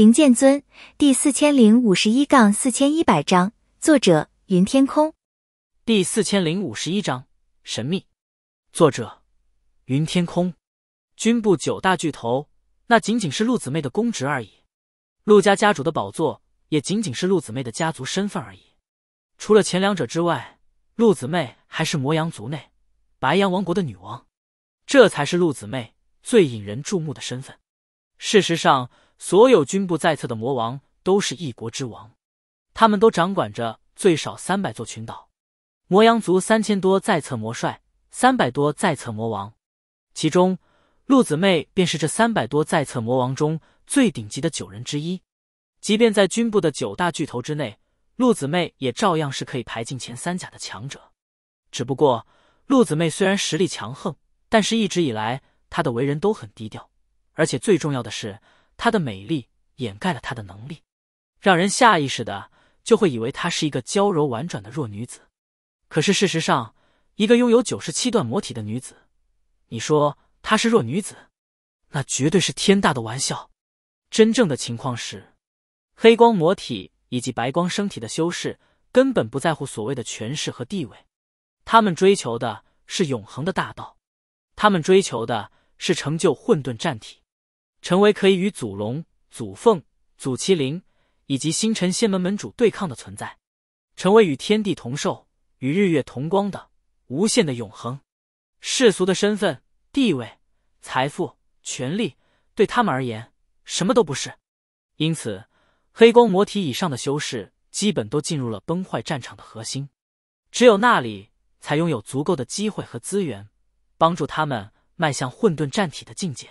《灵剑尊》第四千零五十一杠四千一百章，作者：云天空。第四千零五十一章：神秘，作者：云天空。军部九大巨头，那仅仅是陆子妹的公职而已。陆家家主的宝座，也仅仅是陆子妹的家族身份而已。除了前两者之外，陆子妹还是魔阳族内白羊王国的女王，这才是陆子妹最引人注目的身份。事实上。所有军部在册的魔王都是一国之王，他们都掌管着最少三百座群岛。魔羊族三千多在册魔帅，三百多在册魔王，其中陆子妹便是这三百多在册魔王中最顶级的九人之一。即便在军部的九大巨头之内，陆子妹也照样是可以排进前三甲的强者。只不过，陆子妹虽然实力强横，但是一直以来她的为人都很低调，而且最重要的是。她的美丽掩盖了她的能力，让人下意识的就会以为她是一个娇柔婉转的弱女子。可是事实上，一个拥有九十七段魔体的女子，你说她是弱女子，那绝对是天大的玩笑。真正的情况是，黑光魔体以及白光生体的修士根本不在乎所谓的权势和地位，他们追求的是永恒的大道，他们追求的是成就混沌战体。成为可以与祖龙、祖凤、祖麒麟以及星辰仙门门主对抗的存在，成为与天地同寿、与日月同光的无限的永恒。世俗的身份、地位、财富、权力，对他们而言什么都不是。因此，黑光魔体以上的修士基本都进入了崩坏战场的核心，只有那里才拥有足够的机会和资源，帮助他们迈向混沌战体的境界。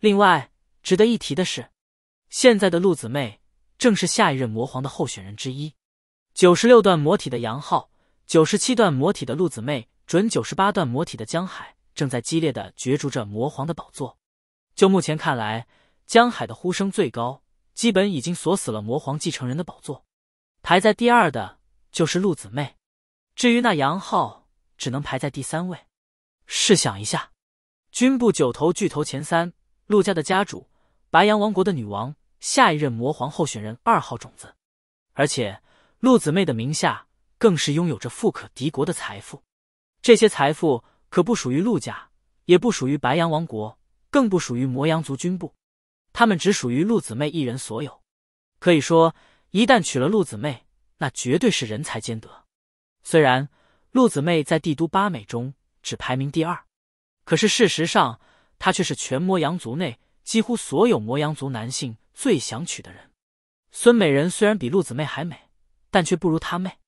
另外。值得一提的是，现在的陆子妹正是下一任魔皇的候选人之一。九十六段魔体的杨浩，九十七段魔体的陆子妹，准九十八段魔体的江海，正在激烈的角逐着魔皇的宝座。就目前看来，江海的呼声最高，基本已经锁死了魔皇继承人的宝座。排在第二的就是陆子妹，至于那杨浩，只能排在第三位。试想一下，军部九头巨头前三，陆家的家主。白羊王国的女王，下一任魔皇候选人二号种子，而且陆子妹的名下更是拥有着富可敌国的财富。这些财富可不属于陆家，也不属于白羊王国，更不属于魔羊族军部，他们只属于陆子妹一人所有。可以说，一旦娶了陆子妹，那绝对是人才兼得。虽然陆子妹在帝都八美中只排名第二，可是事实上，她却是全魔羊族内。几乎所有魔羊族男性最想娶的人，孙美人虽然比陆子妹还美，但却不如她妹。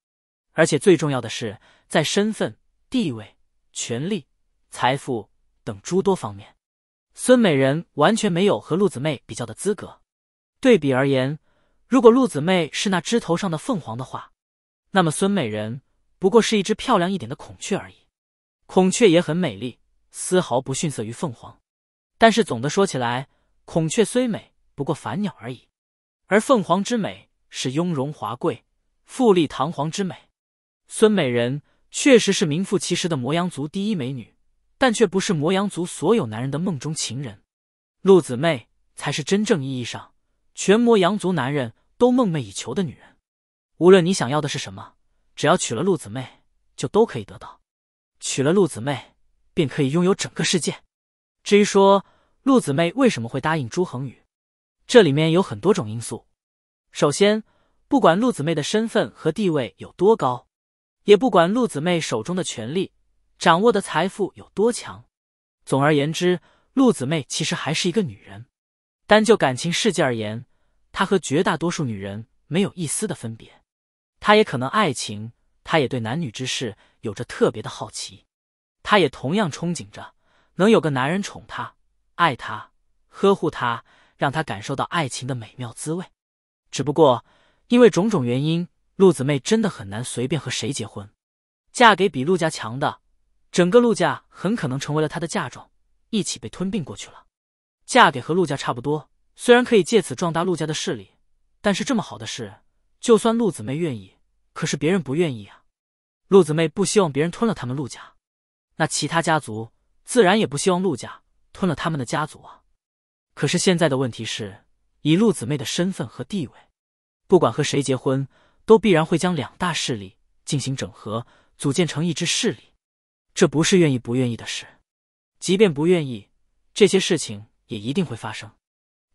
而且最重要的是，在身份、地位、权力、财富等诸多方面，孙美人完全没有和陆子妹比较的资格。对比而言，如果陆子妹是那枝头上的凤凰的话，那么孙美人不过是一只漂亮一点的孔雀而已。孔雀也很美丽，丝毫不逊色于凤凰。但是总的说起来，孔雀虽美，不过凡鸟而已；而凤凰之美，是雍容华贵、富丽堂皇之美。孙美人确实是名副其实的魔阳族第一美女，但却不是魔阳族所有男人的梦中情人。陆子妹才是真正意义上全魔阳族男人都梦寐以求的女人。无论你想要的是什么，只要娶了陆子妹，就都可以得到；娶了陆子妹，便可以拥有整个世界。至于说陆子妹为什么会答应朱恒宇，这里面有很多种因素。首先，不管陆子妹的身份和地位有多高，也不管陆子妹手中的权力、掌握的财富有多强，总而言之，陆子妹其实还是一个女人。单就感情世界而言，她和绝大多数女人没有一丝的分别。她也可能爱情，她也对男女之事有着特别的好奇，她也同样憧憬着。能有个男人宠她、爱她、呵护她，让她感受到爱情的美妙滋味。只不过因为种种原因，陆子妹真的很难随便和谁结婚。嫁给比陆家强的，整个陆家很可能成为了她的嫁妆，一起被吞并过去了。嫁给和陆家差不多，虽然可以借此壮大陆家的势力，但是这么好的事，就算陆子妹愿意，可是别人不愿意啊。陆子妹不希望别人吞了他们陆家，那其他家族。自然也不希望陆家吞了他们的家族啊！可是现在的问题是，以陆姊妹的身份和地位，不管和谁结婚，都必然会将两大势力进行整合，组建成一支势力。这不是愿意不愿意的事，即便不愿意，这些事情也一定会发生。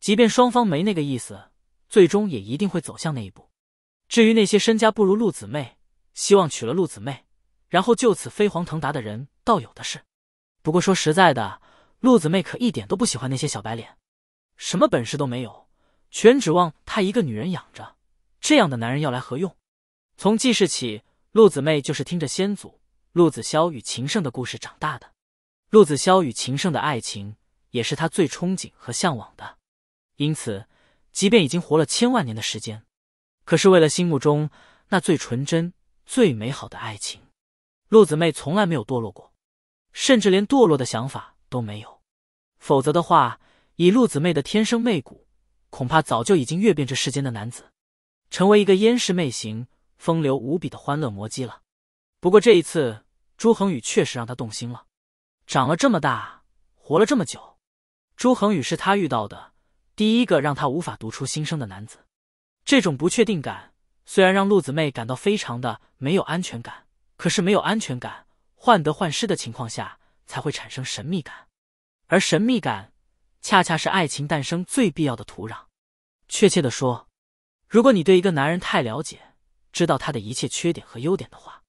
即便双方没那个意思，最终也一定会走向那一步。至于那些身家不如陆姊妹，希望娶了陆姊妹，然后就此飞黄腾达的人，倒有的是。不过说实在的，陆子妹可一点都不喜欢那些小白脸，什么本事都没有，全指望她一个女人养着，这样的男人要来何用？从记事起，陆子妹就是听着先祖陆子骁与秦胜的故事长大的，陆子骁与秦胜的爱情也是他最憧憬和向往的。因此，即便已经活了千万年的时间，可是为了心目中那最纯真、最美好的爱情，陆子妹从来没有堕落过。甚至连堕落的想法都没有，否则的话，以陆子妹的天生媚骨，恐怕早就已经阅遍这世间的男子，成为一个烟视媚行、风流无比的欢乐魔姬了。不过这一次，朱恒宇确实让他动心了。长了这么大，活了这么久，朱恒宇是他遇到的第一个让他无法读出心声的男子。这种不确定感虽然让陆子妹感到非常的没有安全感，可是没有安全感。患得患失的情况下，才会产生神秘感，而神秘感恰恰是爱情诞生最必要的土壤。确切的说，如果你对一个男人太了解，知道他的一切缺点和优点的话，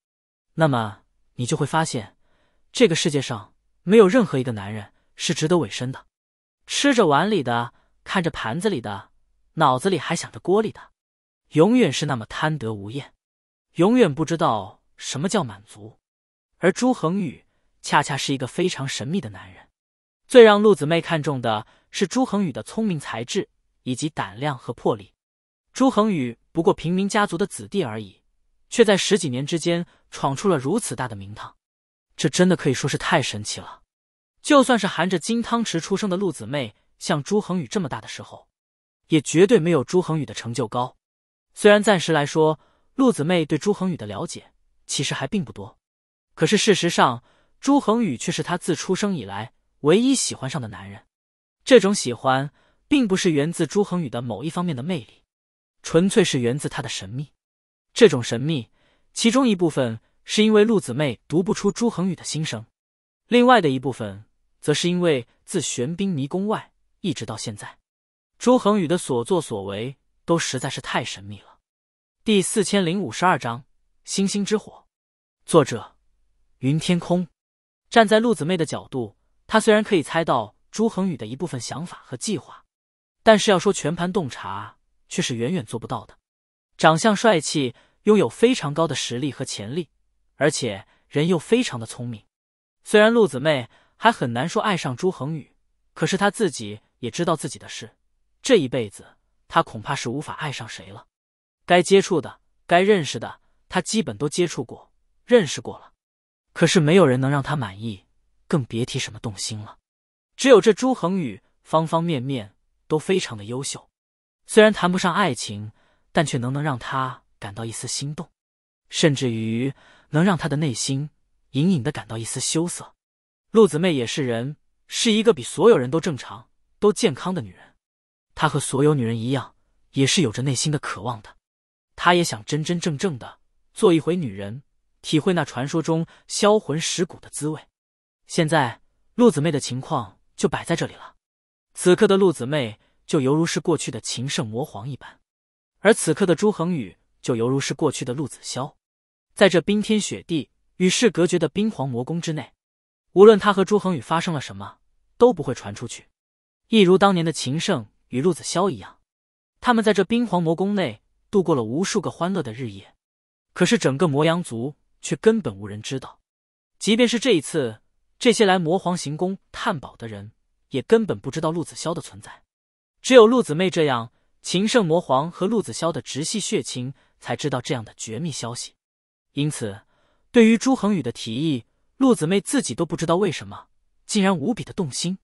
那么你就会发现，这个世界上没有任何一个男人是值得委身的。吃着碗里的，看着盘子里的，脑子里还想着锅里的，永远是那么贪得无厌，永远不知道什么叫满足。而朱恒宇恰恰是一个非常神秘的男人，最让陆子妹看中的，是朱恒宇的聪明才智以及胆量和魄力。朱恒宇不过平民家族的子弟而已，却在十几年之间闯出了如此大的名堂，这真的可以说是太神奇了。就算是含着金汤匙出生的陆子妹，像朱恒宇这么大的时候，也绝对没有朱恒宇的成就高。虽然暂时来说，陆子妹对朱恒宇的了解其实还并不多。可是事实上，朱恒宇却是他自出生以来唯一喜欢上的男人。这种喜欢并不是源自朱恒宇的某一方面的魅力，纯粹是源自他的神秘。这种神秘，其中一部分是因为陆子妹读不出朱恒宇的心声，另外的一部分则是因为自玄冰迷宫外一直到现在，朱恒宇的所作所为都实在是太神秘了。第四千零五十二章：星星之火。作者。云天空，站在陆子妹的角度，她虽然可以猜到朱恒宇的一部分想法和计划，但是要说全盘洞察，却是远远做不到的。长相帅气，拥有非常高的实力和潜力，而且人又非常的聪明。虽然陆子妹还很难说爱上朱恒宇，可是她自己也知道自己的事，这一辈子她恐怕是无法爱上谁了。该接触的、该认识的，她基本都接触过、认识过了。可是没有人能让他满意，更别提什么动心了。只有这朱恒宇，方方面面都非常的优秀。虽然谈不上爱情，但却能能让他感到一丝心动，甚至于能让他的内心隐隐的感到一丝羞涩。陆子妹也是人，是一个比所有人都正常、都健康的女人。她和所有女人一样，也是有着内心的渴望的。她也想真真正正的做一回女人。体会那传说中销魂蚀骨的滋味。现在陆子妹的情况就摆在这里了。此刻的陆子妹就犹如是过去的秦圣魔皇一般，而此刻的朱恒宇就犹如是过去的陆子潇。在这冰天雪地与世隔绝的冰皇魔宫之内，无论他和朱恒宇发生了什么，都不会传出去，一如当年的秦圣与陆子潇一样。他们在这冰皇魔宫内度过了无数个欢乐的日夜。可是整个魔阳族。却根本无人知道，即便是这一次，这些来魔皇行宫探宝的人也根本不知道陆子骁的存在。只有陆子妹这样，秦圣魔皇和陆子骁的直系血亲，才知道这样的绝密消息。因此，对于朱恒宇的提议，陆子妹自己都不知道为什么，竟然无比的动心，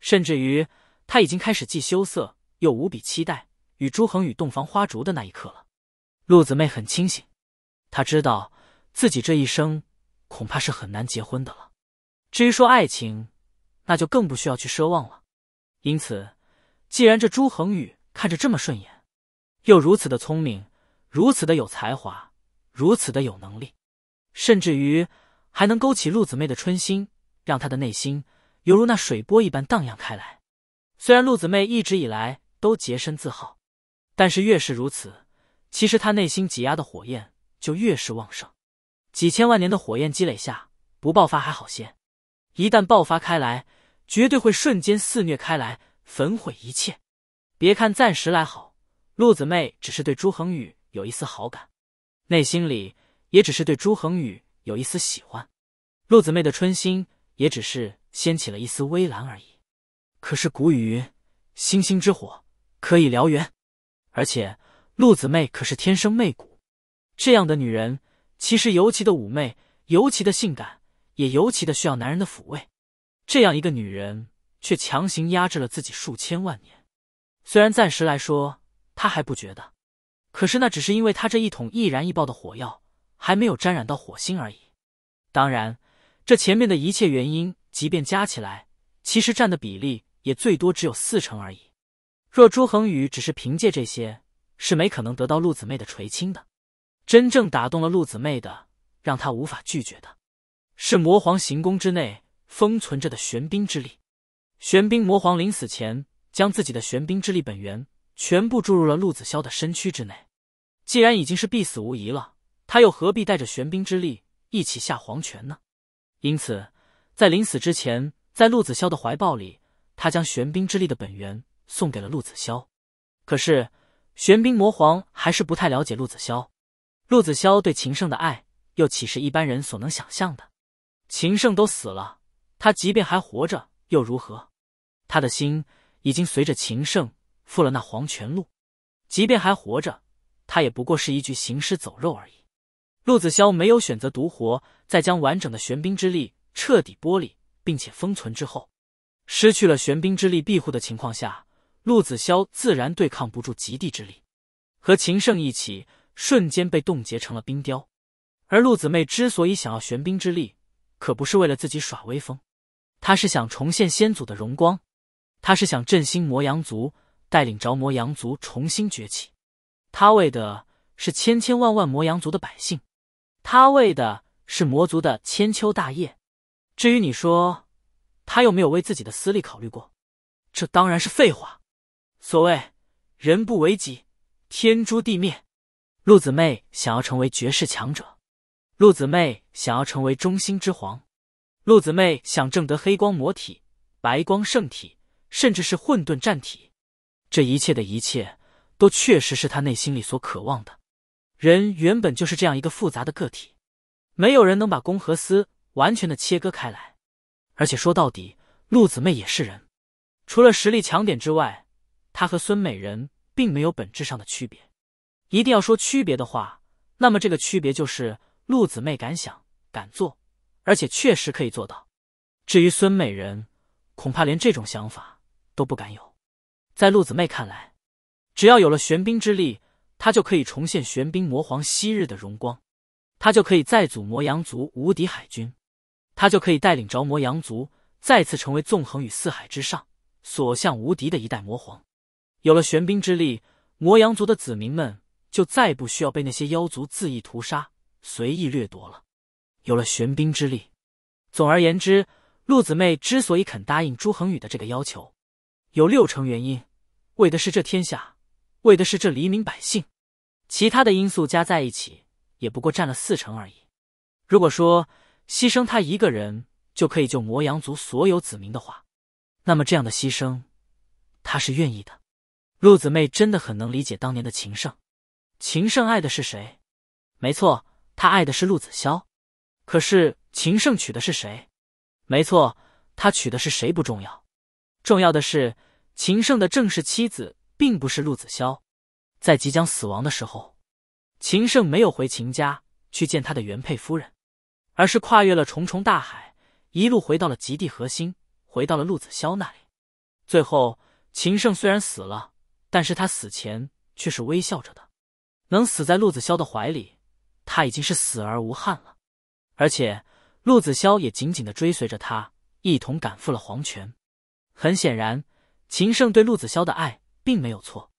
甚至于她已经开始既羞涩又无比期待与朱恒宇洞房花烛的那一刻了。陆子妹很清醒，她知道。自己这一生恐怕是很难结婚的了。至于说爱情，那就更不需要去奢望了。因此，既然这朱恒宇看着这么顺眼，又如此的聪明，如此的有才华，如此的有能力，甚至于还能勾起陆子妹的春心，让他的内心犹如那水波一般荡漾开来。虽然陆子妹一直以来都洁身自好，但是越是如此，其实她内心挤压的火焰就越是旺盛。几千万年的火焰积累下，不爆发还好些；一旦爆发开来，绝对会瞬间肆虐开来，焚毁一切。别看暂时来好，陆子妹只是对朱恒宇有一丝好感，内心里也只是对朱恒宇有一丝喜欢。陆子妹的春心也只是掀起了一丝微澜而已。可是古语云：“星星之火，可以燎原。”而且，陆子妹可是天生媚骨，这样的女人。其实，尤其的妩媚，尤其的性感，也尤其的需要男人的抚慰。这样一个女人，却强行压制了自己数千万年。虽然暂时来说，她还不觉得，可是那只是因为她这一桶易燃易爆的火药还没有沾染到火星而已。当然，这前面的一切原因，即便加起来，其实占的比例也最多只有四成而已。若朱恒宇只是凭借这些，是没可能得到陆子妹的垂青的。真正打动了陆子妹的，让她无法拒绝的，是魔皇行宫之内封存着的玄冰之力。玄冰魔皇临死前，将自己的玄冰之力本源全部注入了陆子骁的身躯之内。既然已经是必死无疑了，他又何必带着玄冰之力一起下黄泉呢？因此，在临死之前，在陆子骁的怀抱里，他将玄冰之力的本源送给了陆子骁。可是，玄冰魔皇还是不太了解陆子骁。陆子骁对秦胜的爱，又岂是一般人所能想象的？秦胜都死了，他即便还活着又如何？他的心已经随着秦胜赴了那黄泉路，即便还活着，他也不过是一具行尸走肉而已。陆子骁没有选择独活，在将完整的玄冰之力彻底剥离并且封存之后，失去了玄冰之力庇护的情况下，陆子骁自然对抗不住极地之力，和秦胜一起。瞬间被冻结成了冰雕，而陆子妹之所以想要玄冰之力，可不是为了自己耍威风，她是想重现先祖的荣光，她是想振兴魔羊族，带领着魔羊族重新崛起，她为的是千千万万魔羊族的百姓，她为的是魔族的千秋大业。至于你说，他又没有为自己的私利考虑过，这当然是废话。所谓人不为己，天诛地灭。陆子妹想要成为绝世强者，陆子妹想要成为中心之皇，陆子妹想证得黑光魔体、白光圣体，甚至是混沌战体。这一切的一切，都确实是他内心里所渴望的。人原本就是这样一个复杂的个体，没有人能把公和私完全的切割开来。而且说到底，陆子妹也是人，除了实力强点之外，她和孙美人并没有本质上的区别。一定要说区别的话，那么这个区别就是陆子妹敢想敢做，而且确实可以做到。至于孙美人，恐怕连这种想法都不敢有。在陆子妹看来，只要有了玄冰之力，她就可以重现玄冰魔皇昔日的荣光，她就可以再组魔阳族无敌海军，她就可以带领着魔阳族再次成为纵横于四海之上、所向无敌的一代魔皇。有了玄冰之力，魔阳族的子民们。就再不需要被那些妖族恣意屠杀、随意掠夺了。有了玄冰之力，总而言之，陆子妹之所以肯答应朱恒宇的这个要求，有六成原因，为的是这天下，为的是这黎民百姓。其他的因素加在一起，也不过占了四成而已。如果说牺牲他一个人就可以救魔阳族所有子民的话，那么这样的牺牲，他是愿意的。陆子妹真的很能理解当年的秦胜。秦胜爱的是谁？没错，他爱的是陆子潇。可是秦胜娶的是谁？没错，他娶的是谁不重要，重要的是秦胜的正式妻子并不是陆子潇。在即将死亡的时候，秦胜没有回秦家去见他的原配夫人，而是跨越了重重大海，一路回到了极地核心，回到了陆子潇那里。最后，秦胜虽然死了，但是他死前却是微笑着的。能死在陆子潇的怀里，他已经是死而无憾了。而且陆子潇也紧紧的追随着他，一同赶赴了黄泉。很显然，秦胜对陆子潇的爱并没有错，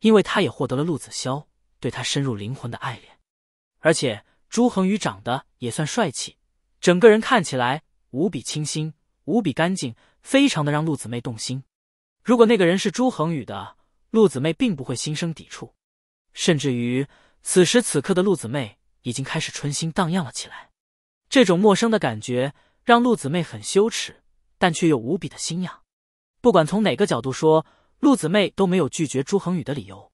因为他也获得了陆子潇对他深入灵魂的爱恋。而且朱恒宇长得也算帅气，整个人看起来无比清新，无比干净，非常的让陆子妹动心。如果那个人是朱恒宇的，陆子妹并不会心生抵触。甚至于此时此刻的陆子妹已经开始春心荡漾了起来，这种陌生的感觉让陆子妹很羞耻，但却又无比的心痒。不管从哪个角度说，陆子妹都没有拒绝朱恒宇的理由。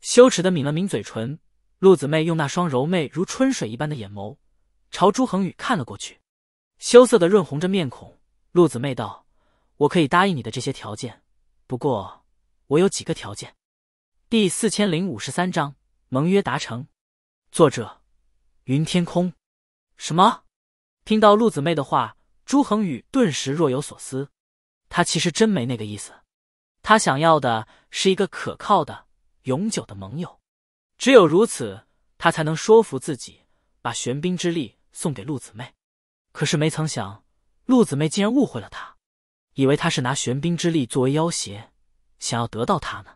羞耻的抿了抿嘴唇，陆子妹用那双柔媚如春水一般的眼眸朝朱恒宇看了过去，羞涩的润红着面孔，陆子妹道：“我可以答应你的这些条件，不过我有几个条件。”第四千零五十三章盟约达成。作者：云天空。什么？听到陆子妹的话，朱恒宇顿时若有所思。他其实真没那个意思，他想要的是一个可靠的、永久的盟友。只有如此，他才能说服自己把玄冰之力送给陆子妹。可是没曾想，陆子妹竟然误会了他，以为他是拿玄冰之力作为要挟，想要得到他呢。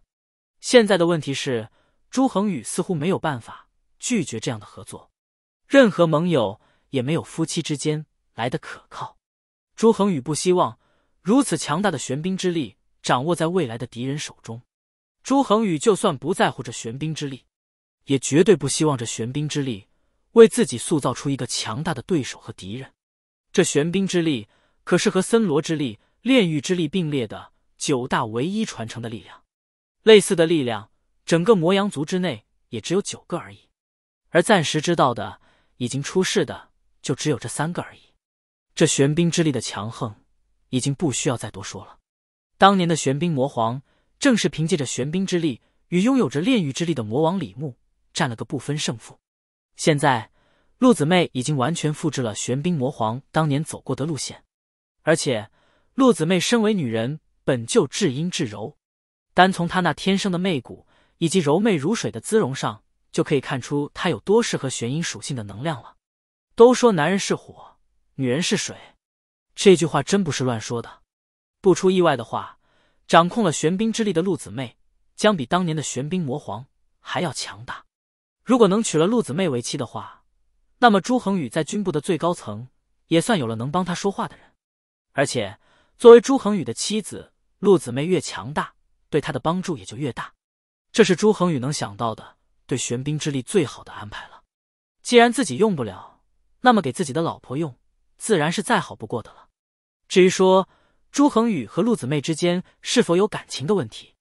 现在的问题是，朱恒宇似乎没有办法拒绝这样的合作，任何盟友也没有夫妻之间来的可靠。朱恒宇不希望如此强大的玄冰之力掌握在未来的敌人手中。朱恒宇就算不在乎这玄冰之力，也绝对不希望这玄冰之力为自己塑造出一个强大的对手和敌人。这玄冰之力可是和森罗之力、炼狱之力并列的九大唯一传承的力量。类似的力量，整个魔阳族之内也只有九个而已。而暂时知道的已经出世的，就只有这三个而已。这玄冰之力的强横，已经不需要再多说了。当年的玄冰魔皇，正是凭借着玄冰之力，与拥有着炼狱之力的魔王李牧战了个不分胜负。现在，陆子妹已经完全复制了玄冰魔皇当年走过的路线，而且，陆子妹身为女人，本就至阴至柔。单从她那天生的媚骨以及柔媚如水的姿容上，就可以看出她有多适合玄阴属性的能量了。都说男人是火，女人是水，这句话真不是乱说的。不出意外的话，掌控了玄冰之力的陆子妹，将比当年的玄冰魔皇还要强大。如果能娶了陆子妹为妻的话，那么朱恒宇在军部的最高层也算有了能帮他说话的人。而且，作为朱恒宇的妻子，陆子妹越强大。对他的帮助也就越大，这是朱恒宇能想到的对玄冰之力最好的安排了。既然自己用不了，那么给自己的老婆用，自然是再好不过的了。至于说朱恒宇和陆子妹之间是否有感情的问题，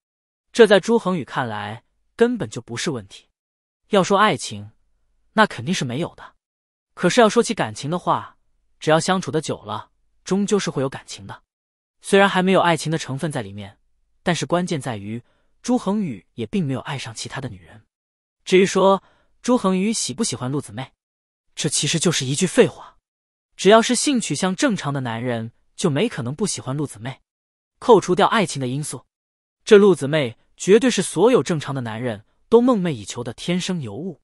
这在朱恒宇看来根本就不是问题。要说爱情，那肯定是没有的。可是要说起感情的话，只要相处的久了，终究是会有感情的。虽然还没有爱情的成分在里面。但是关键在于，朱恒宇也并没有爱上其他的女人。至于说朱恒宇喜不喜欢陆子妹，这其实就是一句废话。只要是性取向正常的男人，就没可能不喜欢陆子妹。扣除掉爱情的因素，这陆子妹绝对是所有正常的男人都梦寐以求的天生尤物。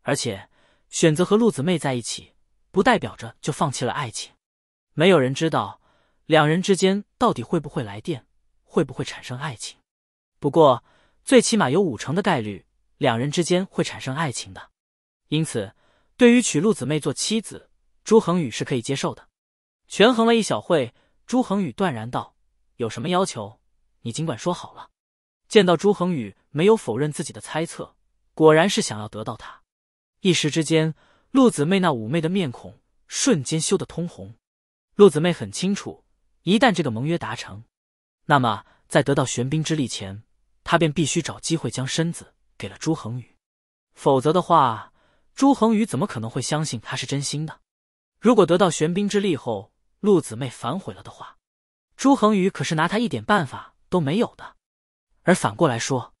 而且，选择和陆子妹在一起，不代表着就放弃了爱情。没有人知道两人之间到底会不会来电。会不会产生爱情？不过最起码有五成的概率，两人之间会产生爱情的。因此，对于娶陆子妹做妻子，朱恒宇是可以接受的。权衡了一小会，朱恒宇断然道：“有什么要求，你尽管说好了。”见到朱恒宇没有否认自己的猜测，果然是想要得到他。一时之间，陆子妹那妩媚的面孔瞬间羞得通红。陆子妹很清楚，一旦这个盟约达成。那么，在得到玄冰之力前，他便必须找机会将身子给了朱恒宇，否则的话，朱恒宇怎么可能会相信他是真心的？如果得到玄冰之力后，陆子妹反悔了的话，朱恒宇可是拿他一点办法都没有的。而反过来说，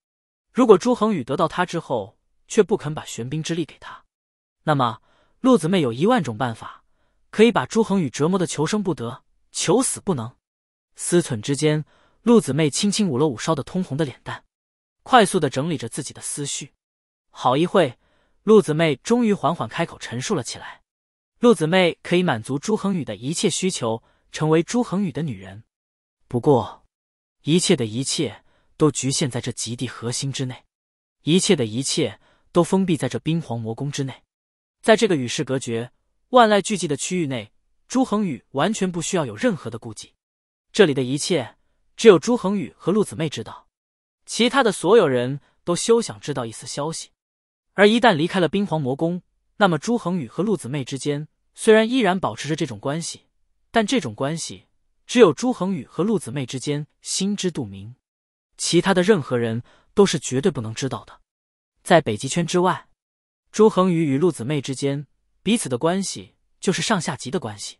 如果朱恒宇得到他之后，却不肯把玄冰之力给他，那么陆子妹有一万种办法可以把朱恒宇折磨的求生不得，求死不能。思忖之间，陆子妹轻轻捂了捂烧得通红的脸蛋，快速的整理着自己的思绪。好一会，陆子妹终于缓缓开口陈述了起来：“陆子妹可以满足朱恒宇的一切需求，成为朱恒宇的女人。不过，一切的一切都局限在这极地核心之内，一切的一切都封闭在这冰皇魔宫之内。在这个与世隔绝、万籁俱寂的区域内，朱恒宇完全不需要有任何的顾忌。”这里的一切，只有朱恒宇和陆子妹知道，其他的所有人都休想知道一丝消息。而一旦离开了冰皇魔宫，那么朱恒宇和陆子妹之间虽然依然保持着这种关系，但这种关系只有朱恒宇和陆子妹之间心知肚明，其他的任何人都是绝对不能知道的。在北极圈之外，朱恒宇与陆子妹之间彼此的关系就是上下级的关系，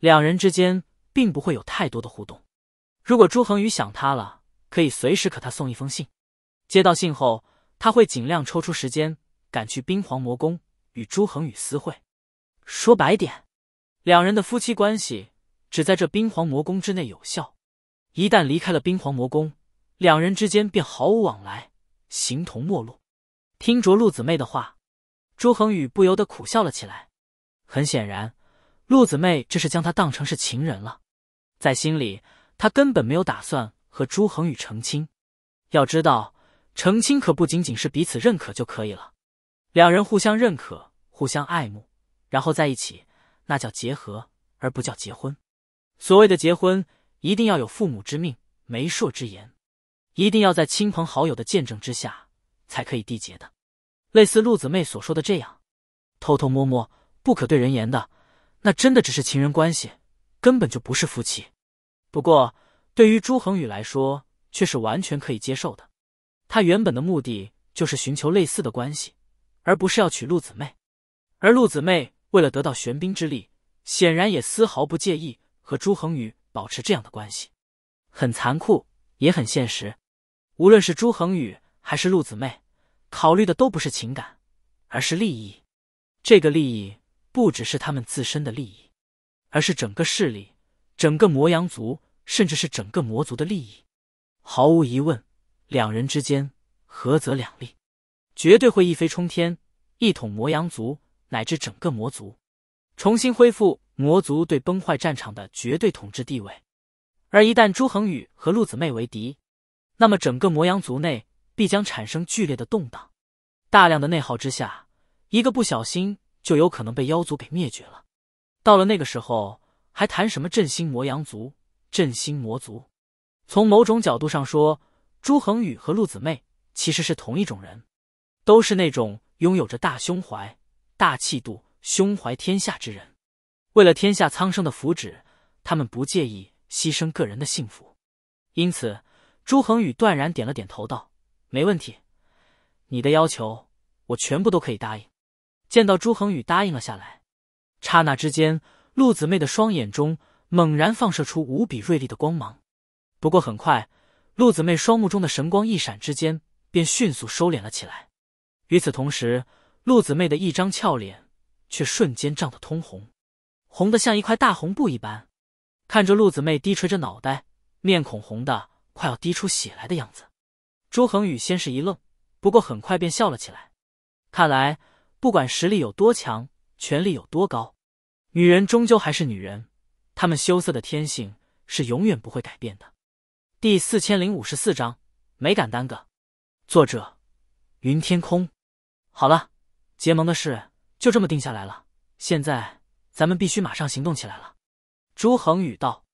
两人之间。并不会有太多的互动。如果朱恒宇想他了，可以随时给他送一封信。接到信后，他会尽量抽出时间赶去冰皇魔宫与朱恒宇私会。说白点，两人的夫妻关系只在这冰皇魔宫之内有效。一旦离开了冰皇魔宫，两人之间便毫无往来，形同陌路。听着陆姊妹的话，朱恒宇不由得苦笑了起来。很显然，陆子妹这是将他当成是情人了。在心里，他根本没有打算和朱恒宇成亲。要知道，成亲可不仅仅是彼此认可就可以了。两人互相认可、互相爱慕，然后在一起，那叫结合，而不叫结婚。所谓的结婚，一定要有父母之命、媒妁之言，一定要在亲朋好友的见证之下才可以缔结的。类似陆子妹所说的这样，偷偷摸摸、不可对人言的，那真的只是情人关系，根本就不是夫妻。不过，对于朱恒宇来说，却是完全可以接受的。他原本的目的就是寻求类似的关系，而不是要娶陆子妹。而陆子妹为了得到玄冰之力，显然也丝毫不介意和朱恒宇保持这样的关系。很残酷，也很现实。无论是朱恒宇还是陆子妹，考虑的都不是情感，而是利益。这个利益不只是他们自身的利益，而是整个势力。整个魔阳族，甚至是整个魔族的利益，毫无疑问，两人之间合则两利，绝对会一飞冲天，一统魔阳族乃至整个魔族，重新恢复魔族对崩坏战场的绝对统治地位。而一旦朱恒宇和陆子妹为敌，那么整个魔阳族内必将产生剧烈的动荡，大量的内耗之下，一个不小心就有可能被妖族给灭绝了。到了那个时候。还谈什么振兴魔阳族、振兴魔族？从某种角度上说，朱恒宇和陆子妹其实是同一种人，都是那种拥有着大胸怀、大气度、胸怀天下之人。为了天下苍生的福祉，他们不介意牺牲个人的幸福。因此，朱恒宇断然点了点头，道：“没问题，你的要求我全部都可以答应。”见到朱恒宇答应了下来，刹那之间。陆子妹的双眼中猛然放射出无比锐利的光芒，不过很快，陆子妹双目中的神光一闪之间，便迅速收敛了起来。与此同时，陆子妹的一张俏脸却瞬间涨得通红，红的像一块大红布一般。看着陆子妹低垂着脑袋，面孔红的快要滴出血来的样子，朱恒宇先是一愣，不过很快便笑了起来。看来，不管实力有多强，权力有多高。女人终究还是女人，她们羞涩的天性是永远不会改变的。第四千零五十四章没敢耽搁。作者：云天空。好了，结盟的事就这么定下来了。现在咱们必须马上行动起来了。朱恒宇道：“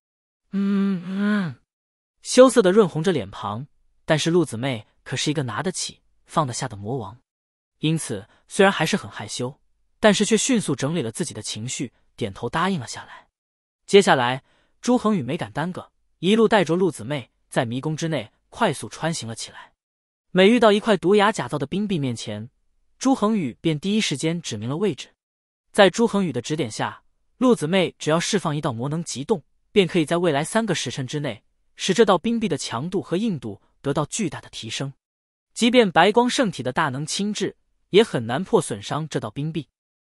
嗯嗯。”羞涩的润红着脸庞，但是陆子妹可是一个拿得起放得下的魔王，因此虽然还是很害羞，但是却迅速整理了自己的情绪。点头答应了下来。接下来，朱恒宇没敢耽搁，一路带着陆子妹在迷宫之内快速穿行了起来。每遇到一块毒牙假造的冰壁面前，朱恒宇便第一时间指明了位置。在朱恒宇的指点下，陆子妹只要释放一道魔能极冻，便可以在未来三个时辰之内，使这道冰壁的强度和硬度得到巨大的提升。即便白光圣体的大能轻质，也很难破损伤这道冰壁。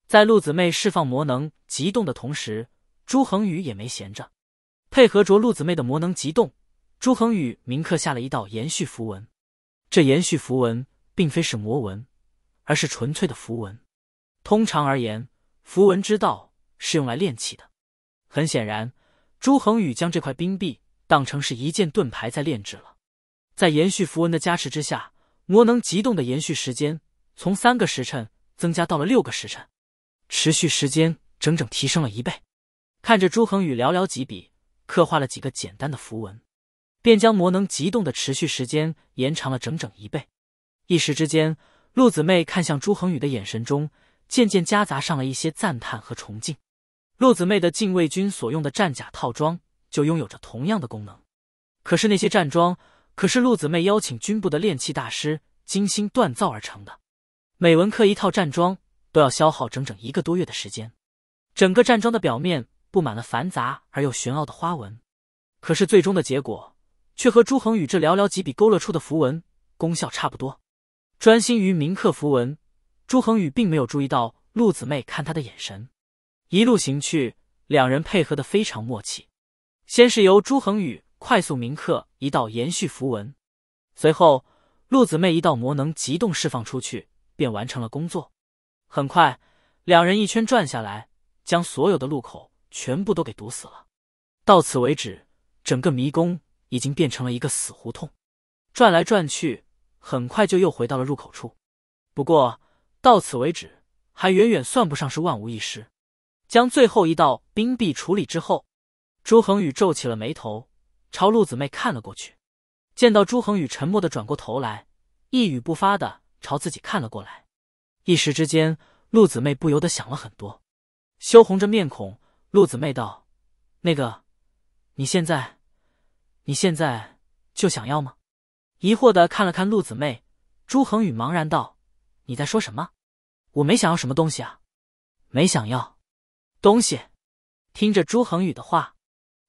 在陆子妹释放魔能急动的同时，朱恒宇也没闲着，配合着陆子妹的魔能急动，朱恒宇铭刻下了一道延续符文。这延续符文并非是魔文，而是纯粹的符文。通常而言，符文之道是用来炼气的。很显然，朱恒宇将这块冰壁当成是一件盾牌在炼制了。在延续符文的加持之下，魔能急动的延续时间从三个时辰增加到了六个时辰。持续时间整整提升了一倍，看着朱恒宇寥寥几笔刻画了几个简单的符文，便将魔能激动的持续时间延长了整整一倍。一时之间，陆子妹看向朱恒宇的眼神中渐渐夹杂上了一些赞叹和崇敬。陆子妹的禁卫军所用的战甲套装就拥有着同样的功能，可是那些战装可是陆子妹邀请军部的炼器大师精心锻造而成的，每文刻一套战装。都要消耗整整一个多月的时间，整个战装的表面布满了繁杂而又玄奥的花纹，可是最终的结果却和朱恒宇这寥寥几笔勾勒出的符文功效差不多。专心于铭刻符文，朱恒宇并没有注意到陆子妹看他的眼神。一路行去，两人配合的非常默契。先是由朱恒宇快速铭刻一道延续符文，随后陆子妹一道魔能急动释放出去，便完成了工作。很快，两人一圈转下来，将所有的路口全部都给堵死了。到此为止，整个迷宫已经变成了一个死胡同。转来转去，很快就又回到了入口处。不过，到此为止还远远算不上是万无一失。将最后一道冰壁处理之后，朱恒宇皱起了眉头，朝陆子妹看了过去。见到朱恒宇沉默的转过头来，一语不发的朝自己看了过来。一时之间，陆子妹不由得想了很多，羞红着面孔，陆子妹道：“那个，你现在，你现在就想要吗？”疑惑的看了看陆子妹，朱恒宇茫然道：“你在说什么？我没想要什么东西啊，没想要东西。”听着朱恒宇的话，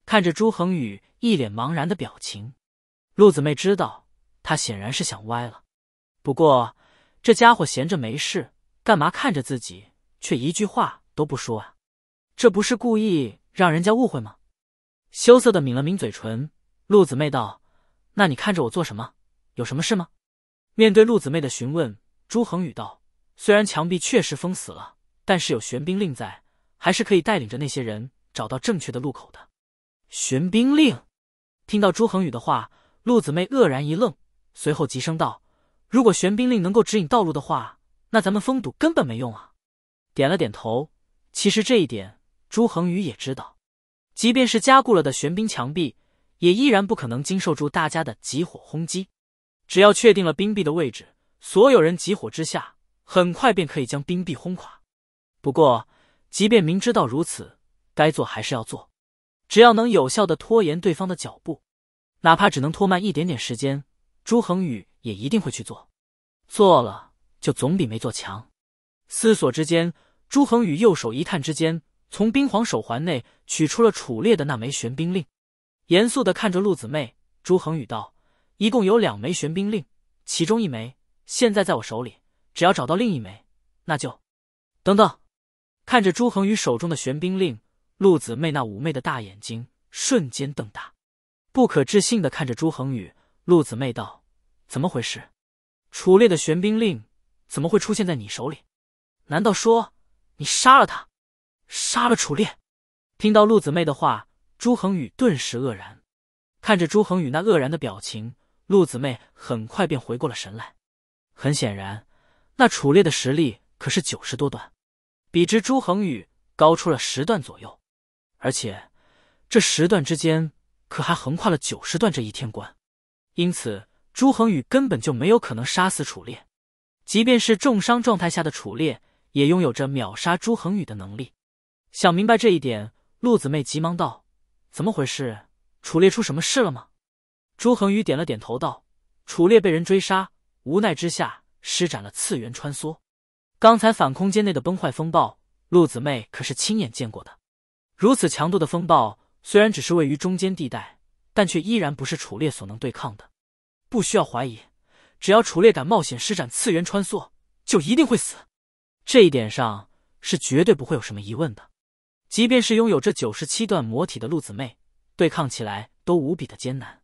看着朱恒宇一脸茫然的表情，陆子妹知道他显然是想歪了，不过。这家伙闲着没事，干嘛看着自己，却一句话都不说啊？这不是故意让人家误会吗？羞涩的抿了抿嘴唇，陆子妹道：“那你看着我做什么？有什么事吗？”面对陆子妹的询问，朱恒宇道：“虽然墙壁确实封死了，但是有玄冰令在，还是可以带领着那些人找到正确的路口的。”玄冰令。听到朱恒宇的话，陆子妹愕然一愣，随后急声道。如果玄冰令能够指引道路的话，那咱们封堵根本没用啊！点了点头，其实这一点朱恒宇也知道，即便是加固了的玄冰墙壁，也依然不可能经受住大家的集火轰击。只要确定了冰壁的位置，所有人集火之下，很快便可以将冰壁轰垮。不过，即便明知道如此，该做还是要做。只要能有效的拖延对方的脚步，哪怕只能拖慢一点点时间，朱恒宇。也一定会去做，做了就总比没做强。思索之间，朱恒宇右手一探之间，从冰皇手环内取出了楚烈的那枚玄冰令，严肃的看着陆子妹，朱恒宇道：“一共有两枚玄冰令，其中一枚现在在我手里，只要找到另一枚，那就……”等等，看着朱恒宇手中的玄冰令，陆子妹那妩媚的大眼睛瞬间瞪大，不可置信的看着朱恒宇，陆子妹道。怎么回事？楚烈的玄冰令怎么会出现在你手里？难道说你杀了他？杀了楚烈？听到陆子妹的话，朱恒宇顿时愕然。看着朱恒宇那愕然的表情，陆子妹很快便回过了神来。很显然，那楚烈的实力可是九十多段，比之朱恒宇高出了十段左右，而且这十段之间可还横跨了九十段这一天关，因此。朱恒宇根本就没有可能杀死楚烈，即便是重伤状态下的楚烈，也拥有着秒杀朱恒宇的能力。想明白这一点，陆子妹急忙道：“怎么回事？楚烈出什么事了吗？”朱恒宇点了点头，道：“楚烈被人追杀，无奈之下施展了次元穿梭。刚才反空间内的崩坏风暴，陆子妹可是亲眼见过的。如此强度的风暴，虽然只是位于中间地带，但却依然不是楚烈所能对抗的。”不需要怀疑，只要楚烈敢冒险施展次元穿梭，就一定会死。这一点上是绝对不会有什么疑问的。即便是拥有这九十七段魔体的陆子妹，对抗起来都无比的艰难，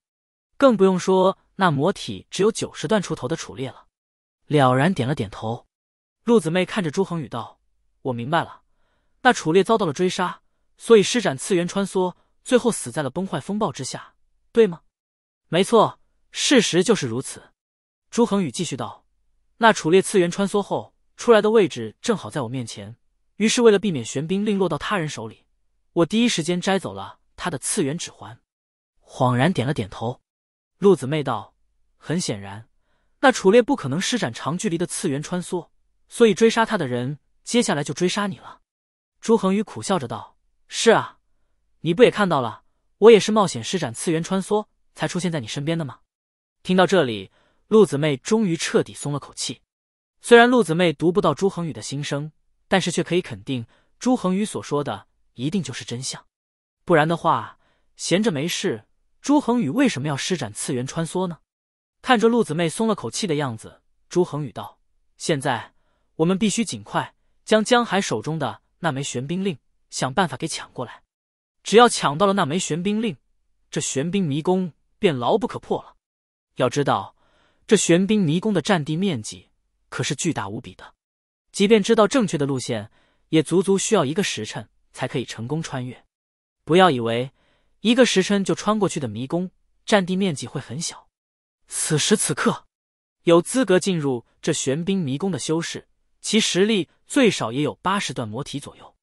更不用说那魔体只有九十段出头的楚烈了。了然点了点头，陆子妹看着朱恒宇道：“我明白了，那楚烈遭到了追杀，所以施展次元穿梭，最后死在了崩坏风暴之下，对吗？”“没错。”事实就是如此，朱恒宇继续道：“那楚烈次元穿梭后出来的位置正好在我面前，于是为了避免玄冰令落到他人手里，我第一时间摘走了他的次元指环。”恍然点了点头，陆子妹道：“很显然，那楚烈不可能施展长距离的次元穿梭，所以追杀他的人接下来就追杀你了。”朱恒宇苦笑着道：“是啊，你不也看到了？我也是冒险施展次元穿梭才出现在你身边的吗？”听到这里，陆子妹终于彻底松了口气。虽然陆子妹读不到朱恒宇的心声，但是却可以肯定，朱恒宇所说的一定就是真相。不然的话，闲着没事，朱恒宇为什么要施展次元穿梭呢？看着陆子妹松了口气的样子，朱恒宇道：“现在我们必须尽快将江海手中的那枚玄冰令想办法给抢过来。只要抢到了那枚玄冰令，这玄冰迷宫便牢不可破了。”要知道，这玄冰迷宫的占地面积可是巨大无比的，即便知道正确的路线，也足足需要一个时辰才可以成功穿越。不要以为一个时辰就穿过去的迷宫占地面积会很小。此时此刻，有资格进入这玄冰迷宫的修士，其实力最少也有八十段魔体左右。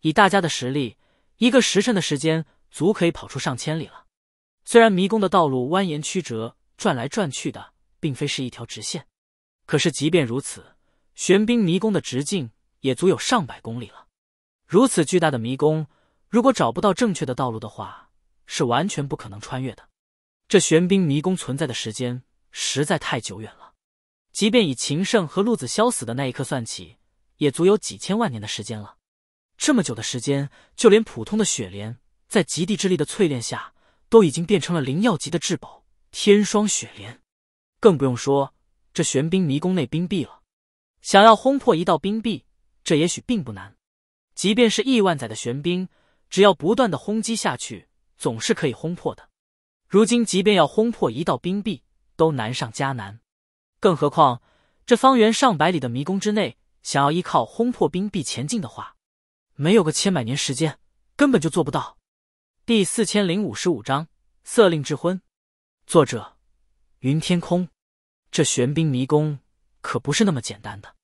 以大家的实力，一个时辰的时间足可以跑出上千里了。虽然迷宫的道路蜿蜒曲折，转来转去的，并非是一条直线。可是，即便如此，玄冰迷宫的直径也足有上百公里了。如此巨大的迷宫，如果找不到正确的道路的话，是完全不可能穿越的。这玄冰迷宫存在的时间实在太久远了，即便以秦胜和陆子潇死的那一刻算起，也足有几千万年的时间了。这么久的时间，就连普通的雪莲，在极地之力的淬炼下，都已经变成了灵药级的至宝。天霜雪莲，更不用说这玄冰迷宫内冰壁了。想要轰破一道冰壁，这也许并不难。即便是亿万载的玄冰，只要不断的轰击下去，总是可以轰破的。如今，即便要轰破一道冰壁，都难上加难。更何况，这方圆上百里的迷宫之内，想要依靠轰破冰壁前进的话，没有个千百年时间，根本就做不到。第四千零五十五章：色令智昏。作者云天空，这玄冰迷宫可不是那么简单的。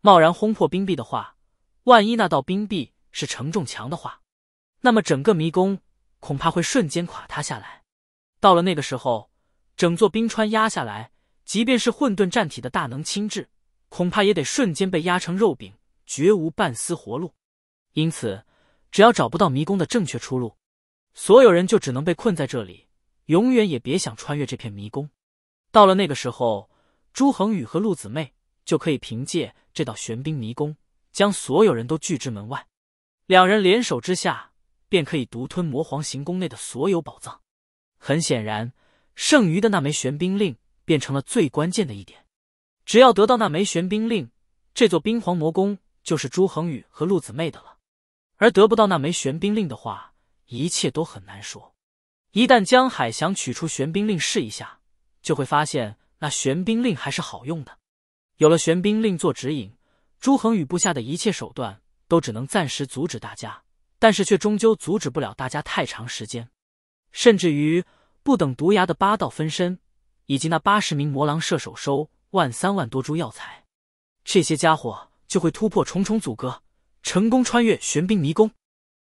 贸然轰破冰壁的话，万一那道冰壁是承重墙的话，那么整个迷宫恐怕会瞬间垮塌下来。到了那个时候，整座冰川压下来，即便是混沌战体的大能轻质，恐怕也得瞬间被压成肉饼，绝无半丝活路。因此，只要找不到迷宫的正确出路，所有人就只能被困在这里。永远也别想穿越这片迷宫。到了那个时候，朱恒宇和陆子妹就可以凭借这道玄冰迷宫，将所有人都拒之门外。两人联手之下，便可以独吞魔皇行宫内的所有宝藏。很显然，剩余的那枚玄冰令变成了最关键的一点。只要得到那枚玄冰令，这座冰皇魔宫就是朱恒宇和陆子妹的了。而得不到那枚玄冰令的话，一切都很难说。一旦江海想取出玄冰令试一下，就会发现那玄冰令还是好用的。有了玄冰令做指引，朱恒宇部下的一切手段都只能暂时阻止大家，但是却终究阻止不了大家太长时间。甚至于不等毒牙的八道分身以及那八十名魔狼射手收万三万多株药材，这些家伙就会突破重重阻隔，成功穿越玄冰迷宫。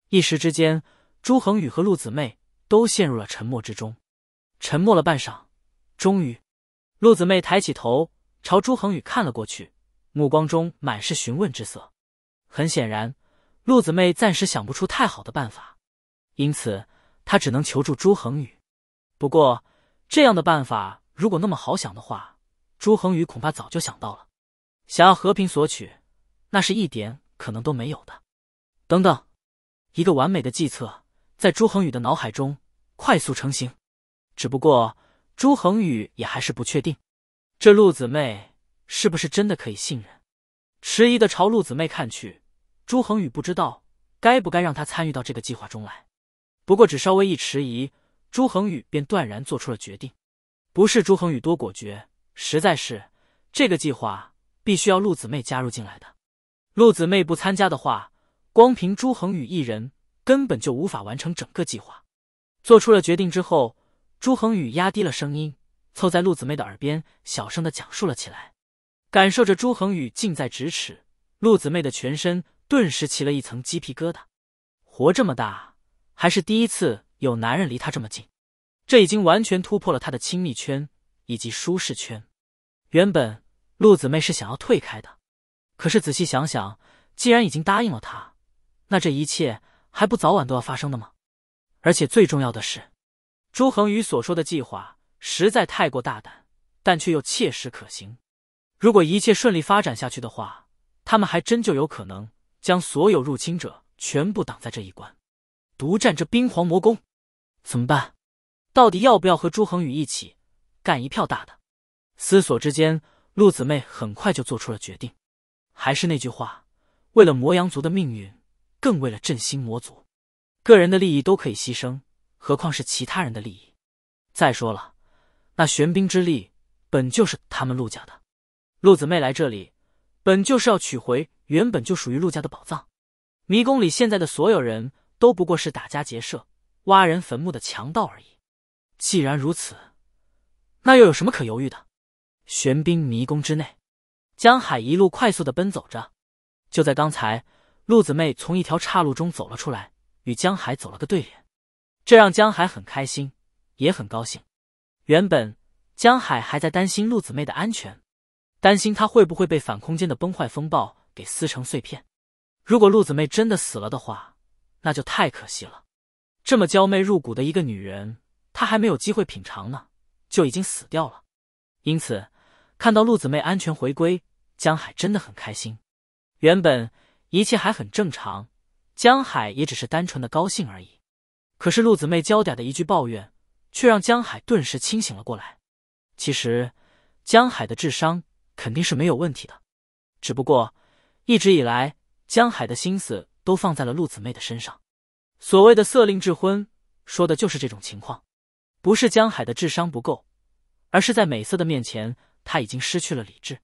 一时之间，朱恒宇和陆子妹。都陷入了沉默之中，沉默了半晌，终于，陆子妹抬起头朝朱恒宇看了过去，目光中满是询问之色。很显然，陆子妹暂时想不出太好的办法，因此她只能求助朱恒宇。不过，这样的办法如果那么好想的话，朱恒宇恐怕早就想到了。想要和平索取，那是一点可能都没有的。等等，一个完美的计策。在朱恒宇的脑海中快速成型，只不过朱恒宇也还是不确定，这陆子妹是不是真的可以信任？迟疑的朝陆子妹看去，朱恒宇不知道该不该让她参与到这个计划中来。不过只稍微一迟疑，朱恒宇便断然做出了决定。不是朱恒宇多果决，实在是这个计划必须要陆子妹加入进来的。陆子妹不参加的话，光凭朱恒宇一人。根本就无法完成整个计划。做出了决定之后，朱恒宇压低了声音，凑在陆子妹的耳边，小声的讲述了起来。感受着朱恒宇近在咫尺，陆子妹的全身顿时起了一层鸡皮疙瘩。活这么大，还是第一次有男人离她这么近，这已经完全突破了她的亲密圈以及舒适圈。原本陆子妹是想要退开的，可是仔细想想，既然已经答应了他，那这一切。还不早晚都要发生的吗？而且最重要的是，朱恒宇所说的计划实在太过大胆，但却又切实可行。如果一切顺利发展下去的话，他们还真就有可能将所有入侵者全部挡在这一关，独占这冰皇魔宫。怎么办？到底要不要和朱恒宇一起干一票大的？思索之间，陆姊妹很快就做出了决定。还是那句话，为了魔阳族的命运。更为了振兴魔族，个人的利益都可以牺牲，何况是其他人的利益？再说了，那玄冰之力本就是他们陆家的，陆子妹来这里本就是要取回原本就属于陆家的宝藏。迷宫里现在的所有人都不过是打家劫舍、挖人坟墓的强盗而已。既然如此，那又有什么可犹豫的？玄冰迷宫之内，江海一路快速的奔走着，就在刚才。陆子妹从一条岔路中走了出来，与江海走了个对联，这让江海很开心，也很高兴。原本江海还在担心陆子妹的安全，担心她会不会被反空间的崩坏风暴给撕成碎片。如果陆子妹真的死了的话，那就太可惜了。这么娇媚入骨的一个女人，她还没有机会品尝呢，就已经死掉了。因此，看到陆子妹安全回归，江海真的很开心。原本。一切还很正常，江海也只是单纯的高兴而已。可是陆子妹娇嗲的一句抱怨，却让江海顿时清醒了过来。其实江海的智商肯定是没有问题的，只不过一直以来江海的心思都放在了陆子妹的身上。所谓的色令智昏，说的就是这种情况。不是江海的智商不够，而是在美色的面前，他已经失去了理智，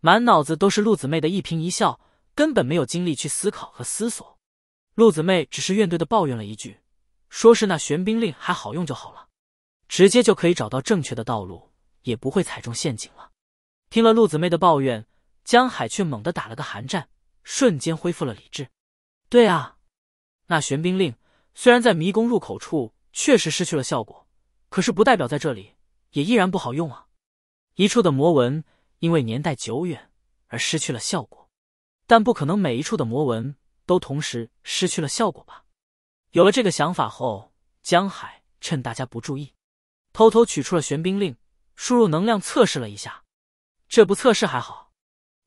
满脑子都是陆子妹的一颦一笑。根本没有精力去思考和思索，陆子妹只是怨怼的抱怨了一句：“说是那玄冰令还好用就好了，直接就可以找到正确的道路，也不会踩中陷阱了。”听了陆子妹的抱怨，江海却猛地打了个寒战，瞬间恢复了理智。对啊，那玄冰令虽然在迷宫入口处确实失去了效果，可是不代表在这里也依然不好用啊！一处的魔纹因为年代久远而失去了效果。但不可能每一处的魔纹都同时失去了效果吧？有了这个想法后，江海趁大家不注意，偷偷取出了玄冰令，输入能量测试了一下。这不测试还好，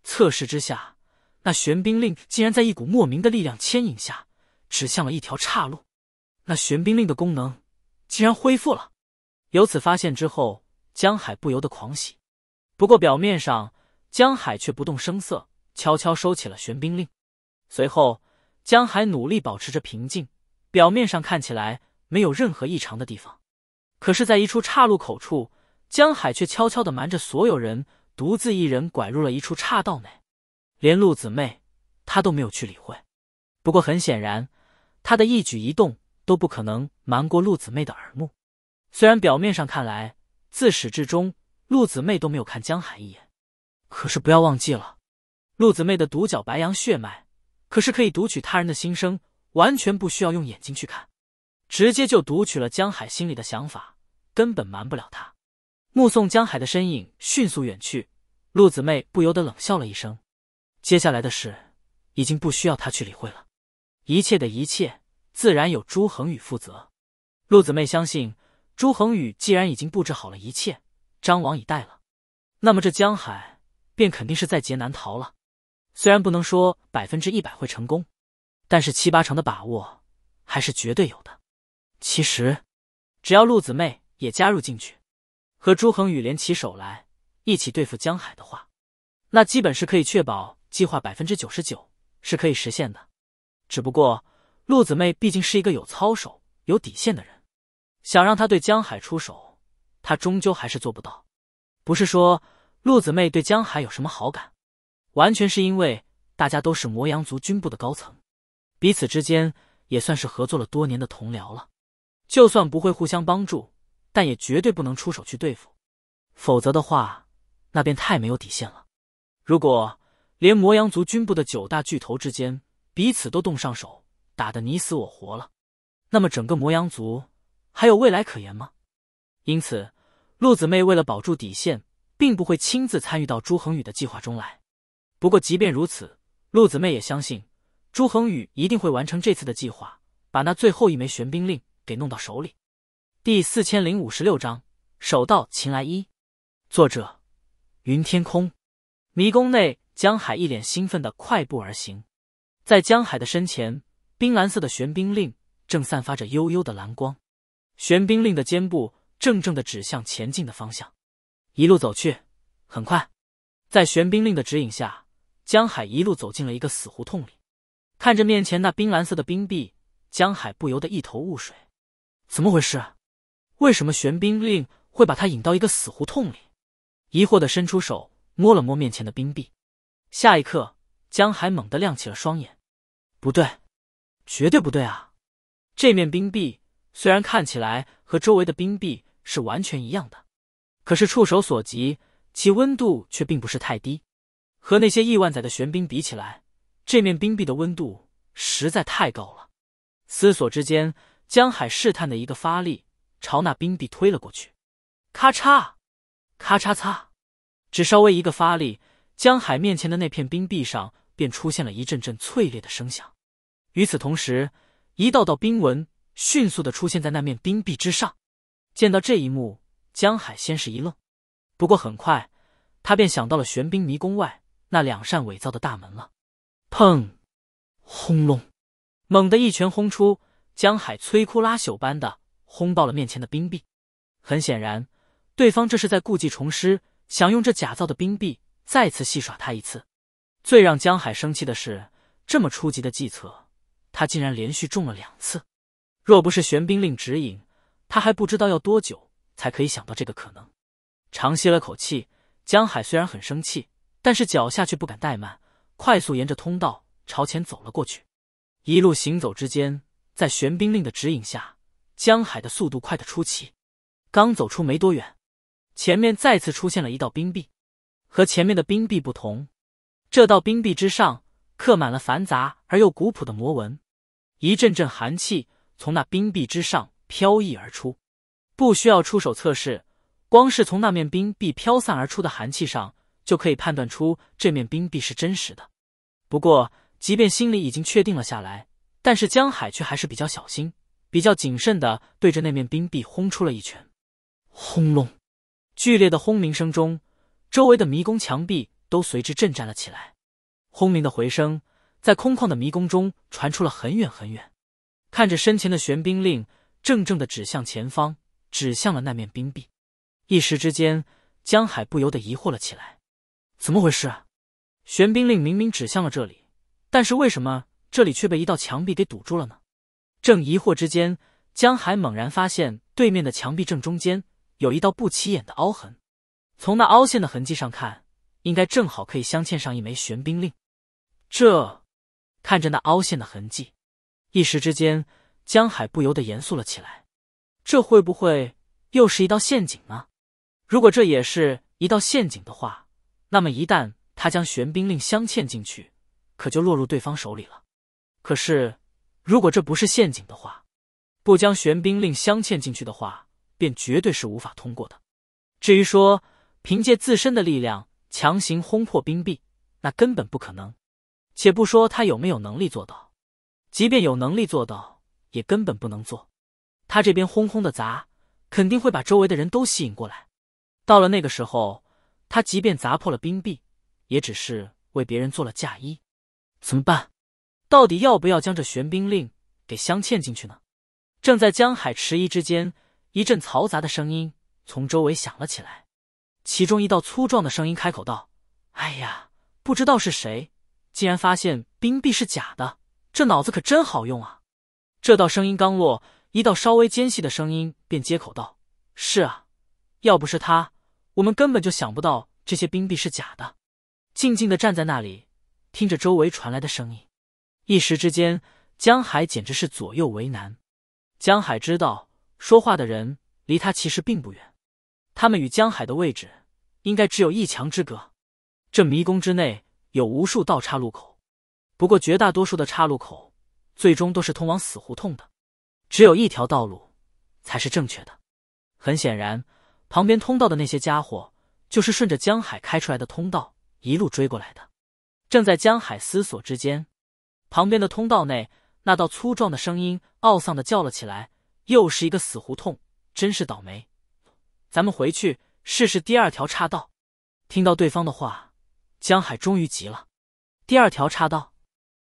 测试之下，那玄冰令竟然在一股莫名的力量牵引下，指向了一条岔路。那玄冰令的功能竟然恢复了。由此发现之后，江海不由得狂喜。不过表面上，江海却不动声色。悄悄收起了玄冰令，随后江海努力保持着平静，表面上看起来没有任何异常的地方。可是，在一处岔路口处，江海却悄悄的瞒着所有人，独自一人拐入了一处岔道内，连陆子妹他都没有去理会。不过，很显然，他的一举一动都不可能瞒过陆子妹的耳目。虽然表面上看来，自始至终陆子妹都没有看江海一眼，可是不要忘记了。陆子妹的独角白羊血脉可是可以读取他人的心声，完全不需要用眼睛去看，直接就读取了江海心里的想法，根本瞒不了他。目送江海的身影迅速远去，陆子妹不由得冷笑了一声。接下来的事已经不需要他去理会了，一切的一切自然有朱恒宇负责。陆子妹相信，朱恒宇既然已经布置好了一切，张王已带了，那么这江海便肯定是在劫难逃了。虽然不能说百分之一百会成功，但是七八成的把握还是绝对有的。其实，只要陆子妹也加入进去，和朱恒宇联起手来一起对付江海的话，那基本是可以确保计划百分之九十九是可以实现的。只不过，陆子妹毕竟是一个有操守、有底线的人，想让她对江海出手，她终究还是做不到。不是说陆子妹对江海有什么好感。完全是因为大家都是魔阳族军部的高层，彼此之间也算是合作了多年的同僚了。就算不会互相帮助，但也绝对不能出手去对付，否则的话，那便太没有底线了。如果连魔阳族军部的九大巨头之间彼此都动上手，打得你死我活了，那么整个魔阳族还有未来可言吗？因此，陆子妹为了保住底线，并不会亲自参与到朱恒宇的计划中来。不过，即便如此，陆子妹也相信朱恒宇一定会完成这次的计划，把那最后一枚玄冰令给弄到手里。第四千零五十六章手到擒来一。作者：云天空。迷宫内，江海一脸兴奋的快步而行。在江海的身前，冰蓝色的玄冰令正散发着幽幽的蓝光，玄冰令的肩部正正的指向前进的方向。一路走去，很快，在玄冰令的指引下。江海一路走进了一个死胡同里，看着面前那冰蓝色的冰壁，江海不由得一头雾水，怎么回事？为什么玄冰令会把他引到一个死胡同里？疑惑的伸出手摸了摸面前的冰壁，下一刻，江海猛地亮起了双眼，不对，绝对不对啊！这面冰壁虽然看起来和周围的冰壁是完全一样的，可是触手所及，其温度却并不是太低。和那些亿万载的玄冰比起来，这面冰壁的温度实在太高了。思索之间，江海试探的一个发力，朝那冰壁推了过去。咔嚓，咔嚓嚓，只稍微一个发力，江海面前的那片冰壁上便出现了一阵阵脆裂的声响。与此同时，一道道冰纹迅速的出现在那面冰壁之上。见到这一幕，江海先是一愣，不过很快他便想到了玄冰迷宫外。那两扇伪造的大门了，砰，轰隆，猛地一拳轰出，江海摧枯拉朽般的轰爆了面前的冰壁。很显然，对方这是在故技重施，想用这假造的冰壁再次戏耍他一次。最让江海生气的是，这么初级的计策，他竟然连续中了两次。若不是玄冰令指引，他还不知道要多久才可以想到这个可能。长吸了口气，江海虽然很生气。但是脚下却不敢怠慢，快速沿着通道朝前走了过去。一路行走之间，在玄冰令的指引下，江海的速度快得出奇。刚走出没多远，前面再次出现了一道冰壁。和前面的冰壁不同，这道冰壁之上刻满了繁杂而又古朴的魔纹。一阵阵寒气从那冰壁之上飘逸而出。不需要出手测试，光是从那面冰壁飘散而出的寒气上。就可以判断出这面冰壁是真实的。不过，即便心里已经确定了下来，但是江海却还是比较小心、比较谨慎的，对着那面冰壁轰出了一拳。轰隆！剧烈的轰鸣声中，周围的迷宫墙壁都随之震颤了起来。轰鸣的回声在空旷的迷宫中传出了很远很远。看着身前的玄冰令，怔怔的指向前方，指向了那面冰壁。一时之间，江海不由得疑惑了起来。怎么回事？玄冰令明明指向了这里，但是为什么这里却被一道墙壁给堵住了呢？正疑惑之间，江海猛然发现对面的墙壁正中间有一道不起眼的凹痕。从那凹陷的痕迹上看，应该正好可以镶嵌上一枚玄冰令。这看着那凹陷的痕迹，一时之间江海不由得严肃了起来。这会不会又是一道陷阱呢？如果这也是一道陷阱的话。那么一旦他将玄冰令镶嵌进去，可就落入对方手里了。可是，如果这不是陷阱的话，不将玄冰令镶嵌进去的话，便绝对是无法通过的。至于说凭借自身的力量强行轰破冰壁，那根本不可能。且不说他有没有能力做到，即便有能力做到，也根本不能做。他这边轰轰的砸，肯定会把周围的人都吸引过来。到了那个时候。他即便砸破了冰壁，也只是为别人做了嫁衣。怎么办？到底要不要将这玄冰令给镶嵌进去呢？正在江海迟疑之间，一阵嘈杂的声音从周围响了起来。其中一道粗壮的声音开口道：“哎呀，不知道是谁，竟然发现冰壁是假的，这脑子可真好用啊！”这道声音刚落，一道稍微尖细的声音便接口道：“是啊，要不是他……”我们根本就想不到这些冰壁是假的。静静的站在那里，听着周围传来的声音，一时之间，江海简直是左右为难。江海知道，说话的人离他其实并不远，他们与江海的位置应该只有一墙之隔。这迷宫之内有无数道岔路口，不过绝大多数的岔路口最终都是通往死胡同的，只有一条道路才是正确的。很显然。旁边通道的那些家伙，就是顺着江海开出来的通道一路追过来的。正在江海思索之间，旁边的通道内那道粗壮的声音懊丧的叫了起来：“又是一个死胡同，真是倒霉！咱们回去试试第二条岔道。”听到对方的话，江海终于急了：“第二条岔道？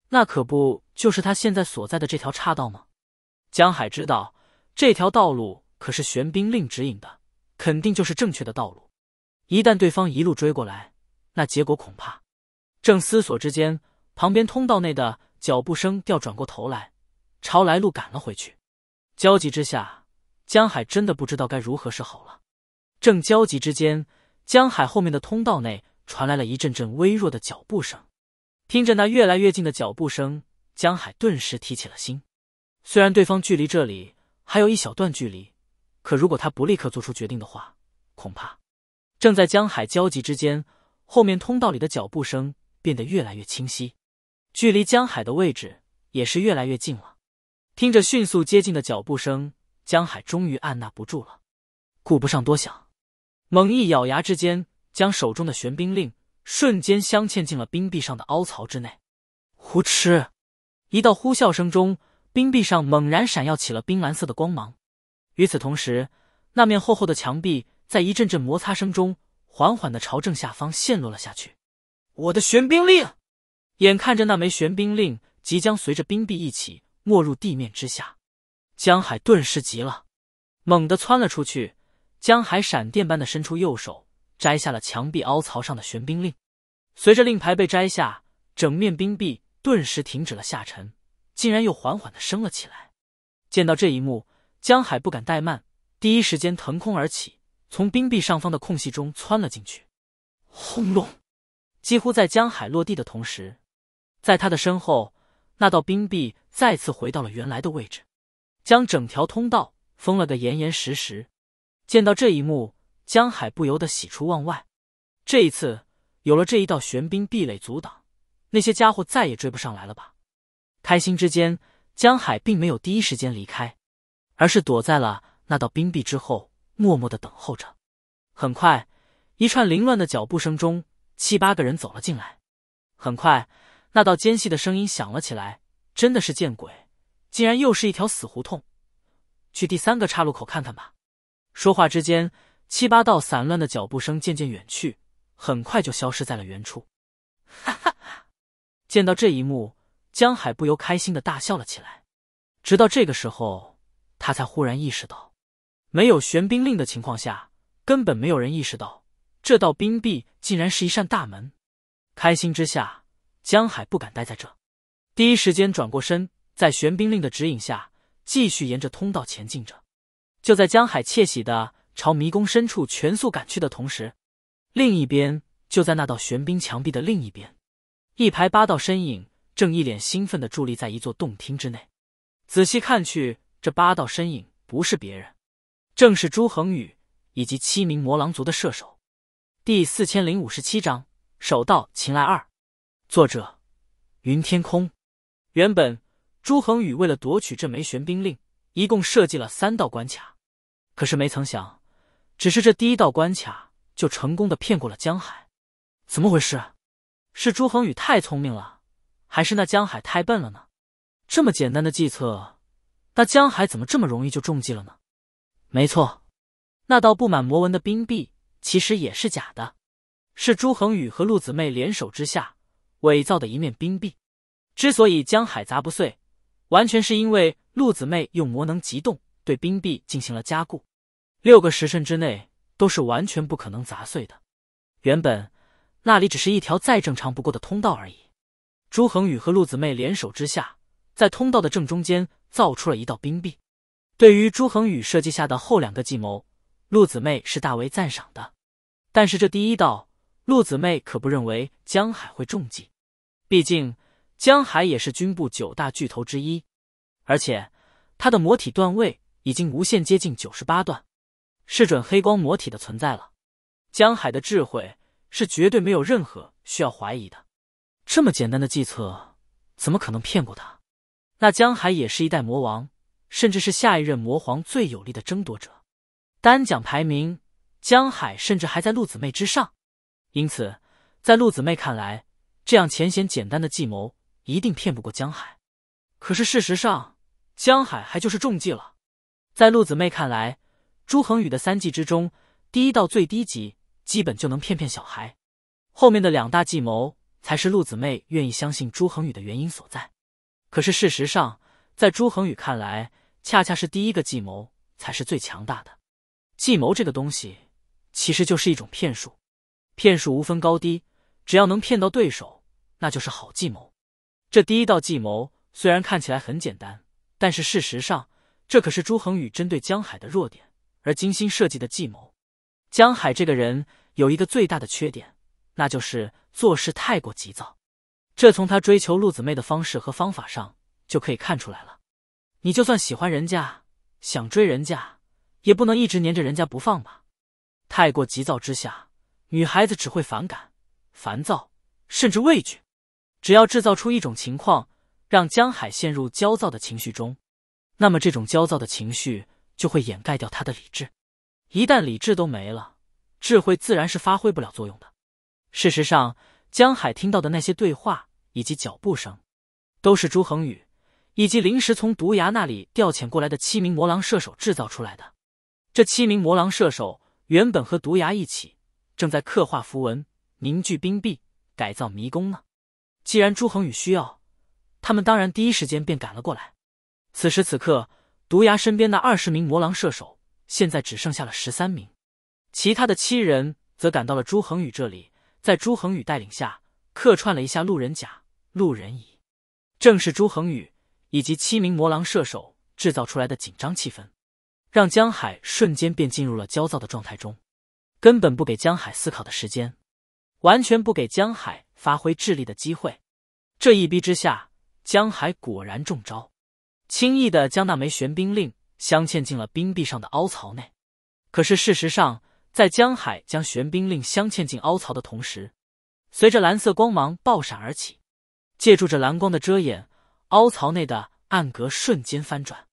那可不就是他现在所在的这条岔道吗？”江海知道这条道路可是玄冰令指引的。肯定就是正确的道路，一旦对方一路追过来，那结果恐怕……正思索之间，旁边通道内的脚步声调转过头来，朝来路赶了回去。焦急之下，江海真的不知道该如何是好了。正焦急之间，江海后面的通道内传来了一阵阵微弱的脚步声，听着那越来越近的脚步声，江海顿时提起了心。虽然对方距离这里还有一小段距离。可如果他不立刻做出决定的话，恐怕……正在江海焦急之间，后面通道里的脚步声变得越来越清晰，距离江海的位置也是越来越近了。听着迅速接近的脚步声，江海终于按捺不住了，顾不上多想，猛一咬牙之间，将手中的玄冰令瞬间镶嵌进了冰壁上的凹槽之内。呼哧！一道呼啸声中，冰壁上猛然闪耀起了冰蓝色的光芒。与此同时，那面厚厚的墙壁在一阵阵摩擦声中，缓缓的朝正下方陷落了下去。我的玄冰令！眼看着那枚玄冰令即将随着冰壁一起没入地面之下，江海顿时急了，猛地窜了出去。江海闪电般的伸出右手，摘下了墙壁凹槽上的玄冰令。随着令牌被摘下，整面冰壁顿时停止了下沉，竟然又缓缓的升了起来。见到这一幕。江海不敢怠慢，第一时间腾空而起，从冰壁上方的空隙中窜了进去。轰隆！几乎在江海落地的同时，在他的身后，那道冰壁再次回到了原来的位置，将整条通道封了个严严实实。见到这一幕，江海不由得喜出望外。这一次有了这一道玄冰壁垒阻挡，那些家伙再也追不上来了吧？开心之间，江海并没有第一时间离开。而是躲在了那道冰壁之后，默默的等候着。很快，一串凌乱的脚步声中，七八个人走了进来。很快，那道尖细的声音响了起来：“真的是见鬼，竟然又是一条死胡同！去第三个岔路口看看吧。”说话之间，七八道散乱的脚步声渐渐远去，很快就消失在了原处。哈哈哈！见到这一幕，江海不由开心的大笑了起来。直到这个时候。他才忽然意识到，没有玄冰令的情况下，根本没有人意识到这道冰壁竟然是一扇大门。开心之下，江海不敢待在这，第一时间转过身，在玄冰令的指引下，继续沿着通道前进着。就在江海窃喜的朝迷宫深处全速赶去的同时，另一边就在那道玄冰墙壁的另一边，一排八道身影正一脸兴奋的伫立在一座洞厅之内。仔细看去。这八道身影不是别人，正是朱恒宇以及七名魔狼族的射手。第四千零五十七章：手到擒来二。作者：云天空。原本朱恒宇为了夺取这枚玄冰令，一共设计了三道关卡。可是没曾想，只是这第一道关卡就成功的骗过了江海。怎么回事？是朱恒宇太聪明了，还是那江海太笨了呢？这么简单的计策？那江海怎么这么容易就中计了呢？没错，那道布满魔纹的冰壁其实也是假的，是朱恒宇和陆子妹联手之下伪造的一面冰壁。之所以江海砸不碎，完全是因为陆子妹用魔能极冻对冰壁进行了加固，六个时辰之内都是完全不可能砸碎的。原本那里只是一条再正常不过的通道而已。朱恒宇和陆子妹联手之下。在通道的正中间造出了一道冰壁。对于朱恒宇设计下的后两个计谋，陆子妹是大为赞赏的。但是这第一道，陆子妹可不认为江海会中计。毕竟江海也是军部九大巨头之一，而且他的魔体段位已经无限接近九十八段，是准黑光魔体的存在了。江海的智慧是绝对没有任何需要怀疑的。这么简单的计策，怎么可能骗过他？那江海也是一代魔王，甚至是下一任魔皇最有力的争夺者。单讲排名，江海甚至还在陆子妹之上。因此，在陆子妹看来，这样浅显简单的计谋一定骗不过江海。可是事实上，江海还就是中计了。在陆子妹看来，朱恒宇的三计之中，第一到最低级，基本就能骗骗小孩；后面的两大计谋，才是陆子妹愿意相信朱恒宇的原因所在。可是事实上，在朱恒宇看来，恰恰是第一个计谋才是最强大的。计谋这个东西，其实就是一种骗术，骗术无分高低，只要能骗到对手，那就是好计谋。这第一道计谋虽然看起来很简单，但是事实上，这可是朱恒宇针对江海的弱点而精心设计的计谋。江海这个人有一个最大的缺点，那就是做事太过急躁。这从他追求陆子妹的方式和方法上就可以看出来了。你就算喜欢人家，想追人家，也不能一直粘着人家不放吧？太过急躁之下，女孩子只会反感、烦躁，甚至畏惧。只要制造出一种情况，让江海陷入焦躁的情绪中，那么这种焦躁的情绪就会掩盖掉他的理智。一旦理智都没了，智慧自然是发挥不了作用的。事实上，江海听到的那些对话。以及脚步声，都是朱恒宇以及临时从毒牙那里调遣过来的七名魔狼射手制造出来的。这七名魔狼射手原本和毒牙一起，正在刻画符文、凝聚冰壁、改造迷宫呢。既然朱恒宇需要，他们当然第一时间便赶了过来。此时此刻，毒牙身边那二十名魔狼射手现在只剩下了十三名，其他的七人则赶到了朱恒宇这里，在朱恒宇带领下客串了一下路人甲。路人乙，正是朱恒宇以及七名魔狼射手制造出来的紧张气氛，让江海瞬间便进入了焦躁的状态中，根本不给江海思考的时间，完全不给江海发挥智力的机会。这一逼之下，江海果然中招，轻易的将那枚玄冰令镶嵌进了冰壁上的凹槽内。可是事实上，在江海将玄冰令镶嵌进凹槽的同时，随着蓝色光芒爆闪而起。借助着蓝光的遮掩，凹槽内的暗格瞬间翻转。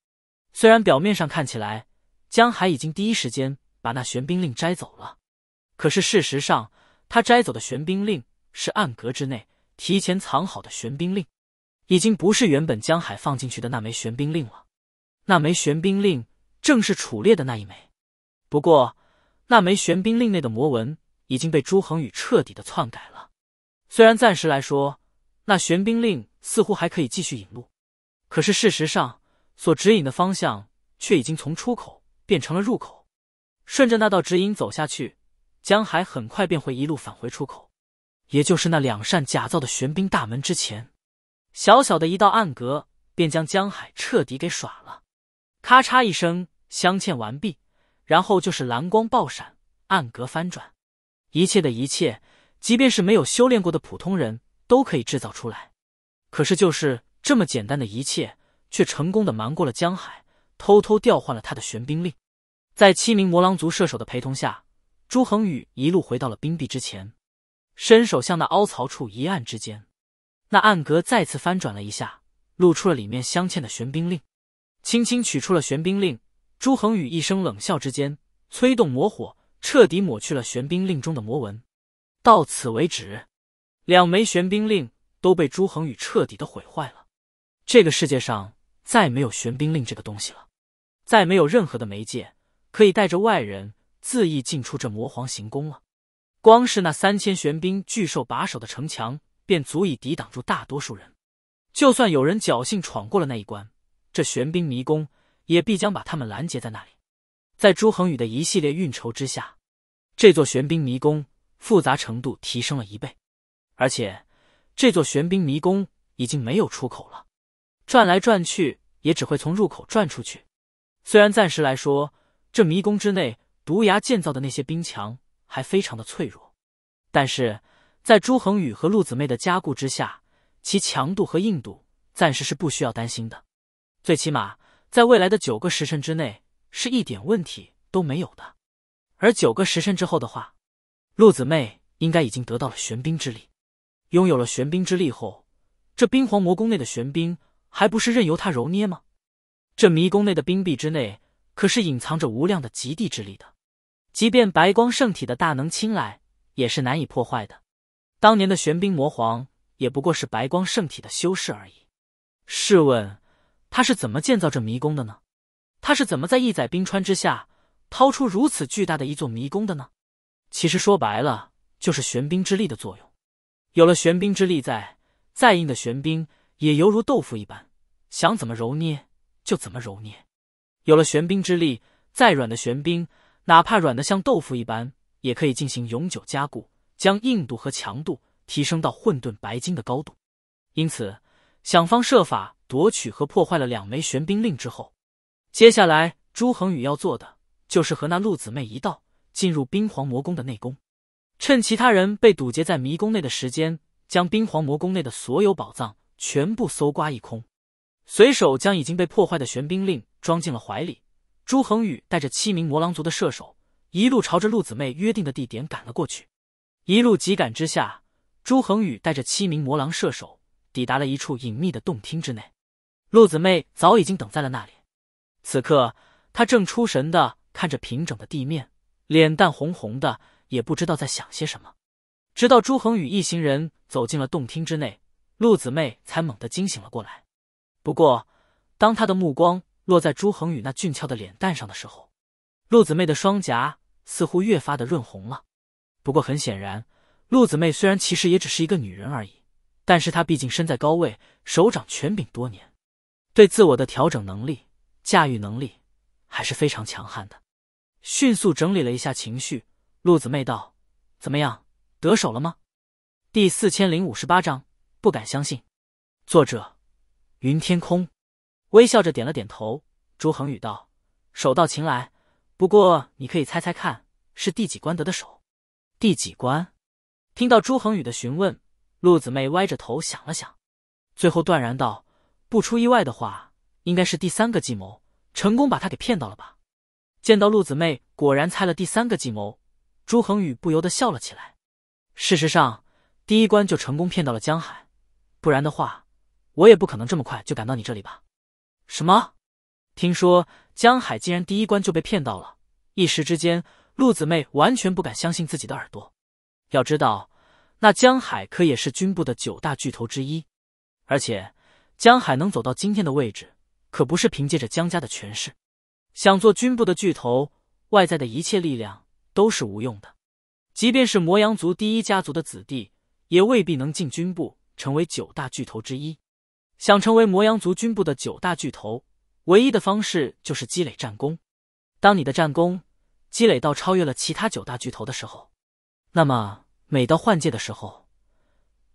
虽然表面上看起来江海已经第一时间把那玄冰令摘走了，可是事实上，他摘走的玄冰令是暗格之内提前藏好的玄冰令，已经不是原本江海放进去的那枚玄冰令了。那枚玄冰令正是楚烈的那一枚，不过那枚玄冰令内的魔纹已经被朱恒宇彻底的篡改了。虽然暂时来说，那玄冰令似乎还可以继续引路，可是事实上，所指引的方向却已经从出口变成了入口。顺着那道指引走下去，江海很快便会一路返回出口，也就是那两扇假造的玄冰大门之前。小小的一道暗格，便将江海彻底给耍了。咔嚓一声，镶嵌完毕，然后就是蓝光爆闪，暗格翻转，一切的一切，即便是没有修炼过的普通人。都可以制造出来，可是就是这么简单的一切，却成功的瞒过了江海，偷偷调换了他的玄冰令。在七名魔狼族射手的陪同下，朱恒宇一路回到了冰壁之前，伸手向那凹槽处一按之间，那暗格再次翻转了一下，露出了里面镶嵌的玄冰令。轻轻取出了玄冰令，朱恒宇一声冷笑之间，催动魔火，彻底抹去了玄冰令中的魔纹。到此为止。两枚玄冰令都被朱恒宇彻底的毁坏了，这个世界上再没有玄冰令这个东西了，再没有任何的媒介可以带着外人恣意进出这魔皇行宫了。光是那三千玄冰巨兽把守的城墙，便足以抵挡住大多数人。就算有人侥幸闯过了那一关，这玄冰迷宫也必将把他们拦截在那里。在朱恒宇的一系列运筹之下，这座玄冰迷宫复杂程度提升了一倍。而且，这座玄冰迷宫已经没有出口了，转来转去也只会从入口转出去。虽然暂时来说，这迷宫之内毒牙建造的那些冰墙还非常的脆弱，但是在朱恒宇和陆子妹的加固之下，其强度和硬度暂时是不需要担心的。最起码在未来的九个时辰之内，是一点问题都没有的。而九个时辰之后的话，陆子妹应该已经得到了玄冰之力。拥有了玄冰之力后，这冰皇魔宫内的玄冰还不是任由他揉捏吗？这迷宫内的冰壁之内可是隐藏着无量的极地之力的，即便白光圣体的大能青睐，也是难以破坏的。当年的玄冰魔皇也不过是白光圣体的修士而已。试问他是怎么建造这迷宫的呢？他是怎么在一载冰川之下掏出如此巨大的一座迷宫的呢？其实说白了，就是玄冰之力的作用。有了玄冰之力在，再硬的玄冰也犹如豆腐一般，想怎么揉捏就怎么揉捏。有了玄冰之力，再软的玄冰，哪怕软得像豆腐一般，也可以进行永久加固，将硬度和强度提升到混沌白金的高度。因此，想方设法夺取和破坏了两枚玄冰令之后，接下来朱恒宇要做的就是和那陆姊妹一道进入冰皇魔宫的内宫。趁其他人被堵截在迷宫内的时间，将冰皇魔宫内的所有宝藏全部搜刮一空，随手将已经被破坏的玄冰令装进了怀里。朱恒宇带着七名魔狼族的射手，一路朝着陆子妹约定的地点赶了过去。一路急赶之下，朱恒宇带着七名魔狼射手抵达了一处隐秘的洞厅之内。陆子妹早已经等在了那里，此刻她正出神的看着平整的地面，脸蛋红红的。也不知道在想些什么，直到朱恒宇一行人走进了洞厅之内，陆子妹才猛地惊醒了过来。不过，当她的目光落在朱恒宇那俊俏的脸蛋上的时候，陆子妹的双颊似乎越发的润红了。不过，很显然，陆子妹虽然其实也只是一个女人而已，但是她毕竟身在高位，手掌权柄多年，对自我的调整能力、驾驭能力还是非常强悍的。迅速整理了一下情绪。陆子妹道：“怎么样，得手了吗？”第四千零五十八章不敢相信。作者：云天空。微笑着点了点头。朱恒宇道：“手到擒来，不过你可以猜猜看，是第几关得的手？”第几关？听到朱恒宇的询问，陆子妹歪着头想了想，最后断然道：“不出意外的话，应该是第三个计谋成功把他给骗到了吧。”见到陆子妹果然猜了第三个计谋。朱恒宇不由得笑了起来。事实上，第一关就成功骗到了江海，不然的话，我也不可能这么快就赶到你这里吧？什么？听说江海竟然第一关就被骗到了，一时之间，陆子妹完全不敢相信自己的耳朵。要知道，那江海可也是军部的九大巨头之一，而且江海能走到今天的位置，可不是凭借着江家的权势。想做军部的巨头，外在的一切力量。都是无用的，即便是魔阳族第一家族的子弟，也未必能进军部成为九大巨头之一。想成为魔阳族军部的九大巨头，唯一的方式就是积累战功。当你的战功积累到超越了其他九大巨头的时候，那么每到换届的时候，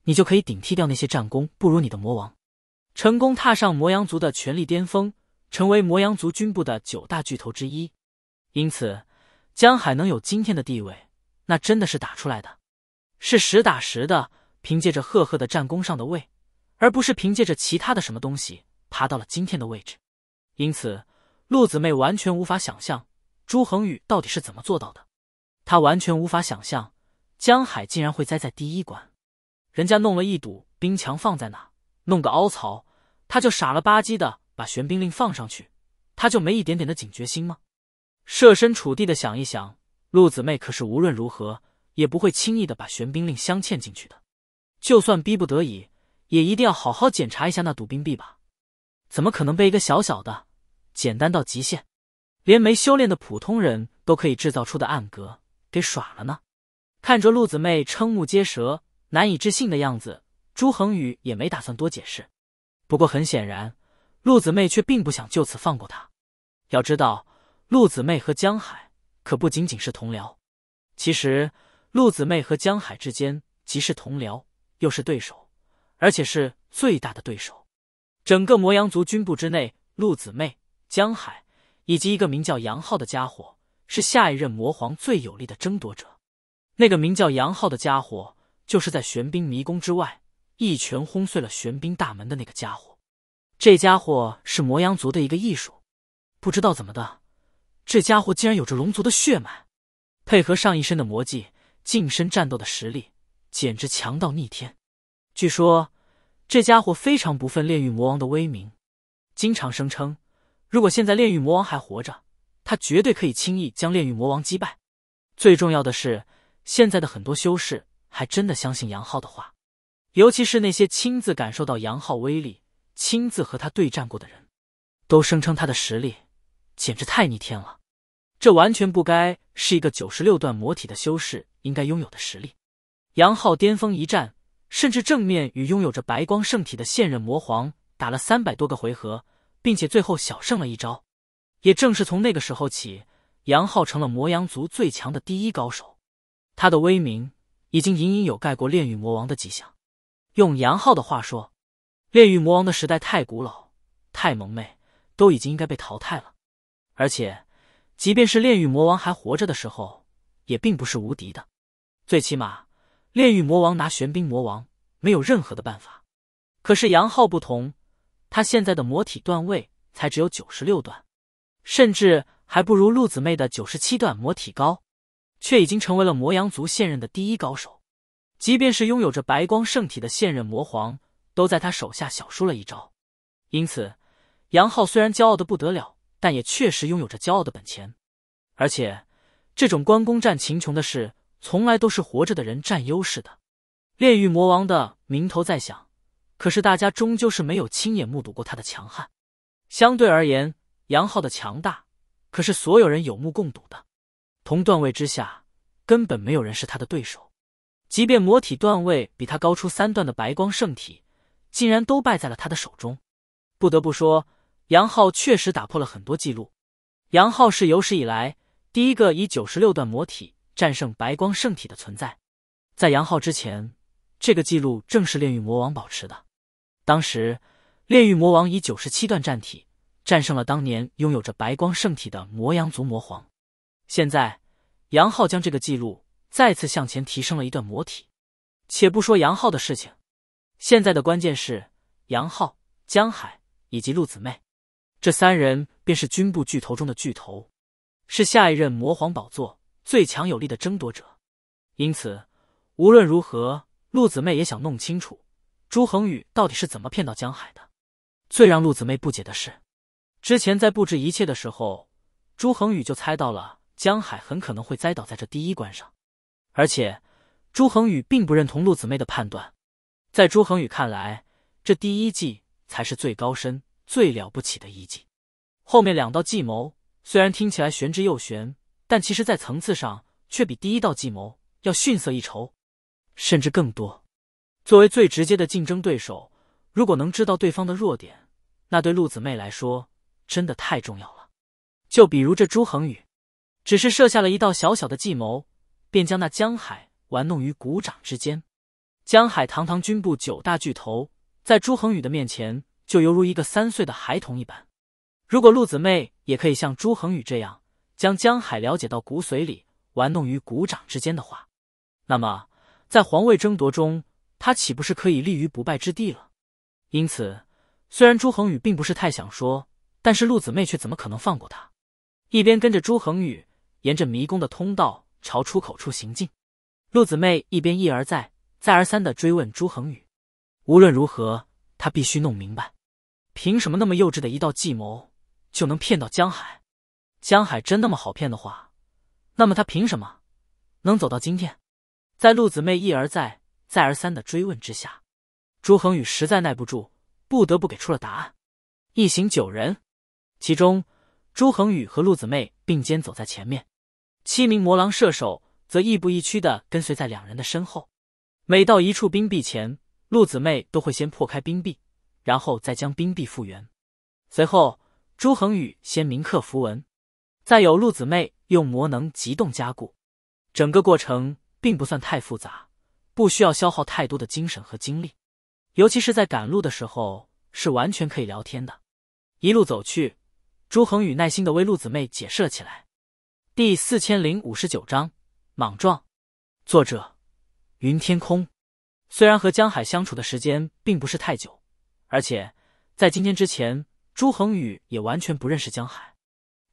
你就可以顶替掉那些战功不如你的魔王，成功踏上魔阳族的权力巅峰，成为魔阳族军部的九大巨头之一。因此。江海能有今天的地位，那真的是打出来的，是实打实的，凭借着赫赫的战功上的位，而不是凭借着其他的什么东西爬到了今天的位置。因此，陆子妹完全无法想象朱恒宇到底是怎么做到的。他完全无法想象江海竟然会栽在第一关。人家弄了一堵冰墙放在那，弄个凹槽，他就傻了吧唧的把玄冰令放上去，他就没一点点的警觉心吗？设身处地的想一想，陆子妹可是无论如何也不会轻易的把玄冰令镶嵌进去的，就算逼不得已，也一定要好好检查一下那赌冰币吧。怎么可能被一个小小的、简单到极限，连没修炼的普通人都可以制造出的暗格给耍了呢？看着陆子妹瞠目结舌、难以置信的样子，朱恒宇也没打算多解释。不过很显然，陆子妹却并不想就此放过他。要知道。陆子妹和江海可不仅仅是同僚，其实陆子妹和江海之间既是同僚，又是对手，而且是最大的对手。整个魔阳族军部之内，陆子妹、江海以及一个名叫杨浩的家伙是下一任魔皇最有力的争夺者。那个名叫杨浩的家伙，就是在玄冰迷宫之外一拳轰碎了玄冰大门的那个家伙。这家伙是魔羊族的一个异术，不知道怎么的。这家伙竟然有着龙族的血脉，配合上一身的魔技，近身战斗的实力简直强到逆天。据说这家伙非常不忿炼狱魔王的威名，经常声称如果现在炼狱魔王还活着，他绝对可以轻易将炼狱魔王击败。最重要的是，现在的很多修士还真的相信杨浩的话，尤其是那些亲自感受到杨浩威力、亲自和他对战过的人，都声称他的实力。简直太逆天了！这完全不该是一个九十六段魔体的修士应该拥有的实力。杨浩巅峰一战，甚至正面与拥有着白光圣体的现任魔皇打了三百多个回合，并且最后小胜了一招。也正是从那个时候起，杨浩成了魔阳族最强的第一高手，他的威名已经隐隐有盖过炼狱魔王的迹象。用杨浩的话说，炼狱魔王的时代太古老、太蒙昧，都已经应该被淘汰了。而且，即便是炼狱魔王还活着的时候，也并不是无敌的。最起码，炼狱魔王拿玄冰魔王没有任何的办法。可是杨浩不同，他现在的魔体段位才只有九十六段，甚至还不如陆子妹的九十七段魔体高，却已经成为了魔阳族现任的第一高手。即便是拥有着白光圣体的现任魔皇，都在他手下小输了一招。因此，杨浩虽然骄傲的不得了。但也确实拥有着骄傲的本钱，而且这种关公战秦琼的事，从来都是活着的人占优势的。炼狱魔王的名头在响，可是大家终究是没有亲眼目睹过他的强悍。相对而言，杨浩的强大可是所有人有目共睹的。同段位之下，根本没有人是他的对手。即便魔体段位比他高出三段的白光圣体，竟然都败在了他的手中。不得不说。杨浩确实打破了很多记录。杨浩是有史以来第一个以九十六段魔体战胜白光圣体的存在。在杨浩之前，这个记录正是炼狱魔王保持的。当时，炼狱魔王以九十七段战体战胜了当年拥有着白光圣体的魔阳族魔皇。现在，杨浩将这个记录再次向前提升了一段魔体。且不说杨浩的事情，现在的关键是杨浩、江海以及陆子妹。这三人便是军部巨头中的巨头，是下一任魔皇宝座最强有力的争夺者。因此，无论如何，陆子妹也想弄清楚朱恒宇到底是怎么骗到江海的。最让陆子妹不解的是，之前在布置一切的时候，朱恒宇就猜到了江海很可能会栽倒在这第一关上，而且朱恒宇并不认同陆子妹的判断。在朱恒宇看来，这第一计才是最高深。最了不起的一计，后面两道计谋虽然听起来玄之又玄，但其实在层次上却比第一道计谋要逊色一筹，甚至更多。作为最直接的竞争对手，如果能知道对方的弱点，那对陆子妹来说真的太重要了。就比如这朱恒宇，只是设下了一道小小的计谋，便将那江海玩弄于股掌之间。江海堂堂军部九大巨头，在朱恒宇的面前。就犹如一个三岁的孩童一般。如果陆子妹也可以像朱恒宇这样，将江海了解到骨髓里，玩弄于股掌之间的话，那么在皇位争夺中，他岂不是可以立于不败之地了？因此，虽然朱恒宇并不是太想说，但是陆子妹却怎么可能放过他？一边跟着朱恒宇沿着迷宫的通道朝出口处行进，陆子妹一边一而再、再而三的追问朱恒宇：无论如何，他必须弄明白。凭什么那么幼稚的一道计谋就能骗到江海？江海真那么好骗的话，那么他凭什么能走到今天？在陆子妹一而再、再而三的追问之下，朱恒宇实在耐不住，不得不给出了答案。一行九人，其中朱恒宇和陆子妹并肩走在前面，七名魔狼射手则亦步亦趋的跟随在两人的身后。每到一处冰壁前，陆子妹都会先破开冰壁。然后再将冰壁复原，随后朱恒宇先铭刻符文，再有陆子妹用魔能极冻加固，整个过程并不算太复杂，不需要消耗太多的精神和精力，尤其是在赶路的时候是完全可以聊天的。一路走去，朱恒宇耐心的为陆子妹解释了起来。第四千零五十九章：莽撞。作者：云天空。虽然和江海相处的时间并不是太久。而且在今天之前，朱恒宇也完全不认识江海，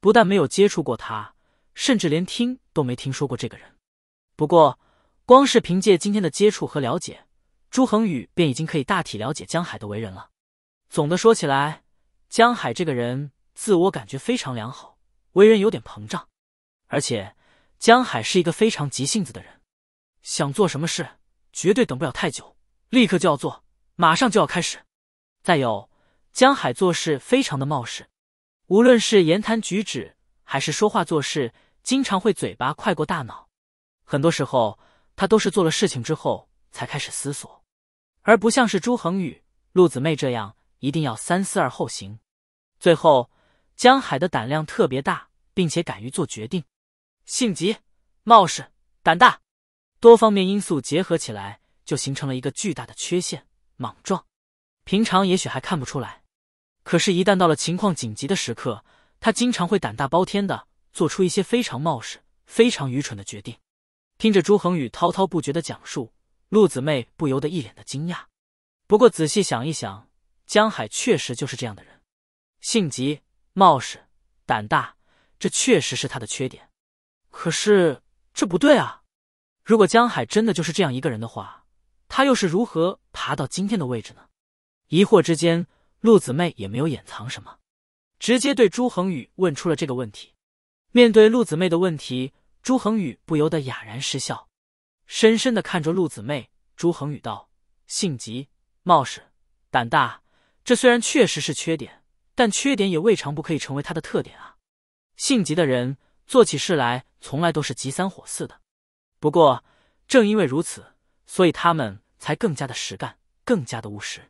不但没有接触过他，甚至连听都没听说过这个人。不过，光是凭借今天的接触和了解，朱恒宇便已经可以大体了解江海的为人了。总的说起来，江海这个人自我感觉非常良好，为人有点膨胀，而且江海是一个非常急性子的人，想做什么事绝对等不了太久，立刻就要做，马上就要开始。再有，江海做事非常的冒失，无论是言谈举止还是说话做事，经常会嘴巴快过大脑。很多时候，他都是做了事情之后才开始思索，而不像是朱恒宇、陆子妹这样一定要三思而后行。最后，江海的胆量特别大，并且敢于做决定，性急、冒失、胆大，多方面因素结合起来，就形成了一个巨大的缺陷——莽撞。平常也许还看不出来，可是，一旦到了情况紧急的时刻，他经常会胆大包天的做出一些非常冒失、非常愚蠢的决定。听着朱恒宇滔滔不绝的讲述，陆子妹不由得一脸的惊讶。不过仔细想一想，江海确实就是这样的人，性急、冒失、胆大，这确实是他的缺点。可是这不对啊！如果江海真的就是这样一个人的话，他又是如何爬到今天的位置呢？疑惑之间，陆子妹也没有掩藏什么，直接对朱恒宇问出了这个问题。面对陆子妹的问题，朱恒宇不由得哑然失笑，深深的看着陆子妹，朱恒宇道：“性急、冒失、胆大，这虽然确实是缺点，但缺点也未尝不可以成为他的特点啊。性急的人做起事来从来都是急三火四的，不过正因为如此，所以他们才更加的实干，更加的务实。”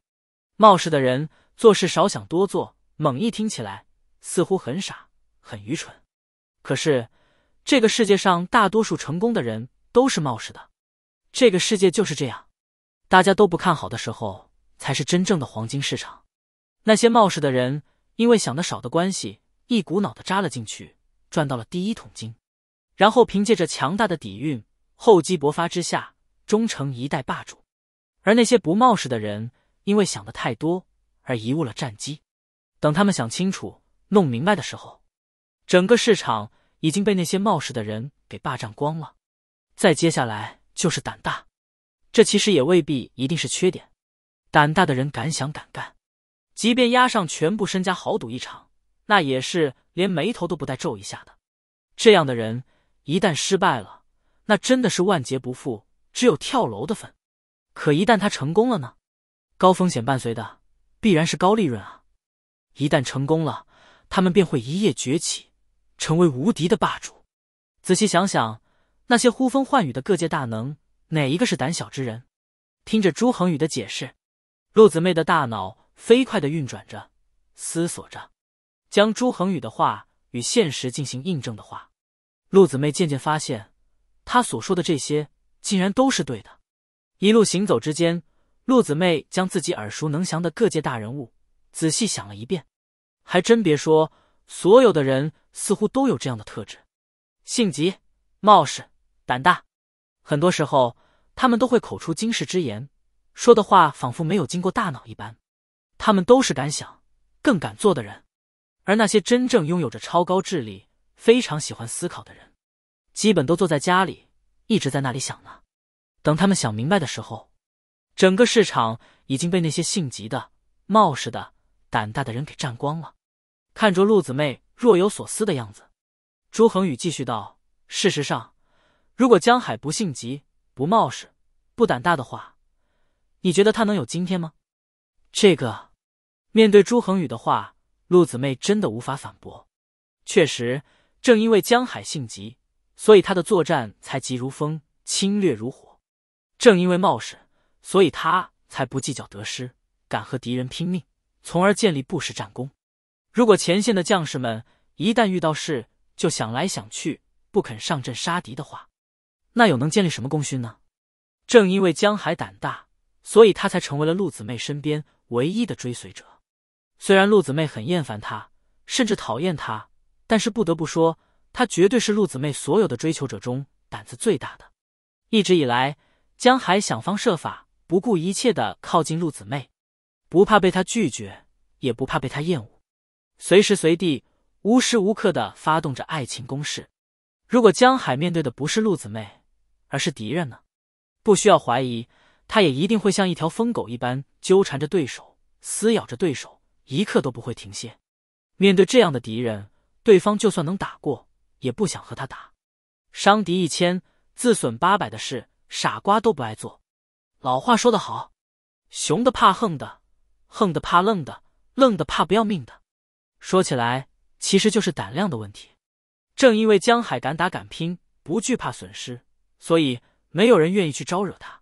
冒失的人做事少想多做，猛一听起来似乎很傻很愚蠢。可是这个世界上大多数成功的人都是冒失的，这个世界就是这样。大家都不看好的时候，才是真正的黄金市场。那些冒失的人因为想的少的关系，一股脑的扎了进去，赚到了第一桶金，然后凭借着强大的底蕴，厚积薄发之下，终成一代霸主。而那些不冒失的人。因为想的太多而贻误了战机，等他们想清楚、弄明白的时候，整个市场已经被那些冒失的人给霸占光了。再接下来就是胆大，这其实也未必一定是缺点。胆大的人敢想敢干，即便押上全部身家豪赌一场，那也是连眉头都不带皱一下的。这样的人一旦失败了，那真的是万劫不复，只有跳楼的份。可一旦他成功了呢？高风险伴随的必然是高利润啊！一旦成功了，他们便会一夜崛起，成为无敌的霸主。仔细想想，那些呼风唤雨的各界大能，哪一个是胆小之人？听着朱恒宇的解释，陆子妹的大脑飞快的运转着，思索着，将朱恒宇的话与现实进行印证的话，陆子妹渐渐发现，他所说的这些竟然都是对的。一路行走之间。陆子妹将自己耳熟能详的各界大人物仔细想了一遍，还真别说，所有的人似乎都有这样的特质：性急、冒失、胆大。很多时候，他们都会口出惊世之言，说的话仿佛没有经过大脑一般。他们都是敢想、更敢做的人。而那些真正拥有着超高智力、非常喜欢思考的人，基本都坐在家里，一直在那里想呢。等他们想明白的时候。整个市场已经被那些性急的、冒失的、胆大的人给占光了。看着陆子妹若有所思的样子，朱恒宇继续道：“事实上，如果江海不性急、不冒失、不胆大的话，你觉得他能有今天吗？”这个，面对朱恒宇的话，陆子妹真的无法反驳。确实，正因为江海性急，所以他的作战才急如风、侵略如火；正因为冒失。所以他才不计较得失，敢和敌人拼命，从而建立不世战功。如果前线的将士们一旦遇到事就想来想去不肯上阵杀敌的话，那又能建立什么功勋呢？正因为江海胆大，所以他才成为了陆子妹身边唯一的追随者。虽然陆子妹很厌烦他，甚至讨厌他，但是不得不说，他绝对是陆子妹所有的追求者中胆子最大的。一直以来，江海想方设法。不顾一切的靠近陆子妹，不怕被他拒绝，也不怕被他厌恶，随时随地、无时无刻的发动着爱情攻势。如果江海面对的不是陆子妹，而是敌人呢？不需要怀疑，他也一定会像一条疯狗一般纠缠着对手，撕咬着对手，一刻都不会停歇。面对这样的敌人，对方就算能打过，也不想和他打。伤敌一千，自损八百的事，傻瓜都不爱做。老话说得好，熊的怕横的，横的怕愣的，愣的怕不要命的。说起来，其实就是胆量的问题。正因为江海敢打敢拼，不惧怕损失，所以没有人愿意去招惹他。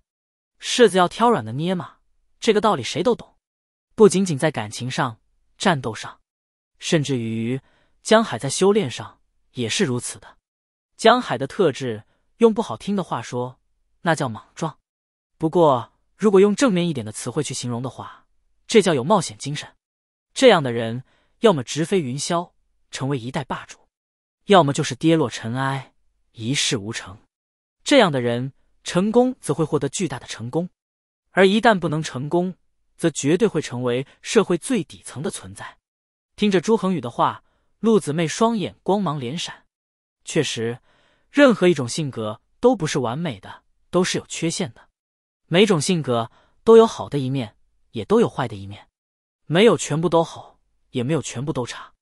柿子要挑软的捏嘛，这个道理谁都懂。不仅仅在感情上、战斗上，甚至于江海在修炼上也是如此的。江海的特质，用不好听的话说，那叫莽撞。不过，如果用正面一点的词汇去形容的话，这叫有冒险精神。这样的人，要么直飞云霄，成为一代霸主；，要么就是跌落尘埃，一事无成。这样的人，成功则会获得巨大的成功，而一旦不能成功，则绝对会成为社会最底层的存在。听着朱恒宇的话，陆子妹双眼光芒连闪。确实，任何一种性格都不是完美的，都是有缺陷的。每种性格都有好的一面，也都有坏的一面，没有全部都好，也没有全部都差。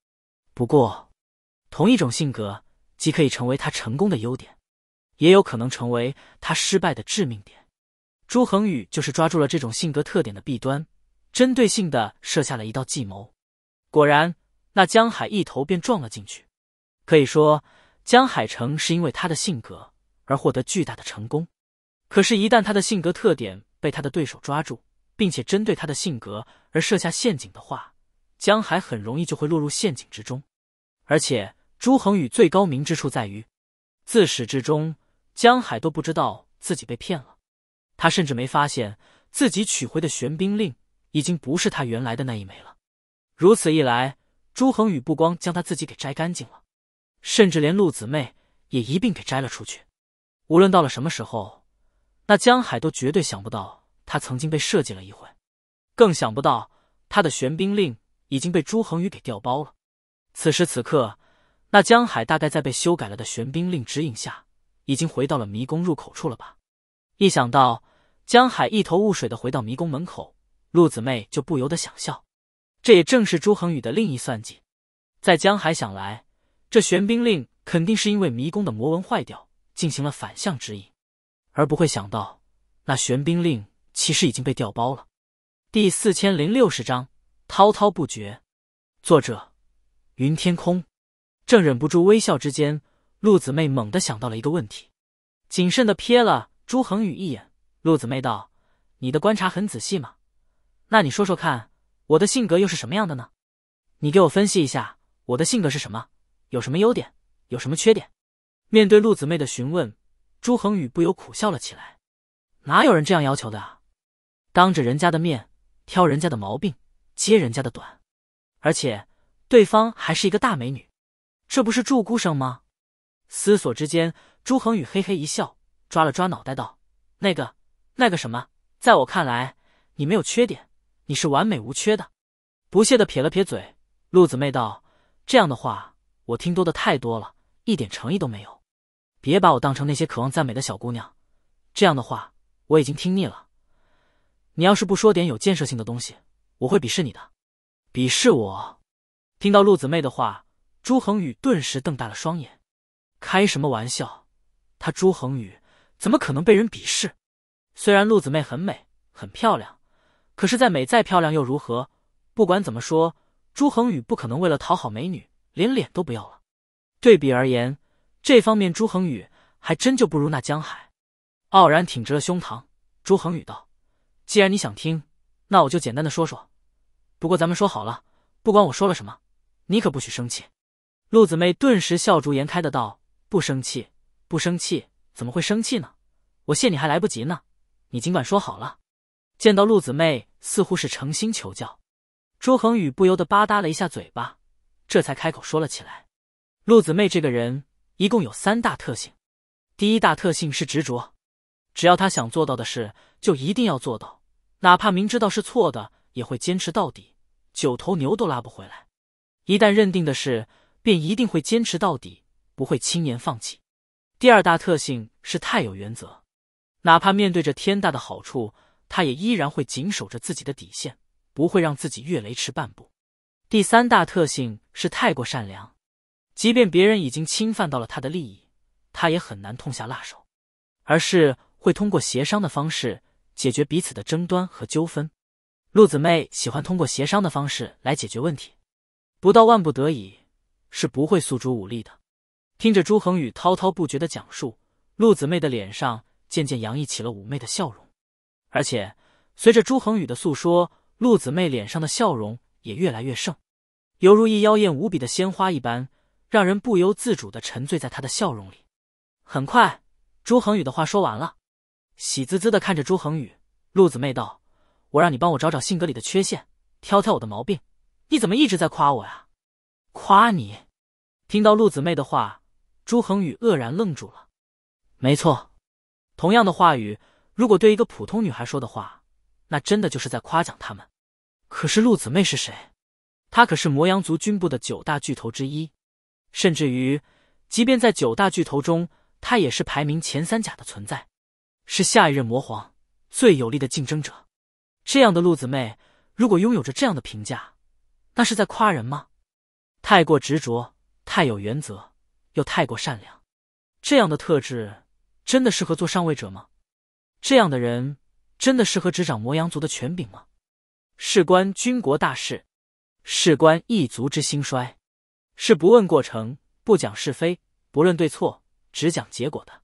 不过，同一种性格既可以成为他成功的优点，也有可能成为他失败的致命点。朱恒宇就是抓住了这种性格特点的弊端，针对性的设下了一道计谋。果然，那江海一头便撞了进去。可以说，江海城是因为他的性格而获得巨大的成功。可是，一旦他的性格特点被他的对手抓住，并且针对他的性格而设下陷阱的话，江海很容易就会落入陷阱之中。而且，朱恒宇最高明之处在于，自始至终江海都不知道自己被骗了，他甚至没发现自己取回的玄冰令已经不是他原来的那一枚了。如此一来，朱恒宇不光将他自己给摘干净了，甚至连陆子妹也一并给摘了出去。无论到了什么时候。那江海都绝对想不到，他曾经被设计了一回，更想不到他的玄冰令已经被朱恒宇给调包了。此时此刻，那江海大概在被修改了的玄冰令指引下，已经回到了迷宫入口处了吧？一想到江海一头雾水的回到迷宫门口，陆子妹就不由得想笑。这也正是朱恒宇的另一算计。在江海想来，这玄冰令肯定是因为迷宫的魔纹坏掉，进行了反向指引。而不会想到，那玄冰令其实已经被调包了。第四千零六十章滔滔不绝，作者云天空。正忍不住微笑之间，陆子妹猛地想到了一个问题，谨慎的瞥了朱恒宇一眼。陆子妹道：“你的观察很仔细嘛？那你说说看，我的性格又是什么样的呢？你给我分析一下，我的性格是什么？有什么优点？有什么缺点？”面对陆子妹的询问。朱恒宇不由苦笑了起来，哪有人这样要求的啊？当着人家的面挑人家的毛病，揭人家的短，而且对方还是一个大美女，这不是祝孤生吗？思索之间，朱恒宇嘿嘿一笑，抓了抓脑袋道：“那个，那个什么，在我看来，你没有缺点，你是完美无缺的。”不屑的撇了撇嘴，陆子妹道：“这样的话，我听多的太多了，一点诚意都没有。”别把我当成那些渴望赞美的小姑娘，这样的话我已经听腻了。你要是不说点有建设性的东西，我会鄙视你的。鄙视我？听到陆子妹的话，朱恒宇顿时瞪大了双眼。开什么玩笑？他朱恒宇怎么可能被人鄙视？虽然陆子妹很美，很漂亮，可是再美再漂亮又如何？不管怎么说，朱恒宇不可能为了讨好美女连脸都不要了。对比而言。这方面朱恒宇还真就不如那江海。傲然挺直了胸膛，朱恒宇道：“既然你想听，那我就简单的说说。不过咱们说好了，不管我说了什么，你可不许生气。”陆子妹顿时笑逐颜开的道：“不生气，不生气，怎么会生气呢？我谢你还来不及呢，你尽管说好了。”见到陆子妹似乎是诚心求教，朱恒宇不由得吧嗒了一下嘴巴，这才开口说了起来：“陆子妹这个人……”一共有三大特性，第一大特性是执着，只要他想做到的事，就一定要做到，哪怕明知道是错的，也会坚持到底，九头牛都拉不回来。一旦认定的事，便一定会坚持到底，不会轻言放弃。第二大特性是太有原则，哪怕面对着天大的好处，他也依然会紧守着自己的底线，不会让自己越雷池半步。第三大特性是太过善良。即便别人已经侵犯到了他的利益，他也很难痛下辣手，而是会通过协商的方式解决彼此的争端和纠纷。陆子妹喜欢通过协商的方式来解决问题，不到万不得已是不会诉诸武力的。听着朱恒宇滔滔不绝的讲述，陆子妹的脸上渐渐洋溢起了妩媚的笑容，而且随着朱恒宇的诉说，陆子妹脸上的笑容也越来越盛，犹如一妖艳无比的鲜花一般。让人不由自主的沉醉在他的笑容里。很快，朱恒宇的话说完了，喜滋滋的看着朱恒宇，陆子妹道：“我让你帮我找找性格里的缺陷，挑挑我的毛病，你怎么一直在夸我呀？”“夸你？”听到陆子妹的话，朱恒宇愕然愣住了。没错，同样的话语，如果对一个普通女孩说的话，那真的就是在夸奖他们。可是陆子妹是谁？她可是魔阳族军部的九大巨头之一。甚至于，即便在九大巨头中，他也是排名前三甲的存在，是下一任魔皇最有力的竞争者。这样的陆子妹，如果拥有着这样的评价，那是在夸人吗？太过执着，太有原则，又太过善良，这样的特质真的适合做上位者吗？这样的人真的适合执掌魔阳族的权柄吗？事关军国大事，事关一族之兴衰。是不问过程，不讲是非，不论对错，只讲结果的。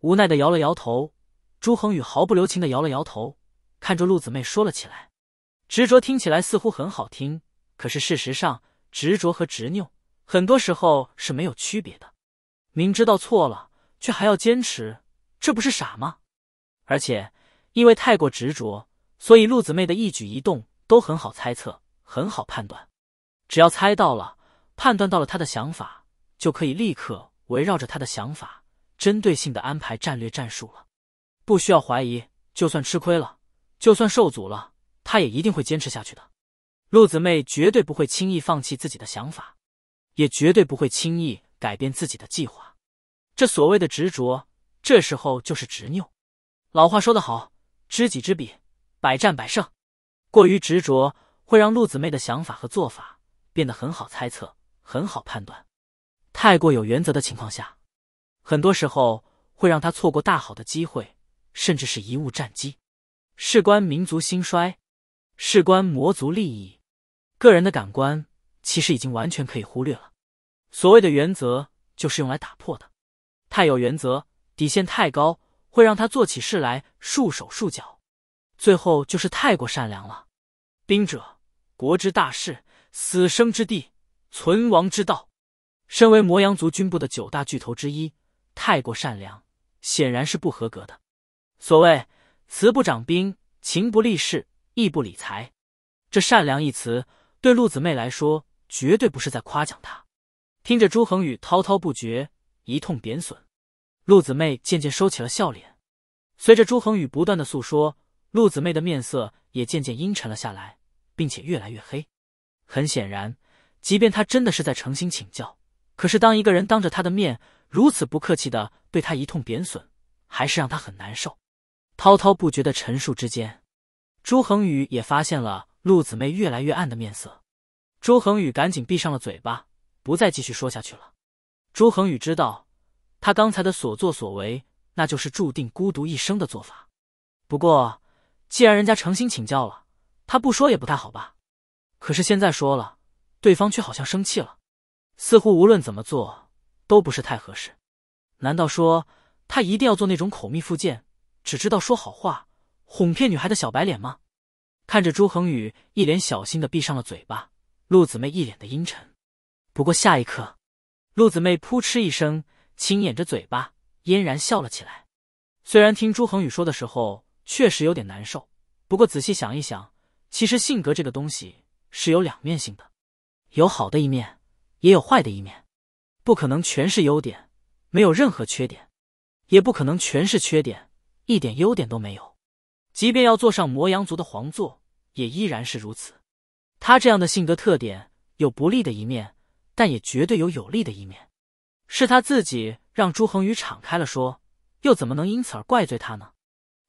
无奈的摇了摇头，朱恒宇毫不留情的摇了摇头，看着陆子妹说了起来。执着听起来似乎很好听，可是事实上，执着和执拗很多时候是没有区别的。明知道错了，却还要坚持，这不是傻吗？而且，因为太过执着，所以陆子妹的一举一动都很好猜测，很好判断。只要猜到了。判断到了他的想法，就可以立刻围绕着他的想法，针对性的安排战略战术了。不需要怀疑，就算吃亏了，就算受阻了，他也一定会坚持下去的。陆子妹绝对不会轻易放弃自己的想法，也绝对不会轻易改变自己的计划。这所谓的执着，这时候就是执拗。老话说得好，知己知彼，百战百胜。过于执着，会让陆子妹的想法和做法变得很好猜测。很好判断，太过有原则的情况下，很多时候会让他错过大好的机会，甚至是贻误战机。事关民族兴衰，事关魔族利益，个人的感官其实已经完全可以忽略了。所谓的原则，就是用来打破的。太有原则，底线太高，会让他做起事来束手束脚。最后就是太过善良了。兵者，国之大事，死生之地。存亡之道，身为魔阳族军部的九大巨头之一，太过善良显然是不合格的。所谓“慈不掌兵，情不立事，义不理财”，这“善良”一词对陆子妹来说，绝对不是在夸奖他。听着朱恒宇滔滔不绝一通贬损，陆子妹渐渐收起了笑脸。随着朱恒宇不断的诉说，陆子妹的面色也渐渐阴沉了下来，并且越来越黑。很显然。即便他真的是在诚心请教，可是当一个人当着他的面如此不客气的对他一通贬损，还是让他很难受。滔滔不绝的陈述之间，朱恒宇也发现了陆子妹越来越暗的面色。朱恒宇赶紧闭上了嘴巴，不再继续说下去了。朱恒宇知道，他刚才的所作所为，那就是注定孤独一生的做法。不过，既然人家诚心请教了，他不说也不太好吧。可是现在说了。对方却好像生气了，似乎无论怎么做都不是太合适。难道说他一定要做那种口蜜腹剑、只知道说好话哄骗女孩的小白脸吗？看着朱恒宇一脸小心的闭上了嘴巴，陆子妹一脸的阴沉。不过下一刻，陆子妹扑哧一声，轻掩着嘴巴，嫣然笑了起来。虽然听朱恒宇说的时候确实有点难受，不过仔细想一想，其实性格这个东西是有两面性的。有好的一面，也有坏的一面，不可能全是优点，没有任何缺点，也不可能全是缺点，一点优点都没有。即便要坐上魔羊族的皇座，也依然是如此。他这样的性格特点有不利的一面，但也绝对有有利的一面。是他自己让朱恒宇敞开了说，又怎么能因此而怪罪他呢？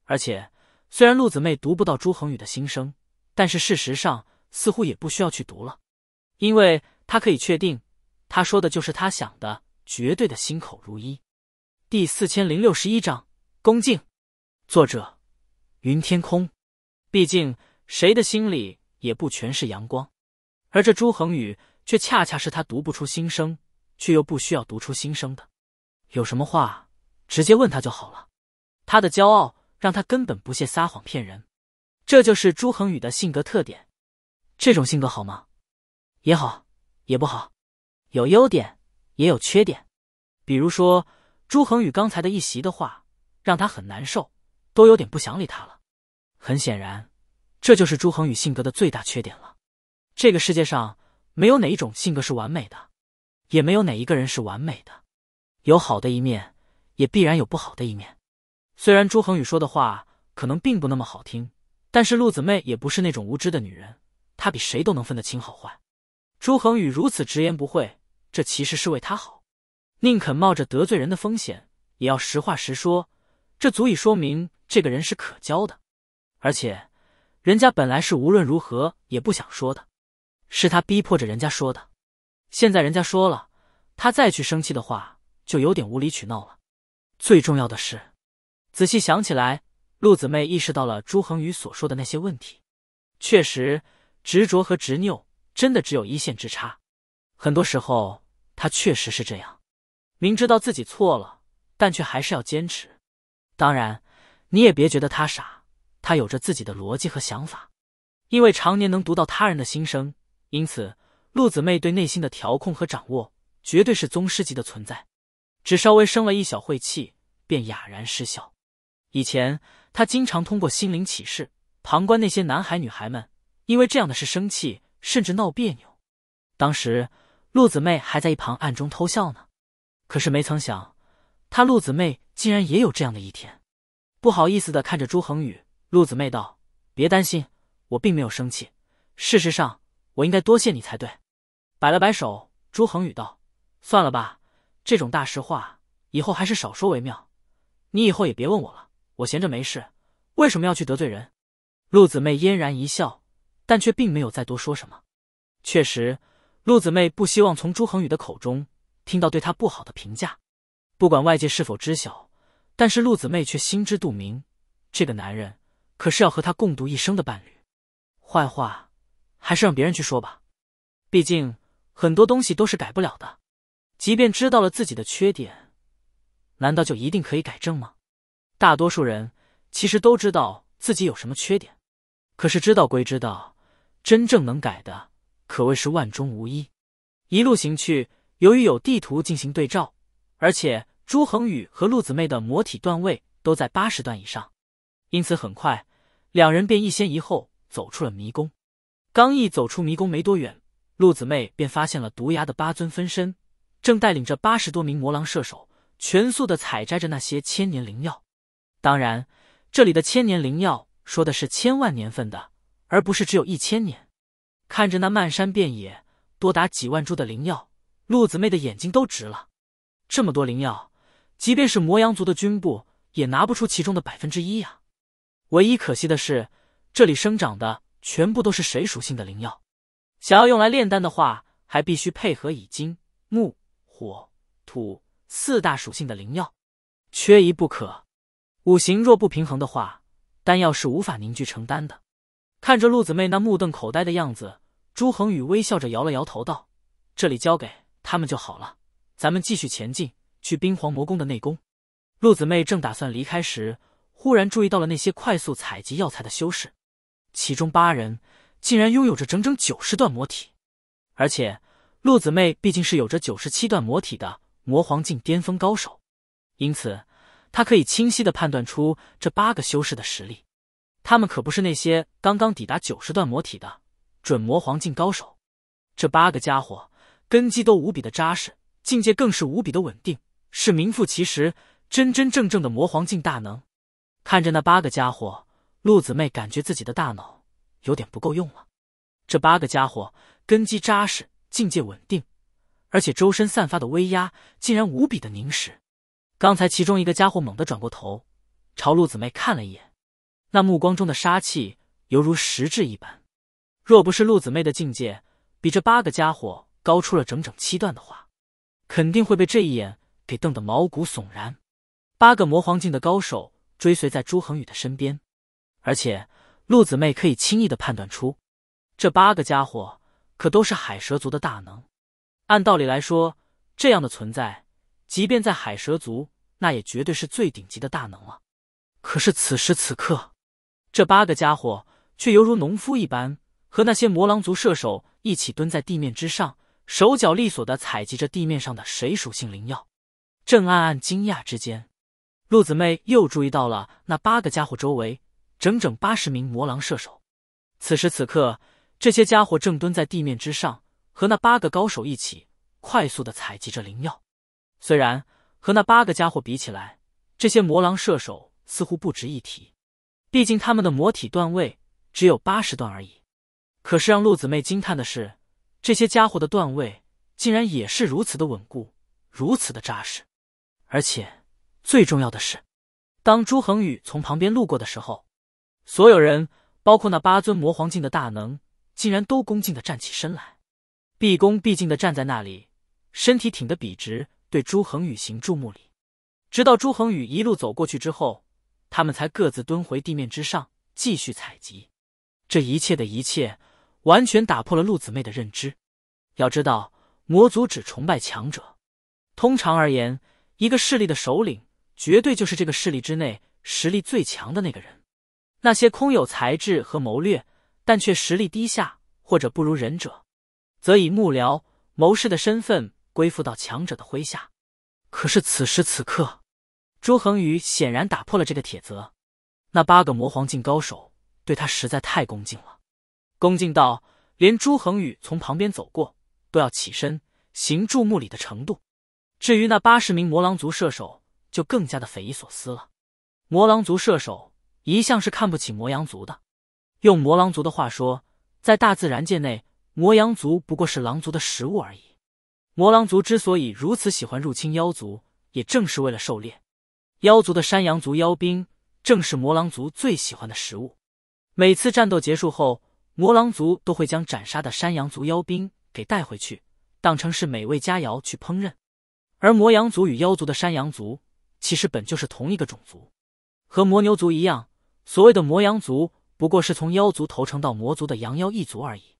而且，虽然陆子妹读不到朱恒宇的心声，但是事实上似乎也不需要去读了。因为他可以确定，他说的就是他想的，绝对的心口如一。第四千零六十一章恭敬，作者云天空。毕竟谁的心里也不全是阳光，而这朱恒宇却恰恰是他读不出心声，却又不需要读出心声的。有什么话直接问他就好了。他的骄傲让他根本不屑撒谎骗人，这就是朱恒宇的性格特点。这种性格好吗？也好，也不好，有优点，也有缺点。比如说朱恒宇刚才的一席的话，让他很难受，都有点不想理他了。很显然，这就是朱恒宇性格的最大缺点了。这个世界上没有哪一种性格是完美的，也没有哪一个人是完美的。有好的一面，也必然有不好的一面。虽然朱恒宇说的话可能并不那么好听，但是陆子妹也不是那种无知的女人，她比谁都能分得清好坏。朱恒宇如此直言不讳，这其实是为他好，宁肯冒着得罪人的风险，也要实话实说。这足以说明这个人是可交的，而且人家本来是无论如何也不想说的，是他逼迫着人家说的。现在人家说了，他再去生气的话，就有点无理取闹了。最重要的是，仔细想起来，陆子妹意识到了朱恒宇所说的那些问题，确实执着和执拗。真的只有一线之差，很多时候他确实是这样，明知道自己错了，但却还是要坚持。当然，你也别觉得他傻，他有着自己的逻辑和想法。因为常年能读到他人的心声，因此陆子妹对内心的调控和掌握绝对是宗师级的存在。只稍微生了一小会气，便哑然失笑。以前他经常通过心灵启示旁观那些男孩女孩们，因为这样的事生气。甚至闹别扭，当时陆子妹还在一旁暗中偷笑呢，可是没曾想，她陆子妹竟然也有这样的一天。不好意思的看着朱恒宇，陆子妹道：“别担心，我并没有生气，事实上，我应该多谢你才对。”摆了摆手，朱恒宇道：“算了吧，这种大实话，以后还是少说为妙。你以后也别问我了，我闲着没事，为什么要去得罪人？”陆子妹嫣然一笑。但却并没有再多说什么。确实，陆子妹不希望从朱恒宇的口中听到对她不好的评价。不管外界是否知晓，但是陆子妹却心知肚明，这个男人可是要和她共度一生的伴侣。坏话还是让别人去说吧，毕竟很多东西都是改不了的。即便知道了自己的缺点，难道就一定可以改正吗？大多数人其实都知道自己有什么缺点，可是知道归知道。真正能改的可谓是万中无一。一路行去，由于有地图进行对照，而且朱恒宇和陆子妹的魔体段位都在八十段以上，因此很快两人便一先一后走出了迷宫。刚一走出迷宫没多远，陆子妹便发现了毒牙的八尊分身，正带领着八十多名魔狼射手全速的采摘着那些千年灵药。当然，这里的千年灵药说的是千万年份的。而不是只有一千年。看着那漫山遍野多达几万株的灵药，陆子妹的眼睛都直了。这么多灵药，即便是魔阳族的军部也拿不出其中的百分之一呀。唯一可惜的是，这里生长的全部都是水属性的灵药，想要用来炼丹的话，还必须配合以金、木、火、土四大属性的灵药，缺一不可。五行若不平衡的话，丹药是无法凝聚成丹的。看着陆子妹那目瞪口呆的样子，朱恒宇微笑着摇了摇头，道：“这里交给他们就好了，咱们继续前进，去冰皇魔宫的内宫。”陆子妹正打算离开时，忽然注意到了那些快速采集药材的修士，其中八人竟然拥有着整整九十段魔体，而且陆子妹毕竟是有着九十七段魔体的魔皇境巅峰高手，因此她可以清晰的判断出这八个修士的实力。他们可不是那些刚刚抵达九十段魔体的准魔皇境高手，这八个家伙根基都无比的扎实，境界更是无比的稳定，是名副其实、真真正正的魔皇境大能。看着那八个家伙，陆子妹感觉自己的大脑有点不够用了。这八个家伙根基扎实，境界稳定，而且周身散发的威压竟然无比的凝实。刚才其中一个家伙猛地转过头，朝陆子妹看了一眼。那目光中的杀气犹如实质一般，若不是陆子妹的境界比这八个家伙高出了整整七段的话，肯定会被这一眼给瞪得毛骨悚然。八个魔皇境的高手追随在朱恒宇的身边，而且陆子妹可以轻易的判断出，这八个家伙可都是海蛇族的大能。按道理来说，这样的存在，即便在海蛇族，那也绝对是最顶级的大能了。可是此时此刻，这八个家伙却犹如农夫一般，和那些魔狼族射手一起蹲在地面之上，手脚利索的采集着地面上的水属性灵药。正暗暗惊讶之间，陆子妹又注意到了那八个家伙周围整整八十名魔狼射手。此时此刻，这些家伙正蹲在地面之上，和那八个高手一起快速的采集着灵药。虽然和那八个家伙比起来，这些魔狼射手似乎不值一提。毕竟他们的魔体段位只有八十段而已，可是让陆子妹惊叹的是，这些家伙的段位竟然也是如此的稳固，如此的扎实，而且最重要的是，当朱恒宇从旁边路过的时候，所有人，包括那八尊魔皇境的大能，竟然都恭敬的站起身来，毕恭毕敬的站在那里，身体挺得笔直，对朱恒宇行注目礼，直到朱恒宇一路走过去之后。他们才各自蹲回地面之上，继续采集。这一切的一切，完全打破了陆子妹的认知。要知道，魔族只崇拜强者。通常而言，一个势力的首领，绝对就是这个势力之内实力最强的那个人。那些空有才智和谋略，但却实力低下或者不如人者，则以幕僚、谋士的身份归附到强者的麾下。可是，此时此刻。朱恒宇显然打破了这个铁则，那八个魔皇境高手对他实在太恭敬了，恭敬到连朱恒宇从旁边走过都要起身行注目礼的程度。至于那八十名魔狼族射手，就更加的匪夷所思了。魔狼族射手一向是看不起魔羊族的，用魔狼族的话说，在大自然界内，魔羊族不过是狼族的食物而已。魔狼族之所以如此喜欢入侵妖族，也正是为了狩猎。妖族的山羊族妖兵正是魔狼族最喜欢的食物。每次战斗结束后，魔狼族都会将斩杀的山羊族妖兵给带回去，当成是美味佳肴去烹饪。而魔羊族与妖族的山羊族其实本就是同一个种族，和魔牛族一样。所谓的魔羊族，不过是从妖族投诚到魔族的羊妖一族而已。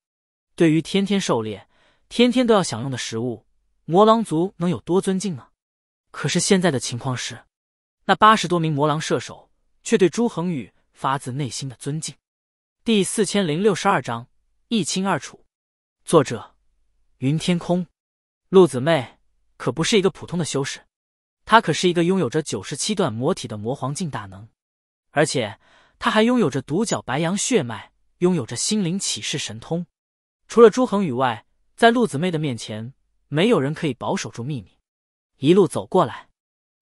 对于天天狩猎、天天都要享用的食物，魔狼族能有多尊敬呢？可是现在的情况是。那八十多名魔狼射手却对朱恒宇发自内心的尊敬。第四千零六十二章一清二楚。作者：云天空。陆子妹可不是一个普通的修士，她可是一个拥有着九十七段魔体的魔皇境大能，而且她还拥有着独角白羊血脉，拥有着心灵启示神通。除了朱恒宇外，在陆子妹的面前，没有人可以保守住秘密。一路走过来。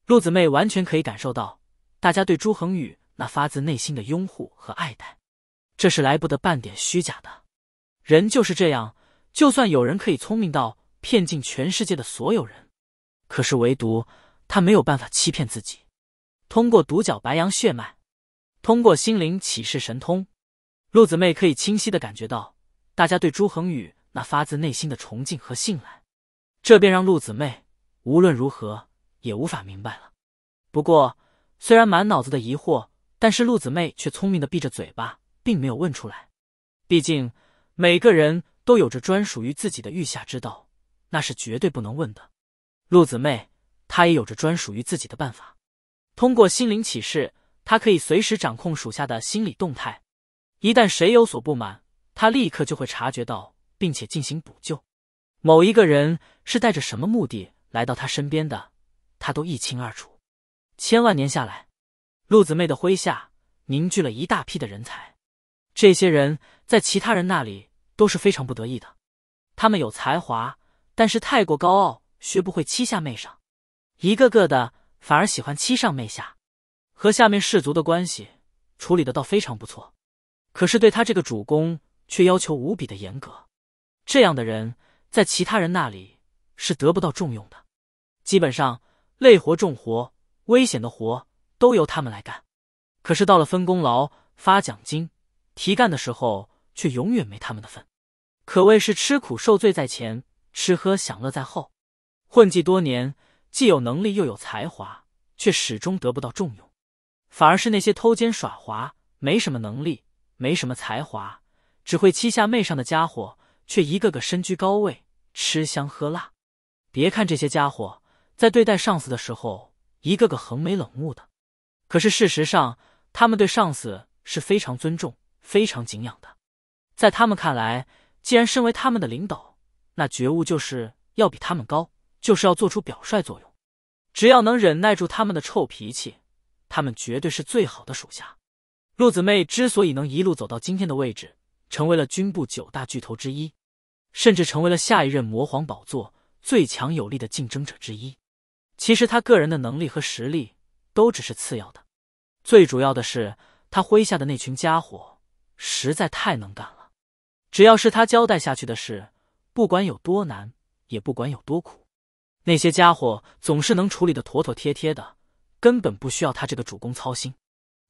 陆子妹完全可以感受到大家对朱恒宇那发自内心的拥护和爱戴，这是来不得半点虚假的。人就是这样，就算有人可以聪明到骗尽全世界的所有人，可是唯独他没有办法欺骗自己。通过独角白羊血脉，通过心灵启示神通，陆子妹可以清晰的感觉到大家对朱恒宇那发自内心的崇敬和信赖，这便让陆子妹无论如何。也无法明白了。不过，虽然满脑子的疑惑，但是陆子妹却聪明的闭着嘴巴，并没有问出来。毕竟，每个人都有着专属于自己的御下之道，那是绝对不能问的。陆子妹她也有着专属于自己的办法。通过心灵启示，她可以随时掌控属下的心理动态。一旦谁有所不满，她立刻就会察觉到，并且进行补救。某一个人是带着什么目的来到他身边的？他都一清二楚，千万年下来，陆子妹的麾下凝聚了一大批的人才。这些人在其他人那里都是非常不得意的，他们有才华，但是太过高傲，学不会欺下媚上，一个个的反而喜欢欺上媚下，和下面士族的关系处理的倒非常不错，可是对他这个主公却要求无比的严格。这样的人在其他人那里是得不到重用的，基本上。累活重活危险的活都由他们来干，可是到了分功劳发奖金提干的时候，却永远没他们的份，可谓是吃苦受罪在前，吃喝享乐在后。混迹多年，既有能力又有才华，却始终得不到重用，反而是那些偷奸耍滑、没什么能力、没什么才华、只会欺下媚上的家伙，却一个个身居高位，吃香喝辣。别看这些家伙。在对待上司的时候，一个个横眉冷目的，可是事实上，他们对上司是非常尊重、非常敬仰的。在他们看来，既然身为他们的领导，那觉悟就是要比他们高，就是要做出表率作用。只要能忍耐住他们的臭脾气，他们绝对是最好的属下。陆子妹之所以能一路走到今天的位置，成为了军部九大巨头之一，甚至成为了下一任魔皇宝座最强有力的竞争者之一。其实他个人的能力和实力都只是次要的，最主要的是他麾下的那群家伙实在太能干了。只要是他交代下去的事，不管有多难，也不管有多苦，那些家伙总是能处理的妥妥帖帖的，根本不需要他这个主公操心。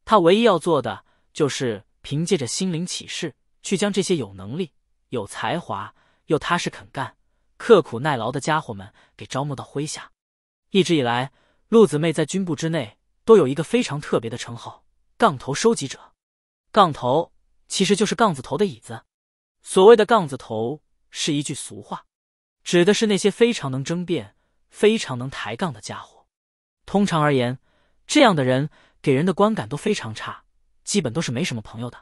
他唯一要做的就是凭借着心灵启示，去将这些有能力、有才华又踏实肯干、刻苦耐劳的家伙们给招募到麾下。一直以来，陆子妹在军部之内都有一个非常特别的称号——“杠头收集者”。杠头其实就是“杠子头”的椅子。所谓的“杠子头”是一句俗话，指的是那些非常能争辩、非常能抬杠的家伙。通常而言，这样的人给人的观感都非常差，基本都是没什么朋友的。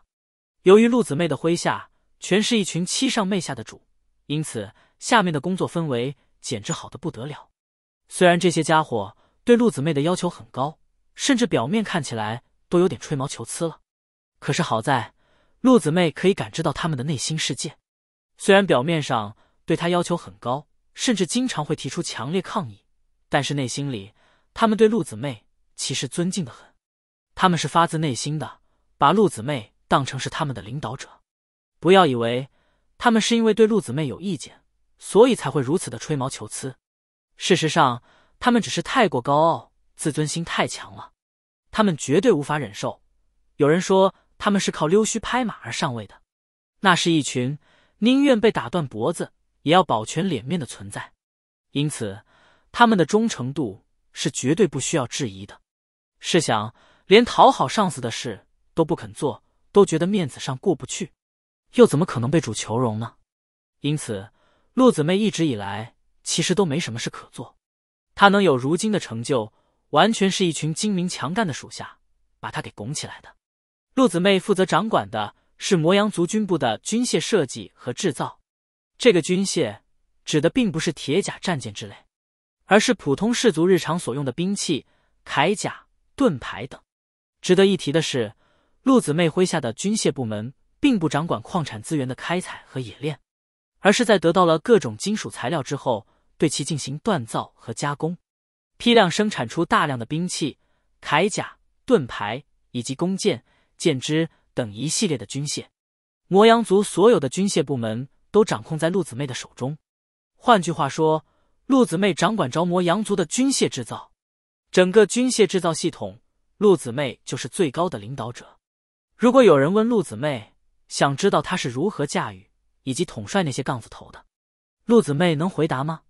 由于陆子妹的麾下全是一群欺上媚下的主，因此下面的工作氛围简直好的不得了。虽然这些家伙对陆子妹的要求很高，甚至表面看起来都有点吹毛求疵了，可是好在陆子妹可以感知到他们的内心世界。虽然表面上对他要求很高，甚至经常会提出强烈抗议，但是内心里他们对陆子妹其实尊敬的很。他们是发自内心的把陆子妹当成是他们的领导者。不要以为他们是因为对陆子妹有意见，所以才会如此的吹毛求疵。事实上，他们只是太过高傲，自尊心太强了。他们绝对无法忍受。有人说他们是靠溜须拍马而上位的，那是一群宁愿被打断脖子也要保全脸面的存在。因此，他们的忠诚度是绝对不需要质疑的。试想，连讨好上司的事都不肯做，都觉得面子上过不去，又怎么可能被主求荣呢？因此，陆姊妹一直以来。其实都没什么事可做，他能有如今的成就，完全是一群精明强干的属下把他给拱起来的。陆子妹负责掌管的是魔阳族军部的军械设计和制造，这个军械指的并不是铁甲战舰之类，而是普通氏族日常所用的兵器、铠甲、盾牌等。值得一提的是，陆子妹麾下的军械部门并不掌管矿产资源的开采和冶炼，而是在得到了各种金属材料之后。对其进行锻造和加工，批量生产出大量的兵器、铠甲、盾牌以及弓箭、箭支等一系列的军械。魔羊族所有的军械部门都掌控在陆子妹的手中，换句话说，陆子妹掌管着魔羊族的军械制造，整个军械制造系统，陆子妹就是最高的领导者。如果有人问陆子妹，想知道他是如何驾驭以及统帅那些杠子头的，陆子妹能回答吗？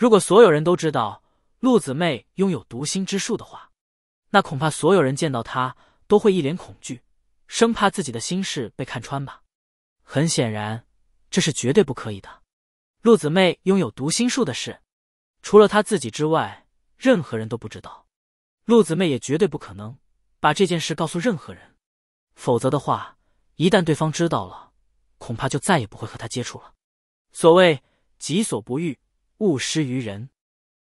如果所有人都知道陆子妹拥有读心之术的话，那恐怕所有人见到她都会一脸恐惧，生怕自己的心事被看穿吧。很显然，这是绝对不可以的。陆子妹拥有读心术的事，除了她自己之外，任何人都不知道。陆子妹也绝对不可能把这件事告诉任何人，否则的话，一旦对方知道了，恐怕就再也不会和她接触了。所谓己所不欲。勿施于人。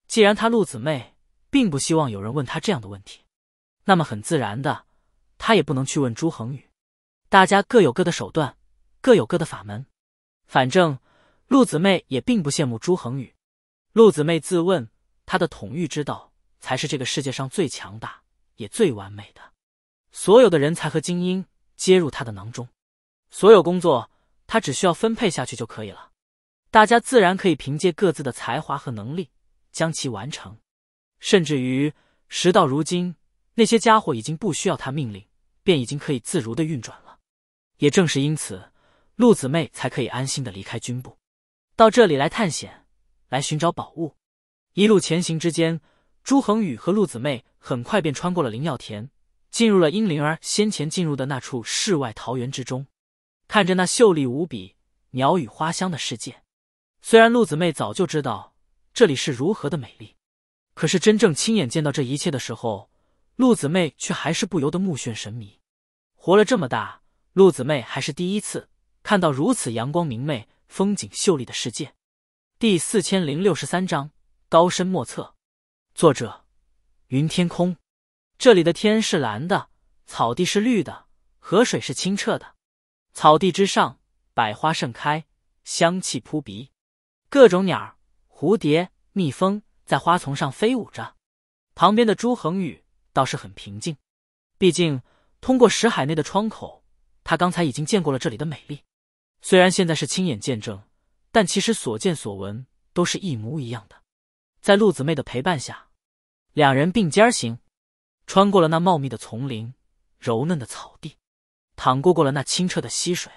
既然他陆子妹并不希望有人问他这样的问题，那么很自然的，他也不能去问朱恒宇。大家各有各的手段，各有各的法门。反正陆子妹也并不羡慕朱恒宇。陆子妹自问，她的统御之道才是这个世界上最强大，也最完美的。所有的人才和精英皆入他的囊中，所有工作他只需要分配下去就可以了。大家自然可以凭借各自的才华和能力将其完成，甚至于时到如今，那些家伙已经不需要他命令，便已经可以自如的运转了。也正是因此，陆姊妹才可以安心的离开军部，到这里来探险，来寻找宝物。一路前行之间，朱恒宇和陆姊妹很快便穿过了灵药田，进入了殷灵儿先前进入的那处世外桃源之中，看着那秀丽无比、鸟语花香的世界。虽然陆子妹早就知道这里是如何的美丽，可是真正亲眼见到这一切的时候，陆子妹却还是不由得目眩神迷。活了这么大，陆子妹还是第一次看到如此阳光明媚、风景秀丽的世界。第四千零六十三章：高深莫测。作者：云天空。这里的天是蓝的，草地是绿的，河水是清澈的。草地之上，百花盛开，香气扑鼻。各种鸟蝴蝶、蜜蜂在花丛上飞舞着，旁边的朱恒宇倒是很平静。毕竟通过石海内的窗口，他刚才已经见过了这里的美丽。虽然现在是亲眼见证，但其实所见所闻都是一模一样的。在陆子妹的陪伴下，两人并肩行，穿过了那茂密的丛林、柔嫩的草地，淌过过了那清澈的溪水，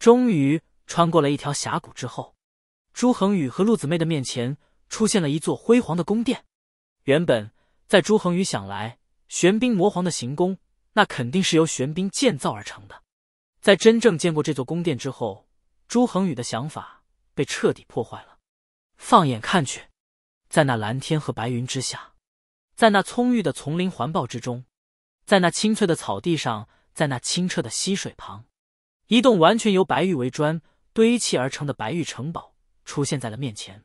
终于穿过了一条峡谷之后。朱恒宇和陆子妹的面前出现了一座辉煌的宫殿。原本在朱恒宇想来，玄冰魔皇的行宫那肯定是由玄冰建造而成的。在真正见过这座宫殿之后，朱恒宇的想法被彻底破坏了。放眼看去，在那蓝天和白云之下，在那葱郁的丛林环抱之中，在那青翠的草地上，在那清澈的溪水旁，一栋完全由白玉为砖堆砌而成的白玉城堡。出现在了面前，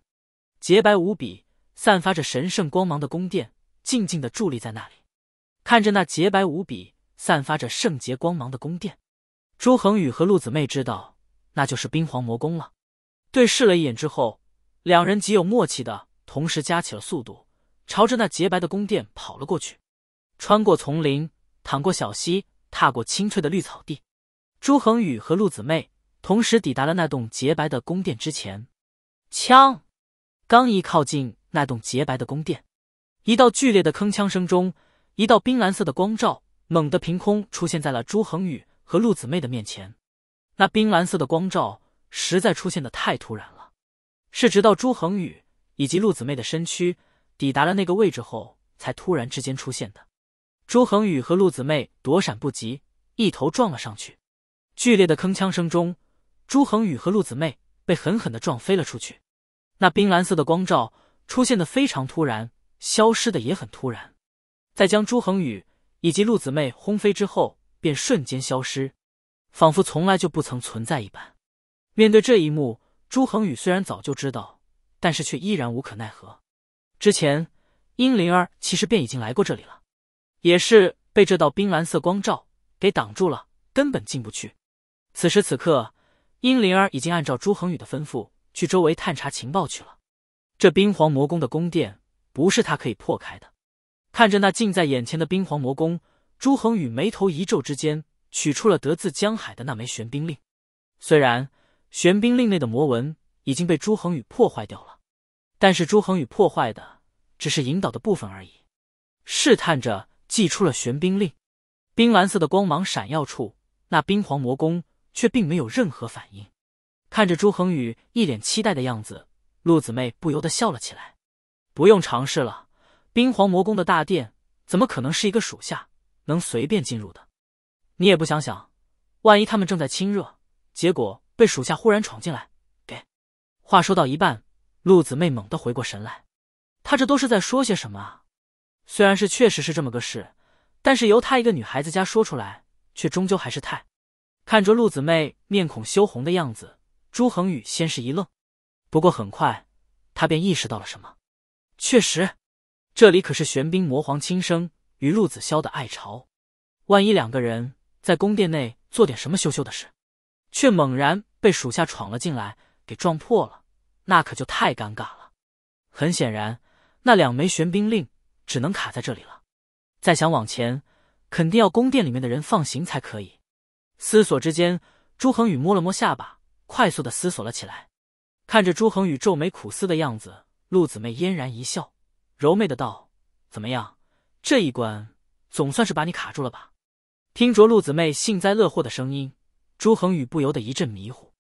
洁白无比、散发着神圣光芒的宫殿静静的伫立在那里。看着那洁白无比、散发着圣洁光芒的宫殿，朱恒宇和陆子妹知道那就是冰皇魔宫了。对视了一眼之后，两人极有默契的，同时加起了速度，朝着那洁白的宫殿跑了过去。穿过丛林，淌过小溪，踏过青翠的绿草地，朱恒宇和陆子妹同时抵达了那栋洁白的宫殿之前。枪，刚一靠近那栋洁白的宫殿，一道剧烈的铿锵声中，一道冰蓝色的光照猛地凭空出现在了朱恒宇和陆子妹的面前。那冰蓝色的光照实在出现的太突然了，是直到朱恒宇以及陆子妹的身躯抵达了那个位置后，才突然之间出现的。朱恒宇和陆子妹躲闪不及，一头撞了上去。剧烈的铿锵声中，朱恒宇和陆子妹。被狠狠的撞飞了出去，那冰蓝色的光照出现的非常突然，消失的也很突然，在将朱恒宇以及陆子妹轰飞之后，便瞬间消失，仿佛从来就不曾存在一般。面对这一幕，朱恒宇虽然早就知道，但是却依然无可奈何。之前，殷灵儿其实便已经来过这里了，也是被这道冰蓝色光照给挡住了，根本进不去。此时此刻。殷灵儿已经按照朱恒宇的吩咐去周围探查情报去了。这冰皇魔宫的宫殿不是他可以破开的。看着那近在眼前的冰皇魔宫，朱恒宇眉头一皱之间，取出了得自江海的那枚玄冰令。虽然玄冰令内的魔纹已经被朱恒宇破坏掉了，但是朱恒宇破坏的只是引导的部分而已。试探着祭出了玄冰令，冰蓝色的光芒闪耀处，那冰皇魔宫。却并没有任何反应，看着朱恒宇一脸期待的样子，陆子妹不由得笑了起来。不用尝试了，冰皇魔宫的大殿怎么可能是一个属下能随便进入的？你也不想想，万一他们正在亲热，结果被属下忽然闯进来，给……话说到一半，陆子妹猛地回过神来，她这都是在说些什么啊？虽然是确实是这么个事，但是由她一个女孩子家说出来，却终究还是太……看着陆子妹面孔羞红的样子，朱恒宇先是一愣，不过很快他便意识到了什么。确实，这里可是玄冰魔皇亲生与陆子萧的爱巢，万一两个人在宫殿内做点什么羞羞的事，却猛然被属下闯了进来给撞破了，那可就太尴尬了。很显然，那两枚玄冰令只能卡在这里了，再想往前，肯定要宫殿里面的人放行才可以。思索之间，朱恒宇摸了摸下巴，快速的思索了起来。看着朱恒宇皱眉苦思的样子，陆子妹嫣然一笑，柔媚的道：“怎么样，这一关总算是把你卡住了吧？”听着陆子妹幸灾乐祸的声音，朱恒宇不由得一阵迷糊，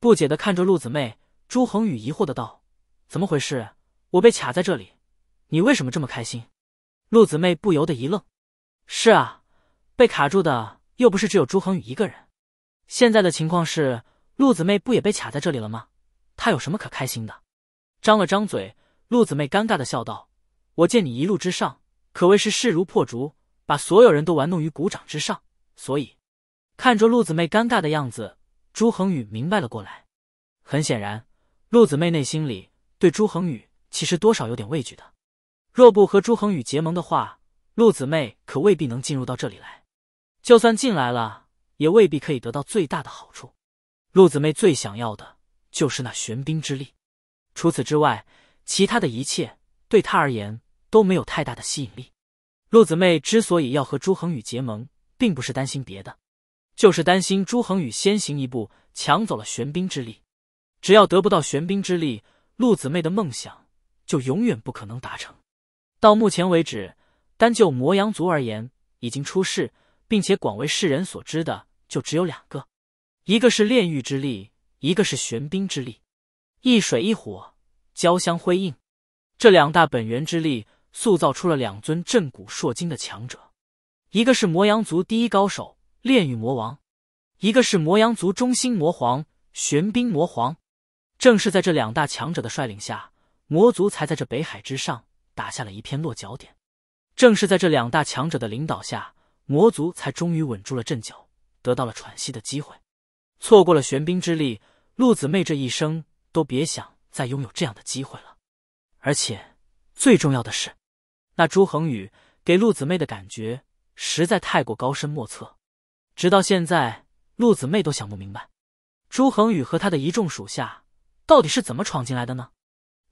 不解的看着陆子妹。朱恒宇疑惑的道：“怎么回事？我被卡在这里，你为什么这么开心？”陆子妹不由得一愣：“是啊，被卡住的。”又不是只有朱恒宇一个人，现在的情况是，陆子妹不也被卡在这里了吗？她有什么可开心的？张了张嘴，陆子妹尴尬的笑道：“我见你一路之上可谓是势如破竹，把所有人都玩弄于股掌之上。”所以，看着陆子妹尴尬的样子，朱恒宇明白了过来。很显然，陆子妹内心里对朱恒宇其实多少有点畏惧的。若不和朱恒宇结盟的话，陆子妹可未必能进入到这里来。就算进来了，也未必可以得到最大的好处。陆子妹最想要的就是那玄冰之力，除此之外，其他的一切对她而言都没有太大的吸引力。陆子妹之所以要和朱恒宇结盟，并不是担心别的，就是担心朱恒宇先行一步抢走了玄冰之力。只要得不到玄冰之力，陆子妹的梦想就永远不可能达成。到目前为止，单就魔阳族而言，已经出事。并且广为世人所知的就只有两个，一个是炼狱之力，一个是玄冰之力，一水一火，交相辉映。这两大本源之力塑造出了两尊震古烁今的强者，一个是魔阳族第一高手炼狱魔王，一个是魔阳族中心魔皇玄冰魔皇。正是在这两大强者的率领下，魔族才在这北海之上打下了一片落脚点。正是在这两大强者的领导下。魔族才终于稳住了阵脚，得到了喘息的机会。错过了玄冰之力，陆子妹这一生都别想再拥有这样的机会了。而且最重要的是，那朱恒宇给陆子妹的感觉实在太过高深莫测。直到现在，陆子妹都想不明白，朱恒宇和他的一众属下到底是怎么闯进来的呢？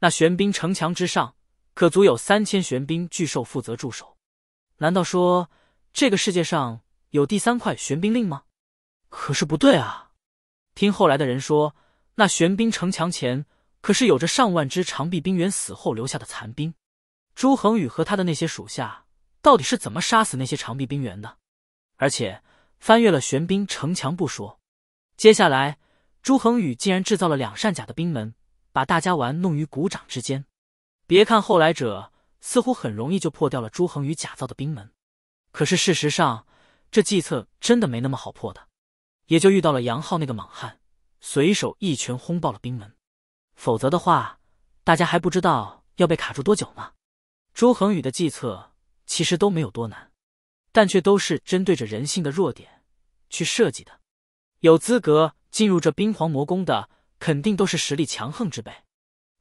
那玄冰城墙之上，可足有三千玄冰巨兽负责驻守，难道说？这个世界上有第三块玄冰令吗？可是不对啊！听后来的人说，那玄冰城墙前可是有着上万只长臂兵猿死后留下的残兵。朱恒宇和他的那些属下到底是怎么杀死那些长臂兵猿的？而且翻越了玄冰城墙不说，接下来朱恒宇竟然制造了两扇假的冰门，把大家玩弄于股掌之间。别看后来者似乎很容易就破掉了朱恒宇假造的冰门。可是事实上，这计策真的没那么好破的，也就遇到了杨浩那个莽汉，随手一拳轰爆了冰门。否则的话，大家还不知道要被卡住多久呢。朱恒宇的计策其实都没有多难，但却都是针对着人性的弱点去设计的。有资格进入这冰皇魔宫的，肯定都是实力强横之辈，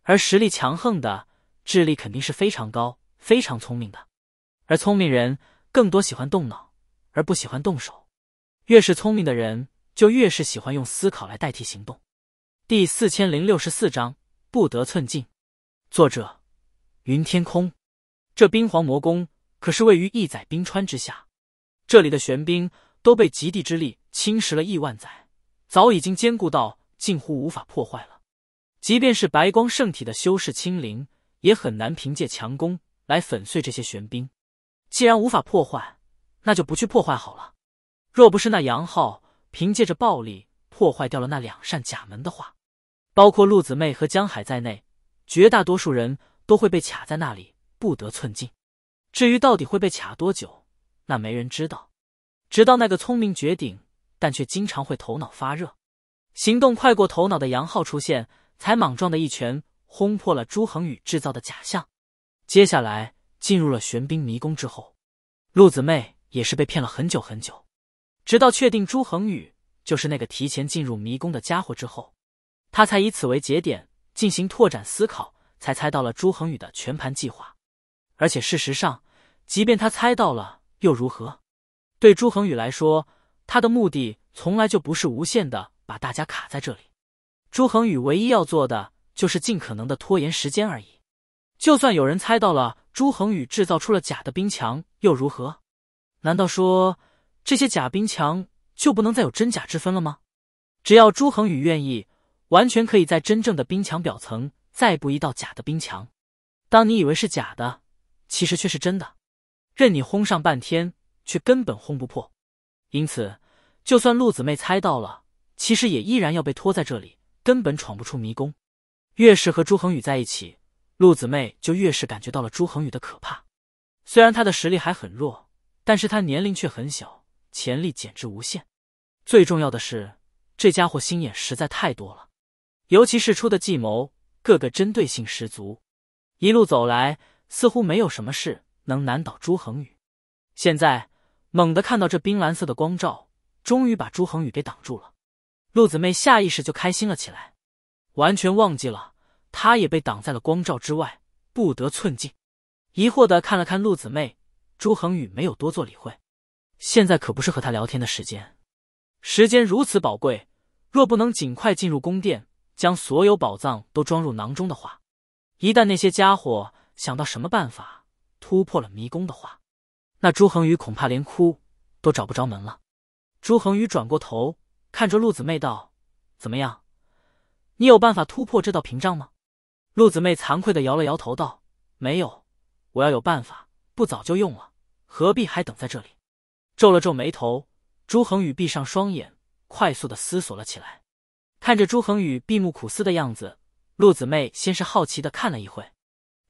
而实力强横的智力肯定是非常高、非常聪明的，而聪明人。更多喜欢动脑而不喜欢动手，越是聪明的人，就越是喜欢用思考来代替行动。第四千零六十四章不得寸进，作者云天空。这冰皇魔宫可是位于一载冰川之下，这里的玄冰都被极地之力侵蚀了亿万载，早已经坚固到近乎无法破坏了。即便是白光圣体的修士亲临，也很难凭借强攻来粉碎这些玄冰。既然无法破坏，那就不去破坏好了。若不是那杨浩凭借着暴力破坏掉了那两扇假门的话，包括陆子妹和江海在内，绝大多数人都会被卡在那里，不得寸进。至于到底会被卡多久，那没人知道。直到那个聪明绝顶，但却经常会头脑发热、行动快过头脑的杨浩出现，才莽撞的一拳轰破了朱恒宇制造的假象。接下来。进入了玄冰迷宫之后，陆子妹也是被骗了很久很久，直到确定朱恒宇就是那个提前进入迷宫的家伙之后，她才以此为节点进行拓展思考，才猜到了朱恒宇的全盘计划。而且事实上，即便他猜到了又如何？对朱恒宇来说，他的目的从来就不是无限的把大家卡在这里。朱恒宇唯一要做的就是尽可能的拖延时间而已。就算有人猜到了。朱恒宇制造出了假的冰墙又如何？难道说这些假冰墙就不能再有真假之分了吗？只要朱恒宇愿意，完全可以在真正的冰墙表层再布一道假的冰墙。当你以为是假的，其实却是真的，任你轰上半天，却根本轰不破。因此，就算陆子妹猜到了，其实也依然要被拖在这里，根本闯不出迷宫。越是和朱恒宇在一起。陆子妹就越是感觉到了朱恒宇的可怕，虽然他的实力还很弱，但是他年龄却很小，潜力简直无限。最重要的是，这家伙心眼实在太多了，尤其是出的计谋，个个针对性十足。一路走来，似乎没有什么事能难倒朱恒宇。现在猛地看到这冰蓝色的光照，终于把朱恒宇给挡住了，陆子妹下意识就开心了起来，完全忘记了。他也被挡在了光照之外，不得寸进。疑惑的看了看陆子妹，朱恒宇没有多做理会。现在可不是和他聊天的时间，时间如此宝贵，若不能尽快进入宫殿，将所有宝藏都装入囊中的话，一旦那些家伙想到什么办法突破了迷宫的话，那朱恒宇恐怕连哭都找不着门了。朱恒宇转过头看着陆子妹道：“怎么样，你有办法突破这道屏障吗？”陆子妹惭愧的摇了摇头，道：“没有，我要有办法，不早就用了，何必还等在这里？”皱了皱眉头，朱恒宇闭上双眼，快速的思索了起来。看着朱恒宇闭目苦思的样子，陆子妹先是好奇的看了一会，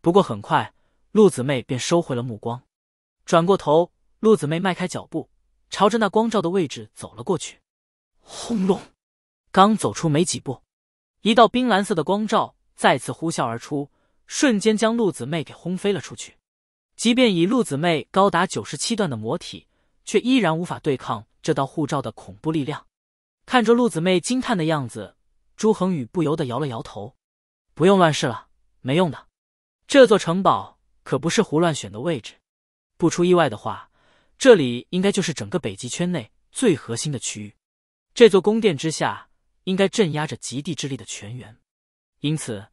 不过很快，陆子妹便收回了目光，转过头。陆子妹迈开脚步，朝着那光照的位置走了过去。轰隆！刚走出没几步，一道冰蓝色的光照再次呼啸而出，瞬间将陆子妹给轰飞了出去。即便以陆子妹高达九十七段的魔体，却依然无法对抗这道护罩的恐怖力量。看着陆子妹惊叹的样子，朱恒宇不由得摇了摇头：“不用乱试了，没用的。这座城堡可不是胡乱选的位置。不出意外的话，这里应该就是整个北极圈内最核心的区域。这座宫殿之下，应该镇压着极地之力的全员。”因此，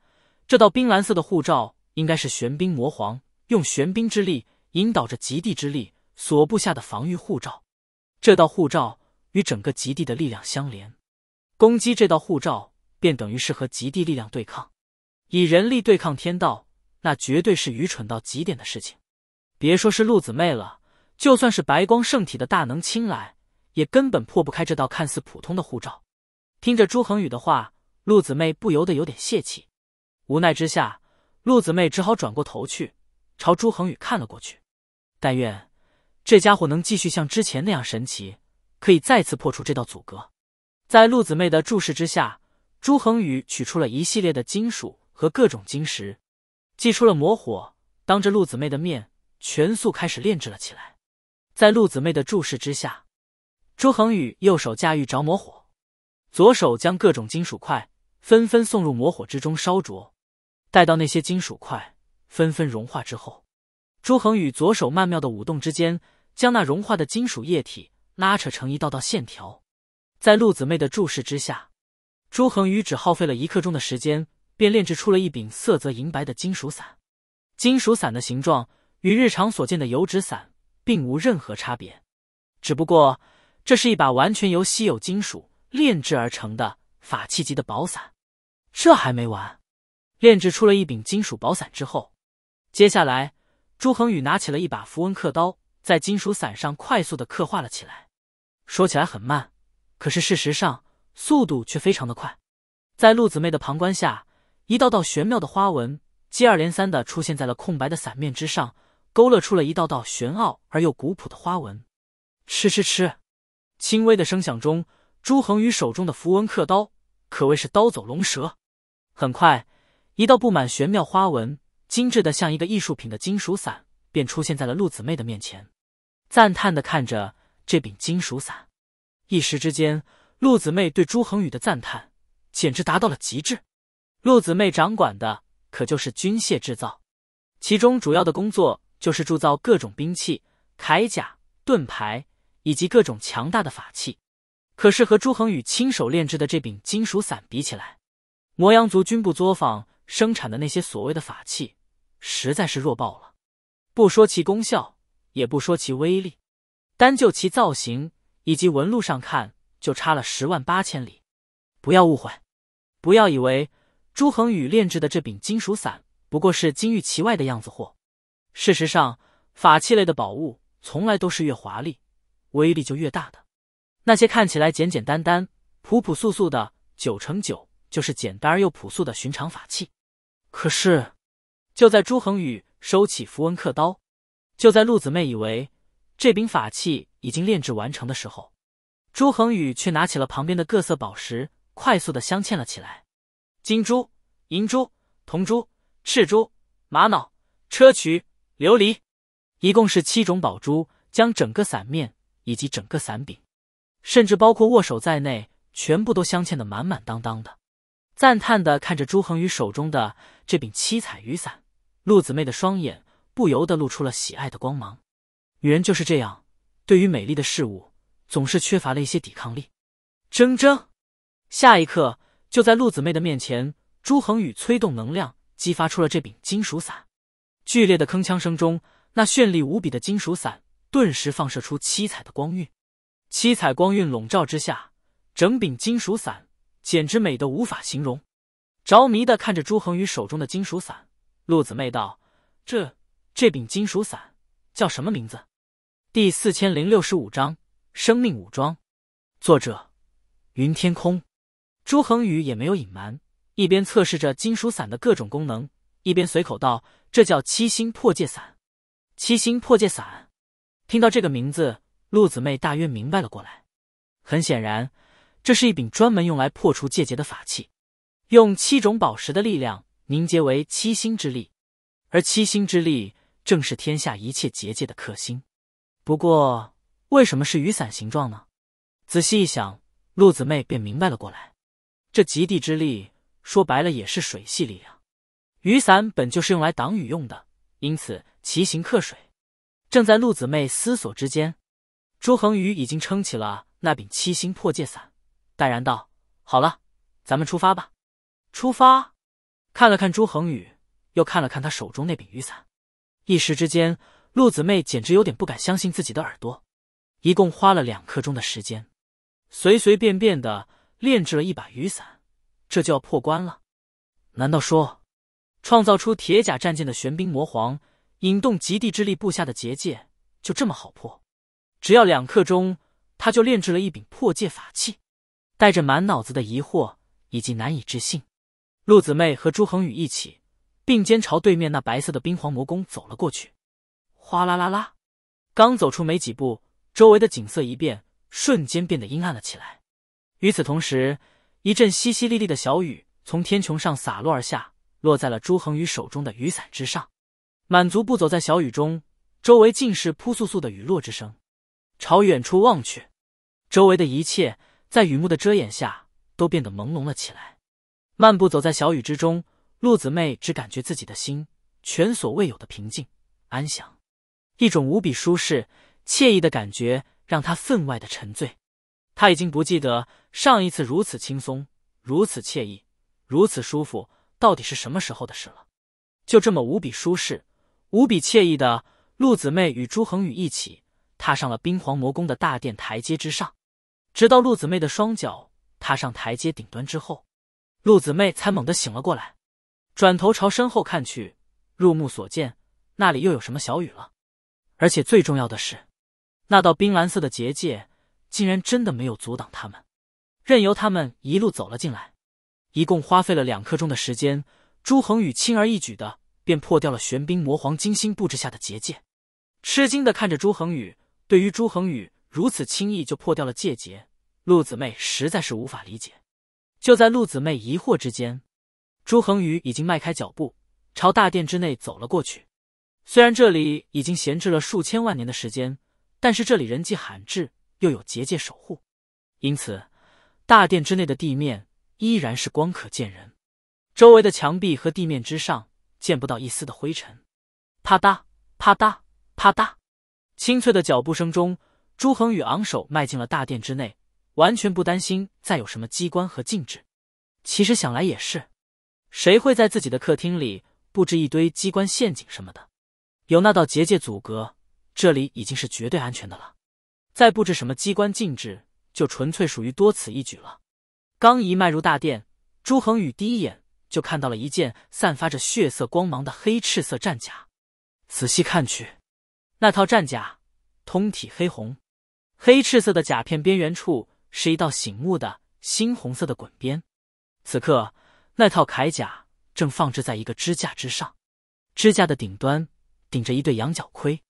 这道冰蓝色的护罩应该是玄冰魔皇用玄冰之力引导着极地之力所布下的防御护罩。这道护罩与整个极地的力量相连，攻击这道护罩便等于是和极地力量对抗。以人力对抗天道，那绝对是愚蠢到极点的事情。别说是陆子妹了，就算是白光圣体的大能亲来，也根本破不开这道看似普通的护罩。听着朱恒宇的话。陆子妹不由得有点泄气，无奈之下，陆子妹只好转过头去，朝朱恒宇看了过去。但愿这家伙能继续像之前那样神奇，可以再次破除这道阻隔。在陆子妹的注视之下，朱恒宇取出了一系列的金属和各种晶石，祭出了魔火，当着陆子妹的面，全速开始炼制了起来。在陆子妹的注视之下，朱恒宇右手驾驭着魔火，左手将各种金属块。纷纷送入魔火之中烧灼，待到那些金属块纷纷融化之后，朱恒宇左手曼妙的舞动之间，将那融化的金属液体拉扯成一道道线条，在陆子妹的注视之下，朱恒宇只耗费了一刻钟的时间，便炼制出了一柄色泽银白的金属伞。金属伞的形状与日常所见的油纸伞并无任何差别，只不过这是一把完全由稀有金属炼制而成的法器级的宝伞。这还没完，炼制出了一柄金属宝伞之后，接下来朱恒宇拿起了一把符文刻刀，在金属伞上快速的刻画了起来。说起来很慢，可是事实上速度却非常的快。在陆子妹的旁观下，一道道玄妙的花纹接二连三的出现在了空白的伞面之上，勾勒出了一道道玄奥而又古朴的花纹。吃吃吃，轻微的声响中，朱恒宇手中的符文刻刀可谓是刀走龙蛇。很快，一道布满玄妙花纹、精致的像一个艺术品的金属伞便出现在了陆子妹的面前。赞叹的看着这柄金属伞，一时之间，陆子妹对朱恒宇的赞叹简直达到了极致。陆子妹掌管的可就是军械制造，其中主要的工作就是铸造各种兵器、铠甲、盾牌以及各种强大的法器。可是和朱恒宇亲手炼制的这柄金属伞比起来，魔阳族军部作坊生产的那些所谓的法器，实在是弱爆了。不说其功效，也不说其威力，单就其造型以及纹路上看，就差了十万八千里。不要误会，不要以为朱恒宇炼制的这柄金属伞不过是金玉其外的样子货。事实上，法器类的宝物从来都是越华丽，威力就越大的。那些看起来简简单单、普朴素素的，九成九。就是简单而又朴素的寻常法器，可是，就在朱恒宇收起符文刻刀，就在陆子妹以为这柄法器已经炼制完成的时候，朱恒宇却拿起了旁边的各色宝石，快速的镶嵌了起来。金珠、银珠、铜珠、赤珠、玛瑙、砗磲、琉璃，一共是七种宝珠，将整个伞面以及整个伞柄，甚至包括握手在内，全部都镶嵌的满满当当的。赞叹的看着朱恒宇手中的这柄七彩雨伞，陆子妹的双眼不由得露出了喜爱的光芒。女人就是这样，对于美丽的事物总是缺乏了一些抵抗力。铮铮，下一刻就在陆子妹的面前，朱恒宇催动能量，激发出了这柄金属伞。剧烈的铿锵声中，那绚丽无比的金属伞顿时放射出七彩的光晕。七彩光晕笼罩之下，整柄金属伞。简直美得无法形容，着迷的看着朱恒宇手中的金属伞，陆子妹道：“这这柄金属伞叫什么名字？”第四千零六十五章生命武装。作者：云天空。朱恒宇也没有隐瞒，一边测试着金属伞的各种功能，一边随口道：“这叫七星破界伞。”七星破界伞。听到这个名字，陆子妹大约明白了过来。很显然。这是一柄专门用来破除界结的法器，用七种宝石的力量凝结为七星之力，而七星之力正是天下一切结界的克星。不过，为什么是雨伞形状呢？仔细一想，陆子妹便明白了过来。这极地之力说白了也是水系力量，雨伞本就是用来挡雨用的，因此其形克水。正在陆子妹思索之间，朱恒宇已经撑起了那柄七星破界伞。淡然道：“好了，咱们出发吧。”出发，看了看朱恒宇，又看了看他手中那柄雨伞，一时之间，陆子妹简直有点不敢相信自己的耳朵。一共花了两刻钟的时间，随随便便的炼制了一把雨伞，这就要破关了？难道说，创造出铁甲战舰的玄冰魔皇引动极地之力布下的结界，就这么好破？只要两刻钟，他就炼制了一柄破界法器？带着满脑子的疑惑以及难以置信，陆子妹和朱恒宇一起并肩朝对面那白色的冰皇魔宫走了过去。哗啦啦啦，刚走出没几步，周围的景色一变，瞬间变得阴暗了起来。与此同时，一阵淅淅沥沥的小雨从天穹上洒落而下，落在了朱恒宇手中的雨伞之上。满足步走在小雨中，周围尽是扑簌簌的雨落之声。朝远处望去，周围的一切。在雨幕的遮掩下，都变得朦胧了起来。漫步走在小雨之中，陆子妹只感觉自己的心前所未有的平静、安详，一种无比舒适、惬意的感觉让她分外的沉醉。她已经不记得上一次如此轻松、如此惬意、如此舒服，到底是什么时候的事了。就这么无比舒适、无比惬意的，陆子妹与朱恒宇一起踏上了冰皇魔宫的大殿台阶之上。直到陆子妹的双脚踏上台阶顶端之后，陆子妹才猛地醒了过来，转头朝身后看去，入目所见，那里又有什么小雨了？而且最重要的是，那道冰蓝色的结界竟然真的没有阻挡他们，任由他们一路走了进来。一共花费了两刻钟的时间，朱恒宇轻而易举的便破掉了玄冰魔皇精心布置下的结界，吃惊的看着朱恒宇，对于朱恒宇。如此轻易就破掉了界结，陆子妹实在是无法理解。就在陆子妹疑惑之间，朱恒宇已经迈开脚步朝大殿之内走了过去。虽然这里已经闲置了数千万年的时间，但是这里人迹罕至，又有结界守护，因此大殿之内的地面依然是光可见人，周围的墙壁和地面之上见不到一丝的灰尘。啪嗒，啪嗒，啪嗒，清脆的脚步声中。朱恒宇昂首迈进了大殿之内，完全不担心再有什么机关和禁制。其实想来也是，谁会在自己的客厅里布置一堆机关陷阱什么的？有那道结界阻隔，这里已经是绝对安全的了。再布置什么机关禁制，就纯粹属于多此一举了。刚一迈入大殿，朱恒宇第一眼就看到了一件散发着血色光芒的黑赤色战甲。仔细看去，那套战甲通体黑红。黑赤色的甲片边缘处是一道醒目的猩红色的滚边。此刻，那套铠甲正放置在一个支架之上，支架的顶端顶着一对羊角盔，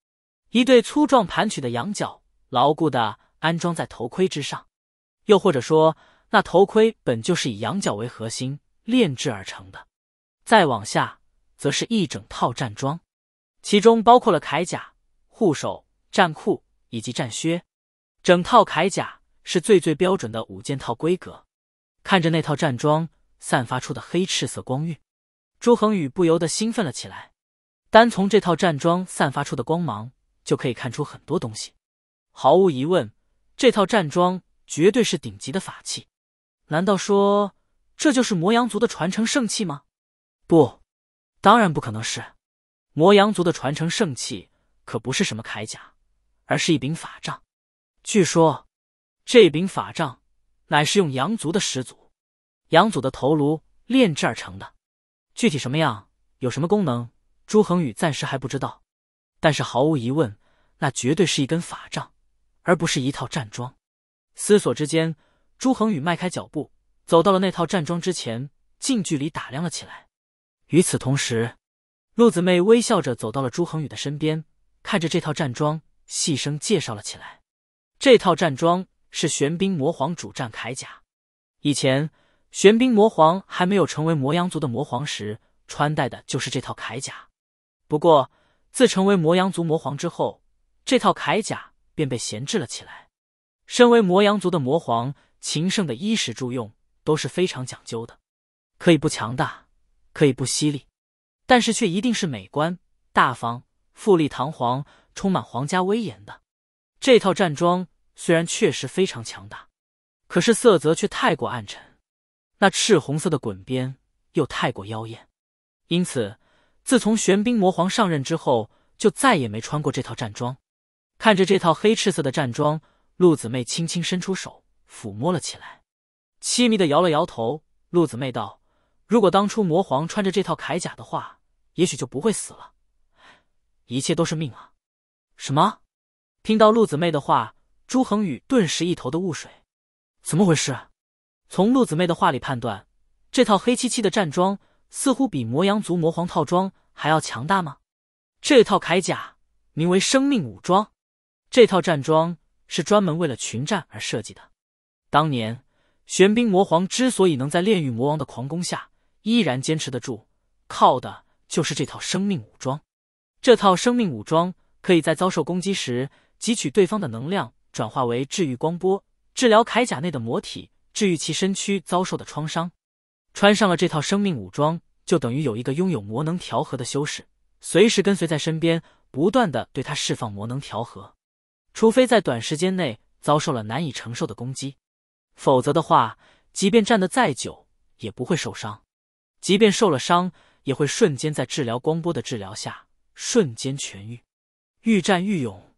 一对粗壮盘曲的羊角牢固的安装在头盔之上，又或者说，那头盔本就是以羊角为核心炼制而成的。再往下，则是一整套战装，其中包括了铠甲、护手、战裤以及战靴。整套铠甲是最最标准的五件套规格，看着那套战装散发出的黑赤色光晕，朱恒宇不由得兴奋了起来。单从这套战装散发出的光芒就可以看出很多东西。毫无疑问，这套战装绝对是顶级的法器。难道说这就是魔羊族的传承圣器吗？不，当然不可能是。魔羊族的传承圣器可不是什么铠甲，而是一柄法杖。据说，这柄法杖乃是用羊族的始祖、羊祖的头颅炼制而成的。具体什么样，有什么功能，朱恒宇暂时还不知道。但是毫无疑问，那绝对是一根法杖，而不是一套战装。思索之间，朱恒宇迈开脚步，走到了那套战装之前，近距离打量了起来。与此同时，陆子妹微笑着走到了朱恒宇的身边，看着这套战装，细声介绍了起来。这套战装是玄冰魔皇主战铠甲。以前，玄冰魔皇还没有成为魔羊族的魔皇时，穿戴的就是这套铠甲。不过，自成为魔羊族魔皇之后，这套铠甲便被闲置了起来。身为魔羊族的魔皇，秦圣的衣食住用都是非常讲究的。可以不强大，可以不犀利，但是却一定是美观、大方、富丽堂皇、充满皇家威严的。这套战装。虽然确实非常强大，可是色泽却太过暗沉，那赤红色的滚边又太过妖艳，因此自从玄冰魔皇上任之后，就再也没穿过这套战装。看着这套黑赤色的战装，陆子妹轻轻伸出手抚摸了起来，凄迷的摇了摇头。陆子妹道：“如果当初魔皇穿着这套铠甲的话，也许就不会死了。一切都是命啊！”什么？听到陆子妹的话。朱恒宇顿时一头的雾水，怎么回事？从陆子妹的话里判断，这套黑漆漆的战装似乎比魔阳族魔皇套装还要强大吗？这套铠甲名为“生命武装”，这套战装是专门为了群战而设计的。当年玄冰魔皇之所以能在炼狱魔王的狂攻下依然坚持得住，靠的就是这套生命武装。这套生命武装可以在遭受攻击时汲取对方的能量。转化为治愈光波，治疗铠甲内的魔体，治愈其身躯遭受的创伤。穿上了这套生命武装，就等于有一个拥有魔能调和的修士，随时跟随在身边，不断的对他释放魔能调和。除非在短时间内遭受了难以承受的攻击，否则的话，即便站得再久，也不会受伤。即便受了伤，也会瞬间在治疗光波的治疗下瞬间痊愈。愈战愈勇。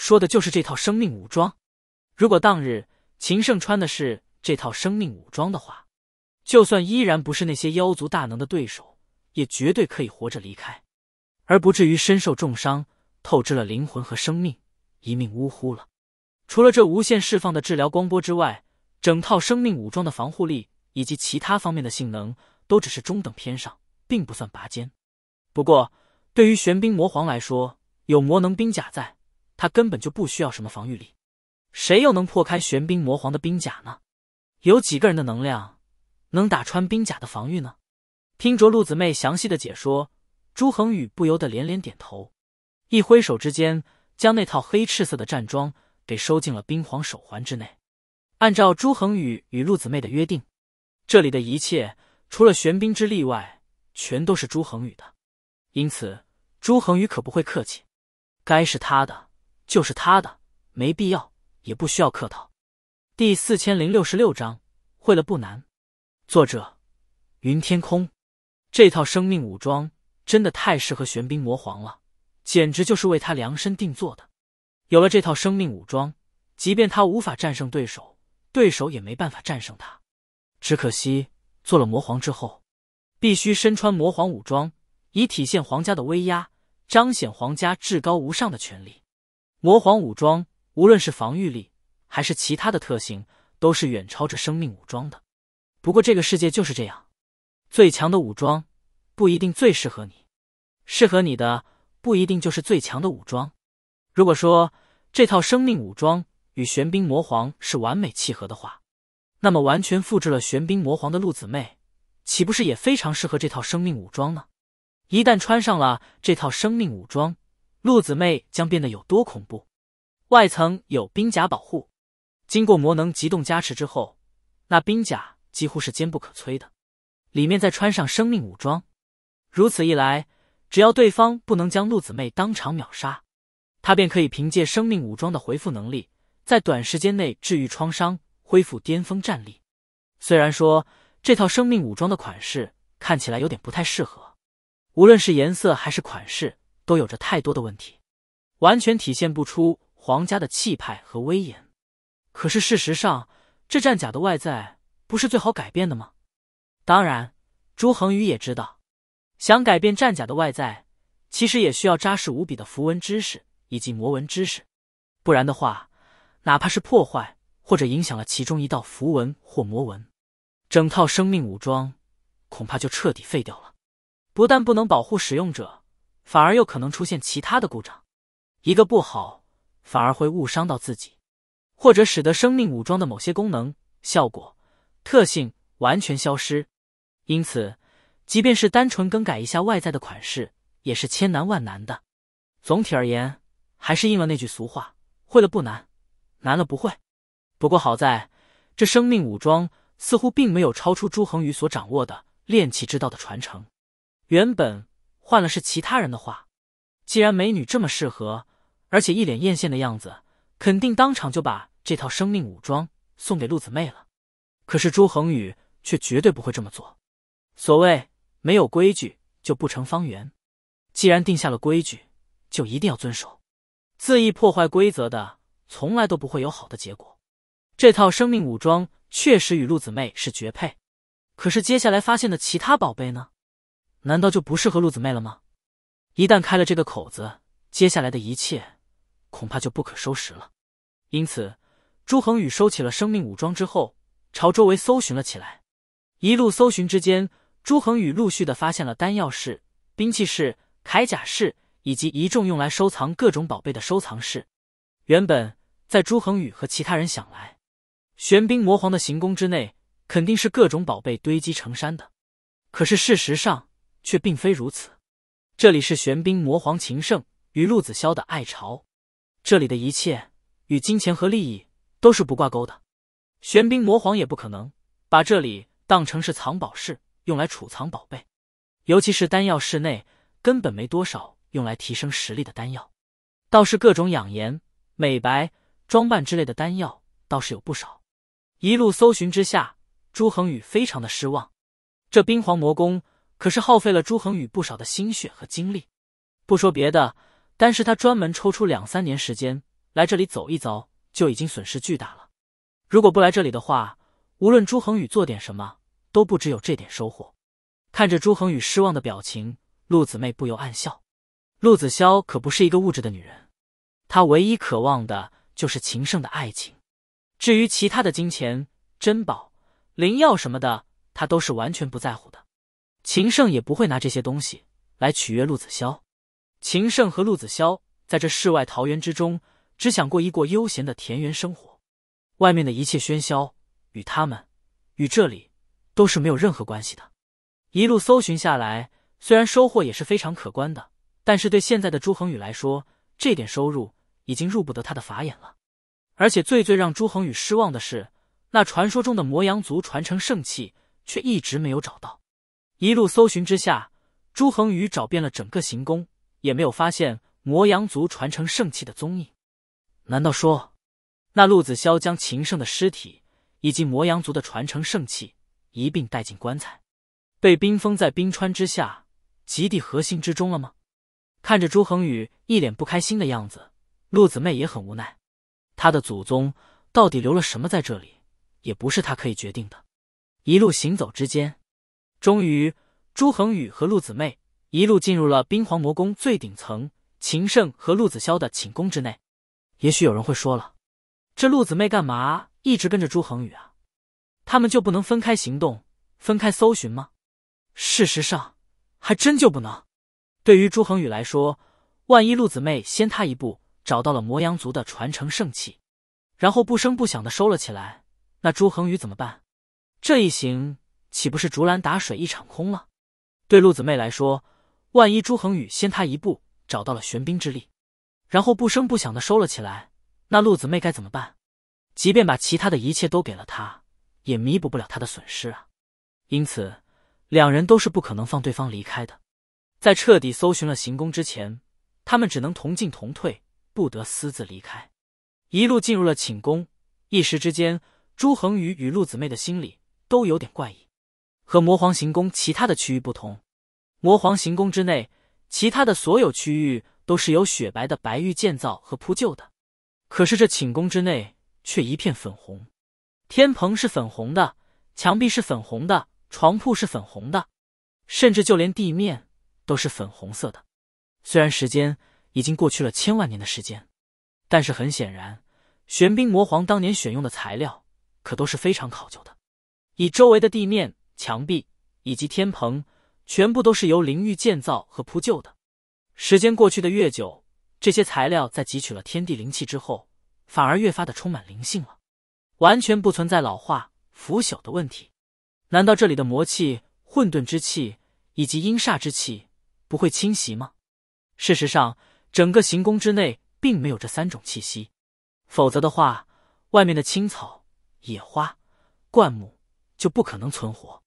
说的就是这套生命武装。如果当日秦胜穿的是这套生命武装的话，就算依然不是那些妖族大能的对手，也绝对可以活着离开，而不至于身受重伤、透支了灵魂和生命，一命呜呼了。除了这无限释放的治疗光波之外，整套生命武装的防护力以及其他方面的性能都只是中等偏上，并不算拔尖。不过，对于玄冰魔皇来说，有魔能冰甲在。他根本就不需要什么防御力，谁又能破开玄冰魔皇的冰甲呢？有几个人的能量能打穿冰甲的防御呢？听着陆子妹详细的解说，朱恒宇不由得连连点头。一挥手之间，将那套黑赤色的战装给收进了冰皇手环之内。按照朱恒宇与陆子妹的约定，这里的一切除了玄冰之力外，全都是朱恒宇的，因此朱恒宇可不会客气，该是他的。就是他的，没必要，也不需要客套。第四千零六十六章，会了不难。作者：云天空。这套生命武装真的太适合玄冰魔皇了，简直就是为他量身定做的。有了这套生命武装，即便他无法战胜对手，对手也没办法战胜他。只可惜，做了魔皇之后，必须身穿魔皇武装，以体现皇家的威压，彰显皇家至高无上的权力。魔皇武装，无论是防御力还是其他的特性，都是远超着生命武装的。不过这个世界就是这样，最强的武装不一定最适合你，适合你的不一定就是最强的武装。如果说这套生命武装与玄冰魔皇是完美契合的话，那么完全复制了玄冰魔皇的陆子妹，岂不是也非常适合这套生命武装呢？一旦穿上了这套生命武装。陆子妹将变得有多恐怖？外层有冰甲保护，经过魔能极冻加持之后，那冰甲几乎是坚不可摧的。里面再穿上生命武装，如此一来，只要对方不能将陆子妹当场秒杀，他便可以凭借生命武装的回复能力，在短时间内治愈创伤，恢复巅峰战力。虽然说这套生命武装的款式看起来有点不太适合，无论是颜色还是款式。都有着太多的问题，完全体现不出皇家的气派和威严。可是事实上，这战甲的外在不是最好改变的吗？当然，朱恒宇也知道，想改变战甲的外在，其实也需要扎实无比的符文知识以及魔文知识。不然的话，哪怕是破坏或者影响了其中一道符文或魔文，整套生命武装恐怕就彻底废掉了，不但不能保护使用者。反而又可能出现其他的故障，一个不好，反而会误伤到自己，或者使得生命武装的某些功能、效果、特性完全消失。因此，即便是单纯更改一下外在的款式，也是千难万难的。总体而言，还是应了那句俗话：会了不难，难了不会。不过好在，这生命武装似乎并没有超出朱恒宇所掌握的炼器之道的传承，原本。换了是其他人的话，既然美女这么适合，而且一脸艳羡的样子，肯定当场就把这套生命武装送给陆子妹了。可是朱恒宇却绝对不会这么做。所谓没有规矩就不成方圆，既然定下了规矩，就一定要遵守。恣意破坏规则的，从来都不会有好的结果。这套生命武装确实与陆子妹是绝配，可是接下来发现的其他宝贝呢？难道就不适合陆子妹了吗？一旦开了这个口子，接下来的一切恐怕就不可收拾了。因此，朱恒宇收起了生命武装之后，朝周围搜寻了起来。一路搜寻之间，朱恒宇陆续的发现了丹药室、兵器室、铠甲室，以及一众用来收藏各种宝贝的收藏室。原本在朱恒宇和其他人想来，玄冰魔皇的行宫之内肯定是各种宝贝堆积成山的，可是事实上……却并非如此，这里是玄冰魔皇秦圣与陆子骁的爱巢，这里的一切与金钱和利益都是不挂钩的。玄冰魔皇也不可能把这里当成是藏宝室，用来储藏宝贝。尤其是丹药室内根本没多少用来提升实力的丹药，倒是各种养颜、美白、装扮之类的丹药倒是有不少。一路搜寻之下，朱恒宇非常的失望，这冰皇魔宫。可是耗费了朱恒宇不少的心血和精力，不说别的，单是他专门抽出两三年时间来这里走一遭，就已经损失巨大了。如果不来这里的话，无论朱恒宇做点什么，都不只有这点收获。看着朱恒宇失望的表情，陆子妹不由暗笑。陆子潇可不是一个物质的女人，她唯一渴望的就是情圣的爱情，至于其他的金钱、珍宝、灵药什么的，她都是完全不在乎的。秦胜也不会拿这些东西来取悦陆子潇。秦胜和陆子潇在这世外桃源之中，只想过一过悠闲的田园生活。外面的一切喧嚣与他们，与这里都是没有任何关系的。一路搜寻下来，虽然收获也是非常可观的，但是对现在的朱恒宇来说，这点收入已经入不得他的法眼了。而且最最让朱恒宇失望的是，那传说中的魔阳族传承圣器却一直没有找到。一路搜寻之下，朱恒宇找遍了整个行宫，也没有发现魔阳族传承圣器的踪影。难道说，那陆子骁将秦圣的尸体以及魔阳族的传承圣器一并带进棺材，被冰封在冰川之下、极地核心之中了吗？看着朱恒宇一脸不开心的样子，陆子妹也很无奈。他的祖宗到底留了什么在这里，也不是他可以决定的。一路行走之间。终于，朱恒宇和陆子妹一路进入了冰皇魔宫最顶层秦胜和陆子潇的寝宫之内。也许有人会说了，这陆子妹干嘛一直跟着朱恒宇啊？他们就不能分开行动、分开搜寻吗？事实上，还真就不能。对于朱恒宇来说，万一陆子妹先他一步找到了魔阳族的传承圣器，然后不声不响的收了起来，那朱恒宇怎么办？这一行。岂不是竹篮打水一场空了？对陆子妹来说，万一朱恒宇先他一步找到了玄冰之力，然后不声不响的收了起来，那陆子妹该怎么办？即便把其他的一切都给了他，也弥补不了他的损失啊！因此，两人都是不可能放对方离开的。在彻底搜寻了行宫之前，他们只能同进同退，不得私自离开。一路进入了寝宫，一时之间，朱恒宇与陆子妹的心里都有点怪异。和魔皇行宫其他的区域不同，魔皇行宫之内，其他的所有区域都是由雪白的白玉建造和铺就的，可是这寝宫之内却一片粉红，天棚是粉红的，墙壁是粉红的，床铺是粉红的，甚至就连地面都是粉红色的。虽然时间已经过去了千万年的时间，但是很显然，玄冰魔皇当年选用的材料可都是非常考究的，以周围的地面。墙壁以及天棚全部都是由灵玉建造和铺就的。时间过去的越久，这些材料在汲取了天地灵气之后，反而越发的充满灵性了，完全不存在老化腐朽的问题。难道这里的魔气、混沌之气以及阴煞之气不会侵袭吗？事实上，整个行宫之内并没有这三种气息，否则的话，外面的青草、野花、灌木就不可能存活。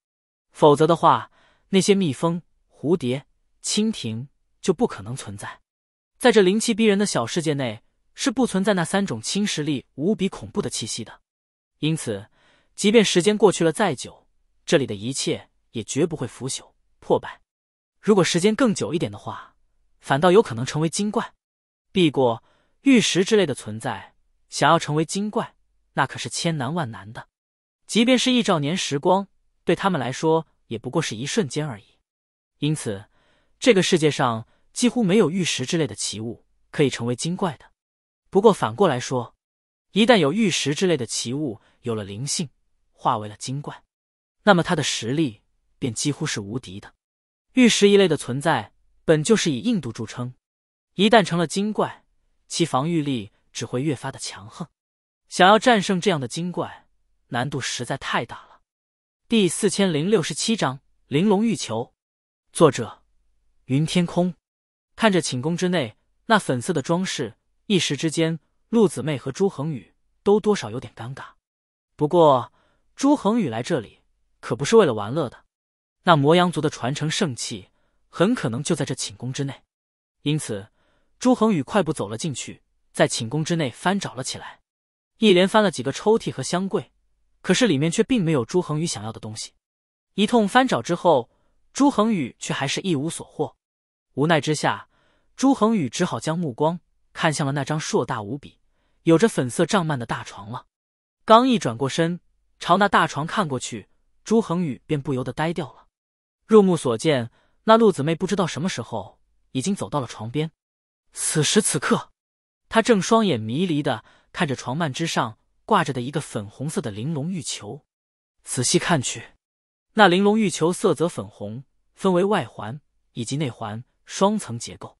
否则的话，那些蜜蜂、蝴蝶、蜻蜓就不可能存在在这灵气逼人的小世界内，是不存在那三种侵蚀力无比恐怖的气息的。因此，即便时间过去了再久，这里的一切也绝不会腐朽破败。如果时间更久一点的话，反倒有可能成为精怪。避过玉石之类的存在，想要成为精怪，那可是千难万难的。即便是一兆年时光。对他们来说，也不过是一瞬间而已。因此，这个世界上几乎没有玉石之类的奇物可以成为精怪的。不过反过来说，一旦有玉石之类的奇物有了灵性，化为了精怪，那么它的实力便几乎是无敌的。玉石一类的存在本就是以硬度著称，一旦成了精怪，其防御力只会越发的强横。想要战胜这样的精怪，难度实在太大了。第四千零六十七章玲珑玉球。作者：云天空。看着寝宫之内那粉色的装饰，一时之间，陆子妹和朱恒宇都多少有点尴尬。不过，朱恒宇来这里可不是为了玩乐的。那魔羊族的传承圣器很可能就在这寝宫之内，因此，朱恒宇快步走了进去，在寝宫之内翻找了起来，一连翻了几个抽屉和香柜。可是里面却并没有朱恒宇想要的东西，一通翻找之后，朱恒宇却还是一无所获。无奈之下，朱恒宇只好将目光看向了那张硕大无比、有着粉色帐幔的大床了。刚一转过身，朝那大床看过去，朱恒宇便不由得呆掉了。入目所见，那陆子妹不知道什么时候已经走到了床边，此时此刻，她正双眼迷离的看着床幔之上。挂着的一个粉红色的玲珑玉球，仔细看去，那玲珑玉球色泽粉红，分为外环以及内环双层结构，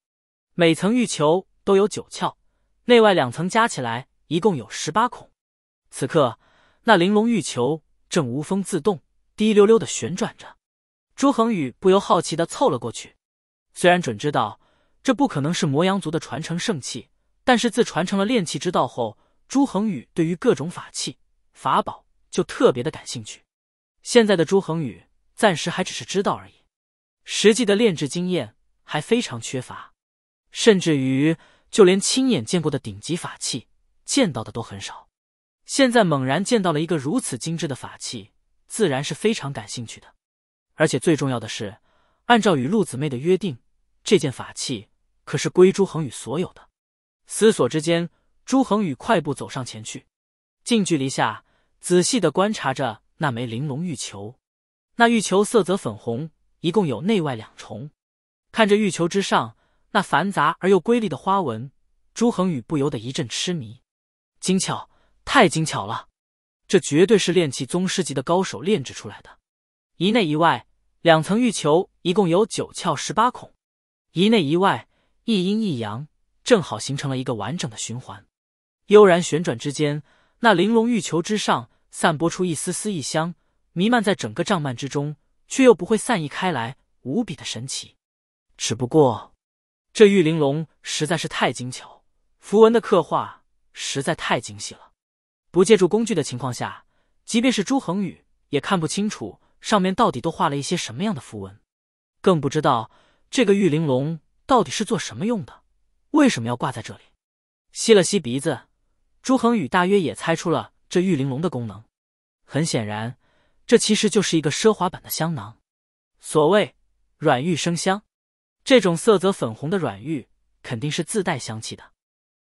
每层玉球都有九窍，内外两层加起来一共有十八孔。此刻，那玲珑玉球正无风自动，滴溜溜的旋转着。朱恒宇不由好奇的凑了过去，虽然准知道这不可能是魔阳族的传承圣器，但是自传承了炼器之道后。朱恒宇对于各种法器、法宝就特别的感兴趣。现在的朱恒宇暂时还只是知道而已，实际的炼制经验还非常缺乏，甚至于就连亲眼见过的顶级法器见到的都很少。现在猛然见到了一个如此精致的法器，自然是非常感兴趣的。而且最重要的是，按照与陆子妹的约定，这件法器可是归朱恒宇所有的。思索之间。朱恒宇快步走上前去，近距离下仔细的观察着那枚玲珑玉球。那玉球色泽粉红，一共有内外两重。看着玉球之上那繁杂而又瑰丽的花纹，朱恒宇不由得一阵痴迷。精巧，太精巧了！这绝对是炼器宗师级的高手炼制出来的。一内一外，两层玉球一共有九窍十八孔，一内一外，一阴一阳，正好形成了一个完整的循环。悠然旋转之间，那玲珑玉球之上散播出一丝丝异香，弥漫在整个帐幔之中，却又不会散逸开来，无比的神奇。只不过，这玉玲珑实在是太精巧，符文的刻画实在太精细了，不借助工具的情况下，即便是朱恒宇也看不清楚上面到底都画了一些什么样的符文，更不知道这个玉玲珑到底是做什么用的，为什么要挂在这里？吸了吸鼻子。朱恒宇大约也猜出了这玉玲珑的功能。很显然，这其实就是一个奢华版的香囊。所谓软玉生香，这种色泽粉红的软玉肯定是自带香气的。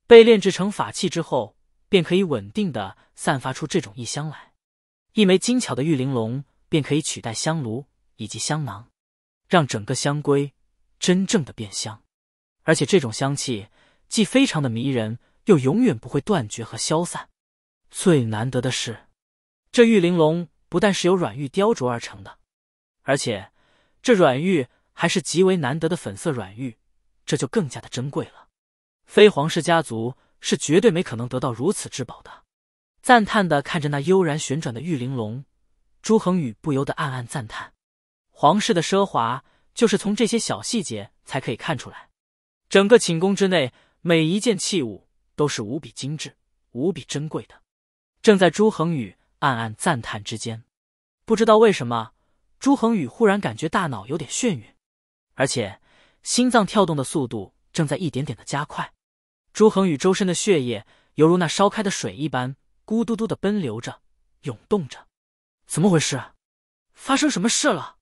被炼制成法器之后，便可以稳定的散发出这种异香来。一枚精巧的玉玲珑便可以取代香炉以及香囊，让整个香闺真正的变香。而且这种香气既非常的迷人。又永远不会断绝和消散。最难得的是，这玉玲珑不但是由软玉雕琢而成的，而且这软玉还是极为难得的粉色软玉，这就更加的珍贵了。非皇室家族是绝对没可能得到如此之宝的。赞叹的看着那悠然旋转的玉玲珑，朱恒宇不由得暗暗赞叹：皇室的奢华，就是从这些小细节才可以看出来。整个寝宫之内，每一件器物。都是无比精致、无比珍贵的。正在朱恒宇暗暗赞叹之间，不知道为什么，朱恒宇忽然感觉大脑有点眩晕，而且心脏跳动的速度正在一点点的加快。朱恒宇周身的血液犹如那烧开的水一般，咕嘟嘟的奔流着，涌动着。怎么回事？发生什么事了？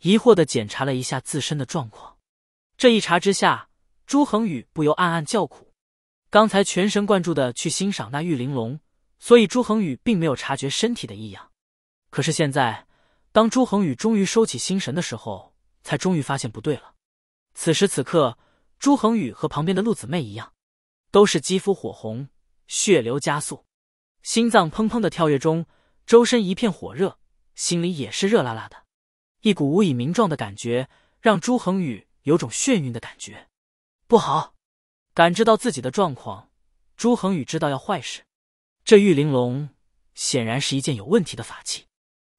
疑惑的检查了一下自身的状况，这一查之下，朱恒宇不由暗暗叫苦。刚才全神贯注的去欣赏那玉玲珑，所以朱恒宇并没有察觉身体的异样。可是现在，当朱恒宇终于收起心神的时候，才终于发现不对了。此时此刻，朱恒宇和旁边的陆子妹一样，都是肌肤火红，血流加速，心脏砰砰的跳跃中，周身一片火热，心里也是热辣辣的，一股无以名状的感觉让朱恒宇有种眩晕的感觉。不好！感知到自己的状况，朱恒宇知道要坏事。这玉玲珑显然是一件有问题的法器。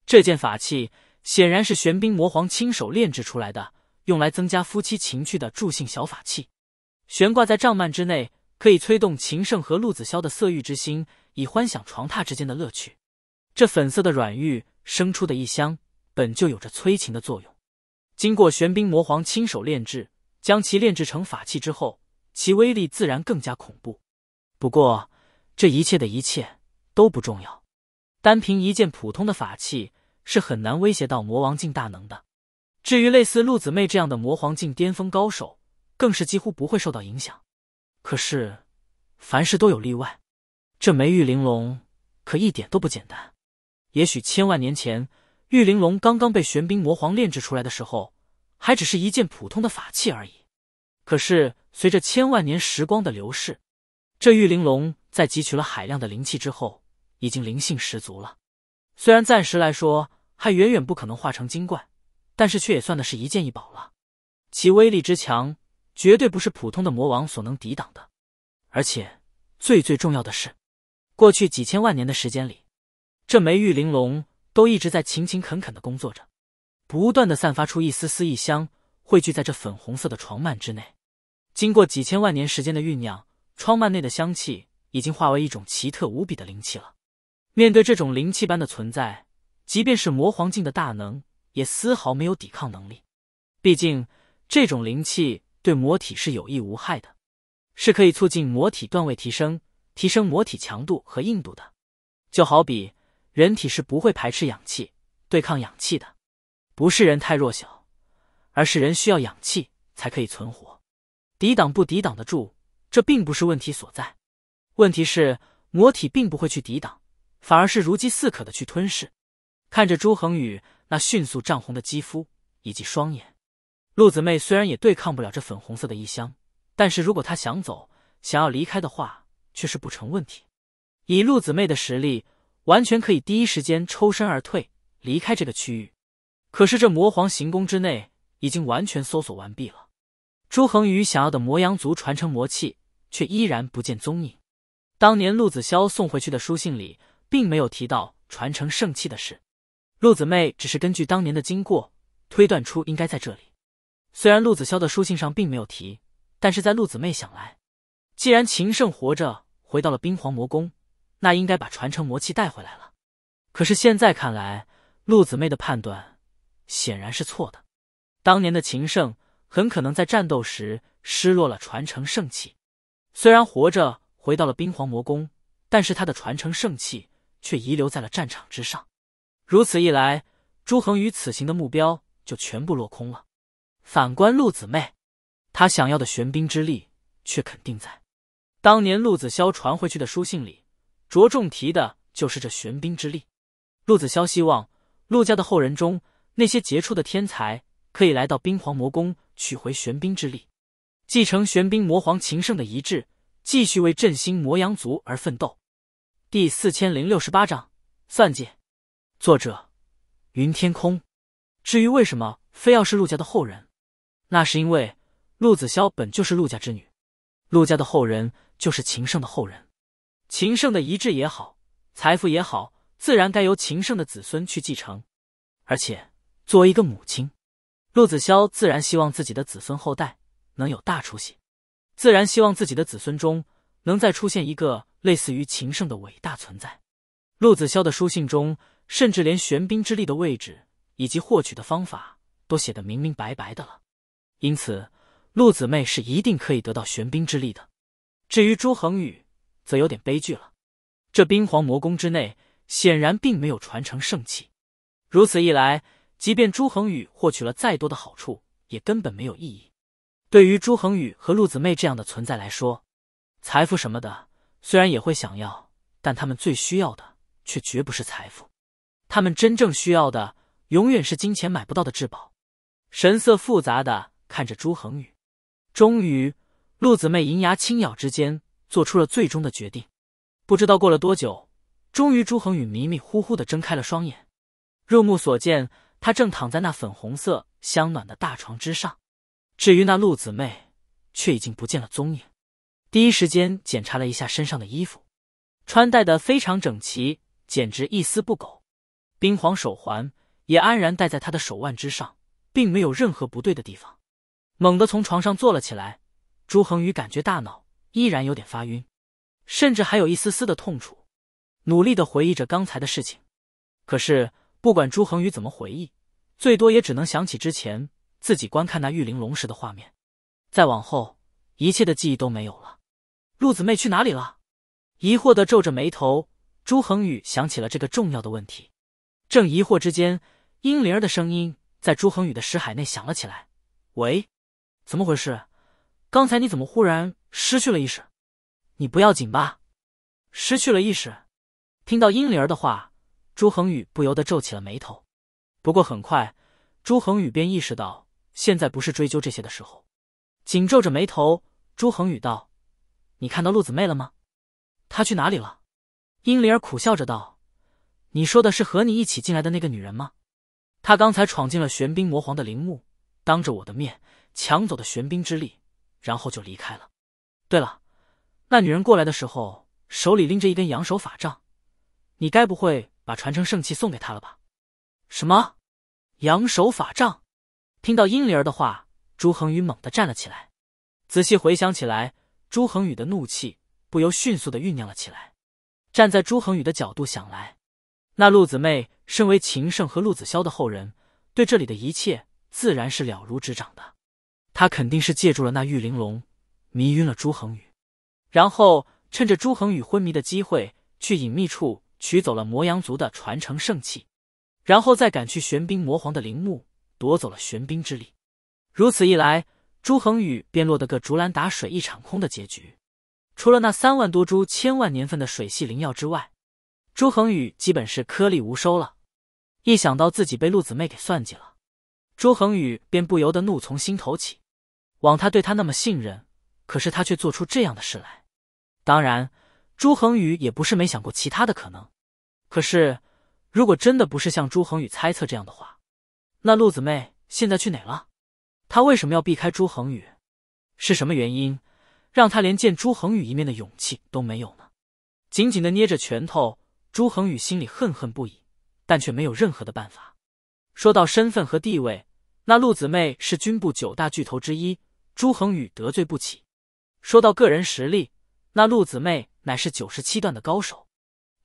这件法器显然是玄冰魔皇亲手炼制出来的，用来增加夫妻情趣的助兴小法器。悬挂在帐幔之内，可以催动秦胜和陆子骁的色欲之心，以欢想床榻之间的乐趣。这粉色的软玉生出的异香，本就有着催情的作用。经过玄冰魔皇亲手炼制，将其炼制成法器之后。其威力自然更加恐怖，不过这一切的一切都不重要。单凭一件普通的法器是很难威胁到魔王境大能的。至于类似陆子妹这样的魔皇境巅峰高手，更是几乎不会受到影响。可是，凡事都有例外。这枚玉玲珑可一点都不简单。也许千万年前，玉玲珑刚刚被玄冰魔皇炼制出来的时候，还只是一件普通的法器而已。可是，随着千万年时光的流逝，这玉玲珑在汲取了海量的灵气之后，已经灵性十足了。虽然暂时来说还远远不可能化成精怪，但是却也算得是一件一宝了。其威力之强，绝对不是普通的魔王所能抵挡的。而且，最最重要的是，过去几千万年的时间里，这枚玉玲珑都一直在勤勤恳恳的工作着，不断的散发出一丝丝异香，汇聚在这粉红色的床幔之内。经过几千万年时间的酝酿，窗幔内的香气已经化为一种奇特无比的灵气了。面对这种灵气般的存在，即便是魔皇境的大能也丝毫没有抵抗能力。毕竟，这种灵气对魔体是有益无害的，是可以促进魔体段位提升、提升魔体强度和硬度的。就好比人体是不会排斥氧气、对抗氧气的，不是人太弱小，而是人需要氧气才可以存活。抵挡不抵挡得住，这并不是问题所在。问题是魔体并不会去抵挡，反而是如饥似渴的去吞噬。看着朱恒宇那迅速涨红的肌肤以及双眼，陆子妹虽然也对抗不了这粉红色的异香，但是如果她想走，想要离开的话却是不成问题。以陆子妹的实力，完全可以第一时间抽身而退，离开这个区域。可是这魔皇行宫之内已经完全搜索完毕了。朱恒宇想要的魔阳族传承魔器，却依然不见踪影。当年陆子骁送回去的书信里，并没有提到传承圣器的事。陆子妹只是根据当年的经过，推断出应该在这里。虽然陆子骁的书信上并没有提，但是在陆子妹想来，既然秦圣活着回到了冰皇魔宫，那应该把传承魔器带回来了。可是现在看来，陆子妹的判断显然是错的。当年的秦圣。很可能在战斗时失落了传承圣器，虽然活着回到了冰皇魔宫，但是他的传承圣器却遗留在了战场之上。如此一来，朱恒宇此行的目标就全部落空了。反观陆子妹，他想要的玄冰之力却肯定在。当年陆子骁传回去的书信里，着重提的就是这玄冰之力。陆子骁希望陆家的后人中那些杰出的天才。可以来到冰皇魔宫取回玄冰之力，继承玄冰魔皇秦圣的遗志，继续为振兴魔阳族而奋斗。第四千零六十八章算计，作者云天空。至于为什么非要是陆家的后人，那是因为陆子骁本就是陆家之女，陆家的后人就是秦圣的后人，秦圣的遗志也好，财富也好，自然该由秦圣的子孙去继承。而且作为一个母亲。陆子骁自然希望自己的子孙后代能有大出息，自然希望自己的子孙中能再出现一个类似于秦圣的伟大存在。陆子骁的书信中，甚至连玄冰之力的位置以及获取的方法都写得明明白白的了，因此陆子妹是一定可以得到玄冰之力的。至于朱恒宇，则有点悲剧了。这冰皇魔宫之内显然并没有传承圣器，如此一来。即便朱恒宇获取了再多的好处，也根本没有意义。对于朱恒宇和陆子妹这样的存在来说，财富什么的虽然也会想要，但他们最需要的却绝不是财富。他们真正需要的，永远是金钱买不到的至宝。神色复杂的看着朱恒宇，终于，陆子妹银牙轻咬之间做出了最终的决定。不知道过了多久，终于，朱恒宇迷迷糊糊的睁开了双眼，入目所见。他正躺在那粉红色香暖的大床之上，至于那陆姊妹，却已经不见了踪影。第一时间检查了一下身上的衣服，穿戴的非常整齐，简直一丝不苟。冰皇手环也安然戴在他的手腕之上，并没有任何不对的地方。猛地从床上坐了起来，朱恒宇感觉大脑依然有点发晕，甚至还有一丝丝的痛楚。努力的回忆着刚才的事情，可是。不管朱恒宇怎么回忆，最多也只能想起之前自己观看那玉玲珑时的画面，再往后一切的记忆都没有了。陆子妹去哪里了？疑惑的皱着眉头，朱恒宇想起了这个重要的问题。正疑惑之间，殷灵儿的声音在朱恒宇的识海内响了起来：“喂，怎么回事？刚才你怎么忽然失去了意识？你不要紧吧？”失去了意识，听到殷灵儿的话。朱恒宇不由得皱起了眉头，不过很快，朱恒宇便意识到现在不是追究这些的时候。紧皱着眉头，朱恒宇道：“你看到陆子妹了吗？她去哪里了？”英灵儿苦笑着道：“你说的是和你一起进来的那个女人吗？她刚才闯进了玄冰魔皇的陵墓，当着我的面抢走的玄冰之力，然后就离开了。对了，那女人过来的时候，手里拎着一根阳手法杖，你该不会……”把传承圣器送给他了吧？什么？扬手法杖？听到阴灵儿的话，朱恒宇猛地站了起来。仔细回想起来，朱恒宇的怒气不由迅速的酝酿了起来。站在朱恒宇的角度想来，那陆子妹身为秦圣和陆子骁的后人，对这里的一切自然是了如指掌的。他肯定是借助了那玉玲珑，迷晕了朱恒宇，然后趁着朱恒宇昏迷的机会，去隐秘处。取走了魔阳族的传承圣器，然后再赶去玄冰魔皇的陵墓，夺走了玄冰之力。如此一来，朱恒宇便落得个竹篮打水一场空的结局。除了那三万多株千万年份的水系灵药之外，朱恒宇基本是颗粒无收了。一想到自己被陆子妹给算计了，朱恒宇便不由得怒从心头起。枉他对他那么信任，可是他却做出这样的事来。当然，朱恒宇也不是没想过其他的可能。可是，如果真的不是像朱恒宇猜测这样的话，那陆子妹现在去哪了？他为什么要避开朱恒宇？是什么原因让他连见朱恒宇一面的勇气都没有呢？紧紧的捏着拳头，朱恒宇心里恨恨不已，但却没有任何的办法。说到身份和地位，那陆子妹是军部九大巨头之一，朱恒宇得罪不起；说到个人实力，那陆子妹乃是九十七段的高手。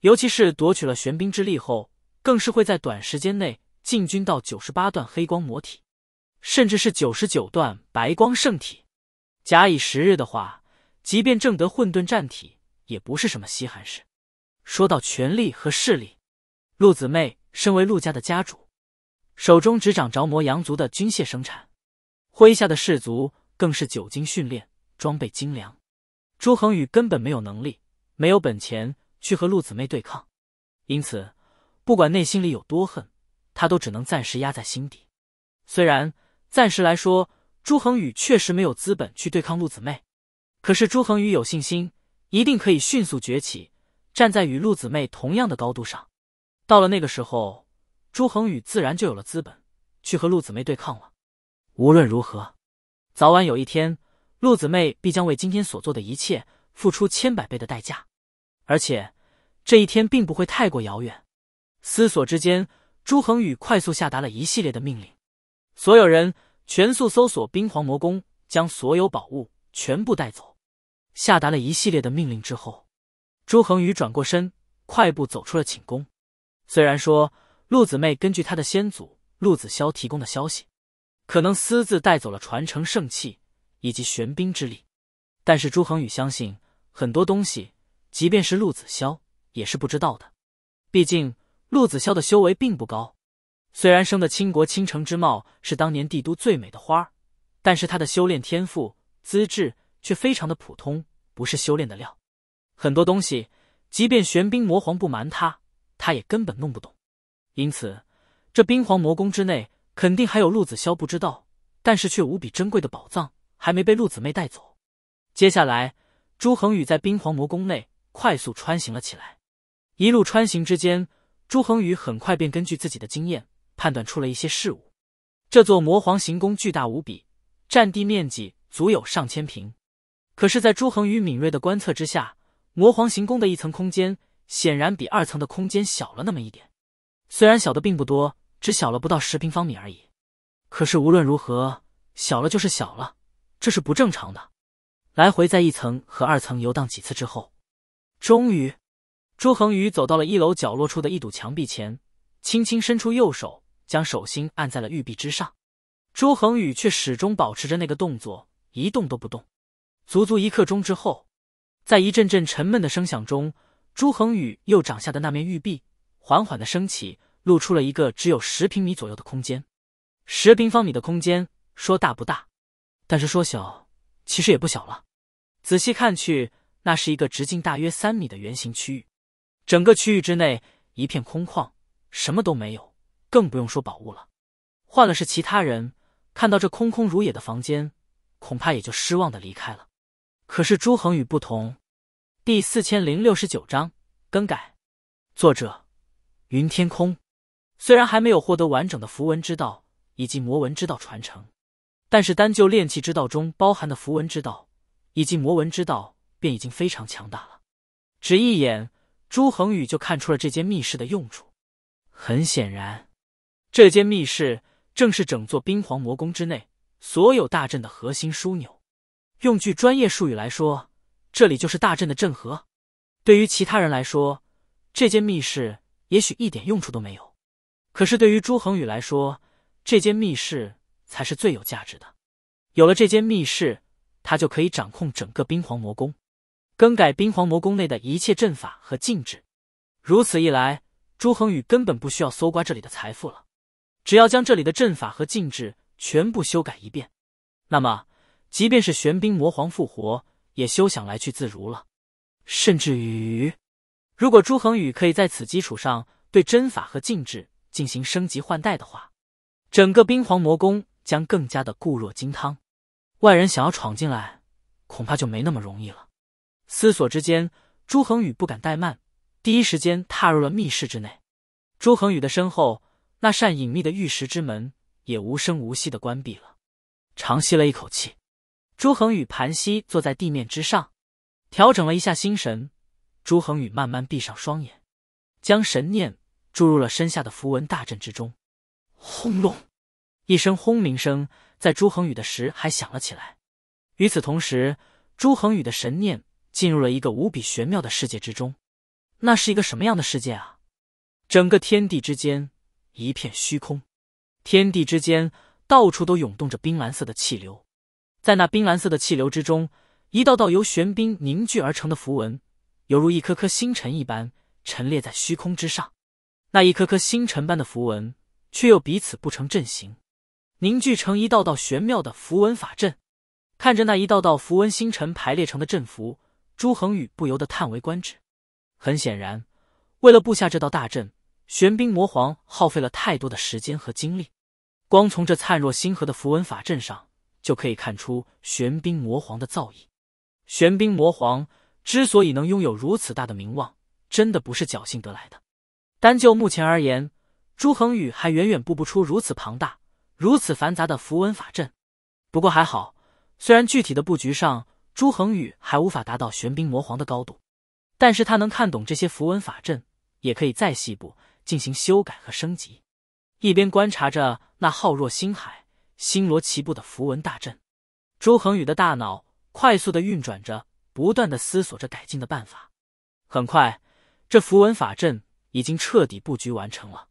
尤其是夺取了玄冰之力后，更是会在短时间内进军到九十八段黑光魔体，甚至是九十九段白光圣体。假以时日的话，即便正得混沌战体，也不是什么稀罕事。说到权力和势力，陆姊妹身为陆家的家主，手中执掌着魔羊族的军械生产，麾下的士卒更是久经训练，装备精良。朱恒宇根本没有能力，没有本钱。去和陆子妹对抗，因此，不管内心里有多恨，他都只能暂时压在心底。虽然暂时来说，朱恒宇确实没有资本去对抗陆子妹，可是朱恒宇有信心，一定可以迅速崛起，站在与陆子妹同样的高度上。到了那个时候，朱恒宇自然就有了资本去和陆子妹对抗了。无论如何，早晚有一天，陆子妹必将为今天所做的一切付出千百倍的代价。而且这一天并不会太过遥远。思索之间，朱恒宇快速下达了一系列的命令：所有人全速搜索冰皇魔宫，将所有宝物全部带走。下达了一系列的命令之后，朱恒宇转过身，快步走出了寝宫。虽然说陆子妹根据他的先祖陆子骁提供的消息，可能私自带走了传承圣器以及玄冰之力，但是朱恒宇相信很多东西。即便是陆子潇也是不知道的，毕竟陆子潇的修为并不高。虽然生的倾国倾城之貌，是当年帝都最美的花，但是他的修炼天赋资质却非常的普通，不是修炼的料。很多东西，即便玄冰魔皇不瞒他，他也根本弄不懂。因此，这冰皇魔宫之内，肯定还有陆子潇不知道，但是却无比珍贵的宝藏，还没被陆子妹带走。接下来，朱恒宇在冰皇魔宫内。快速穿行了起来，一路穿行之间，朱恒宇很快便根据自己的经验判断出了一些事物。这座魔皇行宫巨大无比，占地面积足有上千平。可是，在朱恒宇敏锐的观测之下，魔皇行宫的一层空间显然比二层的空间小了那么一点。虽然小的并不多，只小了不到十平方米而已，可是无论如何，小了就是小了，这是不正常的。来回在一层和二层游荡几次之后。终于，朱恒宇走到了一楼角落处的一堵墙壁前，轻轻伸出右手，将手心按在了玉壁之上。朱恒宇却始终保持着那个动作，一动都不动。足足一刻钟之后，在一阵阵沉闷的声响中，朱恒宇右掌下的那面玉壁缓缓的升起，露出了一个只有十平米左右的空间。十平方米的空间，说大不大，但是说小，其实也不小了。仔细看去。那是一个直径大约三米的圆形区域，整个区域之内一片空旷，什么都没有，更不用说宝物了。换了是其他人，看到这空空如也的房间，恐怕也就失望的离开了。可是朱恒宇不同。第四千零六十九章更改，作者：云天空。虽然还没有获得完整的符文之道以及魔文之道传承，但是单就炼器之道中包含的符文之道以及魔文之道。便已经非常强大了。只一眼，朱恒宇就看出了这间密室的用处。很显然，这间密室正是整座冰皇魔宫之内所有大阵的核心枢纽。用句专业术语来说，这里就是大阵的阵核。对于其他人来说，这间密室也许一点用处都没有。可是对于朱恒宇来说，这间密室才是最有价值的。有了这间密室，他就可以掌控整个冰皇魔宫。更改冰皇魔宫内的一切阵法和禁制，如此一来，朱恒宇根本不需要搜刮这里的财富了。只要将这里的阵法和禁制全部修改一遍，那么即便是玄冰魔皇复活，也休想来去自如了。甚至于，如果朱恒宇可以在此基础上对阵法和禁制进行升级换代的话，整个冰皇魔宫将更加的固若金汤，外人想要闯进来，恐怕就没那么容易了。思索之间，朱恒宇不敢怠慢，第一时间踏入了密室之内。朱恒宇的身后那扇隐秘的玉石之门也无声无息的关闭了。长吸了一口气，朱恒宇盘膝坐在地面之上，调整了一下心神。朱恒宇慢慢闭上双眼，将神念注入了身下的符文大阵之中。轰隆！一声轰鸣声在朱恒宇的石还响了起来。与此同时，朱恒宇的神念。进入了一个无比玄妙的世界之中，那是一个什么样的世界啊？整个天地之间一片虚空，天地之间到处都涌动着冰蓝色的气流，在那冰蓝色的气流之中，一道道由玄冰凝聚而成的符文，犹如一颗颗星辰一般陈列在虚空之上。那一颗颗星辰般的符文，却又彼此不成阵型，凝聚成一道道玄妙的符文法阵。看着那一道道符文星辰排列成的阵符。朱恒宇不由得叹为观止。很显然，为了布下这道大阵，玄冰魔皇耗费了太多的时间和精力。光从这灿若星河的符文法阵上，就可以看出玄冰魔皇的造诣。玄冰魔皇之所以能拥有如此大的名望，真的不是侥幸得来的。单就目前而言，朱恒宇还远远布不出如此庞大、如此繁杂的符文法阵。不过还好，虽然具体的布局上，朱恒宇还无法达到玄冰魔皇的高度，但是他能看懂这些符文法阵，也可以再细部进行修改和升级。一边观察着那浩若星海、星罗棋布的符文大阵，朱恒宇的大脑快速的运转着，不断的思索着改进的办法。很快，这符文法阵已经彻底布局完成了。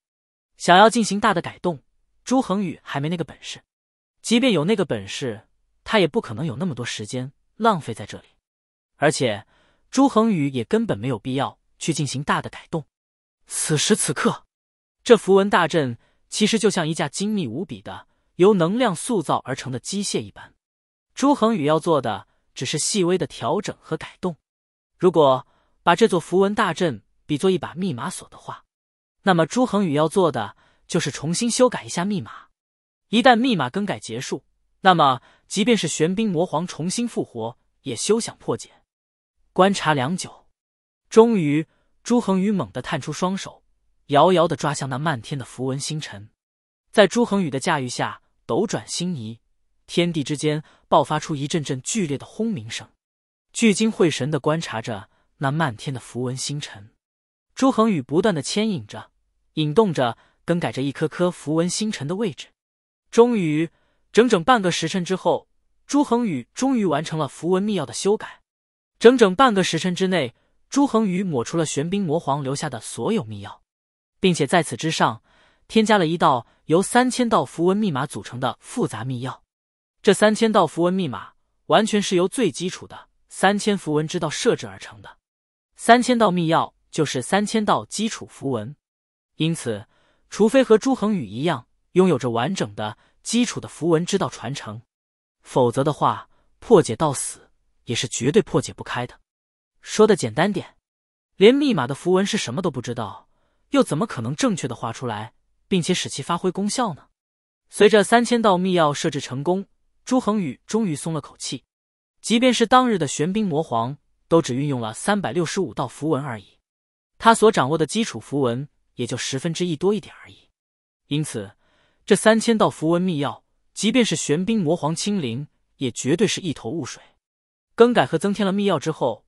想要进行大的改动，朱恒宇还没那个本事。即便有那个本事，他也不可能有那么多时间。浪费在这里，而且朱恒宇也根本没有必要去进行大的改动。此时此刻，这符文大阵其实就像一架精密无比的由能量塑造而成的机械一般。朱恒宇要做的只是细微的调整和改动。如果把这座符文大阵比作一把密码锁的话，那么朱恒宇要做的就是重新修改一下密码。一旦密码更改结束，那么。即便是玄冰魔皇重新复活，也休想破解。观察良久，终于，朱恒宇猛地探出双手，遥遥的抓向那漫天的符文星辰。在朱恒宇的驾驭下，斗转星移，天地之间爆发出一阵阵剧烈的轰鸣声。聚精会神的观察着那漫天的符文星辰，朱恒宇不断的牵引着、引动着、更改着一颗颗符文星辰的位置，终于。整整半个时辰之后，朱恒宇终于完成了符文密钥的修改。整整半个时辰之内，朱恒宇抹除了玄冰魔皇留下的所有密钥，并且在此之上添加了一道由三千道符文密码组成的复杂密钥。这三千道符文密码完全是由最基础的三千符文之道设置而成的。三千道密钥就是三千道基础符文，因此，除非和朱恒宇一样拥有着完整的。基础的符文之道传承，否则的话，破解到死也是绝对破解不开的。说的简单点，连密码的符文是什么都不知道，又怎么可能正确的画出来，并且使其发挥功效呢？随着三千道密钥设置成功，朱恒宇终于松了口气。即便是当日的玄冰魔皇，都只运用了三百六十五道符文而已，他所掌握的基础符文也就十分之一多一点而已，因此。这三千道符文密钥，即便是玄冰魔皇亲临，也绝对是一头雾水。更改和增添了密钥之后，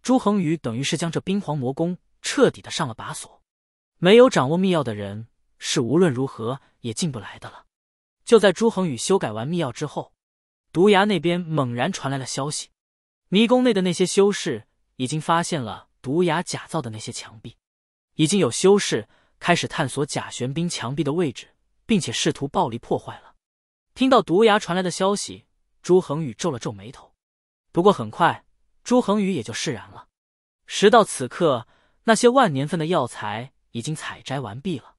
朱恒宇等于是将这冰皇魔宫彻底的上了把锁，没有掌握密钥的人是无论如何也进不来的了。就在朱恒宇修改完密钥之后，毒牙那边猛然传来了消息：迷宫内的那些修士已经发现了毒牙假造的那些墙壁，已经有修士开始探索假玄冰墙壁的位置。并且试图暴力破坏了。听到毒牙传来的消息，朱恒宇皱了皱眉头。不过很快，朱恒宇也就释然了。时到此刻，那些万年份的药材已经采摘完毕了。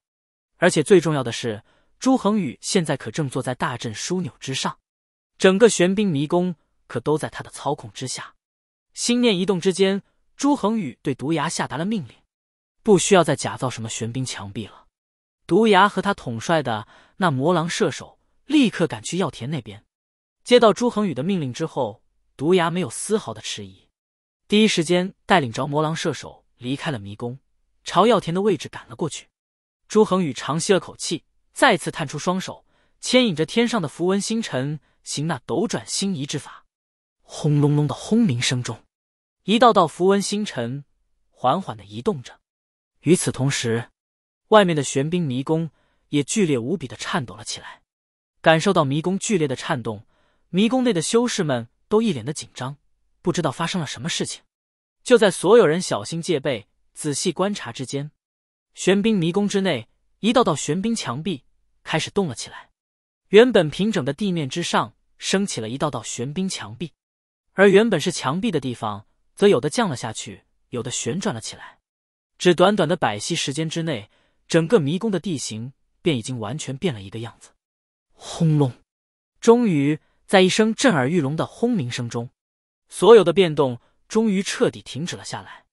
而且最重要的是，朱恒宇现在可正坐在大阵枢纽之上，整个玄冰迷宫可都在他的操控之下。心念一动之间，朱恒宇对毒牙下达了命令：不需要再假造什么玄冰墙壁了。毒牙和他统帅的那魔狼射手立刻赶去药田那边。接到朱恒宇的命令之后，毒牙没有丝毫的迟疑，第一时间带领着魔狼射手离开了迷宫，朝药田的位置赶了过去。朱恒宇长吸了口气，再次探出双手，牵引着天上的符文星辰，行那斗转星移之法。轰隆隆的轰鸣声中，一道道符文星辰缓缓的移动着。与此同时，外面的玄冰迷宫也剧烈无比的颤抖了起来，感受到迷宫剧烈的颤动，迷宫内的修士们都一脸的紧张，不知道发生了什么事情。就在所有人小心戒备、仔细观察之间，玄冰迷宫之内，一道道玄冰墙壁开始动了起来，原本平整的地面之上升起了一道道玄冰墙壁，而原本是墙壁的地方，则有的降了下去，有的旋转了起来。只短短的百息时间之内。整个迷宫的地形便已经完全变了一个样子。轰隆！终于，在一声震耳欲聋的轰鸣声中，所有的变动终于彻底停止了下来。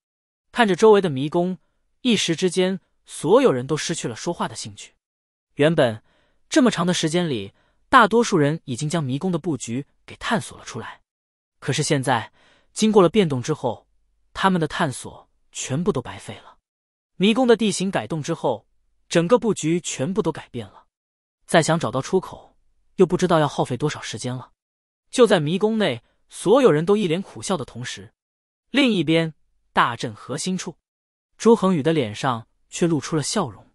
看着周围的迷宫，一时之间，所有人都失去了说话的兴趣。原本这么长的时间里，大多数人已经将迷宫的布局给探索了出来，可是现在经过了变动之后，他们的探索全部都白费了。迷宫的地形改动之后，整个布局全部都改变了，再想找到出口，又不知道要耗费多少时间了。就在迷宫内，所有人都一脸苦笑的同时，另一边大阵核心处，朱恒宇的脸上却露出了笑容。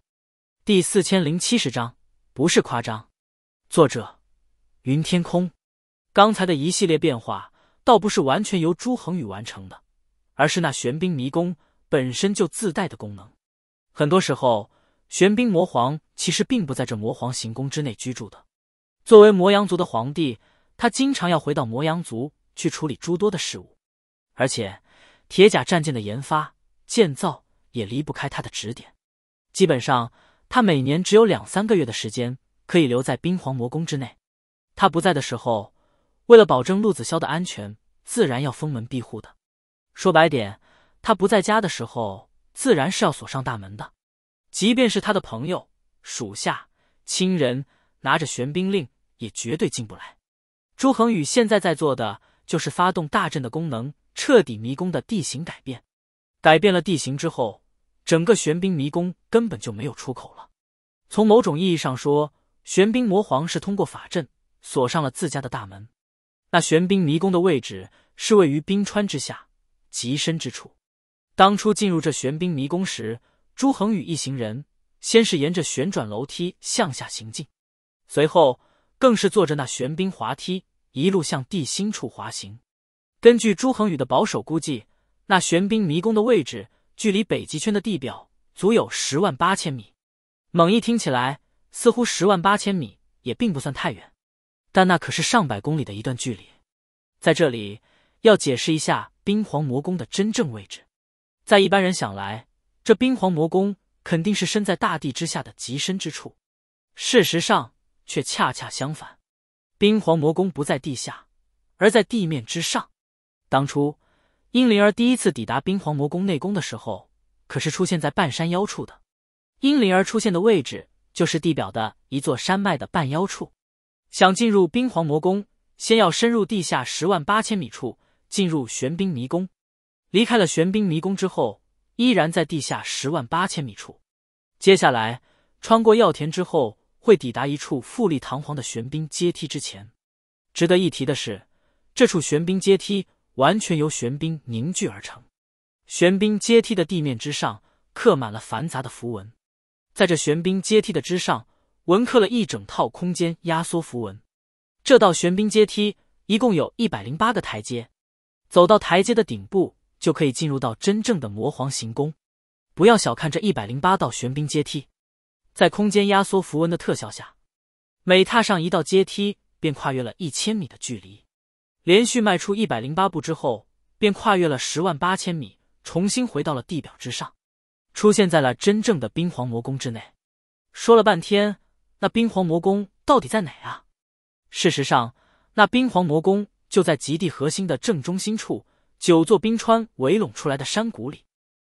第四千零七十章不是夸张，作者云天空，刚才的一系列变化，倒不是完全由朱恒宇完成的，而是那玄冰迷宫本身就自带的功能。很多时候，玄冰魔皇其实并不在这魔皇行宫之内居住的。作为魔阳族的皇帝，他经常要回到魔阳族去处理诸多的事物，而且铁甲战舰的研发、建造也离不开他的指点。基本上，他每年只有两三个月的时间可以留在冰皇魔宫之内。他不在的时候，为了保证陆子潇的安全，自然要封门闭户的。说白点，他不在家的时候。自然是要锁上大门的，即便是他的朋友、属下、亲人拿着玄冰令，也绝对进不来。朱恒宇现在在做的就是发动大阵的功能，彻底迷宫的地形改变。改变了地形之后，整个玄冰迷宫根本就没有出口了。从某种意义上说，玄冰魔皇是通过法阵锁上了自家的大门。那玄冰迷宫的位置是位于冰川之下极深之处。当初进入这玄冰迷宫时，朱恒宇一行人先是沿着旋转楼梯向下行进，随后更是坐着那玄冰滑梯一路向地心处滑行。根据朱恒宇的保守估计，那玄冰迷宫的位置距离北极圈的地表足有十万八千米。猛一听起来，似乎十万八千米也并不算太远，但那可是上百公里的一段距离。在这里要解释一下冰皇魔宫的真正位置。在一般人想来，这冰皇魔宫肯定是身在大地之下的极深之处。事实上，却恰恰相反，冰皇魔宫不在地下，而在地面之上。当初，英灵儿第一次抵达冰皇魔宫内宫的时候，可是出现在半山腰处的。英灵儿出现的位置，就是地表的一座山脉的半腰处。想进入冰皇魔宫，先要深入地下十万八千米处，进入玄冰迷宫。离开了玄冰迷宫之后，依然在地下十万八千米处。接下来穿过药田之后，会抵达一处富丽堂皇的玄冰阶梯之前。值得一提的是，这处玄冰阶梯完全由玄冰凝聚而成。玄冰阶梯的地面之上刻满了繁杂的符文，在这玄冰阶梯的之上，纹刻了一整套空间压缩符文。这道玄冰阶梯一共有一百零八个台阶，走到台阶的顶部。就可以进入到真正的魔皇行宫。不要小看这一百零八道玄冰阶梯，在空间压缩符文的特效下，每踏上一道阶梯，便跨越了一千米的距离。连续迈出一百零八步之后，便跨越了十万八千米，重新回到了地表之上，出现在了真正的冰皇魔宫之内。说了半天，那冰皇魔宫到底在哪啊？事实上，那冰皇魔宫就在极地核心的正中心处。九座冰川围拢出来的山谷里，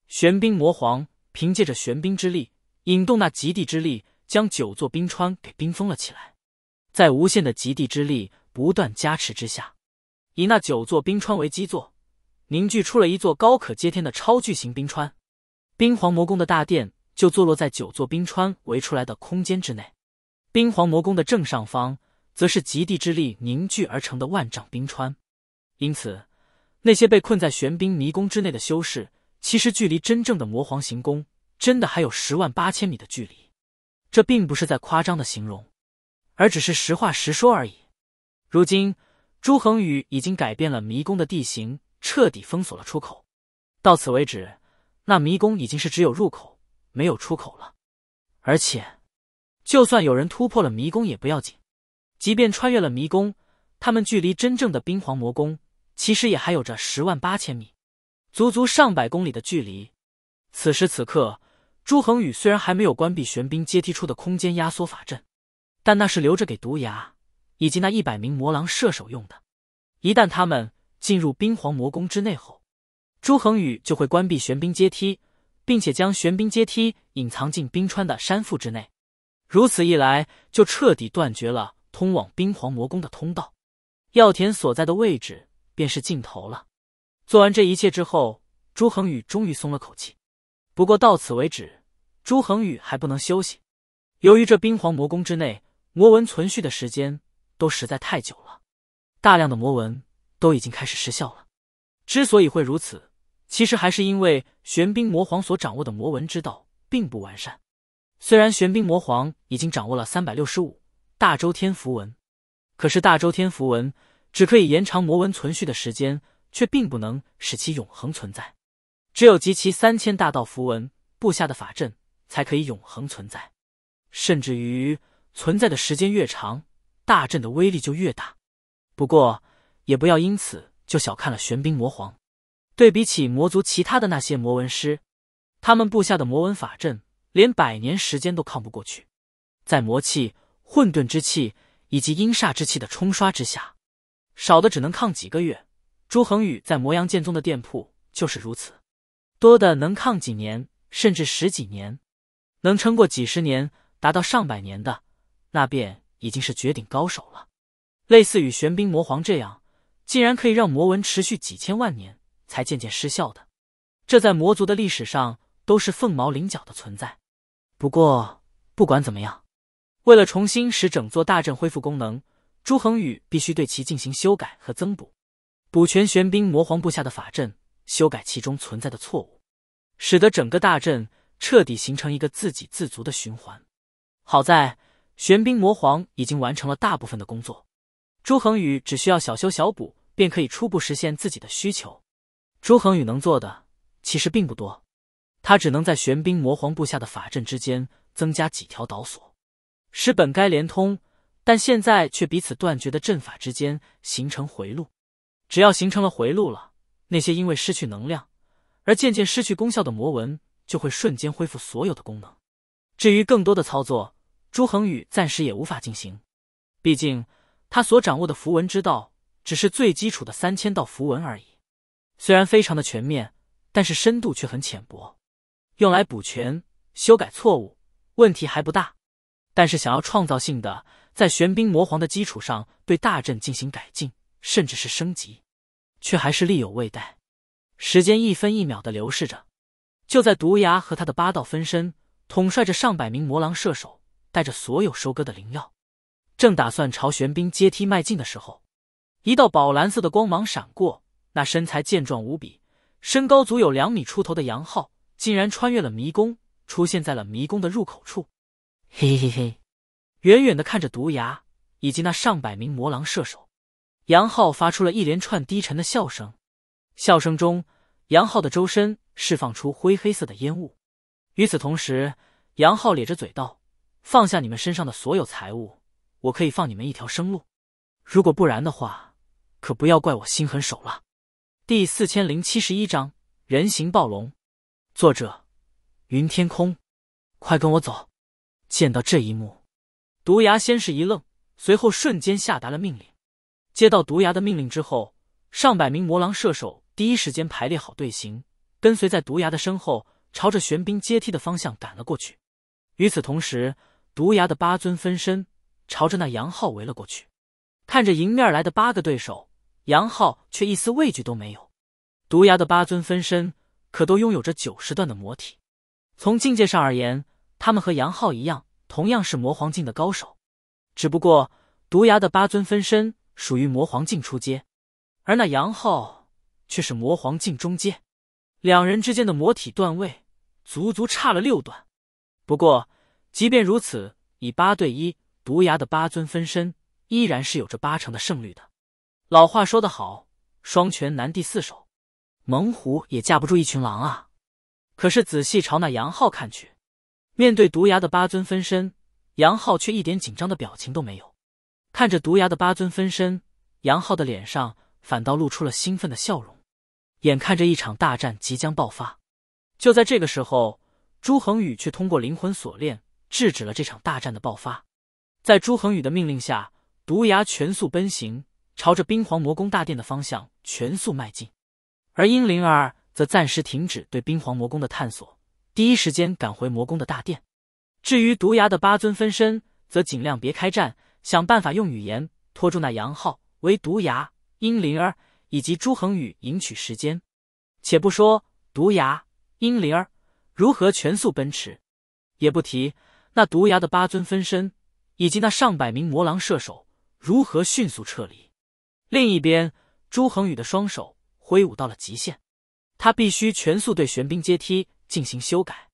玄冰魔皇凭借着玄冰之力，引动那极地之力，将九座冰川给冰封了起来。在无限的极地之力不断加持之下，以那九座冰川为基座，凝聚出了一座高可接天的超巨型冰川。冰皇魔宫的大殿就坐落在九座冰川围出来的空间之内。冰皇魔宫的正上方，则是极地之力凝聚而成的万丈冰川，因此。那些被困在玄冰迷宫之内的修士，其实距离真正的魔皇行宫，真的还有十万八千米的距离。这并不是在夸张的形容，而只是实话实说而已。如今，朱恒宇已经改变了迷宫的地形，彻底封锁了出口。到此为止，那迷宫已经是只有入口，没有出口了。而且，就算有人突破了迷宫也不要紧，即便穿越了迷宫，他们距离真正的冰皇魔宫。其实也还有着十万八千米，足足上百公里的距离。此时此刻，朱恒宇虽然还没有关闭玄冰阶梯处的空间压缩法阵，但那是留着给毒牙以及那一百名魔狼射手用的。一旦他们进入冰皇魔宫之内后，朱恒宇就会关闭玄冰阶梯，并且将玄冰阶梯隐藏进冰川的山腹之内。如此一来，就彻底断绝了通往冰皇魔宫的通道。药田所在的位置。便是尽头了。做完这一切之后，朱恒宇终于松了口气。不过到此为止，朱恒宇还不能休息。由于这冰皇魔宫之内魔纹存续的时间都实在太久了，大量的魔纹都已经开始失效了。之所以会如此，其实还是因为玄冰魔皇所掌握的魔纹之道并不完善。虽然玄冰魔皇已经掌握了三百六十五大周天符文，可是大周天符文。只可以延长魔纹存续的时间，却并不能使其永恒存在。只有集齐三千大道符文布下的法阵，才可以永恒存在。甚至于存在的时间越长，大阵的威力就越大。不过，也不要因此就小看了玄冰魔皇。对比起魔族其他的那些魔纹师，他们布下的魔纹法阵，连百年时间都抗不过去。在魔气、混沌之气以及阴煞之气的冲刷之下。少的只能抗几个月，朱恒宇在魔阳剑宗的店铺就是如此；多的能抗几年，甚至十几年，能撑过几十年，达到上百年的，那便已经是绝顶高手了。类似于玄冰魔皇这样，竟然可以让魔纹持续几千万年才渐渐失效的，这在魔族的历史上都是凤毛麟角的存在。不过，不管怎么样，为了重新使整座大阵恢复功能。朱恒宇必须对其进行修改和增补，补全玄冰魔皇部下的法阵，修改其中存在的错误，使得整个大阵彻底形成一个自给自足的循环。好在玄冰魔皇已经完成了大部分的工作，朱恒宇只需要小修小补，便可以初步实现自己的需求。朱恒宇能做的其实并不多，他只能在玄冰魔皇部下的法阵之间增加几条导索，使本该连通。但现在却彼此断绝的阵法之间形成回路，只要形成了回路了，那些因为失去能量而渐渐失去功效的魔纹就会瞬间恢复所有的功能。至于更多的操作，朱恒宇暂时也无法进行，毕竟他所掌握的符文之道只是最基础的三千道符文而已，虽然非常的全面，但是深度却很浅薄，用来补全、修改错误问题还不大，但是想要创造性的。在玄冰魔皇的基础上对大阵进行改进，甚至是升级，却还是力有未逮。时间一分一秒的流逝着，就在毒牙和他的八道分身统帅着上百名魔狼射手，带着所有收割的灵药，正打算朝玄冰阶梯迈进的时候，一道宝蓝色的光芒闪过，那身材健壮无比、身高足有两米出头的杨浩，竟然穿越了迷宫，出现在了迷宫的入口处。嘿 嘿嘿。远远的看着毒牙以及那上百名魔狼射手，杨浩发出了一连串低沉的笑声。笑声中，杨浩的周身释放出灰黑色的烟雾。与此同时，杨浩咧着嘴道：“放下你们身上的所有财物，我可以放你们一条生路。如果不然的话，可不要怪我心狠手辣。”第四千零七十一章人形暴龙，作者云天空，快跟我走！见到这一幕。毒牙先是一愣，随后瞬间下达了命令。接到毒牙的命令之后，上百名魔狼射手第一时间排列好队形，跟随在毒牙的身后，朝着玄冰阶梯的方向赶了过去。与此同时，毒牙的八尊分身朝着那杨浩围了过去。看着迎面来的八个对手，杨浩却一丝畏惧都没有。毒牙的八尊分身可都拥有着九十段的魔体，从境界上而言，他们和杨浩一样。同样是魔皇境的高手，只不过毒牙的八尊分身属于魔皇境初阶，而那杨浩却是魔皇境中阶，两人之间的魔体段位足足差了六段。不过，即便如此，以八对一，毒牙的八尊分身依然是有着八成的胜率的。老话说得好，双拳难敌四手，猛虎也架不住一群狼啊。可是仔细朝那杨浩看去。面对毒牙的八尊分身，杨浩却一点紧张的表情都没有。看着毒牙的八尊分身，杨浩的脸上反倒露出了兴奋的笑容。眼看着一场大战即将爆发，就在这个时候，朱恒宇却通过灵魂锁链制止了这场大战的爆发。在朱恒宇的命令下，毒牙全速奔行，朝着冰皇魔宫大殿的方向全速迈进。而殷灵儿则暂时停止对冰皇魔宫的探索。第一时间赶回魔宫的大殿。至于毒牙的八尊分身，则尽量别开战，想办法用语言拖住那杨浩、为毒牙、英灵儿以及朱恒宇赢取时间。且不说毒牙、英灵儿如何全速奔驰，也不提那毒牙的八尊分身以及那上百名魔狼射手如何迅速撤离。另一边，朱恒宇的双手挥舞到了极限，他必须全速对玄冰阶梯。进行修改，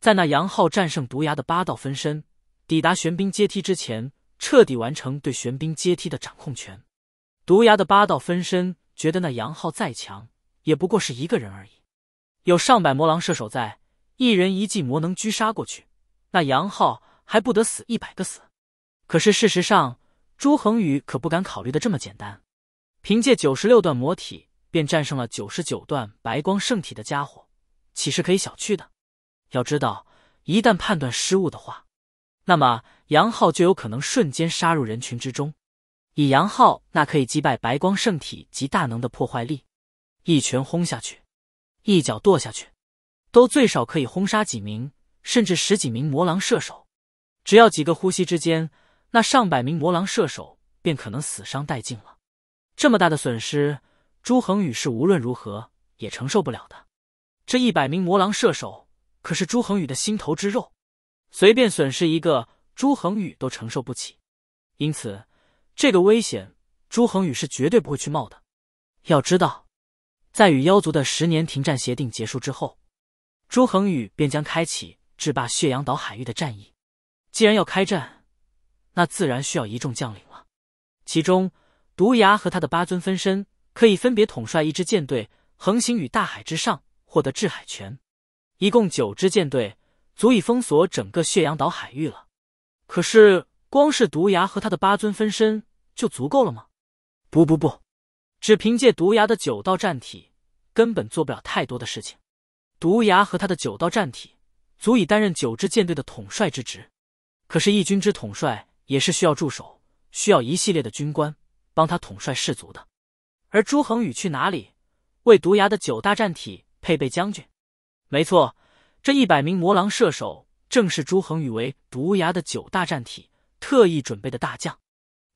在那杨浩战胜毒牙的八道分身抵达玄冰阶梯之前，彻底完成对玄冰阶梯的掌控权。毒牙的八道分身觉得那杨浩再强，也不过是一个人而已。有上百魔狼射手在，一人一记魔能狙杀过去，那杨浩还不得死一百个死？可是事实上，朱恒宇可不敢考虑的这么简单。凭借九十六段魔体，便战胜了九十九段白光圣体的家伙。岂是可以小觑的？要知道，一旦判断失误的话，那么杨浩就有可能瞬间杀入人群之中。以杨浩那可以击败白光圣体及大能的破坏力，一拳轰下去，一脚跺下去，都最少可以轰杀几名，甚至十几名魔狼射手。只要几个呼吸之间，那上百名魔狼射手便可能死伤殆尽了。这么大的损失，朱恒宇是无论如何也承受不了的。这一百名魔狼射手可是朱恒宇的心头之肉，随便损失一个，朱恒宇都承受不起。因此，这个危险朱恒宇是绝对不会去冒的。要知道，在与妖族的十年停战协定结束之后，朱恒宇便将开启制霸血阳岛海域的战役。既然要开战，那自然需要一众将领了。其中，毒牙和他的八尊分身可以分别统帅一支舰队，横行于大海之上。获得制海权，一共九支舰队，足以封锁整个血阳岛海域了。可是，光是毒牙和他的八尊分身就足够了吗？不不不，只凭借毒牙的九道战体，根本做不了太多的事情。毒牙和他的九道战体，足以担任九支舰队的统帅之职。可是，一军之统帅也是需要助手，需要一系列的军官帮他统帅士卒的。而朱恒宇去哪里？为毒牙的九大战体。配备将军，没错，这一百名魔狼射手正是朱恒宇为毒牙的九大战体特意准备的大将。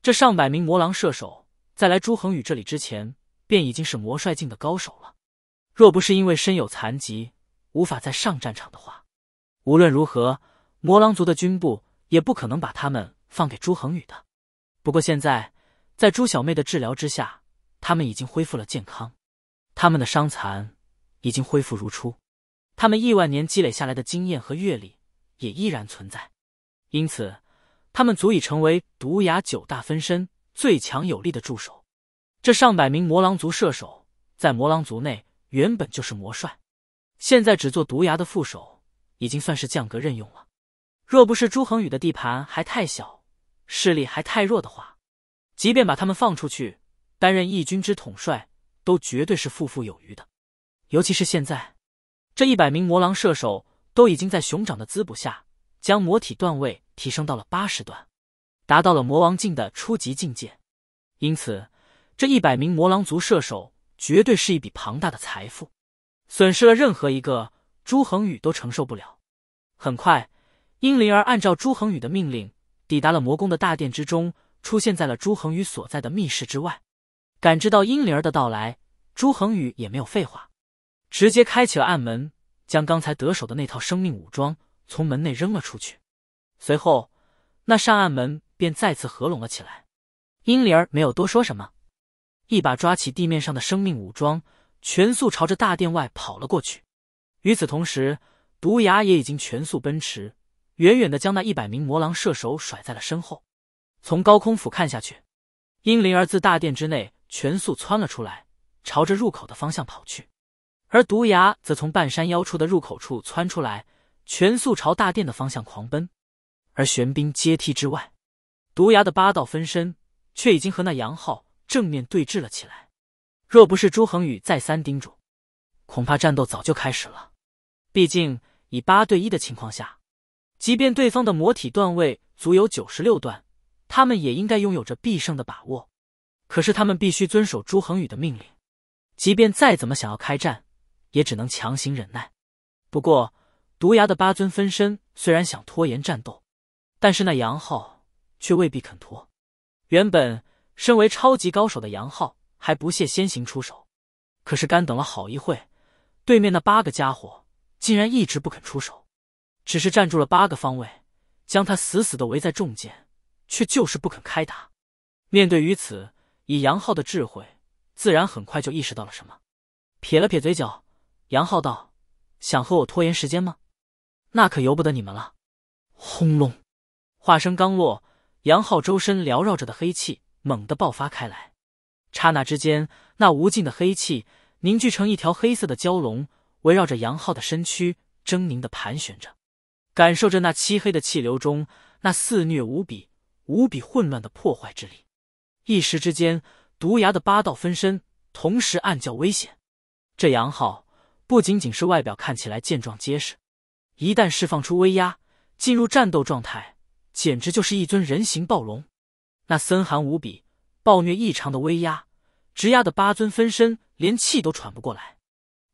这上百名魔狼射手在来朱恒宇这里之前，便已经是魔帅境的高手了。若不是因为身有残疾，无法再上战场的话，无论如何，魔狼族的军部也不可能把他们放给朱恒宇的。不过现在，在朱小妹的治疗之下，他们已经恢复了健康，他们的伤残。已经恢复如初，他们亿万年积累下来的经验和阅历也依然存在，因此他们足以成为毒牙九大分身最强有力的助手。这上百名魔狼族射手在魔狼族内原本就是魔帅，现在只做毒牙的副手，已经算是降格任用了。若不是朱恒宇的地盘还太小，势力还太弱的话，即便把他们放出去担任义军之统帅，都绝对是富富有余的。尤其是现在，这一百名魔狼射手都已经在熊掌的滋补下，将魔体段位提升到了八十段，达到了魔王境的初级境界。因此，这一百名魔狼族射手绝对是一笔庞大的财富，损失了任何一个朱恒宇都承受不了。很快，英灵儿按照朱恒宇的命令，抵达了魔宫的大殿之中，出现在了朱恒宇所在的密室之外。感知到英灵儿的到来，朱恒宇也没有废话。直接开启了暗门，将刚才得手的那套生命武装从门内扔了出去，随后那扇暗门便再次合拢了起来。英灵儿没有多说什么，一把抓起地面上的生命武装，全速朝着大殿外跑了过去。与此同时，毒牙也已经全速奔驰，远远的将那一百名魔狼射手甩在了身后。从高空俯瞰下去，英灵儿自大殿之内全速窜了出来，朝着入口的方向跑去。而毒牙则从半山腰处的入口处窜出来，全速朝大殿的方向狂奔。而玄冰阶梯之外，毒牙的八道分身却已经和那杨浩正面对峙了起来。若不是朱恒宇再三叮嘱，恐怕战斗早就开始了。毕竟以八对一的情况下，即便对方的魔体段位足有九十六段，他们也应该拥有着必胜的把握。可是他们必须遵守朱恒宇的命令，即便再怎么想要开战。也只能强行忍耐。不过，毒牙的八尊分身虽然想拖延战斗，但是那杨浩却未必肯拖。原本身为超级高手的杨浩还不屑先行出手，可是干等了好一会，对面那八个家伙竟然一直不肯出手，只是站住了八个方位，将他死死的围在中间，却就是不肯开打。面对于此，以杨浩的智慧，自然很快就意识到了什么，撇了撇嘴角。杨浩道：“想和我拖延时间吗？那可由不得你们了。”轰隆！话声刚落，杨浩周身缭绕着的黑气猛地爆发开来，刹那之间，那无尽的黑气凝聚成一条黑色的蛟龙，围绕着杨浩的身躯狰狞的盘旋着。感受着那漆黑的气流中那肆虐无比、无比混乱的破坏之力，一时之间，毒牙的八道分身同时暗叫危险。这杨浩。不仅仅是外表看起来健壮结实，一旦释放出威压，进入战斗状态，简直就是一尊人形暴龙。那森寒无比、暴虐异常的威压，直压的八尊分身连气都喘不过来。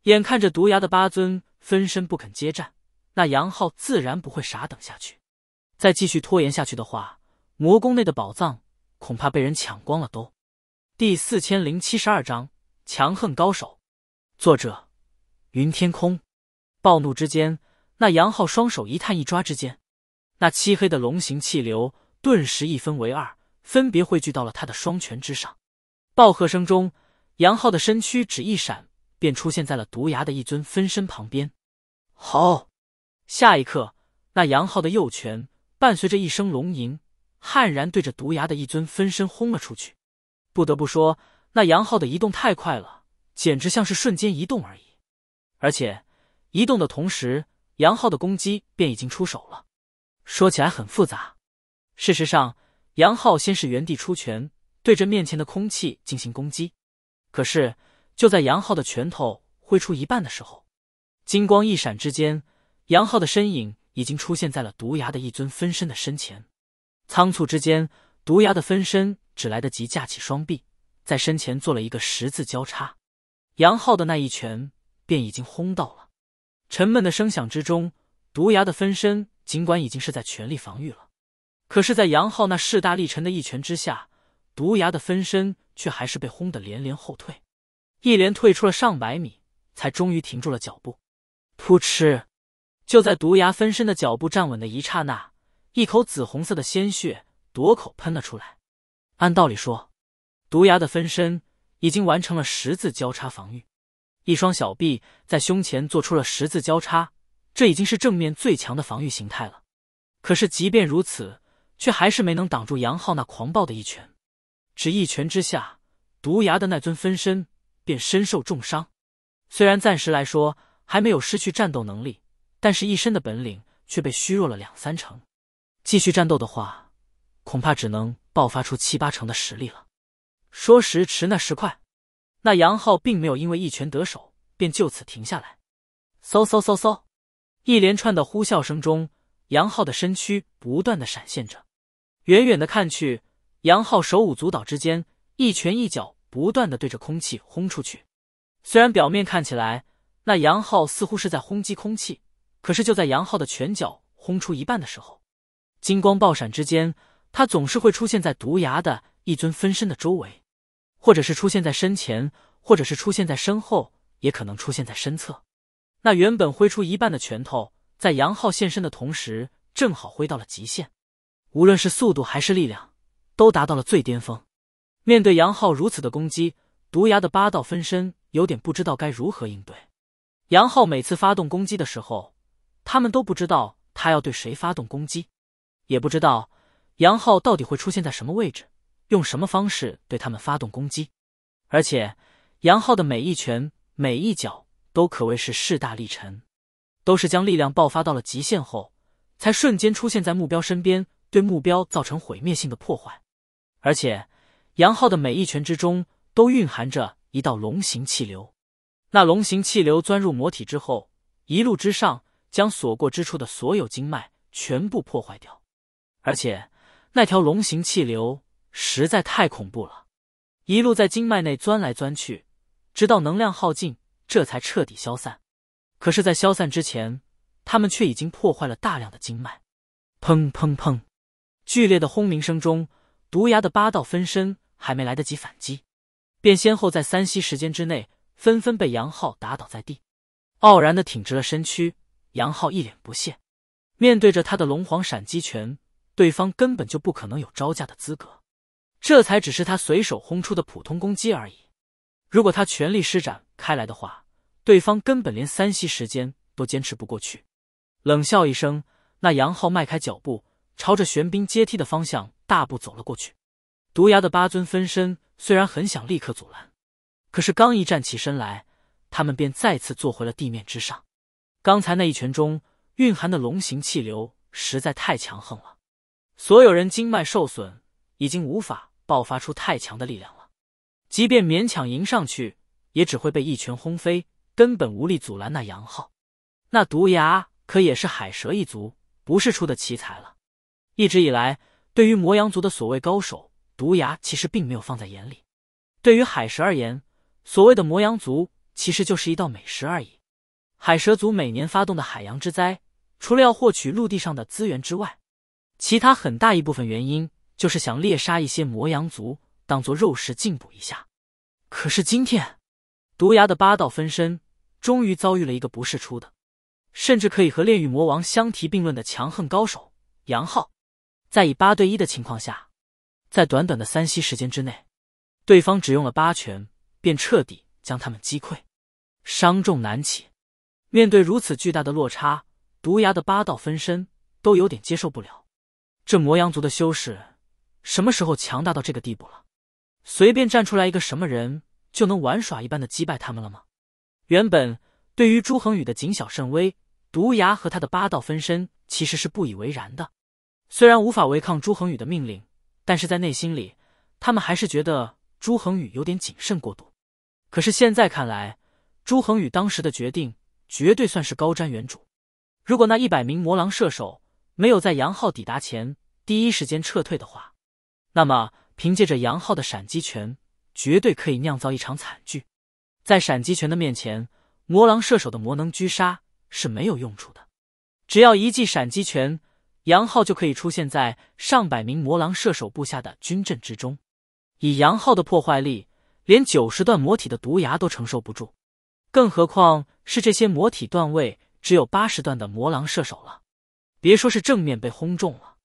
眼看着毒牙的八尊分身不肯接战，那杨浩自然不会傻等下去。再继续拖延下去的话，魔宫内的宝藏恐怕被人抢光了。都第四千零七十二章强横高手，作者。云天空，暴怒之间，那杨浩双手一探一抓之间，那漆黑的龙形气流顿时一分为二，分别汇聚到了他的双拳之上。暴喝声中，杨浩的身躯只一闪，便出现在了毒牙的一尊分身旁边。好，下一刻，那杨浩的右拳伴随着一声龙吟，悍然对着毒牙的一尊分身轰了出去。不得不说，那杨浩的移动太快了，简直像是瞬间移动而已。而且，移动的同时，杨浩的攻击便已经出手了。说起来很复杂，事实上，杨浩先是原地出拳，对着面前的空气进行攻击。可是，就在杨浩的拳头挥出一半的时候，金光一闪之间，杨浩的身影已经出现在了毒牙的一尊分身的身前。仓促之间，毒牙的分身只来得及架起双臂，在身前做了一个十字交叉。杨浩的那一拳。便已经轰到了，沉闷的声响之中，毒牙的分身尽管已经是在全力防御了，可是，在杨浩那势大力沉的一拳之下，毒牙的分身却还是被轰得连连后退，一连退出了上百米，才终于停住了脚步。噗嗤！就在毒牙分身的脚步站稳的一刹那，一口紫红色的鲜血夺口喷了出来。按道理说，毒牙的分身已经完成了十字交叉防御。一双小臂在胸前做出了十字交叉，这已经是正面最强的防御形态了。可是即便如此，却还是没能挡住杨浩那狂暴的一拳。只一拳之下，毒牙的那尊分身便身受重伤。虽然暂时来说还没有失去战斗能力，但是一身的本领却被削弱了两三成。继续战斗的话，恐怕只能爆发出七八成的实力了。说时迟，那时快。那杨浩并没有因为一拳得手便就此停下来，嗖嗖嗖嗖，一连串的呼啸声中，杨浩的身躯不断的闪现着。远远的看去，杨浩手舞足蹈之间，一拳一脚不断的对着空气轰出去。虽然表面看起来那杨浩似乎是在轰击空气，可是就在杨浩的拳脚轰出一半的时候，金光爆闪之间，他总是会出现在毒牙的一尊分身的周围。或者是出现在身前，或者是出现在身后，也可能出现在身侧。那原本挥出一半的拳头，在杨浩现身的同时，正好挥到了极限。无论是速度还是力量，都达到了最巅峰。面对杨浩如此的攻击，毒牙的八道分身有点不知道该如何应对。杨浩每次发动攻击的时候，他们都不知道他要对谁发动攻击，也不知道杨浩到底会出现在什么位置。用什么方式对他们发动攻击？而且杨浩的每一拳每一脚都可谓是势大力沉，都是将力量爆发到了极限后，才瞬间出现在目标身边，对目标造成毁灭性的破坏。而且杨浩的每一拳之中都蕴含着一道龙形气流，那龙形气流钻入魔体之后，一路之上将所过之处的所有经脉全部破坏掉，而且那条龙形气流。实在太恐怖了，一路在经脉内钻来钻去，直到能量耗尽，这才彻底消散。可是，在消散之前，他们却已经破坏了大量的经脉。砰砰砰！剧烈的轰鸣声中，毒牙的八道分身还没来得及反击，便先后在三息时间之内，纷纷被杨浩打倒在地。傲然的挺直了身躯，杨浩一脸不屑，面对着他的龙皇闪击拳，对方根本就不可能有招架的资格。这才只是他随手轰出的普通攻击而已，如果他全力施展开来的话，对方根本连三息时间都坚持不过去。冷笑一声，那杨浩迈开脚步，朝着玄冰阶梯的方向大步走了过去。毒牙的八尊分身虽然很想立刻阻拦，可是刚一站起身来，他们便再次坐回了地面之上。刚才那一拳中蕴含的龙形气流实在太强横了，所有人经脉受损，已经无法。爆发出太强的力量了，即便勉强迎上去，也只会被一拳轰飞，根本无力阻拦那杨浩。那毒牙可也是海蛇一族，不是出的奇才了。一直以来，对于魔羊族的所谓高手，毒牙其实并没有放在眼里。对于海蛇而言，所谓的魔羊族其实就是一道美食而已。海蛇族每年发动的海洋之灾，除了要获取陆地上的资源之外，其他很大一部分原因。就是想猎杀一些魔羊族，当做肉食进补一下。可是今天，毒牙的八道分身终于遭遇了一个不世出的，甚至可以和炼狱魔王相提并论的强横高手杨浩。在以八对一的情况下，在短短的三息时间之内，对方只用了八拳，便彻底将他们击溃，伤重难起。面对如此巨大的落差，毒牙的八道分身都有点接受不了。这魔羊族的修士。什么时候强大到这个地步了？随便站出来一个什么人就能玩耍一般的击败他们了吗？原本对于朱恒宇的谨小慎微，毒牙和他的八道分身其实是不以为然的。虽然无法违抗朱恒宇的命令，但是在内心里，他们还是觉得朱恒宇有点谨慎过度。可是现在看来，朱恒宇当时的决定绝对算是高瞻远瞩。如果那一百名魔狼射手没有在杨浩抵达前第一时间撤退的话，那么，凭借着杨浩的闪击拳，绝对可以酿造一场惨剧。在闪击拳的面前，魔狼射手的魔能狙杀是没有用处的。只要一记闪击拳，杨浩就可以出现在上百名魔狼射手部下的军阵之中。以杨浩的破坏力，连九十段魔体的毒牙都承受不住，更何况是这些魔体段位只有八十段的魔狼射手了？别说是正面被轰中了，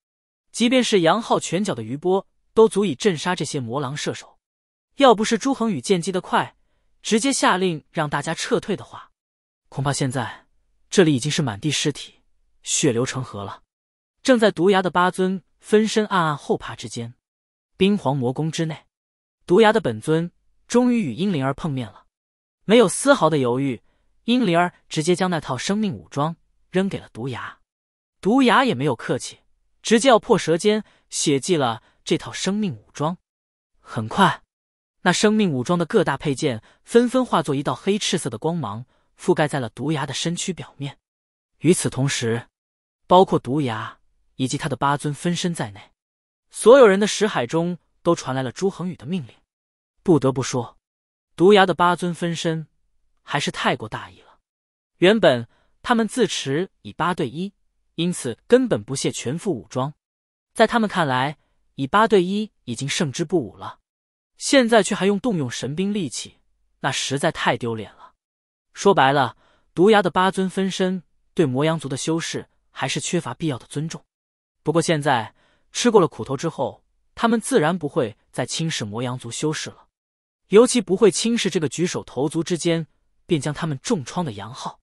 即便是杨浩拳脚的余波。都足以镇杀这些魔狼射手。要不是朱恒宇剑击的快，直接下令让大家撤退的话，恐怕现在这里已经是满地尸体，血流成河了。正在毒牙的八尊分身暗暗后怕之间，冰皇魔宫之内，毒牙的本尊终于与英灵儿碰面了。没有丝毫的犹豫，英灵儿直接将那套生命武装扔给了毒牙。毒牙也没有客气，直接要破舌尖血祭了。这套生命武装，很快，那生命武装的各大配件纷纷化作一道黑赤色的光芒，覆盖在了毒牙的身躯表面。与此同时，包括毒牙以及他的八尊分身在内，所有人的识海中都传来了朱恒宇的命令。不得不说，毒牙的八尊分身还是太过大意了。原本他们自持以八对一，因此根本不屑全副武装，在他们看来。以八对一已经胜之不武了，现在却还用动用神兵利器，那实在太丢脸了。说白了，毒牙的八尊分身对魔羊族的修士还是缺乏必要的尊重。不过现在吃过了苦头之后，他们自然不会再轻视魔羊族修士了，尤其不会轻视这个举手投足之间便将他们重创的杨浩。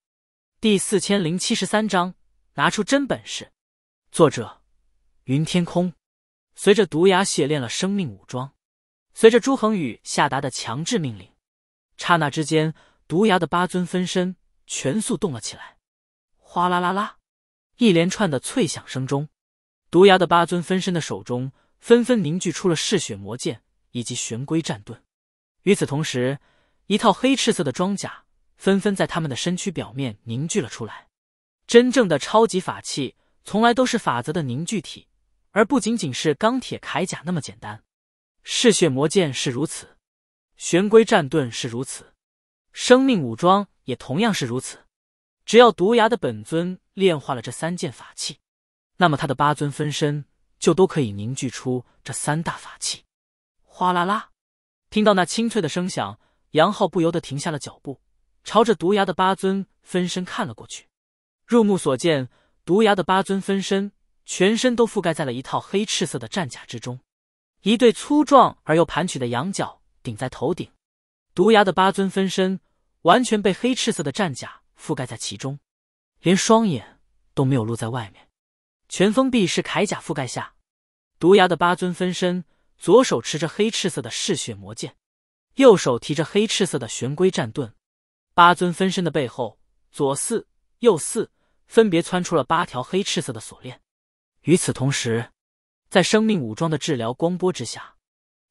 第四千零七十三章：拿出真本事。作者：云天空。随着毒牙血炼了生命武装，随着朱恒宇下达的强制命令，刹那之间，毒牙的八尊分身全速动了起来。哗啦啦啦，一连串的脆响声中，毒牙的八尊分身的手中纷纷凝聚出了嗜血魔剑以及玄龟战盾。与此同时，一套黑赤色的装甲纷纷在他们的身躯表面凝聚了出来。真正的超级法器，从来都是法则的凝聚体。而不仅仅是钢铁铠甲那么简单，嗜血魔剑是如此，玄龟战盾是如此，生命武装也同样是如此。只要毒牙的本尊炼化了这三件法器，那么他的八尊分身就都可以凝聚出这三大法器。哗啦啦，听到那清脆的声响，杨浩不由得停下了脚步，朝着毒牙的八尊分身看了过去。入目所见，毒牙的八尊分身。全身都覆盖在了一套黑赤色的战甲之中，一对粗壮而又盘曲的羊角顶在头顶，毒牙的八尊分身完全被黑赤色的战甲覆盖在其中，连双眼都没有露在外面，全封闭式铠甲覆盖下，毒牙的八尊分身左手持着黑赤色的嗜血魔剑，右手提着黑赤色的玄龟战盾，八尊分身的背后左四右四分别窜出了八条黑赤色的锁链。与此同时，在生命武装的治疗光波之下，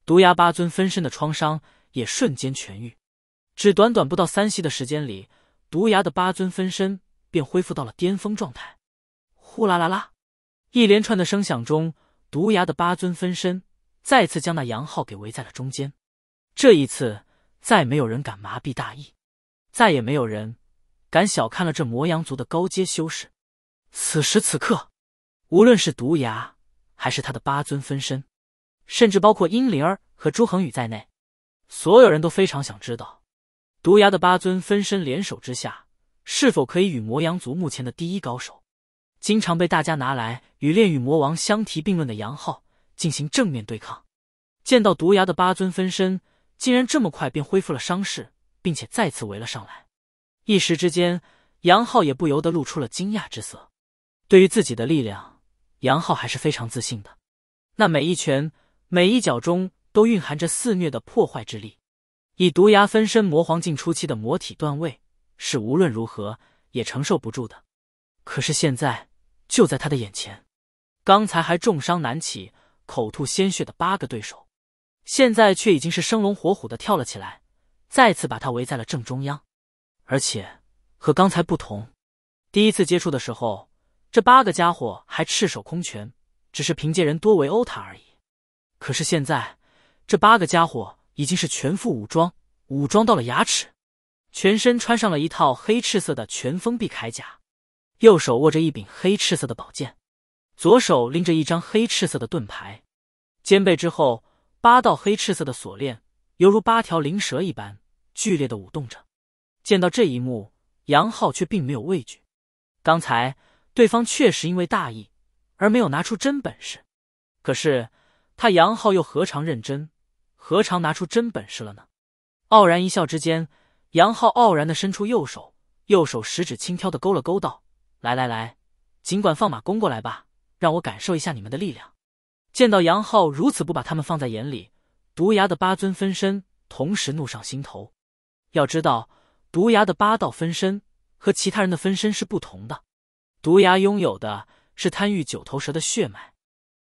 毒牙八尊分身的创伤也瞬间痊愈。只短短不到三息的时间里，毒牙的八尊分身便恢复到了巅峰状态。呼啦啦啦！一连串的声响中，毒牙的八尊分身再次将那杨浩给围在了中间。这一次，再没有人敢麻痹大意，再也没有人敢小看了这魔羊族的高阶修士。此时此刻。无论是毒牙，还是他的八尊分身，甚至包括殷灵儿和朱恒宇在内，所有人都非常想知道，毒牙的八尊分身联手之下，是否可以与魔阳族目前的第一高手，经常被大家拿来与炼狱魔王相提并论的杨浩进行正面对抗。见到毒牙的八尊分身竟然这么快便恢复了伤势，并且再次围了上来，一时之间，杨浩也不由得露出了惊讶之色，对于自己的力量。杨浩还是非常自信的，那每一拳每一脚中都蕴含着肆虐的破坏之力，以毒牙分身魔皇境初期的魔体段位是无论如何也承受不住的。可是现在就在他的眼前，刚才还重伤难起、口吐鲜血的八个对手，现在却已经是生龙活虎的跳了起来，再次把他围在了正中央，而且和刚才不同，第一次接触的时候。这八个家伙还赤手空拳，只是凭借人多围殴他而已。可是现在，这八个家伙已经是全副武装，武装到了牙齿，全身穿上了一套黑赤色的全封闭铠甲，右手握着一柄黑赤色的宝剑，左手拎着一张黑赤色的盾牌，肩背之后八道黑赤色的锁链，犹如八条灵蛇一般剧烈的舞动着。见到这一幕，杨浩却并没有畏惧，刚才。对方确实因为大意而没有拿出真本事，可是他杨浩又何尝认真，何尝拿出真本事了呢？傲然一笑之间，杨浩傲然的伸出右手，右手食指轻挑的勾了勾，道：“来来来，尽管放马攻过来吧，让我感受一下你们的力量。”见到杨浩如此不把他们放在眼里，毒牙的八尊分身同时怒上心头。要知道，毒牙的八道分身和其他人的分身是不同的。毒牙拥有的是贪欲九头蛇的血脉，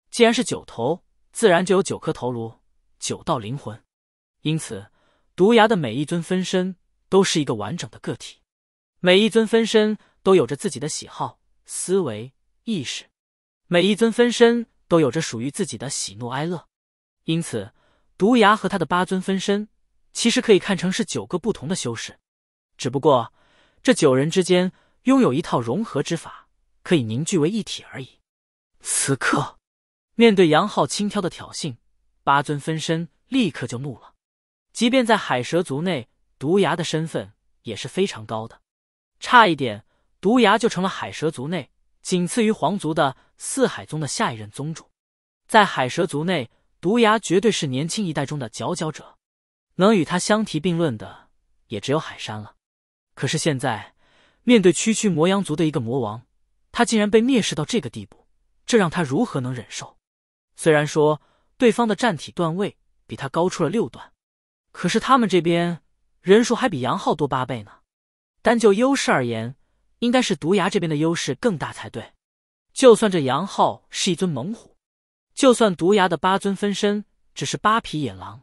既然是九头，自然就有九颗头颅、九道灵魂，因此毒牙的每一尊分身都是一个完整的个体，每一尊分身都有着自己的喜好、思维、意识，每一尊分身都有着属于自己的喜怒哀乐，因此毒牙和他的八尊分身其实可以看成是九个不同的修士，只不过这九人之间拥有一套融合之法。可以凝聚为一体而已。此刻，面对杨浩轻佻的挑衅，八尊分身立刻就怒了。即便在海蛇族内，毒牙的身份也是非常高的，差一点毒牙就成了海蛇族内仅次于皇族的四海宗的下一任宗主。在海蛇族内，毒牙绝对是年轻一代中的佼佼者，能与他相提并论的也只有海山了。可是现在，面对区区魔羊族的一个魔王。他竟然被蔑视到这个地步，这让他如何能忍受？虽然说对方的战体段位比他高出了六段，可是他们这边人数还比杨浩多八倍呢。单就优势而言，应该是毒牙这边的优势更大才对。就算这杨浩是一尊猛虎，就算毒牙的八尊分身只是八匹野狼，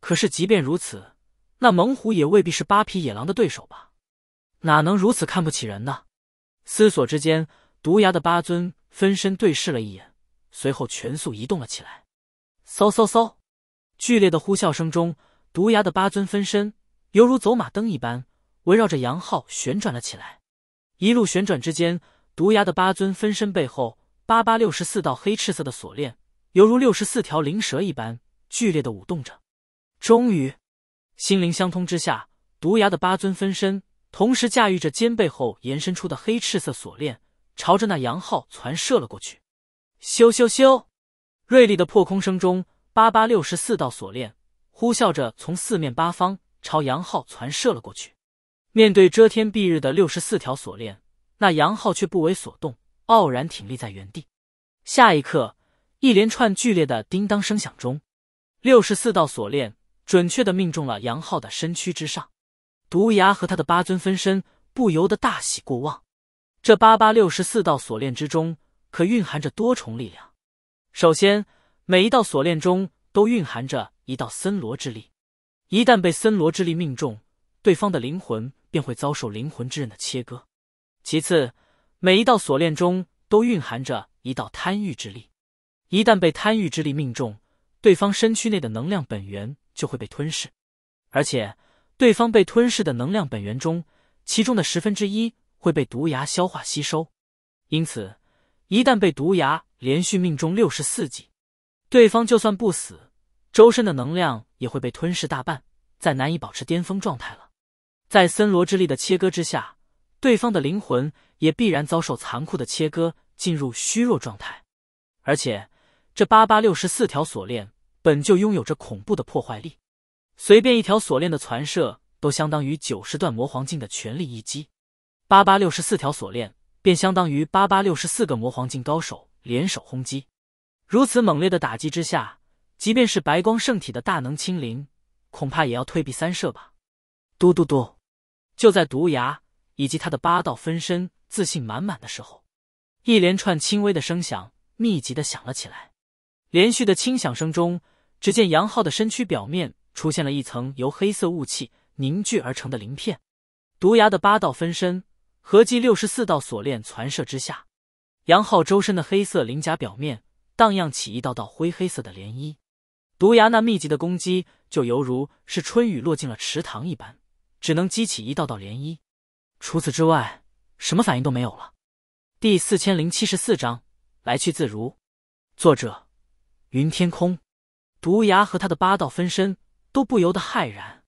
可是即便如此，那猛虎也未必是八匹野狼的对手吧？哪能如此看不起人呢？思索之间。毒牙的八尊分身对视了一眼，随后全速移动了起来。嗖嗖嗖！剧烈的呼啸声中，毒牙的八尊分身犹如走马灯一般，围绕着杨浩旋转了起来。一路旋转之间，毒牙的八尊分身背后八八六十四道黑赤色的锁链，犹如六十四条灵蛇一般剧烈的舞动着。终于，心灵相通之下，毒牙的八尊分身同时驾驭着肩背后延伸出的黑赤色锁链。朝着那杨浩船射了过去，咻咻咻！锐利的破空声中，八八六十四道锁链呼啸着从四面八方朝杨浩船射了过去。面对遮天蔽日的六十四条锁链，那杨浩却不为所动，傲然挺立在原地。下一刻，一连串剧烈的叮当声响中，六十四道锁链准确的命中了杨浩的身躯之上。毒牙和他的八尊分身不由得大喜过望。这八八六十四道锁链之中，可蕴含着多重力量。首先，每一道锁链中都蕴含着一道森罗之力，一旦被森罗之力命中，对方的灵魂便会遭受灵魂之刃的切割；其次，每一道锁链中都蕴含着一道贪欲之力，一旦被贪欲之力命中，对方身躯内的能量本源就会被吞噬，而且对方被吞噬的能量本源中，其中的十分之一。会被毒牙消化吸收，因此一旦被毒牙连续命中六十四计，对方就算不死，周身的能量也会被吞噬大半，再难以保持巅峰状态了。在森罗之力的切割之下，对方的灵魂也必然遭受残酷的切割，进入虚弱状态。而且这八八六十四条锁链本就拥有着恐怖的破坏力，随便一条锁链的传射都相当于九十段魔皇境的全力一击。八八六十四条锁链，便相当于八八六十四个魔皇境高手联手轰击。如此猛烈的打击之下，即便是白光圣体的大能清灵，恐怕也要退避三舍吧。嘟嘟嘟！就在毒牙以及他的八道分身自信满满的时候，一连串轻微的声响密集的响了起来。连续的轻响声中，只见杨浩的身躯表面出现了一层由黑色雾气凝聚而成的鳞片。毒牙的八道分身。合计六十四道锁链攒射之下，杨浩周身的黑色鳞甲表面荡漾起一道道灰黑色的涟漪，毒牙那密集的攻击就犹如是春雨落进了池塘一般，只能激起一道道涟漪，除此之外，什么反应都没有了。第四千零七十四章来去自如，作者云天空，毒牙和他的八道分身都不由得骇然，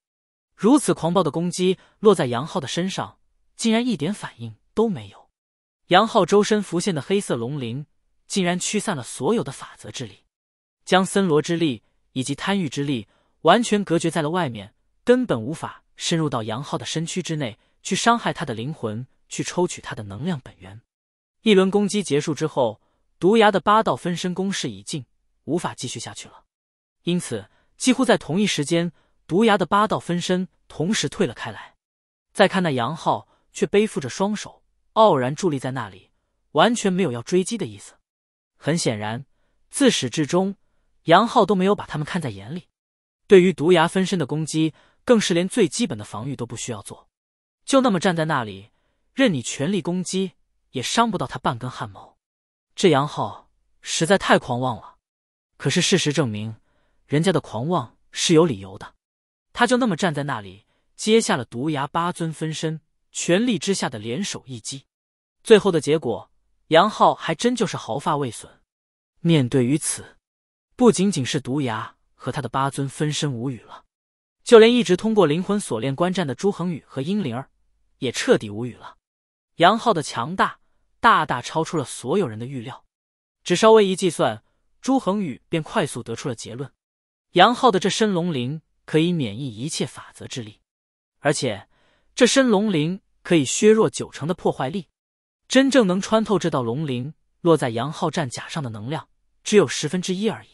如此狂暴的攻击落在杨浩的身上。竟然一点反应都没有。杨浩周身浮现的黑色龙鳞，竟然驱散了所有的法则之力，将森罗之力以及贪欲之力完全隔绝在了外面，根本无法深入到杨浩的身躯之内，去伤害他的灵魂，去抽取他的能量本源。一轮攻击结束之后，毒牙的八道分身攻势已尽，无法继续下去了。因此，几乎在同一时间，毒牙的八道分身同时退了开来。再看那杨浩。却背负着双手，傲然伫立在那里，完全没有要追击的意思。很显然，自始至终，杨浩都没有把他们看在眼里。对于毒牙分身的攻击，更是连最基本的防御都不需要做，就那么站在那里，任你全力攻击，也伤不到他半根汗毛。这杨浩实在太狂妄了。可是事实证明，人家的狂妄是有理由的。他就那么站在那里，接下了毒牙八尊分身。全力之下的联手一击，最后的结果，杨浩还真就是毫发未损。面对于此，不仅仅是毒牙和他的八尊分身无语了，就连一直通过灵魂锁链观战的朱恒宇和英灵儿，也彻底无语了。杨浩的强大，大大超出了所有人的预料。只稍微一计算，朱恒宇便快速得出了结论：杨浩的这身龙鳞可以免疫一切法则之力，而且这身龙鳞。可以削弱九成的破坏力，真正能穿透这道龙鳞落在杨浩战甲上的能量只有十分之一而已。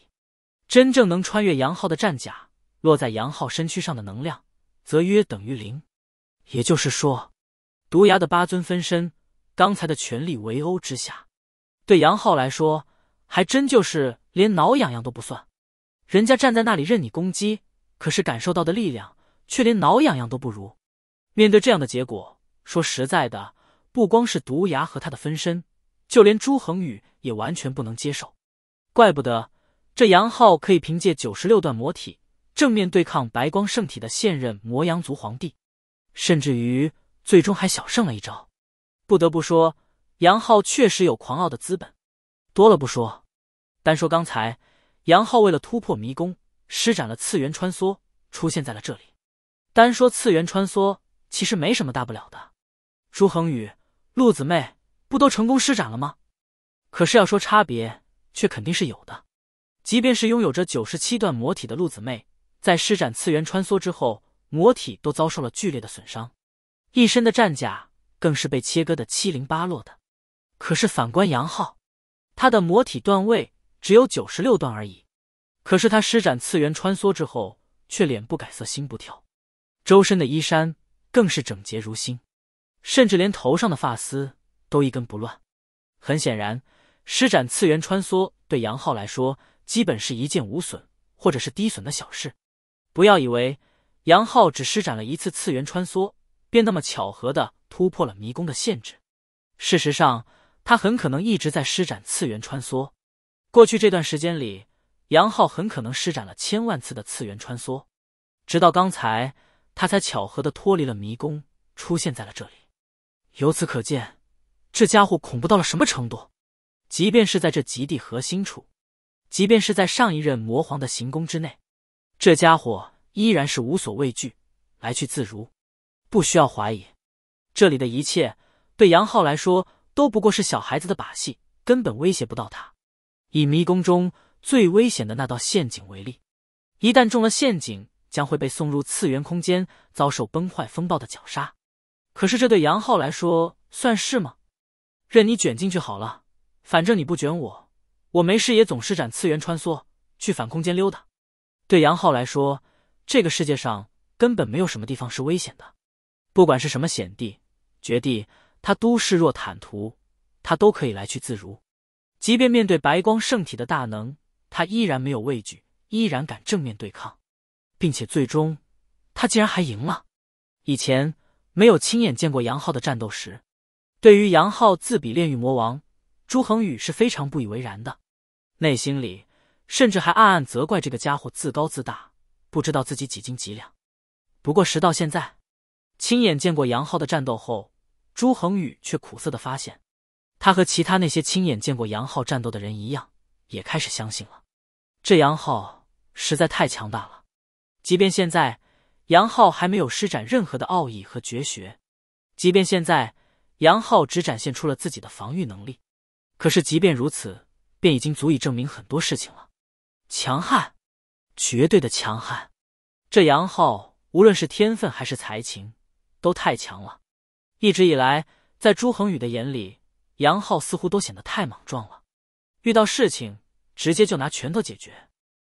真正能穿越杨浩的战甲落在杨浩身躯上的能量则约等于零。也就是说，毒牙的八尊分身刚才的全力围殴之下，对杨浩来说还真就是连挠痒痒都不算。人家站在那里任你攻击，可是感受到的力量却连挠痒痒都不如。面对这样的结果。说实在的，不光是毒牙和他的分身，就连朱恒宇也完全不能接受。怪不得这杨浩可以凭借九十六段魔体正面对抗白光圣体的现任魔阳族皇帝，甚至于最终还小胜了一招。不得不说，杨浩确实有狂傲的资本。多了不说，单说刚才杨浩为了突破迷宫，施展了次元穿梭，出现在了这里。单说次元穿梭，其实没什么大不了的。朱恒宇、陆子妹不都成功施展了吗？可是要说差别，却肯定是有的。即便是拥有着九十七段魔体的陆子妹，在施展次元穿梭之后，魔体都遭受了剧烈的损伤，一身的战甲更是被切割的七零八落的。可是反观杨浩，他的魔体段位只有九十六段而已，可是他施展次元穿梭之后，却脸不改色，心不跳，周身的衣衫更是整洁如新。甚至连头上的发丝都一根不乱。很显然，施展次元穿梭对杨浩来说，基本是一件无损或者是低损的小事。不要以为杨浩只施展了一次次元穿梭，便那么巧合的突破了迷宫的限制。事实上，他很可能一直在施展次元穿梭。过去这段时间里，杨浩很可能施展了千万次的次元穿梭，直到刚才，他才巧合的脱离了迷宫，出现在了这里。由此可见，这家伙恐怖到了什么程度？即便是在这极地核心处，即便是在上一任魔皇的行宫之内，这家伙依然是无所畏惧，来去自如。不需要怀疑，这里的一切对杨浩来说都不过是小孩子的把戏，根本威胁不到他。以迷宫中最危险的那道陷阱为例，一旦中了陷阱，将会被送入次元空间，遭受崩坏风暴的绞杀。可是这对杨浩来说算是吗？任你卷进去好了，反正你不卷我，我没事也总施展次元穿梭去反空间溜达。对杨浩来说，这个世界上根本没有什么地方是危险的，不管是什么险地、绝地，他都视若坦途，他都可以来去自如。即便面对白光圣体的大能，他依然没有畏惧，依然敢正面对抗，并且最终他竟然还赢了。以前。没有亲眼见过杨浩的战斗时，对于杨浩自比炼狱魔王朱恒宇是非常不以为然的，内心里甚至还暗暗责怪这个家伙自高自大，不知道自己几斤几两。不过，时到现在亲眼见过杨浩的战斗后，朱恒宇却苦涩的发现，他和其他那些亲眼见过杨浩战斗的人一样，也开始相信了，这杨浩实在太强大了，即便现在。杨浩还没有施展任何的奥义和绝学，即便现在杨浩只展现出了自己的防御能力，可是即便如此，便已经足以证明很多事情了。强悍，绝对的强悍！这杨浩无论是天分还是才情，都太强了。一直以来，在朱恒宇的眼里，杨浩似乎都显得太莽撞了，遇到事情直接就拿拳头解决。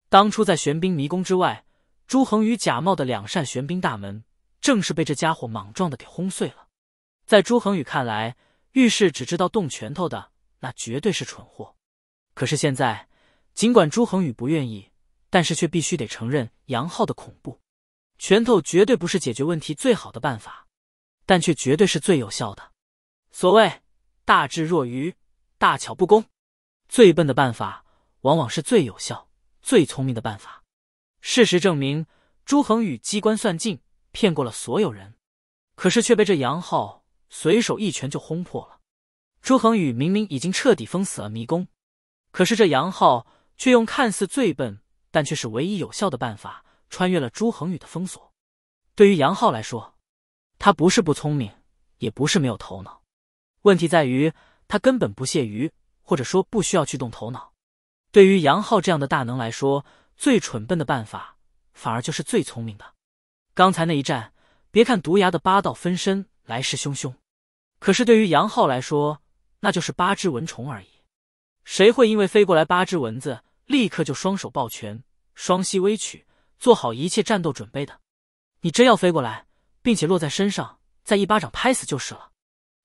当初在玄冰迷宫之外。朱恒宇假冒的两扇玄冰大门，正是被这家伙莽撞的给轰碎了。在朱恒宇看来，遇事只知道动拳头的，那绝对是蠢货。可是现在，尽管朱恒宇不愿意，但是却必须得承认杨浩的恐怖。拳头绝对不是解决问题最好的办法，但却绝对是最有效的。所谓大智若愚，大巧不工，最笨的办法，往往是最有效、最聪明的办法。事实证明，朱恒宇机关算尽，骗过了所有人，可是却被这杨浩随手一拳就轰破了。朱恒宇明明已经彻底封死了迷宫，可是这杨浩却用看似最笨，但却是唯一有效的办法，穿越了朱恒宇的封锁。对于杨浩来说，他不是不聪明，也不是没有头脑，问题在于他根本不屑于，或者说不需要去动头脑。对于杨浩这样的大能来说。最蠢笨的办法，反而就是最聪明的。刚才那一战，别看毒牙的八道分身来势汹汹，可是对于杨浩来说，那就是八只蚊虫而已。谁会因为飞过来八只蚊子，立刻就双手抱拳，双膝微曲，做好一切战斗准备的？你真要飞过来，并且落在身上，再一巴掌拍死就是了。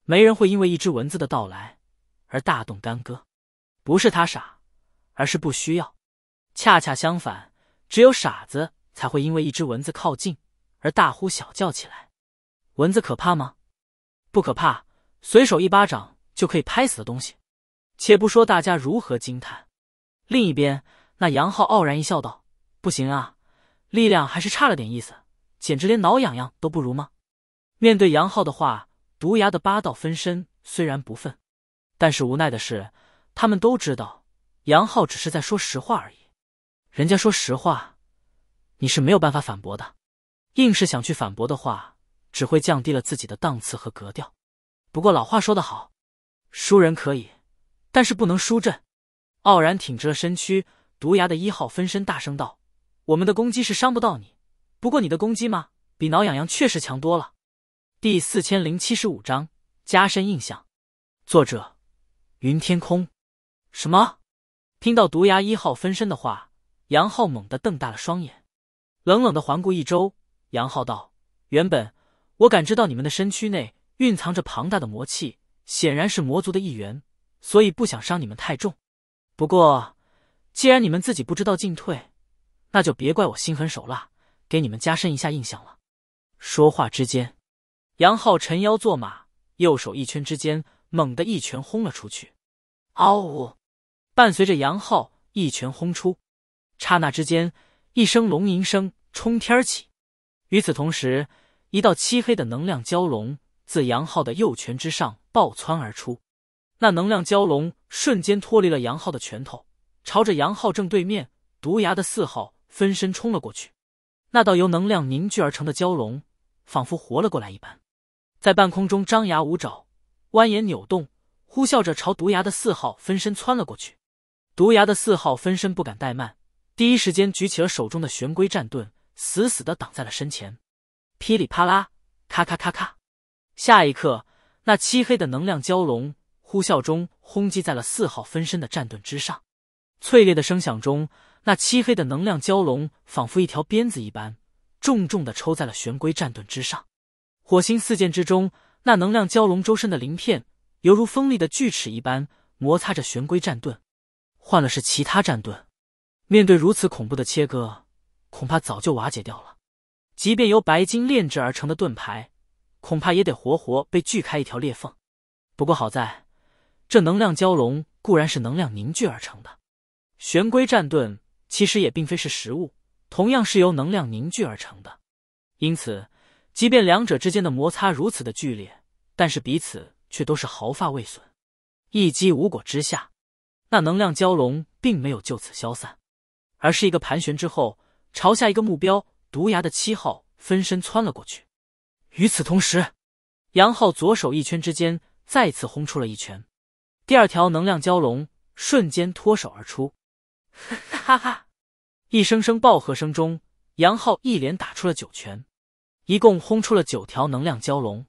没人会因为一只蚊子的到来而大动干戈。不是他傻，而是不需要。恰恰相反，只有傻子才会因为一只蚊子靠近而大呼小叫起来。蚊子可怕吗？不可怕，随手一巴掌就可以拍死的东西。且不说大家如何惊叹，另一边那杨浩傲然一笑道：“不行啊，力量还是差了点意思，简直连挠痒痒都不如吗？”面对杨浩的话，毒牙的八道分身虽然不忿，但是无奈的是，他们都知道杨浩只是在说实话而已。人家说实话，你是没有办法反驳的。硬是想去反驳的话，只会降低了自己的档次和格调。不过老话说得好，输人可以，但是不能输阵。傲然挺直了身躯，毒牙的一号分身大声道：“我们的攻击是伤不到你，不过你的攻击嘛，比挠痒痒确实强多了。”第四千零七十五章加深印象。作者：云天空。什么？听到毒牙一号分身的话。杨浩猛地瞪大了双眼，冷冷的环顾一周。杨浩道：“原本我感知到你们的身躯内蕴藏着庞大的魔气，显然是魔族的一员，所以不想伤你们太重。不过，既然你们自己不知道进退，那就别怪我心狠手辣，给你们加深一下印象了。”说话之间，杨浩沉腰坐马，右手一圈之间，猛地一拳轰了出去。嗷呜！伴随着杨浩一拳轰出。刹那之间，一声龙吟声冲天起。与此同时，一道漆黑的能量蛟龙自杨浩的右拳之上爆窜而出。那能量蛟龙瞬间脱离了杨浩的拳头，朝着杨浩正对面毒牙的四号分身冲了过去。那道由能量凝聚而成的蛟龙，仿佛活了过来一般，在半空中张牙舞爪、蜿蜒扭动，呼啸着朝毒牙的四号分身窜了过去。毒牙的四号分身不敢怠慢。第一时间举起了手中的玄龟战盾，死死的挡在了身前。噼里啪啦，咔咔咔咔，下一刻，那漆黑的能量蛟龙呼啸中轰击在了四号分身的战盾之上。脆裂的声响中，那漆黑的能量蛟龙仿佛一条鞭子一般，重重的抽在了玄龟战盾之上。火星四溅之中，那能量蛟龙周身的鳞片犹如锋利的锯齿一般，摩擦着玄龟战盾。换了是其他战盾。面对如此恐怖的切割，恐怕早就瓦解掉了。即便由白金炼制而成的盾牌，恐怕也得活活被锯开一条裂缝。不过好在，这能量蛟龙固然是能量凝聚而成的，玄龟战盾其实也并非是实物，同样是由能量凝聚而成的。因此，即便两者之间的摩擦如此的剧烈，但是彼此却都是毫发未损。一击无果之下，那能量蛟龙并没有就此消散。而是一个盘旋之后，朝下一个目标——毒牙的七号分身窜了过去。与此同时，杨浩左手一圈之间，再次轰出了一拳，第二条能量蛟龙瞬间脱手而出。哈哈一声声爆喝声中，杨浩一连打出了九拳，一共轰出了九条能量蛟龙。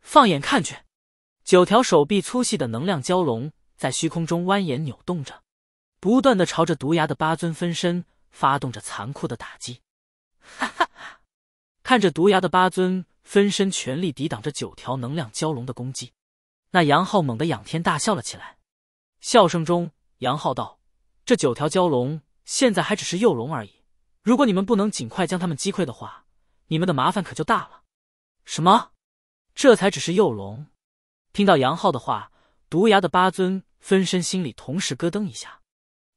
放眼看去，九条手臂粗细的能量蛟龙在虚空中蜿蜒扭动着。不断的朝着毒牙的八尊分身发动着残酷的打击，哈哈哈！看着毒牙的八尊分身全力抵挡着九条能量蛟龙的攻击，那杨浩猛地仰天大笑了起来。笑声中，杨浩道：“这九条蛟龙现在还只是幼龙而已，如果你们不能尽快将他们击溃的话，你们的麻烦可就大了。”什么？这才只是幼龙？听到杨浩的话，毒牙的八尊分身心里同时咯噔一下。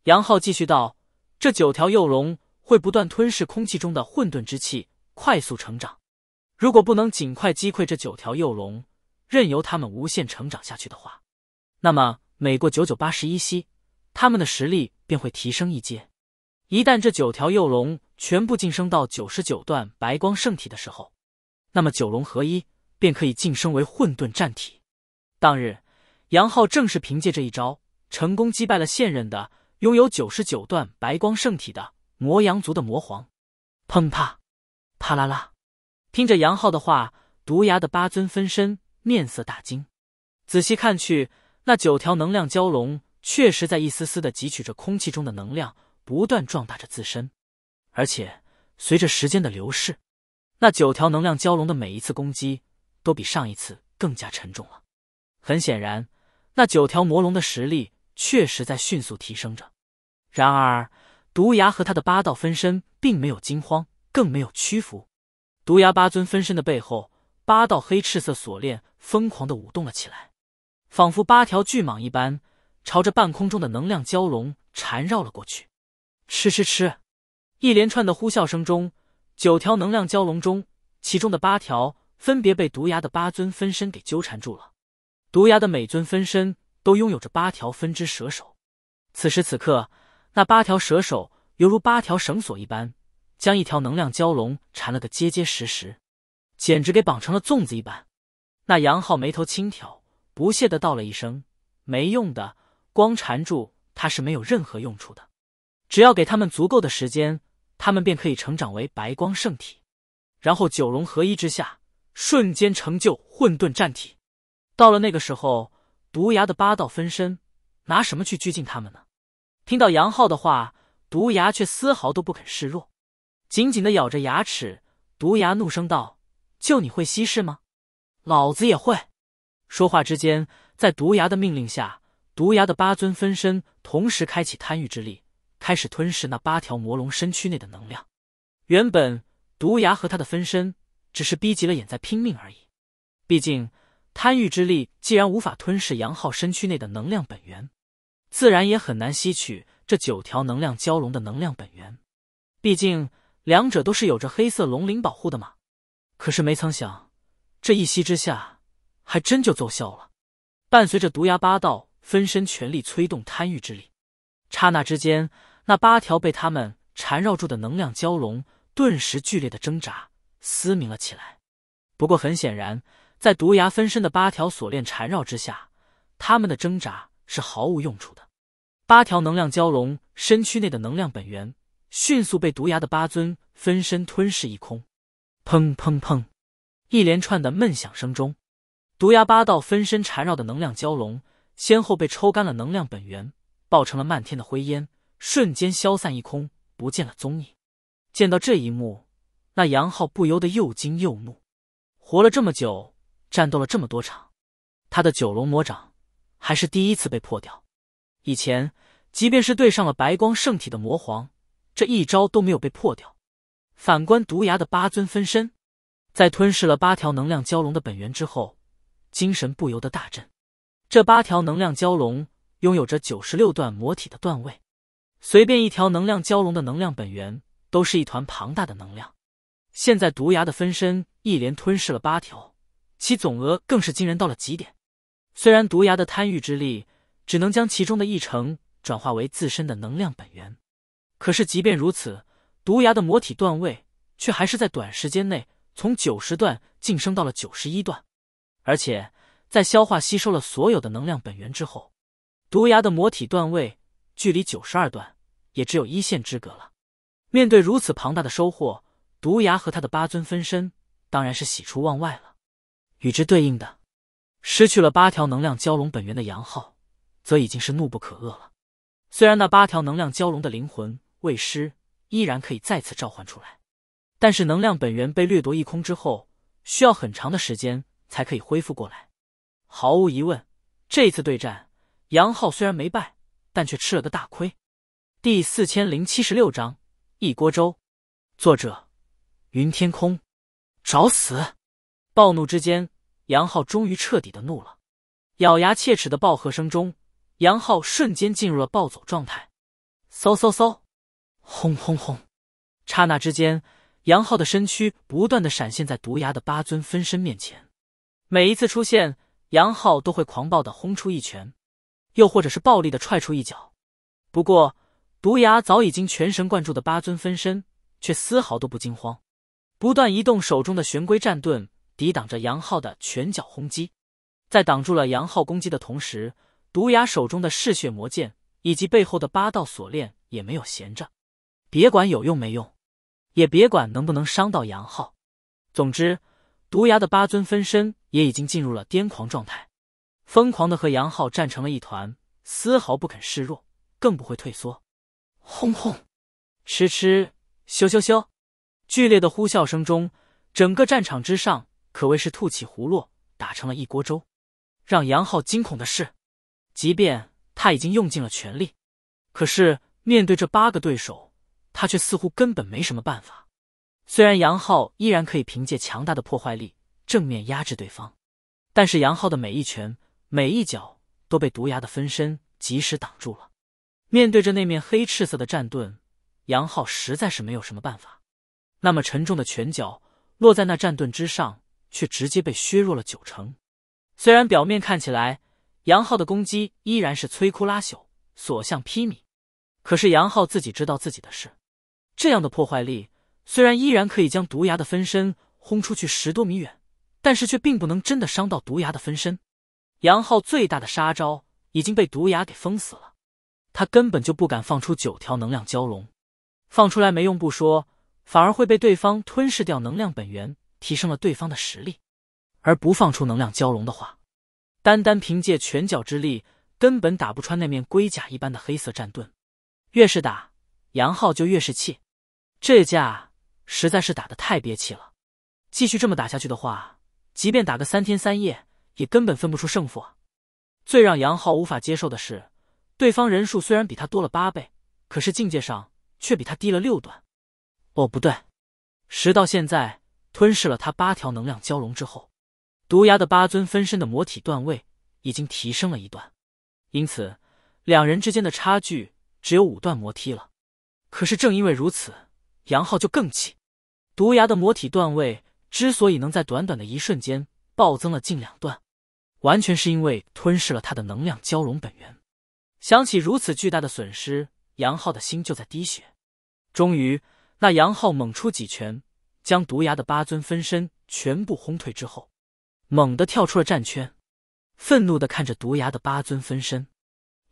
杨浩继续道：“这九条幼龙会不断吞噬空气中的混沌之气，快速成长。如果不能尽快击溃这九条幼龙，任由他们无限成长下去的话，那么每过九九八十一息，他们的实力便会提升一阶。一旦这九条幼龙全部晋升到九十九段白光圣体的时候，那么九龙合一便可以晋升为混沌战体。当日，杨浩正是凭借这一招，成功击败了现任的。”拥有九十九段白光圣体的魔阳族的魔皇，砰啪，啪啦啦！听着杨浩的话，毒牙的八尊分身面色大惊。仔细看去，那九条能量蛟龙确实在一丝丝的汲取着空气中的能量，不断壮大着自身。而且随着时间的流逝，那九条能量蛟龙的每一次攻击都比上一次更加沉重了。很显然，那九条魔龙的实力。确实在迅速提升着，然而毒牙和他的八道分身并没有惊慌，更没有屈服。毒牙八尊分身的背后，八道黑赤色锁链疯狂的舞动了起来，仿佛八条巨蟒一般，朝着半空中的能量蛟龙缠绕了过去。吃吃吃！一连串的呼啸声中，九条能量蛟龙中，其中的八条分别被毒牙的八尊分身给纠缠住了。毒牙的每尊分身。都拥有着八条分支蛇手，此时此刻，那八条蛇手犹如八条绳索一般，将一条能量蛟龙缠了个结结实实，简直给绑成了粽子一般。那杨浩眉头轻挑，不屑的道了一声：“没用的，光缠住他是没有任何用处的。只要给他们足够的时间，他们便可以成长为白光圣体，然后九龙合一之下，瞬间成就混沌战体。到了那个时候。”毒牙的八道分身拿什么去拘禁他们呢？听到杨浩的话，毒牙却丝毫都不肯示弱，紧紧的咬着牙齿。毒牙怒声道：“就你会稀释吗？老子也会！”说话之间，在毒牙的命令下，毒牙的八尊分身同时开启贪欲之力，开始吞噬那八条魔龙身躯内的能量。原本毒牙和他的分身只是逼急了眼，在拼命而已。毕竟……贪欲之力既然无法吞噬杨浩身躯内的能量本源，自然也很难吸取这九条能量蛟龙的能量本源。毕竟两者都是有着黑色龙鳞保护的嘛。可是没曾想，这一吸之下，还真就奏效了。伴随着毒牙八道分身全力催动贪欲之力，刹那之间，那八条被他们缠绕住的能量蛟龙顿时剧烈的挣扎，嘶鸣了起来。不过很显然。在毒牙分身的八条锁链缠绕之下，他们的挣扎是毫无用处的。八条能量蛟龙身躯内的能量本源迅速被毒牙的八尊分身吞噬一空。砰砰砰！一连串的闷响声中，毒牙八道分身缠绕的能量蛟龙先后被抽干了能量本源，爆成了漫天的灰烟，瞬间消散一空，不见了踪影。见到这一幕，那杨浩不由得又惊又怒，活了这么久。战斗了这么多场，他的九龙魔掌还是第一次被破掉。以前，即便是对上了白光圣体的魔皇，这一招都没有被破掉。反观毒牙的八尊分身，在吞噬了八条能量蛟龙的本源之后，精神不由得大振。这八条能量蛟龙拥有着九十六段魔体的段位，随便一条能量蛟龙的能量本源都是一团庞大的能量。现在毒牙的分身一连吞噬了八条。其总额更是惊人到了极点。虽然毒牙的贪欲之力只能将其中的一成转化为自身的能量本源，可是即便如此，毒牙的魔体段位却还是在短时间内从九十段晋升到了九十一段。而且在消化吸收了所有的能量本源之后，毒牙的魔体段位距离九十二段也只有一线之隔了。面对如此庞大的收获，毒牙和他的八尊分身当然是喜出望外了。与之对应的，失去了八条能量蛟龙本源的杨浩，则已经是怒不可遏了。虽然那八条能量蛟龙的灵魂未失，依然可以再次召唤出来，但是能量本源被掠夺一空之后，需要很长的时间才可以恢复过来。毫无疑问，这一次对战，杨浩虽然没败，但却吃了个大亏。第四千零七十六章：一锅粥。作者：云天空。找死。暴怒之间，杨浩终于彻底的怒了。咬牙切齿的暴喝声中，杨浩瞬间进入了暴走状态。嗖嗖嗖，轰轰轰！刹那之间，杨浩的身躯不断的闪现在毒牙的八尊分身面前。每一次出现，杨浩都会狂暴的轰出一拳，又或者是暴力的踹出一脚。不过，毒牙早已经全神贯注的八尊分身却丝毫都不惊慌，不断移动手中的玄龟战盾。抵挡着杨浩的拳脚轰击，在挡住了杨浩攻击的同时，毒牙手中的嗜血魔剑以及背后的八道锁链也没有闲着。别管有用没用，也别管能不能伤到杨浩。总之，毒牙的八尊分身也已经进入了癫狂状态，疯狂的和杨浩战成了一团，丝毫不肯示弱，更不会退缩。轰轰，哧哧，咻咻咻！剧烈的呼啸声中，整个战场之上。可谓是吐起葫芦，打成了一锅粥。让杨浩惊恐的是，即便他已经用尽了全力，可是面对这八个对手，他却似乎根本没什么办法。虽然杨浩依然可以凭借强大的破坏力正面压制对方，但是杨浩的每一拳、每一脚都被毒牙的分身及时挡住了。面对着那面黑赤色的战盾，杨浩实在是没有什么办法。那么沉重的拳脚落在那战盾之上。却直接被削弱了九成。虽然表面看起来杨浩的攻击依然是摧枯拉朽、所向披靡，可是杨浩自己知道自己的事。这样的破坏力虽然依然可以将毒牙的分身轰出去十多米远，但是却并不能真的伤到毒牙的分身。杨浩最大的杀招已经被毒牙给封死了，他根本就不敢放出九条能量蛟龙。放出来没用不说，反而会被对方吞噬掉能量本源。提升了对方的实力，而不放出能量蛟龙的话，单单凭借拳脚之力，根本打不穿那面龟甲一般的黑色战盾。越是打，杨浩就越是气，这架实在是打的太憋气了。继续这么打下去的话，即便打个三天三夜，也根本分不出胜负啊！最让杨浩无法接受的是，对方人数虽然比他多了八倍，可是境界上却比他低了六段。哦，不对，十到现在。吞噬了他八条能量蛟龙之后，毒牙的八尊分身的魔体段位已经提升了一段，因此两人之间的差距只有五段魔梯了。可是正因为如此，杨浩就更气。毒牙的魔体段位之所以能在短短的一瞬间暴增了近两段，完全是因为吞噬了他的能量蛟龙本源。想起如此巨大的损失，杨浩的心就在滴血。终于，那杨浩猛出几拳。将毒牙的八尊分身全部轰退之后，猛地跳出了战圈，愤怒的看着毒牙的八尊分身，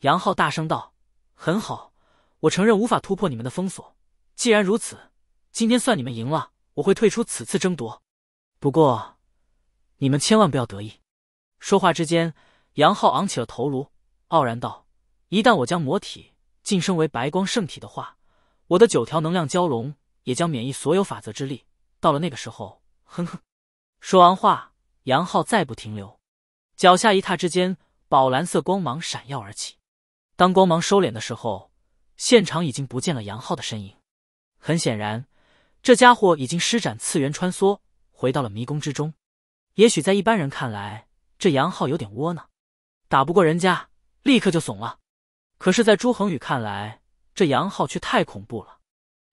杨浩大声道：“很好，我承认无法突破你们的封锁。既然如此，今天算你们赢了，我会退出此次争夺。不过，你们千万不要得意。”说话之间，杨浩昂起了头颅，傲然道：“一旦我将魔体晋升为白光圣体的话，我的九条能量蛟龙也将免疫所有法则之力。”到了那个时候，哼哼！说完话，杨浩再不停留，脚下一踏之间，宝蓝色光芒闪耀而起。当光芒收敛的时候，现场已经不见了杨浩的身影。很显然，这家伙已经施展次元穿梭，回到了迷宫之中。也许在一般人看来，这杨浩有点窝囊，打不过人家，立刻就怂了。可是，在朱恒宇看来，这杨浩却太恐怖了。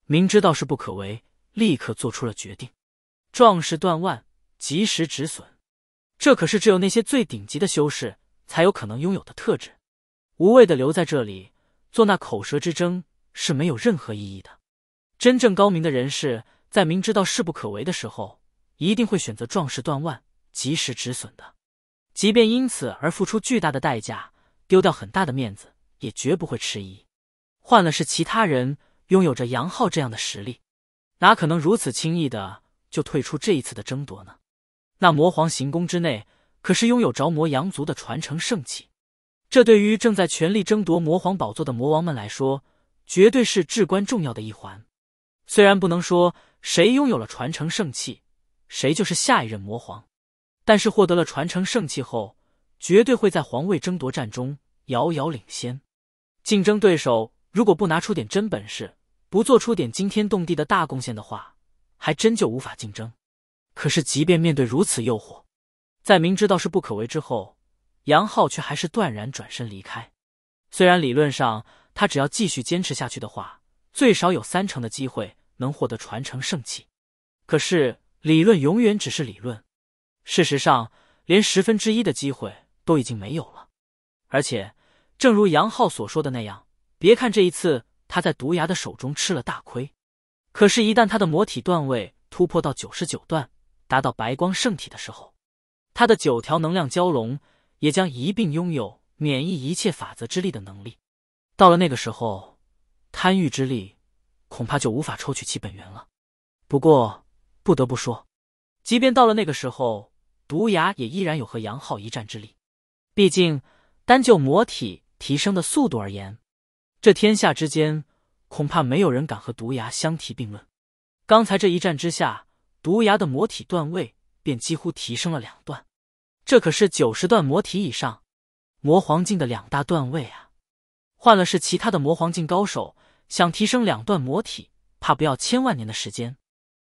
明知道是不可为。立刻做出了决定，壮士断腕，及时止损。这可是只有那些最顶级的修士才有可能拥有的特质。无谓的留在这里做那口舌之争是没有任何意义的。真正高明的人士，在明知道事不可为的时候，一定会选择壮士断腕，及时止损的。即便因此而付出巨大的代价，丢掉很大的面子，也绝不会迟疑。换了是其他人，拥有着杨浩这样的实力。哪可能如此轻易的就退出这一次的争夺呢？那魔皇行宫之内可是拥有着魔羊族的传承圣器，这对于正在全力争夺魔皇宝座的魔王们来说，绝对是至关重要的一环。虽然不能说谁拥有了传承圣器，谁就是下一任魔皇，但是获得了传承圣器后，绝对会在皇位争夺战中遥遥领先。竞争对手如果不拿出点真本事，不做出点惊天动地的大贡献的话，还真就无法竞争。可是，即便面对如此诱惑，在明知道是不可为之后，杨浩却还是断然转身离开。虽然理论上，他只要继续坚持下去的话，最少有三成的机会能获得传承圣器。可是，理论永远只是理论，事实上，连十分之一的机会都已经没有了。而且，正如杨浩所说的那样，别看这一次。他在毒牙的手中吃了大亏，可是，一旦他的魔体段位突破到九十九段，达到白光圣体的时候，他的九条能量蛟龙也将一并拥有免疫一切法则之力的能力。到了那个时候，贪欲之力恐怕就无法抽取其本源了。不过，不得不说，即便到了那个时候，毒牙也依然有和杨浩一战之力。毕竟，单就魔体提升的速度而言。这天下之间，恐怕没有人敢和毒牙相提并论。刚才这一战之下，毒牙的魔体段位便几乎提升了两段，这可是九十段魔体以上，魔皇境的两大段位啊！换了是其他的魔皇境高手，想提升两段魔体，怕不要千万年的时间。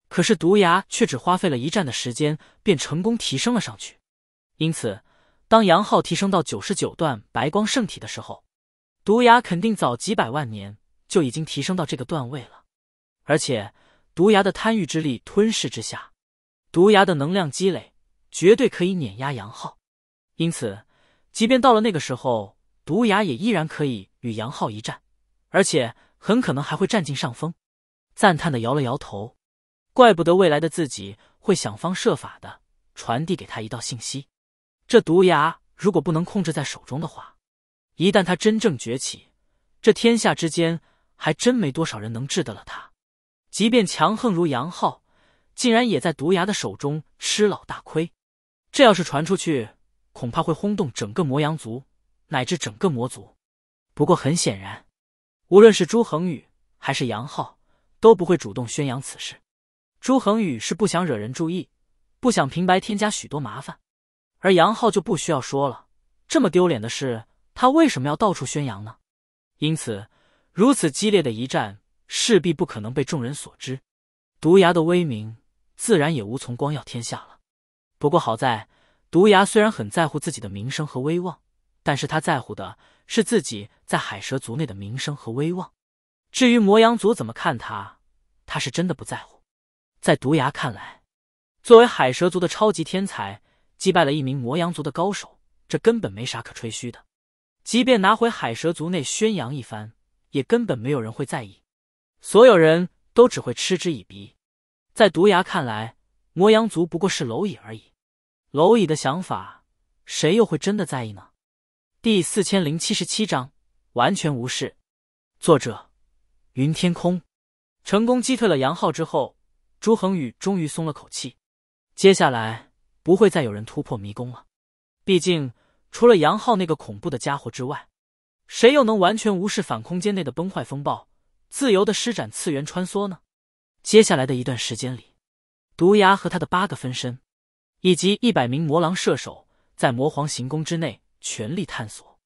可是毒牙却只花费了一战的时间，便成功提升了上去。因此，当杨浩提升到九十九段白光圣体的时候，毒牙肯定早几百万年就已经提升到这个段位了，而且毒牙的贪欲之力吞噬之下，毒牙的能量积累绝对可以碾压杨浩，因此，即便到了那个时候，毒牙也依然可以与杨浩一战，而且很可能还会占尽上风。赞叹的摇了摇头，怪不得未来的自己会想方设法的传递给他一道信息，这毒牙如果不能控制在手中的话。一旦他真正崛起，这天下之间还真没多少人能治得了他。即便强横如杨浩，竟然也在毒牙的手中吃老大亏。这要是传出去，恐怕会轰动整个魔阳族乃至整个魔族。不过很显然，无论是朱恒宇还是杨浩，都不会主动宣扬此事。朱恒宇是不想惹人注意，不想平白添加许多麻烦；而杨浩就不需要说了，这么丢脸的事。他为什么要到处宣扬呢？因此，如此激烈的一战势必不可能被众人所知，毒牙的威名自然也无从光耀天下了。不过好在，毒牙虽然很在乎自己的名声和威望，但是他在乎的是自己在海蛇族内的名声和威望。至于魔羊族怎么看他，他是真的不在乎。在毒牙看来，作为海蛇族的超级天才，击败了一名魔羊族的高手，这根本没啥可吹嘘的。即便拿回海蛇族内宣扬一番，也根本没有人会在意，所有人都只会嗤之以鼻。在毒牙看来，魔羊族不过是蝼蚁而已，蝼蚁的想法，谁又会真的在意呢？第四千零七十七章完全无视。作者：云天空。成功击退了杨浩之后，朱恒宇终于松了口气，接下来不会再有人突破迷宫了。毕竟……除了杨浩那个恐怖的家伙之外，谁又能完全无视反空间内的崩坏风暴，自由的施展次元穿梭呢？接下来的一段时间里，毒牙和他的八个分身，以及一百名魔狼射手，在魔皇行宫之内全力探索，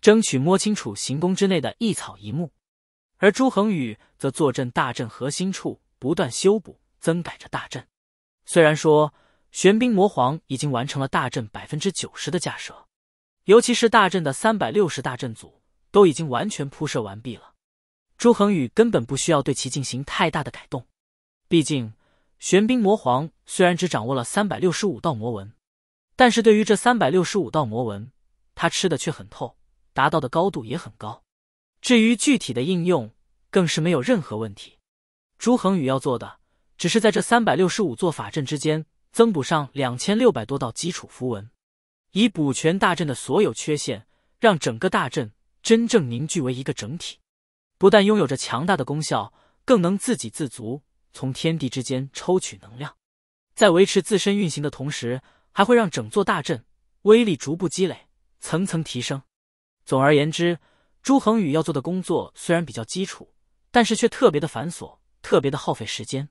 争取摸清楚行宫之内的一草一木。而朱恒宇则坐镇大阵核心处，不断修补增改着大阵。虽然说玄冰魔皇已经完成了大阵百分之九十的架设。尤其是大阵的三百六十大阵组都已经完全铺设完毕了，朱恒宇根本不需要对其进行太大的改动。毕竟玄冰魔皇虽然只掌握了三百六十五道魔纹，但是对于这三百六十五道魔纹，他吃的却很透，达到的高度也很高。至于具体的应用，更是没有任何问题。朱恒宇要做的只是在这三百六十五座法阵之间增补上两千六百多道基础符文。以补全大阵的所有缺陷，让整个大阵真正凝聚为一个整体，不但拥有着强大的功效，更能自给自足，从天地之间抽取能量，在维持自身运行的同时，还会让整座大阵威力逐步积累，层层提升。总而言之，朱恒宇要做的工作虽然比较基础，但是却特别的繁琐，特别的耗费时间。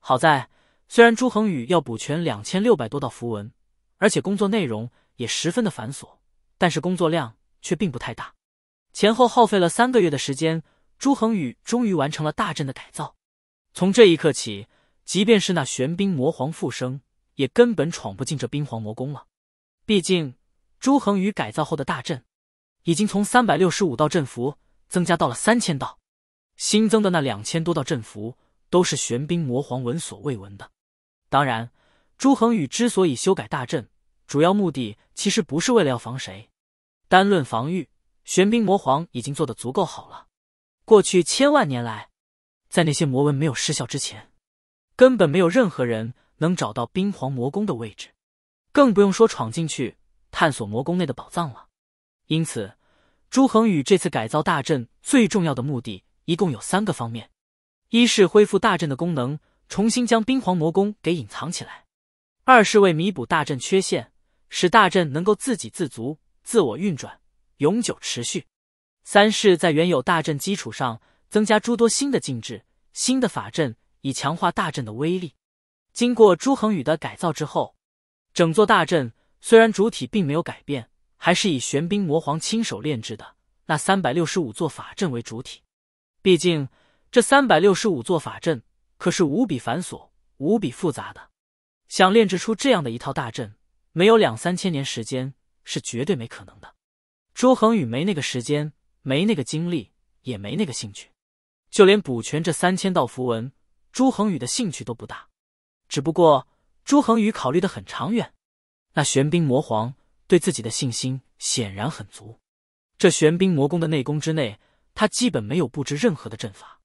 好在，虽然朱恒宇要补全两千六百多道符文，而且工作内容。也十分的繁琐，但是工作量却并不太大，前后耗费了三个月的时间，朱恒宇终于完成了大阵的改造。从这一刻起，即便是那玄冰魔皇复生，也根本闯不进这冰皇魔宫了。毕竟，朱恒宇改造后的大阵，已经从三百六十五道阵符增加到了三千道，新增的那两千多道阵符都是玄冰魔皇闻所未闻的。当然，朱恒宇之所以修改大阵，主要目的。其实不是为了要防谁，单论防御，玄冰魔皇已经做的足够好了。过去千万年来，在那些魔纹没有失效之前，根本没有任何人能找到冰皇魔宫的位置，更不用说闯进去探索魔宫内的宝藏了。因此，朱恒宇这次改造大阵最重要的目的，一共有三个方面：一是恢复大阵的功能，重新将冰皇魔宫给隐藏起来；二是为弥补大阵缺陷。使大阵能够自给自足、自我运转、永久持续。三是，在原有大阵基础上增加诸多新的禁制、新的法阵，以强化大阵的威力。经过朱恒宇的改造之后，整座大阵虽然主体并没有改变，还是以玄冰魔皇亲手炼制的那三百六十五座法阵为主体。毕竟，这三百六十五座法阵可是无比繁琐、无比复杂的，想炼制出这样的一套大阵。没有两三千年时间是绝对没可能的。朱恒宇没那个时间，没那个精力，也没那个兴趣。就连补全这三千道符文，朱恒宇的兴趣都不大。只不过朱恒宇考虑的很长远。那玄冰魔皇对自己的信心显然很足。这玄冰魔宫的内功之内，他基本没有布置任何的阵法。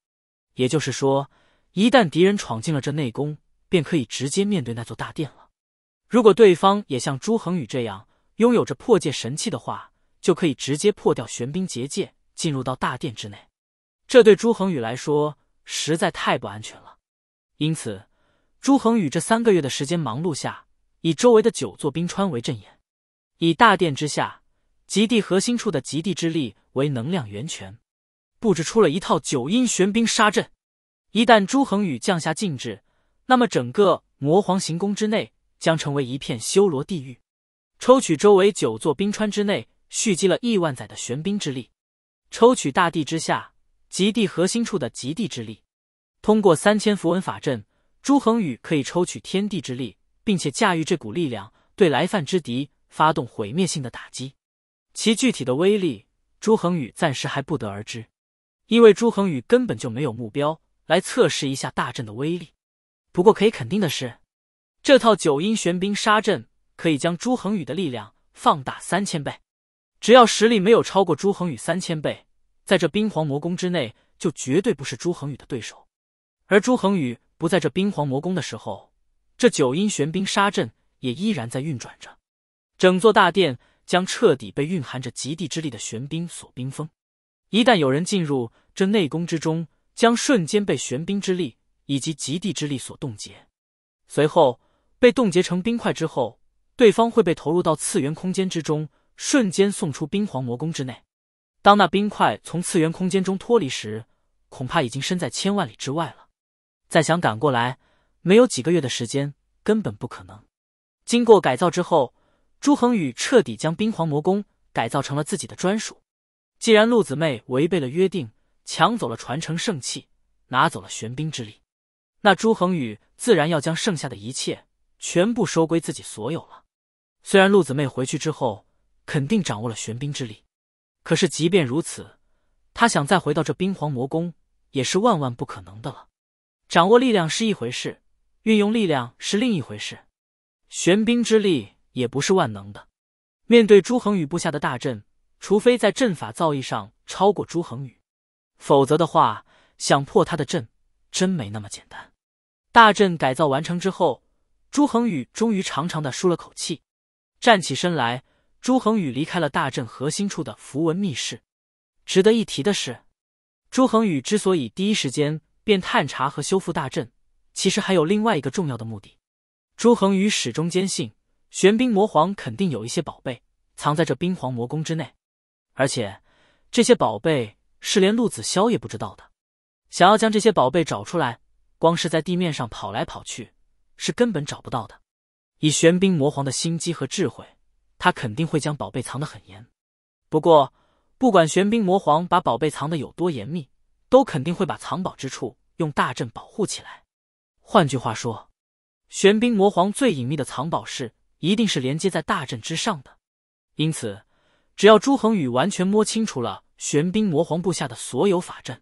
也就是说，一旦敌人闯进了这内功，便可以直接面对那座大殿了。如果对方也像朱恒宇这样拥有着破界神器的话，就可以直接破掉玄冰结界，进入到大殿之内。这对朱恒宇来说实在太不安全了。因此，朱恒宇这三个月的时间忙碌下，以周围的九座冰川为阵眼，以大殿之下极地核心处的极地之力为能量源泉，布置出了一套九阴玄冰杀阵。一旦朱恒宇降下禁制，那么整个魔皇行宫之内。将成为一片修罗地狱，抽取周围九座冰川之内蓄积了亿万载的玄冰之力，抽取大地之下极地核心处的极地之力，通过三千符文法阵，朱恒宇可以抽取天地之力，并且驾驭这股力量对来犯之敌发动毁灭性的打击。其具体的威力，朱恒宇暂时还不得而知，因为朱恒宇根本就没有目标来测试一下大阵的威力。不过可以肯定的是。这套九阴玄冰杀阵可以将朱恒宇的力量放大三千倍，只要实力没有超过朱恒宇三千倍，在这冰皇魔宫之内就绝对不是朱恒宇的对手。而朱恒宇不在这冰皇魔宫的时候，这九阴玄冰杀阵也依然在运转着，整座大殿将彻底被蕴含着极地之力的玄冰所冰封。一旦有人进入这内宫之中，将瞬间被玄冰之力以及极地之力所冻结，随后。被冻结成冰块之后，对方会被投入到次元空间之中，瞬间送出冰皇魔宫之内。当那冰块从次元空间中脱离时，恐怕已经身在千万里之外了。再想赶过来，没有几个月的时间，根本不可能。经过改造之后，朱恒宇彻底将冰皇魔宫改造成了自己的专属。既然陆子妹违背了约定，抢走了传承圣器，拿走了玄冰之力，那朱恒宇自然要将剩下的一切。全部收归自己所有了。虽然陆子妹回去之后肯定掌握了玄冰之力，可是即便如此，她想再回到这冰皇魔宫也是万万不可能的了。掌握力量是一回事，运用力量是另一回事。玄冰之力也不是万能的。面对朱恒宇布下的大阵，除非在阵法造诣上超过朱恒宇，否则的话，想破他的阵真没那么简单。大阵改造完成之后。朱恒宇终于长长的舒了口气，站起身来。朱恒宇离开了大阵核心处的符文密室。值得一提的是，朱恒宇之所以第一时间便探查和修复大阵，其实还有另外一个重要的目的。朱恒宇始终坚信，玄冰魔皇肯定有一些宝贝藏在这冰皇魔宫之内，而且这些宝贝是连陆子骁也不知道的。想要将这些宝贝找出来，光是在地面上跑来跑去。是根本找不到的。以玄冰魔皇的心机和智慧，他肯定会将宝贝藏得很严。不过，不管玄冰魔皇把宝贝藏得有多严密，都肯定会把藏宝之处用大阵保护起来。换句话说，玄冰魔皇最隐秘的藏宝室一定是连接在大阵之上的。因此，只要朱恒宇完全摸清楚了玄冰魔皇布下的所有法阵，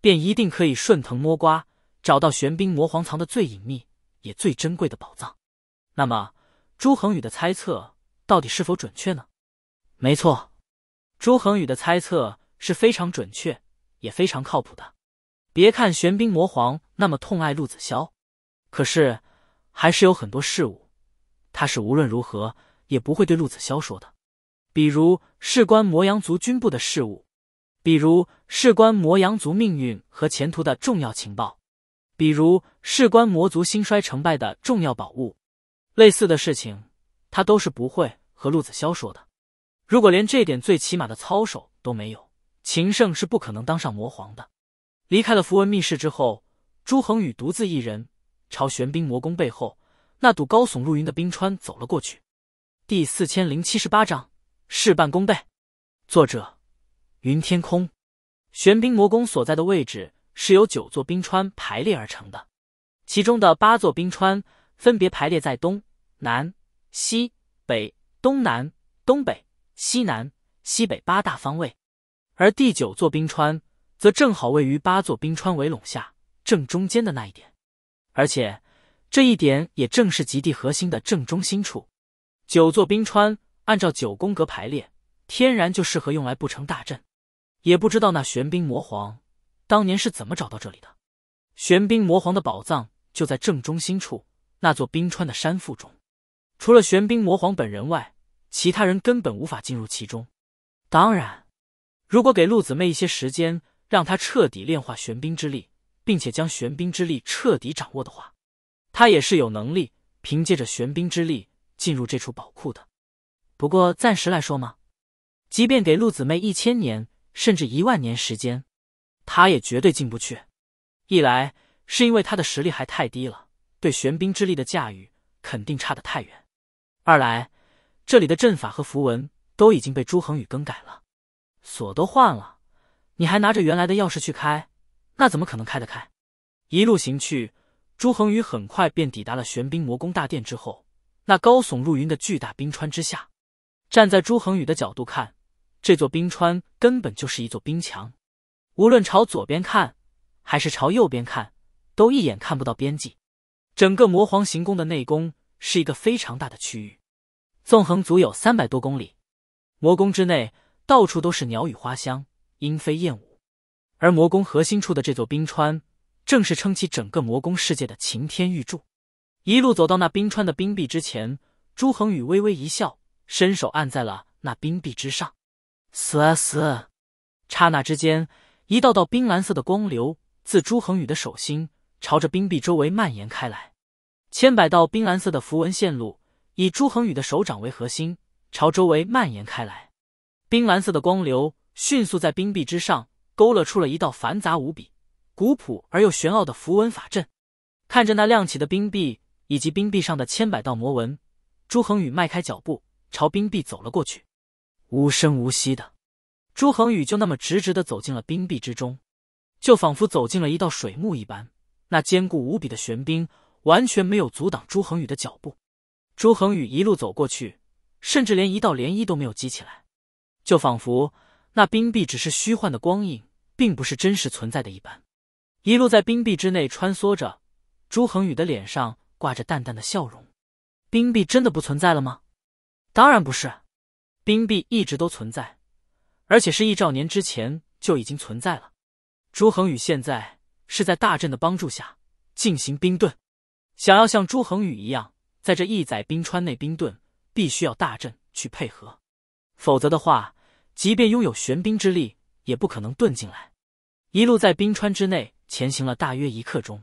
便一定可以顺藤摸瓜找到玄冰魔皇藏的最隐秘。也最珍贵的宝藏，那么朱恒宇的猜测到底是否准确呢？没错，朱恒宇的猜测是非常准确，也非常靠谱的。别看玄冰魔皇那么痛爱陆子骁。可是还是有很多事物，他是无论如何也不会对陆子骁说的，比如事关魔阳族军部的事务，比如事关魔阳族命运和前途的重要情报。比如事关魔族兴衰成败的重要宝物，类似的事情，他都是不会和陆子潇说的。如果连这点最起码的操守都没有，秦胜是不可能当上魔皇的。离开了符文密室之后，朱恒宇独自一人朝玄冰魔宫背后那堵高耸入云的冰川走了过去。第四千零七十八章：事半功倍。作者：云天空。玄冰魔宫所在的位置。是由九座冰川排列而成的，其中的八座冰川分别排列在东南、西北、东南、东北、西南、西北八大方位，而第九座冰川则正好位于八座冰川围拢下正中间的那一点，而且这一点也正是极地核心的正中心处。九座冰川按照九宫格排列，天然就适合用来布成大阵。也不知道那玄冰魔皇。当年是怎么找到这里的？玄冰魔皇的宝藏就在正中心处那座冰川的山腹中。除了玄冰魔皇本人外，其他人根本无法进入其中。当然，如果给陆子妹一些时间，让她彻底炼化玄冰之力，并且将玄冰之力彻底掌握的话，她也是有能力凭借着玄冰之力进入这处宝库的。不过暂时来说嘛，即便给陆子妹一千年甚至一万年时间。他也绝对进不去，一来是因为他的实力还太低了，对玄冰之力的驾驭肯定差得太远；二来这里的阵法和符文都已经被朱恒宇更改了，锁都换了，你还拿着原来的钥匙去开，那怎么可能开得开？一路行去，朱恒宇很快便抵达了玄冰魔宫大殿之后那高耸入云的巨大冰川之下。站在朱恒宇的角度看，这座冰川根本就是一座冰墙。无论朝左边看，还是朝右边看，都一眼看不到边际。整个魔皇行宫的内宫是一个非常大的区域，纵横足有三百多公里。魔宫之内，到处都是鸟语花香，莺飞燕舞。而魔宫核心处的这座冰川，正是撑起整个魔宫世界的擎天玉柱。一路走到那冰川的冰壁之前，朱恒宇微微一笑，伸手按在了那冰壁之上。死啊死！刹那之间。一道道冰蓝色的光流自朱恒宇的手心朝着冰壁周围蔓延开来，千百道冰蓝色的符文线路以朱恒宇的手掌为核心，朝周围蔓延开来。冰蓝色的光流迅速在冰壁之上勾勒出了一道繁杂无比、古朴而又玄奥的符文法阵。看着那亮起的冰壁以及冰壁上的千百道魔纹，朱恒宇迈开脚步朝冰壁走了过去，无声无息的。朱恒宇就那么直直的走进了冰壁之中，就仿佛走进了一道水幕一般。那坚固无比的玄冰完全没有阻挡朱恒宇的脚步。朱恒宇一路走过去，甚至连一道涟漪都没有激起来，就仿佛那冰壁只是虚幻的光影，并不是真实存在的一般。一路在冰壁之内穿梭着，朱恒宇的脸上挂着淡淡的笑容。冰壁真的不存在了吗？当然不是，冰壁一直都存在。而且是亿兆年之前就已经存在了。朱恒宇现在是在大阵的帮助下进行冰遁，想要像朱恒宇一样在这一载冰川内冰遁，必须要大阵去配合，否则的话，即便拥有玄冰之力，也不可能遁进来。一路在冰川之内前行了大约一刻钟，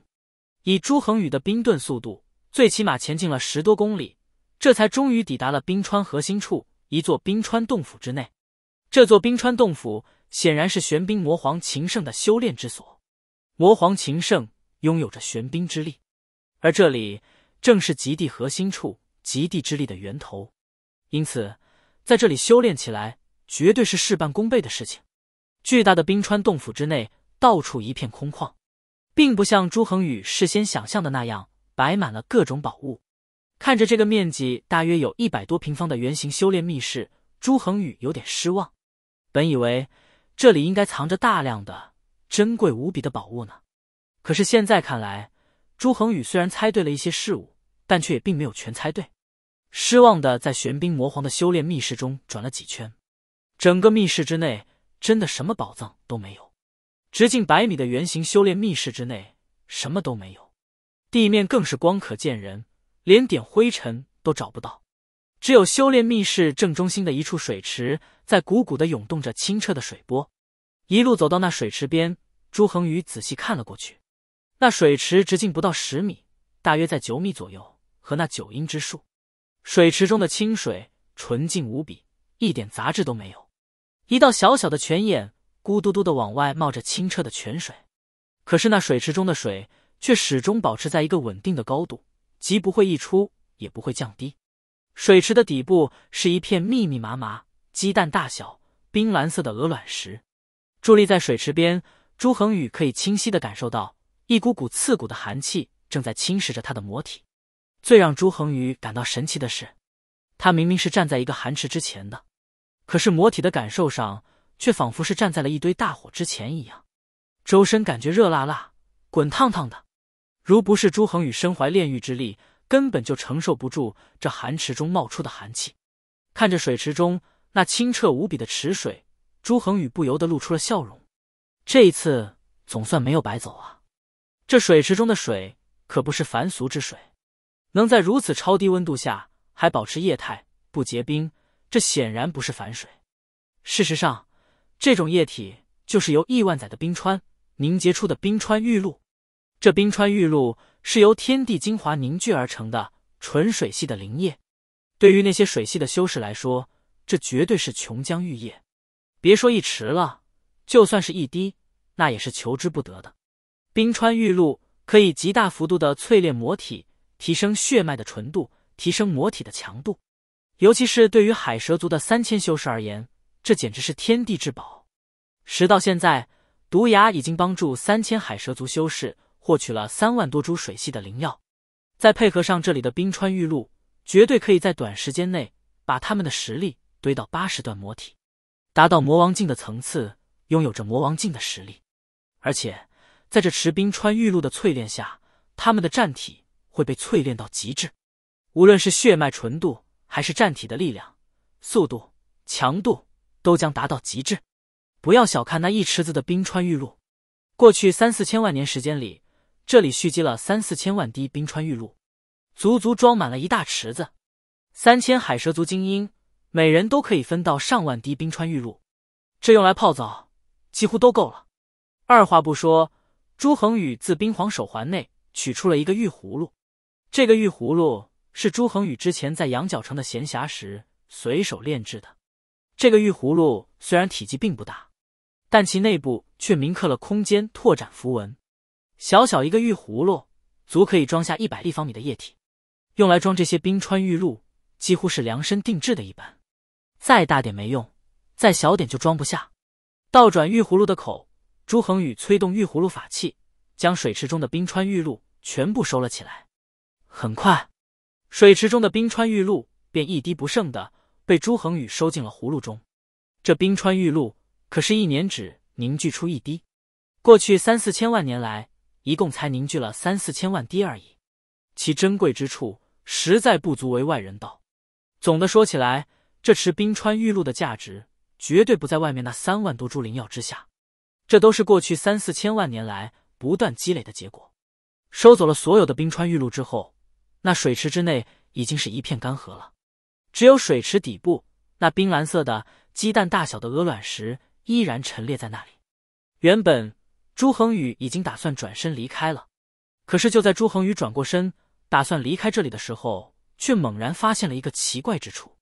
以朱恒宇的冰遁速度，最起码前进了十多公里，这才终于抵达了冰川核心处一座冰川洞府之内。这座冰川洞府显然是玄冰魔皇秦圣的修炼之所。魔皇秦圣拥有着玄冰之力，而这里正是极地核心处，极地之力的源头。因此，在这里修炼起来绝对是事半功倍的事情。巨大的冰川洞府之内，到处一片空旷，并不像朱恒宇事先想象的那样摆满了各种宝物。看着这个面积大约有一百多平方的圆形修炼密室，朱恒宇有点失望。本以为这里应该藏着大量的珍贵无比的宝物呢，可是现在看来，朱恒宇虽然猜对了一些事物，但却也并没有全猜对。失望的在玄冰魔皇的修炼密室中转了几圈，整个密室之内真的什么宝藏都没有。直径百米的圆形修炼密室之内什么都没有，地面更是光可见人，连点灰尘都找不到。只有修炼密室正中心的一处水池，在鼓鼓的涌动着清澈的水波。一路走到那水池边，朱恒宇仔细看了过去。那水池直径不到十米，大约在九米左右。和那九阴之术，水池中的清水纯净无比，一点杂质都没有。一道小小的泉眼，咕嘟嘟的往外冒着清澈的泉水。可是那水池中的水却始终保持在一个稳定的高度，即不会溢出，也不会降低。水池的底部是一片密密麻麻、鸡蛋大小、冰蓝色的鹅卵石。伫立在水池边，朱恒宇可以清晰的感受到一股股刺骨的寒气正在侵蚀着他的魔体。最让朱恒宇感到神奇的是，他明明是站在一个寒池之前的，可是魔体的感受上却仿佛是站在了一堆大火之前一样，周身感觉热辣辣、滚烫烫的。如不是朱恒宇身怀炼狱之力。根本就承受不住这寒池中冒出的寒气。看着水池中那清澈无比的池水，朱恒宇不由得露出了笑容。这一次总算没有白走啊！这水池中的水可不是凡俗之水，能在如此超低温度下还保持液态不结冰，这显然不是凡水。事实上，这种液体就是由亿万载的冰川凝结出的冰川玉露。这冰川玉露是由天地精华凝聚而成的纯水系的灵液，对于那些水系的修士来说，这绝对是琼浆玉液。别说一池了，就算是一滴，那也是求之不得的。冰川玉露可以极大幅度的淬炼魔体，提升血脉的纯度，提升魔体的强度。尤其是对于海蛇族的三千修士而言，这简直是天地至宝。时到现在，毒牙已经帮助三千海蛇族修士。获取了三万多株水系的灵药，再配合上这里的冰川玉露，绝对可以在短时间内把他们的实力堆到八十段魔体，达到魔王境的层次，拥有着魔王境的实力。而且在这池冰川玉露的淬炼下，他们的战体会被淬炼到极致，无论是血脉纯度还是战体的力量、速度、强度，都将达到极致。不要小看那一池子的冰川玉露，过去三四千万年时间里。这里蓄积了三四千万滴冰川玉露，足足装满了一大池子。三千海蛇族精英，每人都可以分到上万滴冰川玉露，这用来泡澡几乎都够了。二话不说，朱恒宇自冰皇手环内取出了一个玉葫芦。这个玉葫芦是朱恒宇之前在羊角城的闲暇时随手炼制的。这个玉葫芦虽然体积并不大，但其内部却铭刻了空间拓展符文。小小一个玉葫芦，足可以装下一百立方米的液体，用来装这些冰川玉露，几乎是量身定制的一般。再大点没用，再小点就装不下。倒转玉葫芦的口，朱恒宇催动玉葫芦法器，将水池中的冰川玉露全部收了起来。很快，水池中的冰川玉露便一滴不剩的被朱恒宇收进了葫芦中。这冰川玉露可是一年只凝聚出一滴，过去三四千万年来。一共才凝聚了三四千万滴而已，其珍贵之处实在不足为外人道。总的说起来，这池冰川玉露的价值绝对不在外面那三万多株灵药之下。这都是过去三四千万年来不断积累的结果。收走了所有的冰川玉露之后，那水池之内已经是一片干涸了，只有水池底部那冰蓝色的鸡蛋大小的鹅卵石依然陈列在那里。原本。朱恒宇已经打算转身离开了，可是就在朱恒宇转过身打算离开这里的时候，却猛然发现了一个奇怪之处。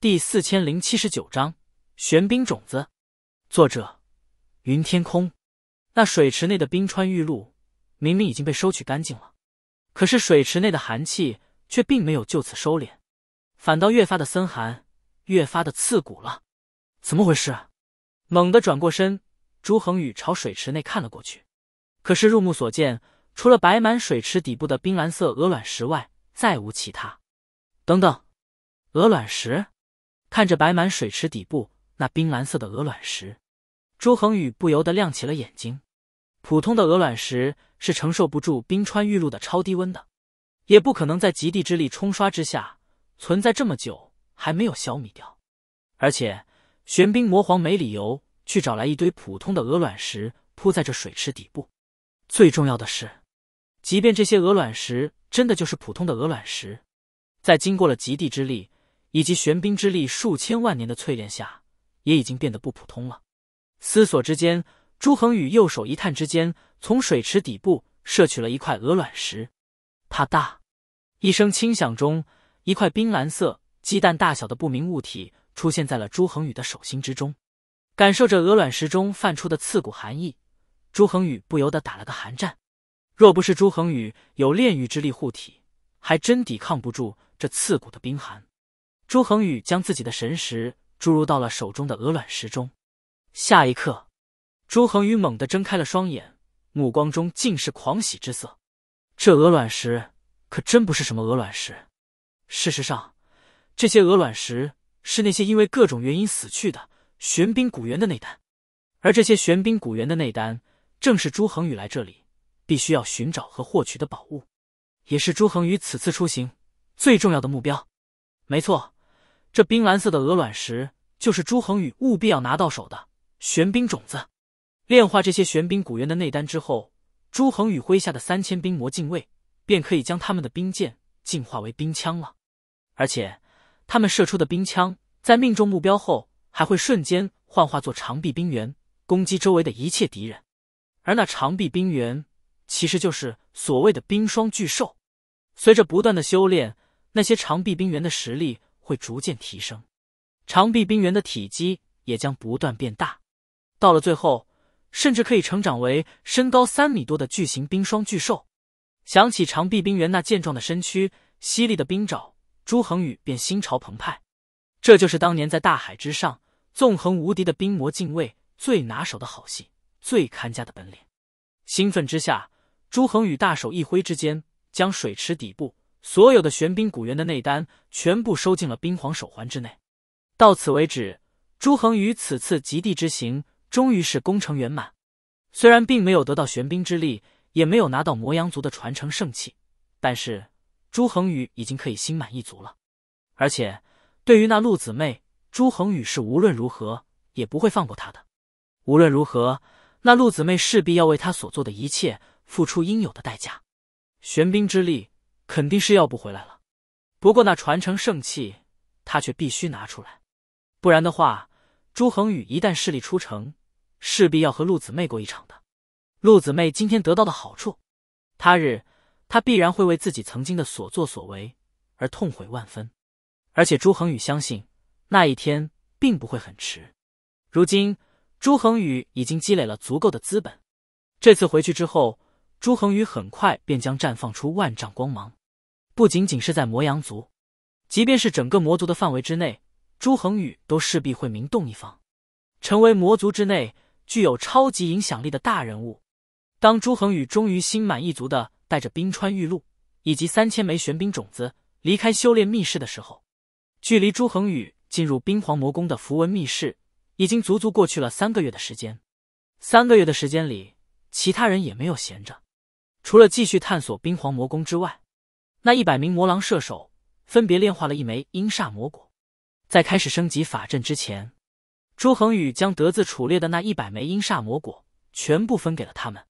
第四千零七十九章玄冰种子，作者：云天空。那水池内的冰川玉露明明已经被收取干净了，可是水池内的寒气却并没有就此收敛，反倒越发的森寒，越发的刺骨了。怎么回事？猛地转过身。朱恒宇朝水池内看了过去，可是入目所见，除了摆满水池底部的冰蓝色鹅卵石外，再无其他。等等，鹅卵石！看着摆满水池底部那冰蓝色的鹅卵石，朱恒宇不由得亮起了眼睛。普通的鹅卵石是承受不住冰川玉露的超低温的，也不可能在极地之力冲刷之下存在这么久还没有消弭掉。而且玄冰魔皇没理由。去找来一堆普通的鹅卵石铺在这水池底部，最重要的是，即便这些鹅卵石真的就是普通的鹅卵石，在经过了极地之力以及玄冰之力数千万年的淬炼下，也已经变得不普通了。思索之间，朱恒宇右手一探之间，从水池底部摄取了一块鹅卵石，啪嗒一声轻响中，一块冰蓝色鸡蛋大小的不明物体出现在了朱恒宇的手心之中。感受着鹅卵石中泛出的刺骨寒意，朱恒宇不由得打了个寒战。若不是朱恒宇有炼狱之力护体，还真抵抗不住这刺骨的冰寒。朱恒宇将自己的神识注入到了手中的鹅卵石中，下一刻，朱恒宇猛地睁开了双眼，目光中尽是狂喜之色。这鹅卵石可真不是什么鹅卵石。事实上，这些鹅卵石是那些因为各种原因死去的。玄冰古猿的内丹，而这些玄冰古猿的内丹，正是朱恒宇来这里必须要寻找和获取的宝物，也是朱恒宇此次出行最重要的目标。没错，这冰蓝色的鹅卵石就是朱恒宇务必要拿到手的玄冰种子。炼化这些玄冰古猿的内丹之后，朱恒宇麾下的三千冰魔禁卫便可以将他们的冰剑进化为冰枪了，而且他们射出的冰枪在命中目标后。还会瞬间幻化作长臂冰猿，攻击周围的一切敌人。而那长臂冰猿其实就是所谓的冰霜巨兽。随着不断的修炼，那些长臂冰猿的实力会逐渐提升，长臂冰猿的体积也将不断变大，到了最后，甚至可以成长为身高三米多的巨型冰霜巨兽。想起长臂冰猿那健壮的身躯、犀利的冰爪，朱恒宇便心潮澎湃。这就是当年在大海之上纵横无敌的冰魔禁卫最拿手的好戏，最看家的本领。兴奋之下，朱恒宇大手一挥之间，将水池底部所有的玄冰古猿的内丹全部收进了冰皇手环之内。到此为止，朱恒宇此次极地之行终于是功成圆满。虽然并没有得到玄冰之力，也没有拿到魔羊族的传承圣器，但是朱恒宇已经可以心满意足了，而且。对于那陆姊妹，朱恒宇是无论如何也不会放过她的。无论如何，那陆姊妹势必要为他所做的一切付出应有的代价。玄冰之力肯定是要不回来了，不过那传承圣器，他却必须拿出来。不然的话，朱恒宇一旦势力出城，势必要和陆姊妹过一场的。陆姊妹今天得到的好处，他日他必然会为自己曾经的所作所为而痛悔万分。而且朱恒宇相信，那一天并不会很迟。如今，朱恒宇已经积累了足够的资本。这次回去之后，朱恒宇很快便将绽放出万丈光芒。不仅仅是在魔阳族，即便是整个魔族的范围之内，朱恒宇都势必会名动一方，成为魔族之内具有超级影响力的大人物。当朱恒宇终于心满意足的带着冰川玉露以及三千枚玄冰种子离开修炼密室的时候。距离朱恒宇进入冰皇魔宫的符文密室，已经足足过去了三个月的时间。三个月的时间里，其他人也没有闲着，除了继续探索冰皇魔宫之外，那一百名魔狼射手分别炼化了一枚阴煞魔果。在开始升级法阵之前，朱恒宇将得字楚列的那一百枚阴煞魔果全部分给了他们。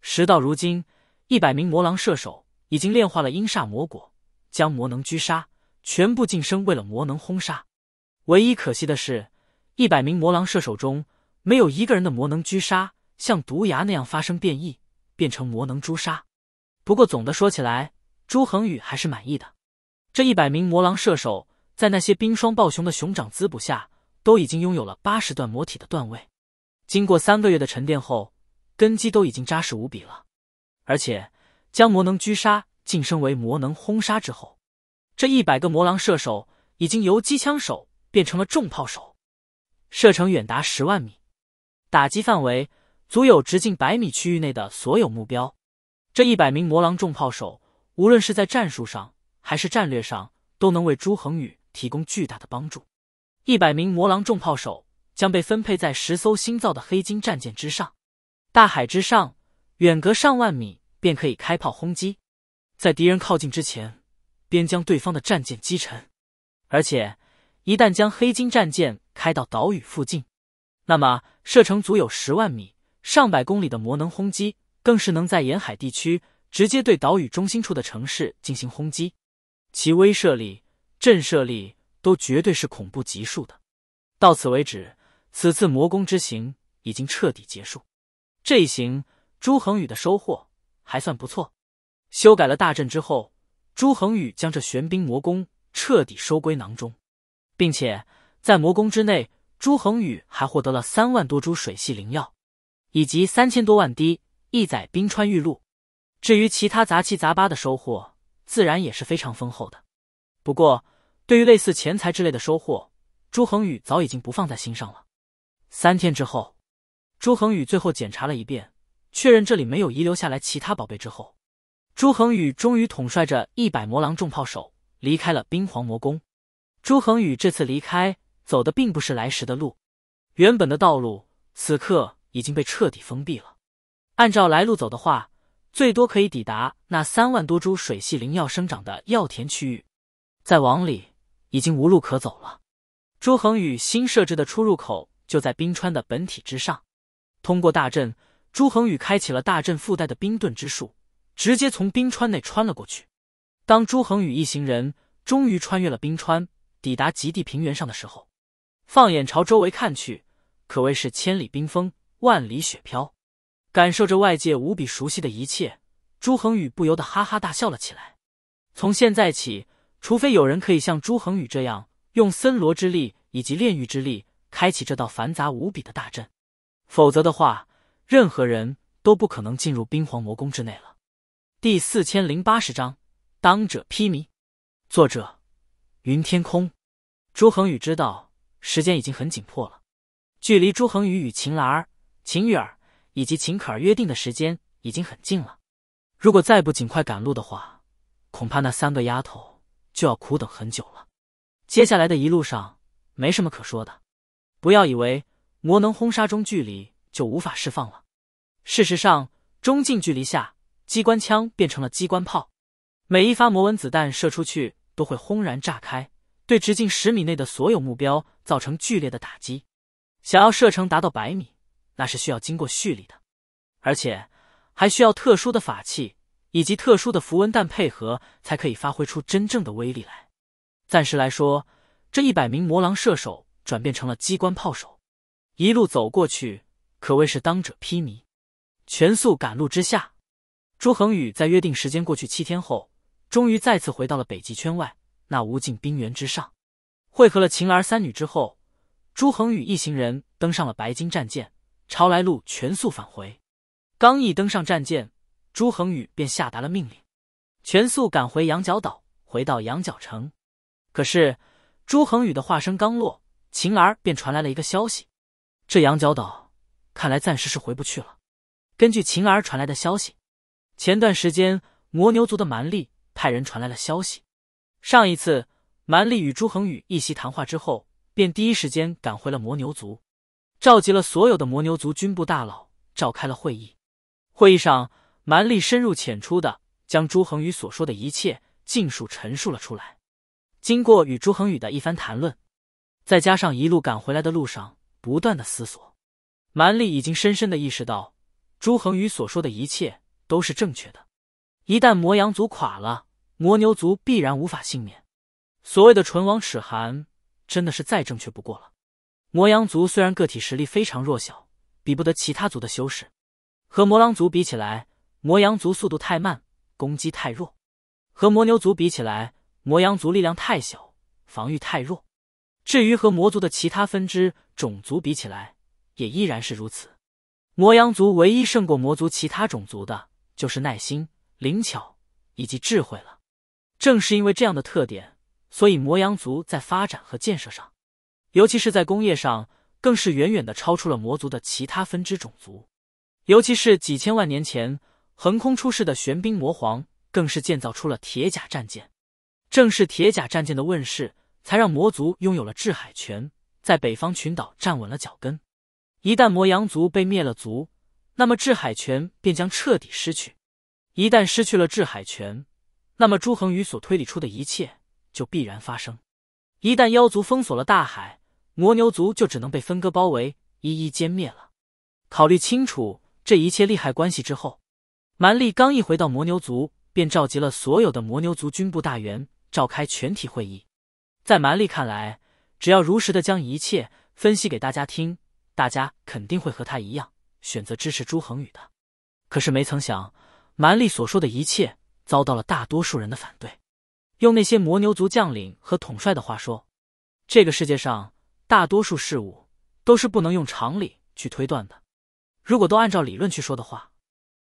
时到如今，一百名魔狼射手已经炼化了阴煞魔果，将魔能狙杀。全部晋升为了魔能轰杀，唯一可惜的是，一百名魔狼射手中没有一个人的魔能狙杀像毒牙那样发生变异变成魔能诛杀。不过总的说起来，朱恒宇还是满意的。这一百名魔狼射手在那些冰霜暴熊的熊掌滋补下，都已经拥有了八十段魔体的段位。经过三个月的沉淀后，根基都已经扎实无比了。而且将魔能狙杀晋升为魔能轰杀之后。这一百个魔狼射手已经由机枪手变成了重炮手，射程远达十万米，打击范围足有直径百米区域内的所有目标。这一百名魔狼重炮手，无论是在战术上还是战略上，都能为朱恒宇提供巨大的帮助。一百名魔狼重炮手将被分配在十艘新造的黑金战舰之上，大海之上，远隔上万米便可以开炮轰击，在敌人靠近之前。便将对方的战舰击沉，而且一旦将黑金战舰开到岛屿附近，那么射程足有十万米、上百公里的魔能轰击，更是能在沿海地区直接对岛屿中心处的城市进行轰击，其威慑力、震慑力都绝对是恐怖级数的。到此为止，此次魔宫之行已经彻底结束。这一行，朱恒宇的收获还算不错。修改了大阵之后。朱恒宇将这玄冰魔宫彻底收归囊中，并且在魔宫之内，朱恒宇还获得了三万多株水系灵药，以及三千多万滴一载冰川玉露。至于其他杂七杂八的收获，自然也是非常丰厚的。不过，对于类似钱财之类的收获，朱恒宇早已经不放在心上了。三天之后，朱恒宇最后检查了一遍，确认这里没有遗留下来其他宝贝之后。朱恒宇终于统帅着一百魔狼重炮手离开了冰皇魔宫。朱恒宇这次离开走的并不是来时的路，原本的道路此刻已经被彻底封闭了。按照来路走的话，最多可以抵达那三万多株水系灵药生长的药田区域，再往里已经无路可走了。朱恒宇新设置的出入口就在冰川的本体之上。通过大阵，朱恒宇开启了大阵附带的冰盾之术。直接从冰川内穿了过去。当朱恒宇一行人终于穿越了冰川，抵达极地平原上的时候，放眼朝周围看去，可谓是千里冰封，万里雪飘。感受着外界无比熟悉的一切，朱恒宇不由得哈哈大笑了起来。从现在起，除非有人可以像朱恒宇这样用森罗之力以及炼狱之力开启这道繁杂无比的大阵，否则的话，任何人都不可能进入冰皇魔宫之内了。第四千零八十章，当者披靡。作者：云天空。朱恒宇知道时间已经很紧迫了，距离朱恒宇与秦兰儿、秦雨儿以及秦可儿约定的时间已经很近了。如果再不尽快赶路的话，恐怕那三个丫头就要苦等很久了。接下来的一路上没什么可说的。不要以为魔能轰杀中距离就无法释放了，事实上，中近距离下。机关枪变成了机关炮，每一发魔纹子弹射出去都会轰然炸开，对直径十米内的所有目标造成剧烈的打击。想要射程达到百米，那是需要经过蓄力的，而且还需要特殊的法器以及特殊的符文弹配合，才可以发挥出真正的威力来。暂时来说，这一百名魔狼射手转变成了机关炮手，一路走过去可谓是当者披靡，全速赶路之下。朱恒宇在约定时间过去七天后，终于再次回到了北极圈外那无尽冰原之上，会合了晴儿三女之后，朱恒宇一行人登上了白金战舰，朝来路全速返回。刚一登上战舰，朱恒宇便下达了命令，全速赶回羊角岛，回到羊角城。可是，朱恒宇的话声刚落，晴儿便传来了一个消息：这羊角岛看来暂时是回不去了。根据晴儿传来的消息。前段时间，魔牛族的蛮力派人传来了消息。上一次，蛮力与朱恒宇一席谈话之后，便第一时间赶回了魔牛族，召集了所有的魔牛族军部大佬，召开了会议。会议上，蛮力深入浅出的将朱恒宇所说的一切尽数陈述了出来。经过与朱恒宇的一番谈论，再加上一路赶回来的路上不断的思索，蛮力已经深深的意识到朱恒宇所说的一切。都是正确的。一旦魔羊族垮了，魔牛族必然无法幸免。所谓的唇亡齿寒，真的是再正确不过了。魔羊族虽然个体实力非常弱小，比不得其他族的修士；和魔狼族比起来，魔羊族速度太慢，攻击太弱；和魔牛族比起来，魔羊族力量太小，防御太弱。至于和魔族的其他分支种族比起来，也依然是如此。魔羊族唯一胜过魔族其他种族的。就是耐心、灵巧以及智慧了。正是因为这样的特点，所以魔羊族在发展和建设上，尤其是在工业上，更是远远的超出了魔族的其他分支种族。尤其是几千万年前横空出世的玄冰魔皇，更是建造出了铁甲战舰。正是铁甲战舰的问世，才让魔族拥有了制海权，在北方群岛站稳了脚跟。一旦魔羊族被灭了族，那么制海权便将彻底失去。一旦失去了制海权，那么朱恒宇所推理出的一切就必然发生。一旦妖族封锁了大海，魔牛族就只能被分割包围，一一歼灭了。考虑清楚这一切利害关系之后，蛮力刚一回到魔牛族，便召集了所有的魔牛族军部大员，召开全体会议。在蛮力看来，只要如实的将一切分析给大家听，大家肯定会和他一样。选择支持朱恒宇的，可是没曾想，蛮力所说的一切遭到了大多数人的反对。用那些魔牛族将领和统帅的话说，这个世界上大多数事物都是不能用常理去推断的。如果都按照理论去说的话，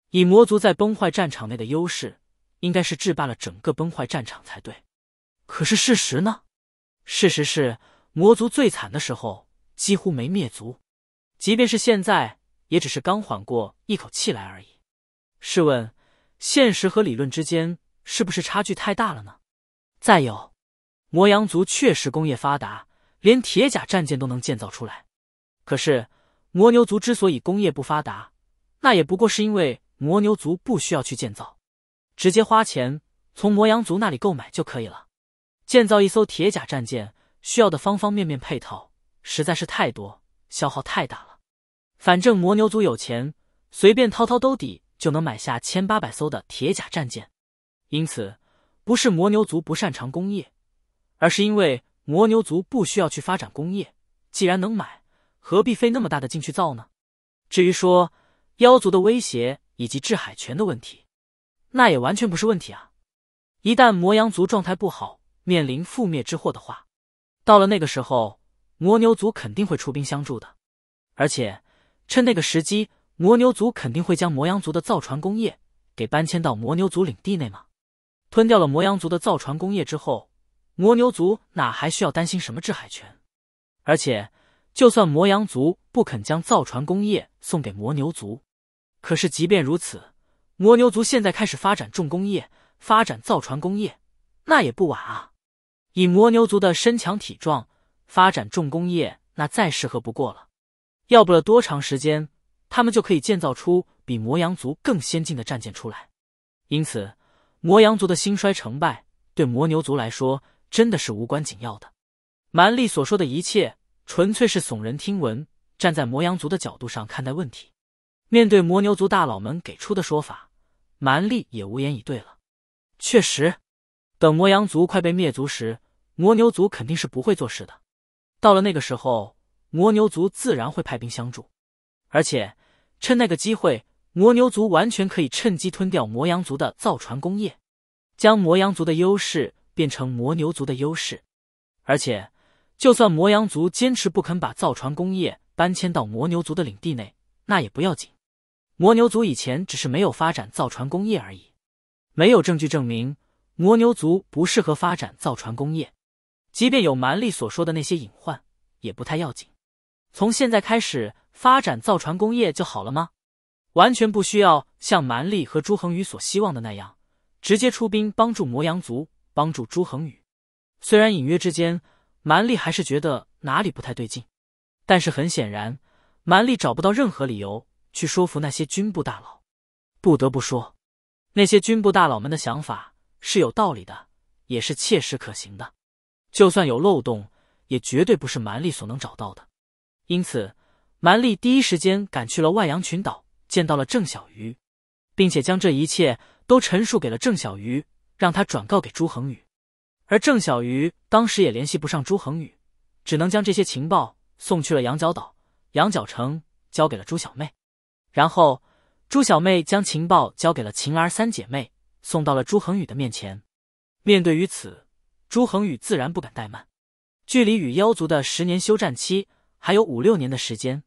以魔族在崩坏战场内的优势，应该是制霸了整个崩坏战场才对。可是事实呢？事实是，魔族最惨的时候几乎没灭族，即便是现在。也只是刚缓过一口气来而已。试问，现实和理论之间是不是差距太大了呢？再有，魔羊族确实工业发达，连铁甲战舰都能建造出来。可是，魔牛族之所以工业不发达，那也不过是因为魔牛族不需要去建造，直接花钱从魔羊族那里购买就可以了。建造一艘铁甲战舰需要的方方面面配套，实在是太多，消耗太大了。反正魔牛族有钱，随便掏掏兜底就能买下千八百艘的铁甲战舰，因此不是魔牛族不擅长工业，而是因为魔牛族不需要去发展工业。既然能买，何必费那么大的劲去造呢？至于说妖族的威胁以及制海权的问题，那也完全不是问题啊！一旦魔羊族状态不好，面临覆灭之祸的话，到了那个时候，魔牛族肯定会出兵相助的，而且。趁那个时机，魔牛族肯定会将魔羊族的造船工业给搬迁到魔牛族领地内吗？吞掉了魔羊族的造船工业之后，魔牛族哪还需要担心什么制海权？而且，就算魔羊族不肯将造船工业送给魔牛族，可是即便如此，魔牛族现在开始发展重工业、发展造船工业，那也不晚啊。以魔牛族的身强体壮，发展重工业那再适合不过了。要不了多长时间，他们就可以建造出比魔羊族更先进的战舰出来。因此，魔羊族的兴衰成败对魔牛族来说真的是无关紧要的。蛮力所说的一切纯粹是耸人听闻。站在魔羊族的角度上看待问题，面对魔牛族大佬们给出的说法，蛮力也无言以对了。确实，等魔羊族快被灭族时，魔牛族肯定是不会做事的。到了那个时候。魔牛族自然会派兵相助，而且趁那个机会，魔牛族完全可以趁机吞掉魔羊族的造船工业，将魔羊族的优势变成魔牛族的优势。而且，就算魔羊族坚持不肯把造船工业搬迁到魔牛族的领地内，那也不要紧。魔牛族以前只是没有发展造船工业而已，没有证据证明魔牛族不适合发展造船工业。即便有蛮力所说的那些隐患，也不太要紧。从现在开始发展造船工业就好了吗？完全不需要像蛮力和朱恒宇所希望的那样，直接出兵帮助魔阳族，帮助朱恒宇。虽然隐约之间，蛮力还是觉得哪里不太对劲，但是很显然，蛮力找不到任何理由去说服那些军部大佬。不得不说，那些军部大佬们的想法是有道理的，也是切实可行的。就算有漏洞，也绝对不是蛮力所能找到的。因此，蛮力第一时间赶去了外洋群岛，见到了郑小鱼，并且将这一切都陈述给了郑小鱼，让他转告给朱恒宇。而郑小鱼当时也联系不上朱恒宇，只能将这些情报送去了羊角岛、羊角城，交给了朱小妹。然后，朱小妹将情报交给了晴儿三姐妹，送到了朱恒宇的面前。面对于此，朱恒宇自然不敢怠慢。距离与妖族的十年休战期。还有五六年的时间，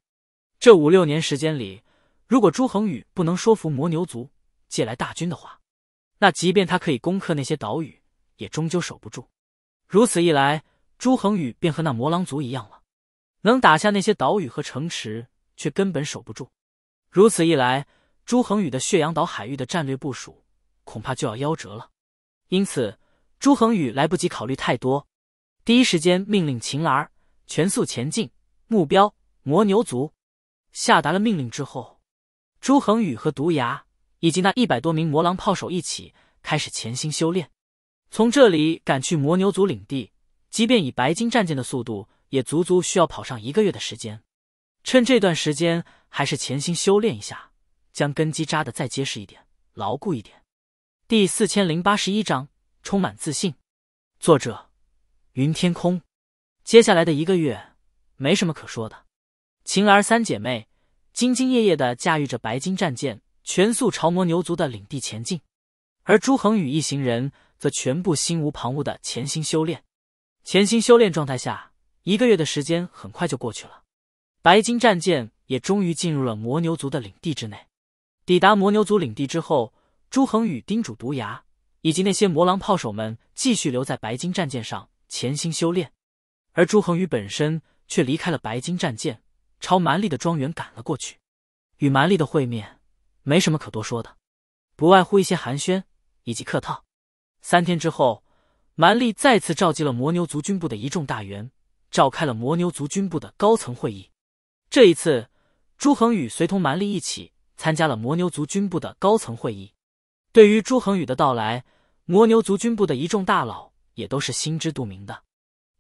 这五六年时间里，如果朱恒宇不能说服魔牛族借来大军的话，那即便他可以攻克那些岛屿，也终究守不住。如此一来，朱恒宇便和那魔狼族一样了，能打下那些岛屿和城池，却根本守不住。如此一来，朱恒宇的血阳岛海域的战略部署恐怕就要夭折了。因此，朱恒宇来不及考虑太多，第一时间命令秦儿全速前进。目标魔牛族，下达了命令之后，朱恒宇和毒牙以及那一百多名魔狼炮手一起开始潜心修炼。从这里赶去魔牛族领地，即便以白金战舰的速度，也足足需要跑上一个月的时间。趁这段时间，还是潜心修炼一下，将根基扎得再结实一点，牢固一点。第四千零八十一章充满自信，作者云天空。接下来的一个月。没什么可说的。晴儿三姐妹兢兢业业的驾驭着白金战舰，全速朝魔牛族的领地前进。而朱恒宇一行人则全部心无旁骛的潜心修炼。潜心修炼状态下，一个月的时间很快就过去了。白金战舰也终于进入了魔牛族的领地之内。抵达魔牛族领地之后，朱恒宇叮嘱毒牙以及那些魔狼炮手们继续留在白金战舰上潜心修炼，而朱恒宇本身。却离开了白金战舰，朝蛮力的庄园赶了过去。与蛮力的会面没什么可多说的，不外乎一些寒暄以及客套。三天之后，蛮力再次召集了魔牛族军部的一众大员，召开了魔牛族军部的高层会议。这一次，朱恒宇随同蛮力一起参加了魔牛族军部的高层会议。对于朱恒宇的到来，魔牛族军部的一众大佬也都是心知肚明的。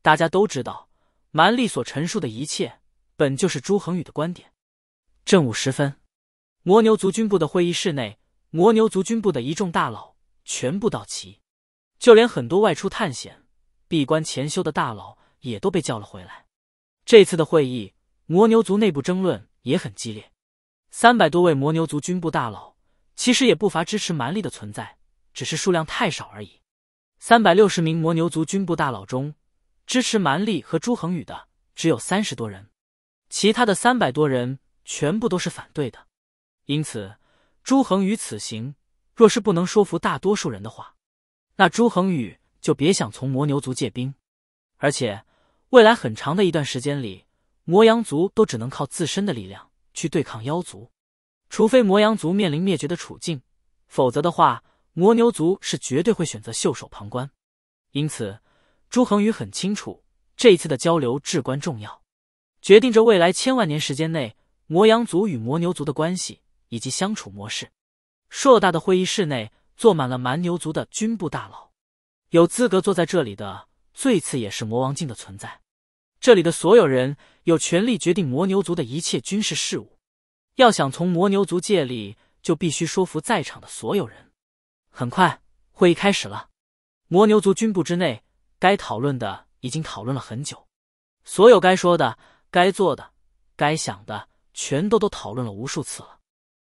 大家都知道。蛮力所陈述的一切，本就是朱恒宇的观点。正午时分，魔牛族军部的会议室内，魔牛族军部的一众大佬全部到齐，就连很多外出探险、闭关潜修的大佬也都被叫了回来。这次的会议，魔牛族内部争论也很激烈。三百多位魔牛族军部大佬，其实也不乏支持蛮力的存在，只是数量太少而已。三百六十名魔牛族军部大佬中。支持蛮力和朱恒宇的只有三十多人，其他的三百多人全部都是反对的。因此，朱恒宇此行若是不能说服大多数人的话，那朱恒宇就别想从魔牛族借兵。而且，未来很长的一段时间里，魔羊族都只能靠自身的力量去对抗妖族。除非魔羊族面临灭绝的处境，否则的话，魔牛族是绝对会选择袖手旁观。因此。朱恒宇很清楚，这一次的交流至关重要，决定着未来千万年时间内魔羊族与魔牛族的关系以及相处模式。硕大的会议室内坐满了蛮牛族的军部大佬，有资格坐在这里的，最次也是魔王境的存在。这里的所有人有权利决定魔牛族的一切军事事务。要想从魔牛族借力，就必须说服在场的所有人。很快，会议开始了。魔牛族军部之内。该讨论的已经讨论了很久，所有该说的、该做的、该想的，全都都讨论了无数次了。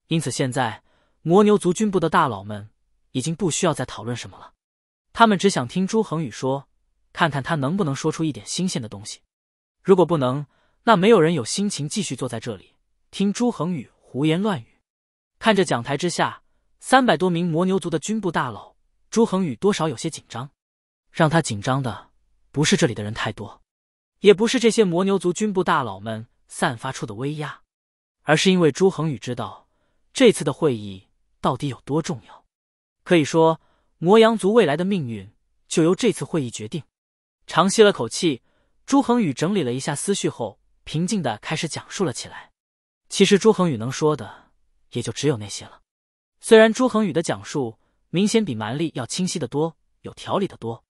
因此，现在魔牛族军部的大佬们已经不需要再讨论什么了，他们只想听朱恒宇说，看看他能不能说出一点新鲜的东西。如果不能，那没有人有心情继续坐在这里听朱恒宇胡言乱语。看着讲台之下三百多名魔牛族的军部大佬，朱恒宇多少有些紧张。让他紧张的不是这里的人太多，也不是这些魔牛族军部大佬们散发出的威压，而是因为朱恒宇知道这次的会议到底有多重要。可以说，魔羊族未来的命运就由这次会议决定。长吸了口气，朱恒宇整理了一下思绪后，平静的开始讲述了起来。其实朱恒宇能说的也就只有那些了。虽然朱恒宇的讲述明显比蛮力要清晰的多，有条理的多。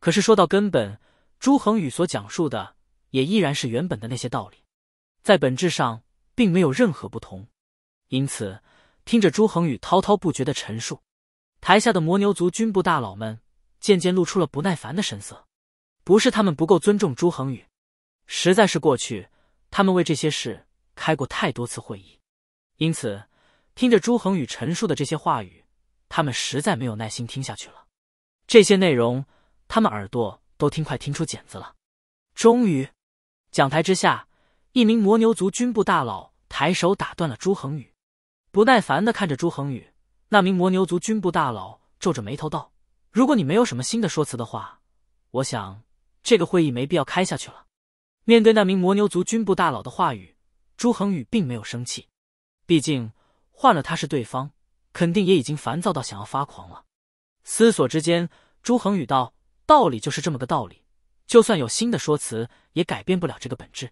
可是说到根本，朱恒宇所讲述的也依然是原本的那些道理，在本质上并没有任何不同。因此，听着朱恒宇滔滔不绝的陈述，台下的魔牛族军部大佬们渐渐露出了不耐烦的神色。不是他们不够尊重朱恒宇，实在是过去他们为这些事开过太多次会议，因此听着朱恒宇陈述的这些话语，他们实在没有耐心听下去了。这些内容。他们耳朵都听快听出茧子了。终于，讲台之下，一名魔牛族军部大佬抬手打断了朱恒宇，不耐烦的看着朱恒宇。那名魔牛族军部大佬皱着眉头道：“如果你没有什么新的说辞的话，我想这个会议没必要开下去了。”面对那名魔牛族军部大佬的话语，朱恒宇并没有生气，毕竟换了他是对方，肯定也已经烦躁到想要发狂了。思索之间，朱恒宇道。道理就是这么个道理，就算有新的说辞，也改变不了这个本质。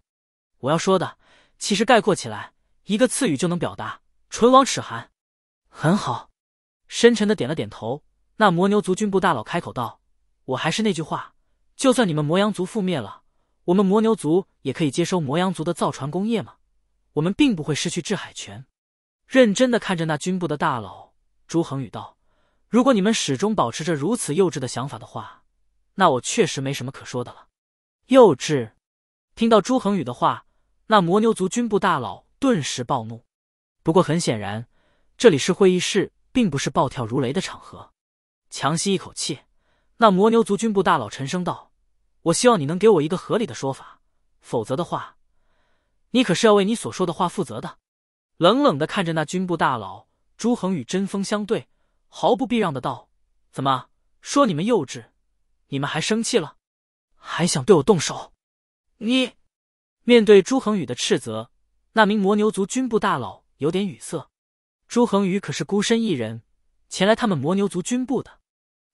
我要说的，其实概括起来，一个词语就能表达：唇亡齿寒。很好，深沉的点了点头。那魔牛族军部大佬开口道：“我还是那句话，就算你们魔羊族覆灭了，我们魔牛族也可以接收魔羊族的造船工业嘛，我们并不会失去制海权。”认真的看着那军部的大佬，朱恒宇道：“如果你们始终保持着如此幼稚的想法的话。”那我确实没什么可说的了。幼稚！听到朱恒宇的话，那魔牛族军部大佬顿时暴怒。不过很显然，这里是会议室，并不是暴跳如雷的场合。强吸一口气，那魔牛族军部大佬沉声道：“我希望你能给我一个合理的说法，否则的话，你可是要为你所说的话负责的。”冷冷的看着那军部大佬，朱恒宇针锋相对，毫不避让的道：“怎么说你们幼稚？”你们还生气了，还想对我动手？你面对朱恒宇的斥责，那名魔牛族军部大佬有点语塞。朱恒宇可是孤身一人前来他们魔牛族军部的，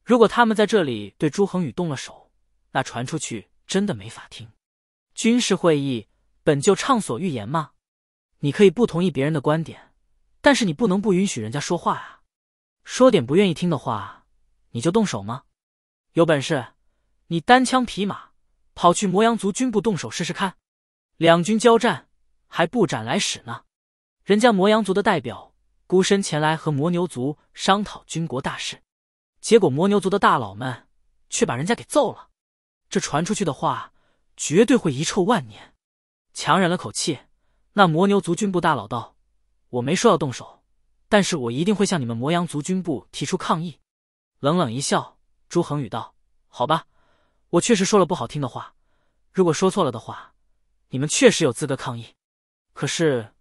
如果他们在这里对朱恒宇动了手，那传出去真的没法听。军事会议本就畅所欲言嘛，你可以不同意别人的观点，但是你不能不允许人家说话啊！说点不愿意听的话，你就动手吗？有本事，你单枪匹马跑去魔羊族军部动手试试看？两军交战还不斩来使呢？人家魔羊族的代表孤身前来和魔牛族商讨军国大事，结果魔牛族的大佬们却把人家给揍了。这传出去的话，绝对会遗臭万年。强忍了口气，那魔牛族军部大佬道：“我没说要动手，但是我一定会向你们魔羊族军部提出抗议。”冷冷一笑。朱恒宇道：“好吧，我确实说了不好听的话。如果说错了的话，你们确实有资格抗议。可是，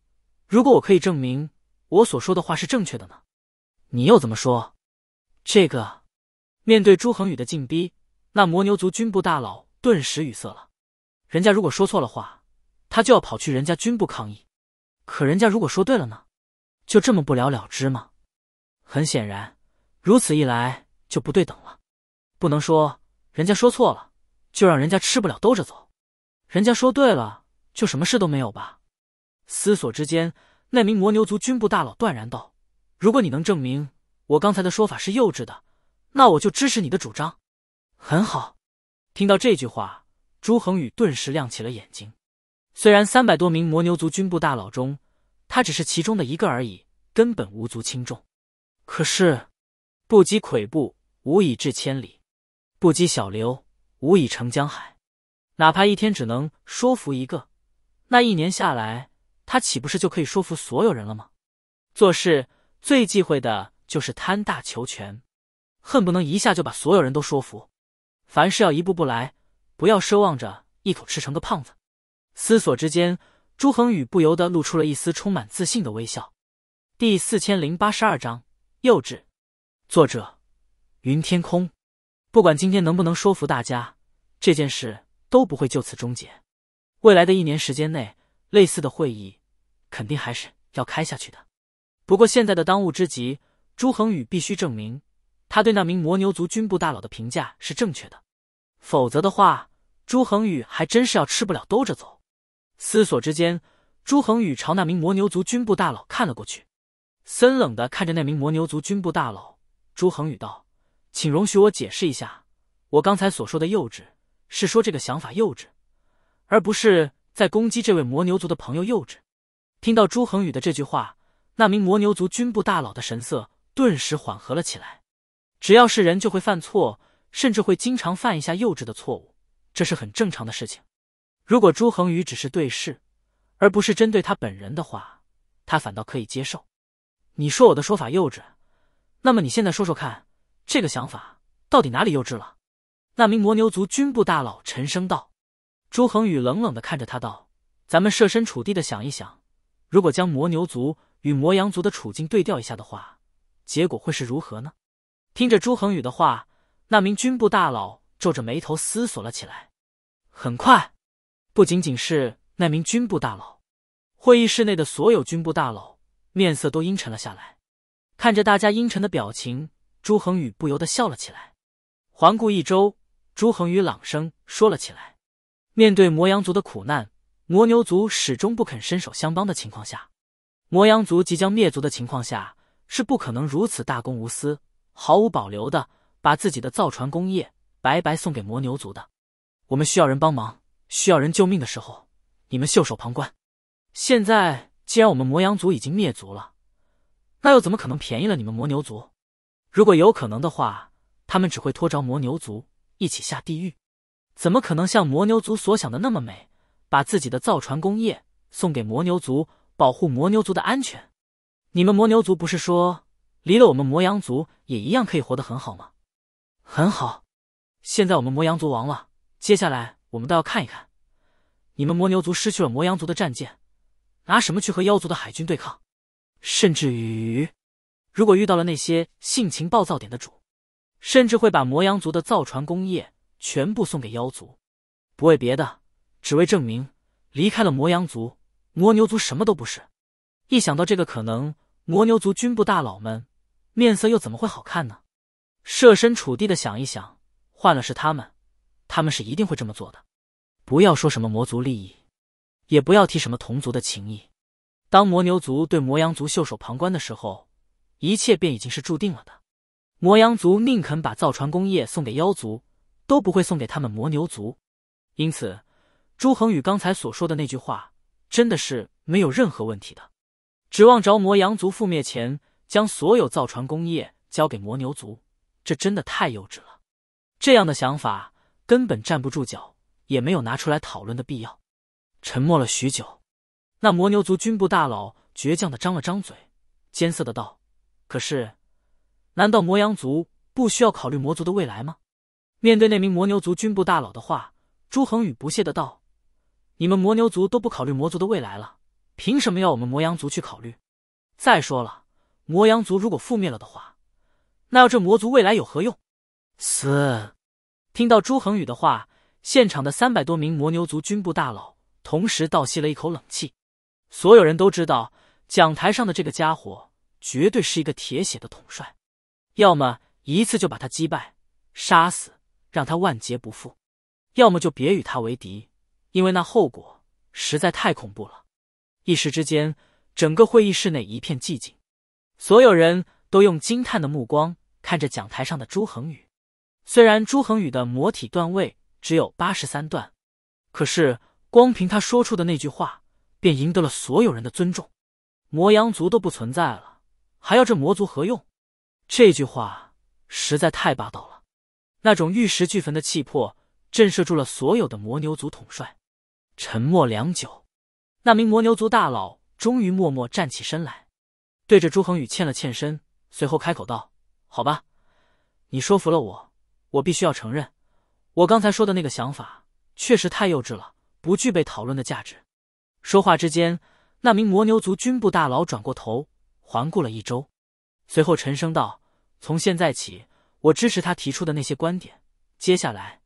如果我可以证明我所说的话是正确的呢？你又怎么说？”这个面对朱恒宇的禁逼，那魔牛族军部大佬顿时语塞了。人家如果说错了话，他就要跑去人家军部抗议。可人家如果说对了呢？就这么不了了之吗？很显然，如此一来就不对等了。不能说人家说错了，就让人家吃不了兜着走；人家说对了，就什么事都没有吧。思索之间，那名魔牛族军部大佬断然道：“如果你能证明我刚才的说法是幼稚的，那我就支持你的主张。”很好。听到这句话，朱恒宇顿时亮起了眼睛。虽然三百多名魔牛族军部大佬中，他只是其中的一个而已，根本无足轻重。可是，不积跬步，无以至千里。不积小流，无以成江海。哪怕一天只能说服一个，那一年下来，他岂不是就可以说服所有人了吗？做事最忌讳的就是贪大求全，恨不能一下就把所有人都说服。凡事要一步步来，不要奢望着一口吃成个胖子。思索之间，朱恒宇不由得露出了一丝充满自信的微笑。第四千零八十二章：幼稚。作者：云天空。不管今天能不能说服大家，这件事都不会就此终结。未来的一年时间内，类似的会议肯定还是要开下去的。不过现在的当务之急，朱恒宇必须证明他对那名魔牛族军部大佬的评价是正确的，否则的话，朱恒宇还真是要吃不了兜着走。思索之间，朱恒宇朝那名魔牛族军部大佬看了过去，森冷的看着那名魔牛族军部大佬，朱恒宇道。请容许我解释一下，我刚才所说的幼稚，是说这个想法幼稚，而不是在攻击这位魔牛族的朋友幼稚。听到朱恒宇的这句话，那名魔牛族军部大佬的神色顿时缓和了起来。只要是人，就会犯错，甚至会经常犯一下幼稚的错误，这是很正常的事情。如果朱恒宇只是对视，而不是针对他本人的话，他反倒可以接受。你说我的说法幼稚，那么你现在说说看。这个想法到底哪里幼稚了？那名魔牛族军部大佬沉声道。朱恒宇冷冷的看着他道：“咱们设身处地的想一想，如果将魔牛族与魔羊族的处境对调一下的话，结果会是如何呢？”听着朱恒宇的话，那名军部大佬皱着眉头思索了起来。很快，不仅仅是那名军部大佬，会议室内的所有军部大佬面色都阴沉了下来。看着大家阴沉的表情。朱恒宇不由得笑了起来，环顾一周，朱恒宇朗声说了起来：“面对魔羊族的苦难，魔牛族始终不肯伸手相帮的情况下，魔羊族即将灭族的情况下，是不可能如此大公无私、毫无保留的把自己的造船工业白白送给魔牛族的。我们需要人帮忙，需要人救命的时候，你们袖手旁观。现在既然我们魔羊族已经灭族了，那又怎么可能便宜了你们魔牛族？”如果有可能的话，他们只会拖着魔牛族一起下地狱，怎么可能像魔牛族所想的那么美，把自己的造船工业送给魔牛族，保护魔牛族的安全？你们魔牛族不是说，离了我们魔羊族也一样可以活得很好吗？很好。现在我们魔羊族亡了，接下来我们倒要看一看，你们魔牛族失去了魔羊族的战舰，拿什么去和妖族的海军对抗？甚至于。如果遇到了那些性情暴躁点的主，甚至会把魔羊族的造船工业全部送给妖族，不为别的，只为证明离开了魔羊族，魔牛族什么都不是。一想到这个可能，魔牛族军部大佬们面色又怎么会好看呢？设身处地的想一想，换了是他们，他们是一定会这么做的。不要说什么魔族利益，也不要提什么同族的情谊。当魔牛族对魔羊族袖手旁观的时候，一切便已经是注定了的。魔羊族宁肯把造船工业送给妖族，都不会送给他们魔牛族。因此，朱恒宇刚才所说的那句话，真的是没有任何问题的。指望着魔羊族覆灭前将所有造船工业交给魔牛族，这真的太幼稚了。这样的想法根本站不住脚，也没有拿出来讨论的必要。沉默了许久，那魔牛族军部大佬倔强的张了张嘴，艰涩的道。可是，难道魔羊族不需要考虑魔族的未来吗？面对那名魔牛族军部大佬的话，朱恒宇不屑的道：“你们魔牛族都不考虑魔族的未来了，凭什么要我们魔羊族去考虑？再说了，魔羊族如果覆灭了的话，那要这魔族未来有何用？”嘶！听到朱恒宇的话，现场的三百多名魔牛族军部大佬同时倒吸了一口冷气。所有人都知道，讲台上的这个家伙。绝对是一个铁血的统帅，要么一次就把他击败、杀死，让他万劫不复；要么就别与他为敌，因为那后果实在太恐怖了。一时之间，整个会议室内一片寂静，所有人都用惊叹的目光看着讲台上的朱恒宇。虽然朱恒宇的魔体段位只有八十三段，可是光凭他说出的那句话，便赢得了所有人的尊重。魔阳族都不存在了。还要这魔族何用？这句话实在太霸道了，那种玉石俱焚的气魄震慑住了所有的魔牛族统帅。沉默良久，那名魔牛族大佬终于默默站起身来，对着朱恒宇欠了欠身，随后开口道：“好吧，你说服了我，我必须要承认，我刚才说的那个想法确实太幼稚了，不具备讨论的价值。”说话之间，那名魔牛族军部大佬转过头。环顾了一周，随后沉声道：“从现在起，我支持他提出的那些观点。接下来，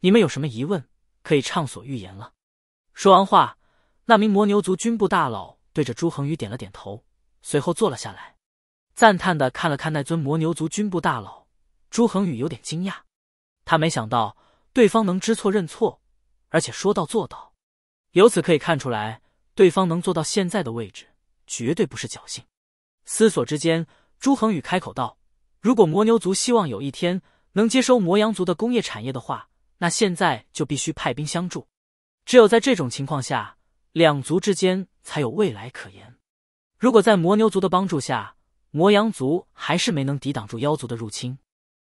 你们有什么疑问，可以畅所欲言了。”说完话，那名魔牛族军部大佬对着朱恒宇点了点头，随后坐了下来，赞叹的看了看那尊魔牛族军部大佬。朱恒宇有点惊讶，他没想到对方能知错认错，而且说到做到。由此可以看出来，对方能做到现在的位置，绝对不是侥幸。思索之间，朱恒宇开口道：“如果魔牛族希望有一天能接收魔羊族的工业产业的话，那现在就必须派兵相助。只有在这种情况下，两族之间才有未来可言。如果在魔牛族的帮助下，魔羊族还是没能抵挡住妖族的入侵，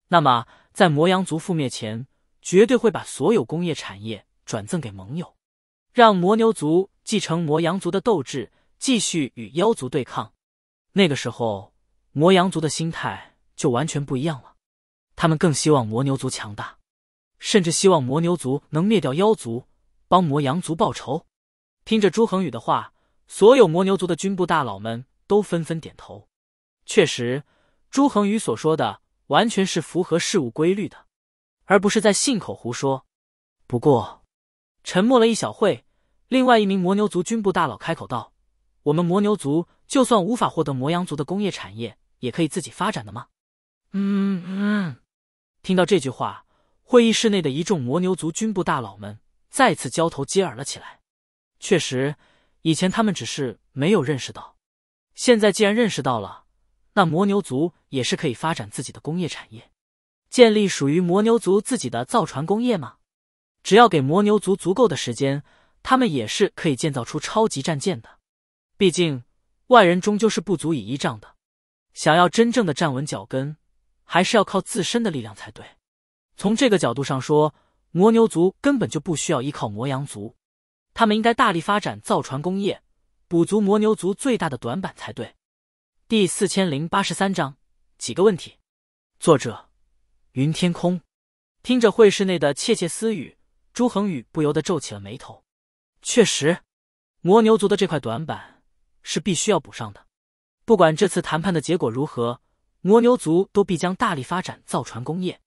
那么在魔羊族覆灭前，绝对会把所有工业产业转赠给盟友，让魔牛族继承魔羊族的斗志，继续与妖族对抗。”那个时候，魔羊族的心态就完全不一样了。他们更希望魔牛族强大，甚至希望魔牛族能灭掉妖族，帮魔羊族报仇。听着朱恒宇的话，所有魔牛族的军部大佬们都纷纷点头。确实，朱恒宇所说的完全是符合事物规律的，而不是在信口胡说。不过，沉默了一小会，另外一名魔牛族军部大佬开口道：“我们魔牛族。”就算无法获得魔羊族的工业产业，也可以自己发展的吗？嗯嗯。听到这句话，会议室内的一众魔牛族军部大佬们再次交头接耳了起来。确实，以前他们只是没有认识到，现在既然认识到了，那魔牛族也是可以发展自己的工业产业，建立属于魔牛族自己的造船工业吗？只要给魔牛族足够的时间，他们也是可以建造出超级战舰的。毕竟。外人终究是不足以依仗的，想要真正的站稳脚跟，还是要靠自身的力量才对。从这个角度上说，魔牛族根本就不需要依靠魔羊族，他们应该大力发展造船工业，补足魔牛族最大的短板才对。第四千零八十三章几个问题，作者云天空。听着会室内的窃窃私语，朱恒宇不由得皱起了眉头。确实，魔牛族的这块短板。是必须要补上的，不管这次谈判的结果如何，魔牛族都必将大力发展造船工业。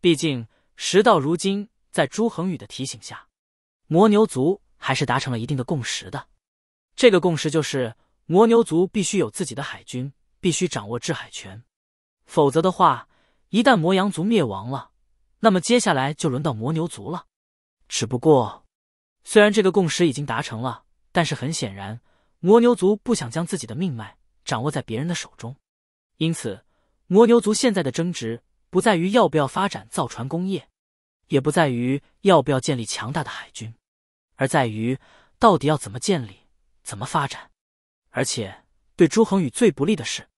毕竟，时到如今，在朱恒宇的提醒下，魔牛族还是达成了一定的共识的。这个共识就是，魔牛族必须有自己的海军，必须掌握制海权。否则的话，一旦魔羊族灭亡了，那么接下来就轮到魔牛族了。只不过，虽然这个共识已经达成了，但是很显然。魔牛族不想将自己的命脉掌握在别人的手中，因此，魔牛族现在的争执不在于要不要发展造船工业，也不在于要不要建立强大的海军，而在于到底要怎么建立、怎么发展。而且，对朱恒宇最不利的是，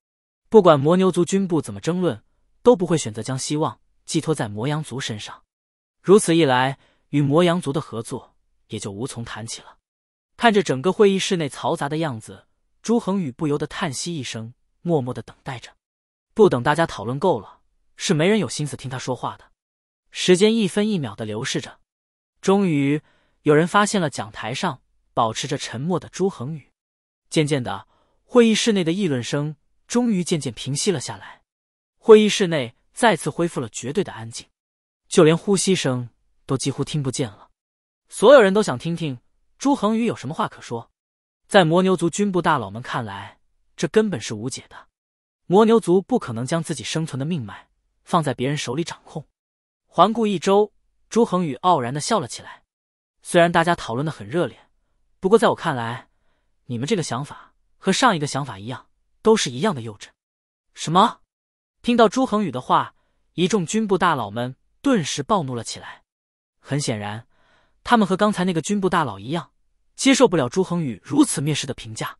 不管魔牛族军部怎么争论，都不会选择将希望寄托在魔羊族身上。如此一来，与魔羊族的合作也就无从谈起了。看着整个会议室内嘈杂的样子，朱恒宇不由得叹息一声，默默的等待着。不等大家讨论够了，是没人有心思听他说话的。时间一分一秒的流逝着，终于有人发现了讲台上保持着沉默的朱恒宇。渐渐的，会议室内的议论声终于渐渐平息了下来，会议室内再次恢复了绝对的安静，就连呼吸声都几乎听不见了。所有人都想听听。朱恒宇有什么话可说？在魔牛族军部大佬们看来，这根本是无解的。魔牛族不可能将自己生存的命脉放在别人手里掌控。环顾一周，朱恒宇傲然的笑了起来。虽然大家讨论的很热烈，不过在我看来，你们这个想法和上一个想法一样，都是一样的幼稚。什么？听到朱恒宇的话，一众军部大佬们顿时暴怒了起来。很显然。他们和刚才那个军部大佬一样，接受不了朱恒宇如此蔑视的评价，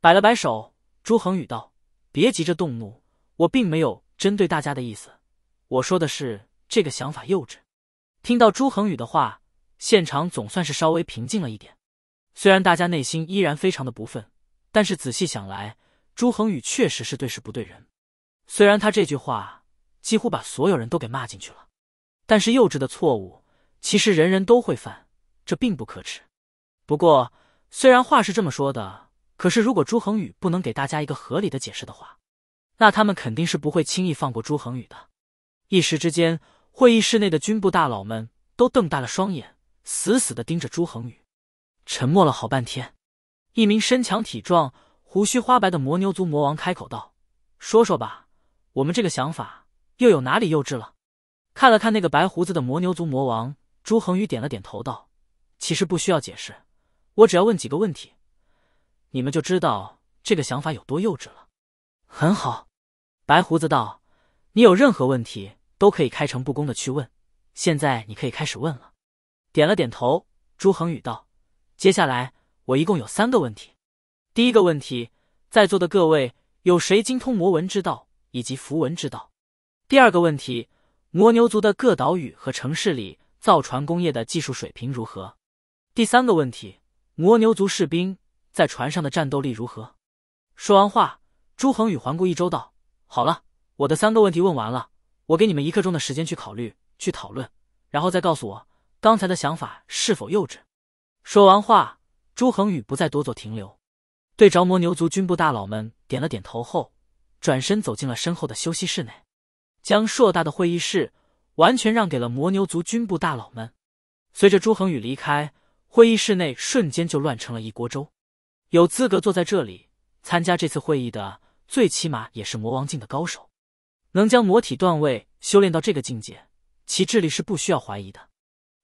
摆了摆手。朱恒宇道：“别急着动怒，我并没有针对大家的意思。我说的是这个想法幼稚。”听到朱恒宇的话，现场总算是稍微平静了一点。虽然大家内心依然非常的不忿，但是仔细想来，朱恒宇确实是对事不对人。虽然他这句话几乎把所有人都给骂进去了，但是幼稚的错误。其实人人都会犯，这并不可耻。不过，虽然话是这么说的，可是如果朱恒宇不能给大家一个合理的解释的话，那他们肯定是不会轻易放过朱恒宇的。一时之间，会议室内的军部大佬们都瞪大了双眼，死死的盯着朱恒宇，沉默了好半天。一名身强体壮、胡须花白的魔牛族魔王开口道：“说说吧，我们这个想法又有哪里幼稚了？”看了看那个白胡子的魔牛族魔王。朱恒宇点了点头，道：“其实不需要解释，我只要问几个问题，你们就知道这个想法有多幼稚了。”很好，白胡子道：“你有任何问题都可以开诚布公的去问，现在你可以开始问了。”点了点头，朱恒宇道：“接下来我一共有三个问题。第一个问题，在座的各位有谁精通魔文之道以及符文之道？第二个问题，魔牛族的各岛屿和城市里。”造船工业的技术水平如何？第三个问题，魔牛族士兵在船上的战斗力如何？说完话，朱恒宇环顾一周道：“好了，我的三个问题问完了，我给你们一刻钟的时间去考虑、去讨论，然后再告诉我刚才的想法是否幼稚。”说完话，朱恒宇不再多做停留，对着魔牛族军部大佬们点了点头后，转身走进了身后的休息室内，将硕大的会议室。完全让给了魔牛族军部大佬们。随着朱恒宇离开，会议室内瞬间就乱成了一锅粥。有资格坐在这里参加这次会议的，最起码也是魔王境的高手。能将魔体段位修炼到这个境界，其智力是不需要怀疑的。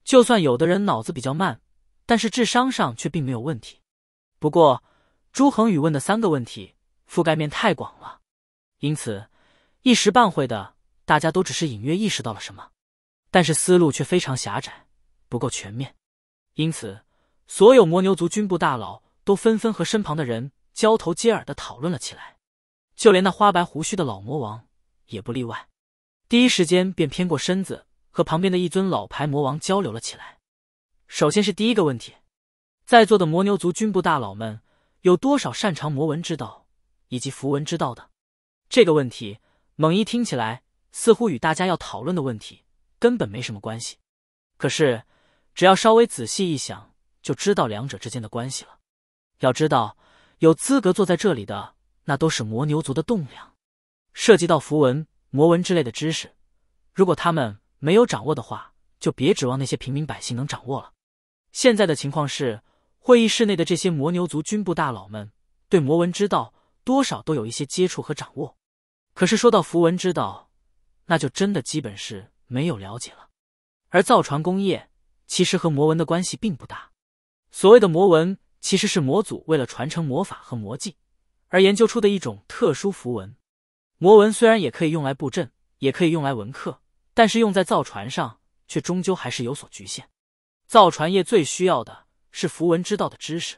就算有的人脑子比较慢，但是智商上却并没有问题。不过，朱恒宇问的三个问题覆盖面太广了，因此一时半会的。大家都只是隐约意识到了什么，但是思路却非常狭窄，不够全面。因此，所有魔牛族军部大佬都纷纷和身旁的人交头接耳的讨论了起来，就连那花白胡须的老魔王也不例外。第一时间便偏过身子和旁边的一尊老牌魔王交流了起来。首先是第一个问题：在座的魔牛族军部大佬们有多少擅长魔纹之道以及符文之道的？这个问题，猛一听起来。似乎与大家要讨论的问题根本没什么关系，可是只要稍微仔细一想，就知道两者之间的关系了。要知道，有资格坐在这里的，那都是魔牛族的栋梁，涉及到符文、魔文之类的知识，如果他们没有掌握的话，就别指望那些平民百姓能掌握了。现在的情况是，会议室内的这些魔牛族军部大佬们对魔文之道多少都有一些接触和掌握，可是说到符文之道。那就真的基本是没有了解了，而造船工业其实和魔纹的关系并不大。所谓的魔纹，其实是魔祖为了传承魔法和魔技而研究出的一种特殊符文。魔纹虽然也可以用来布阵，也可以用来文刻，但是用在造船上却终究还是有所局限。造船业最需要的是符文之道的知识，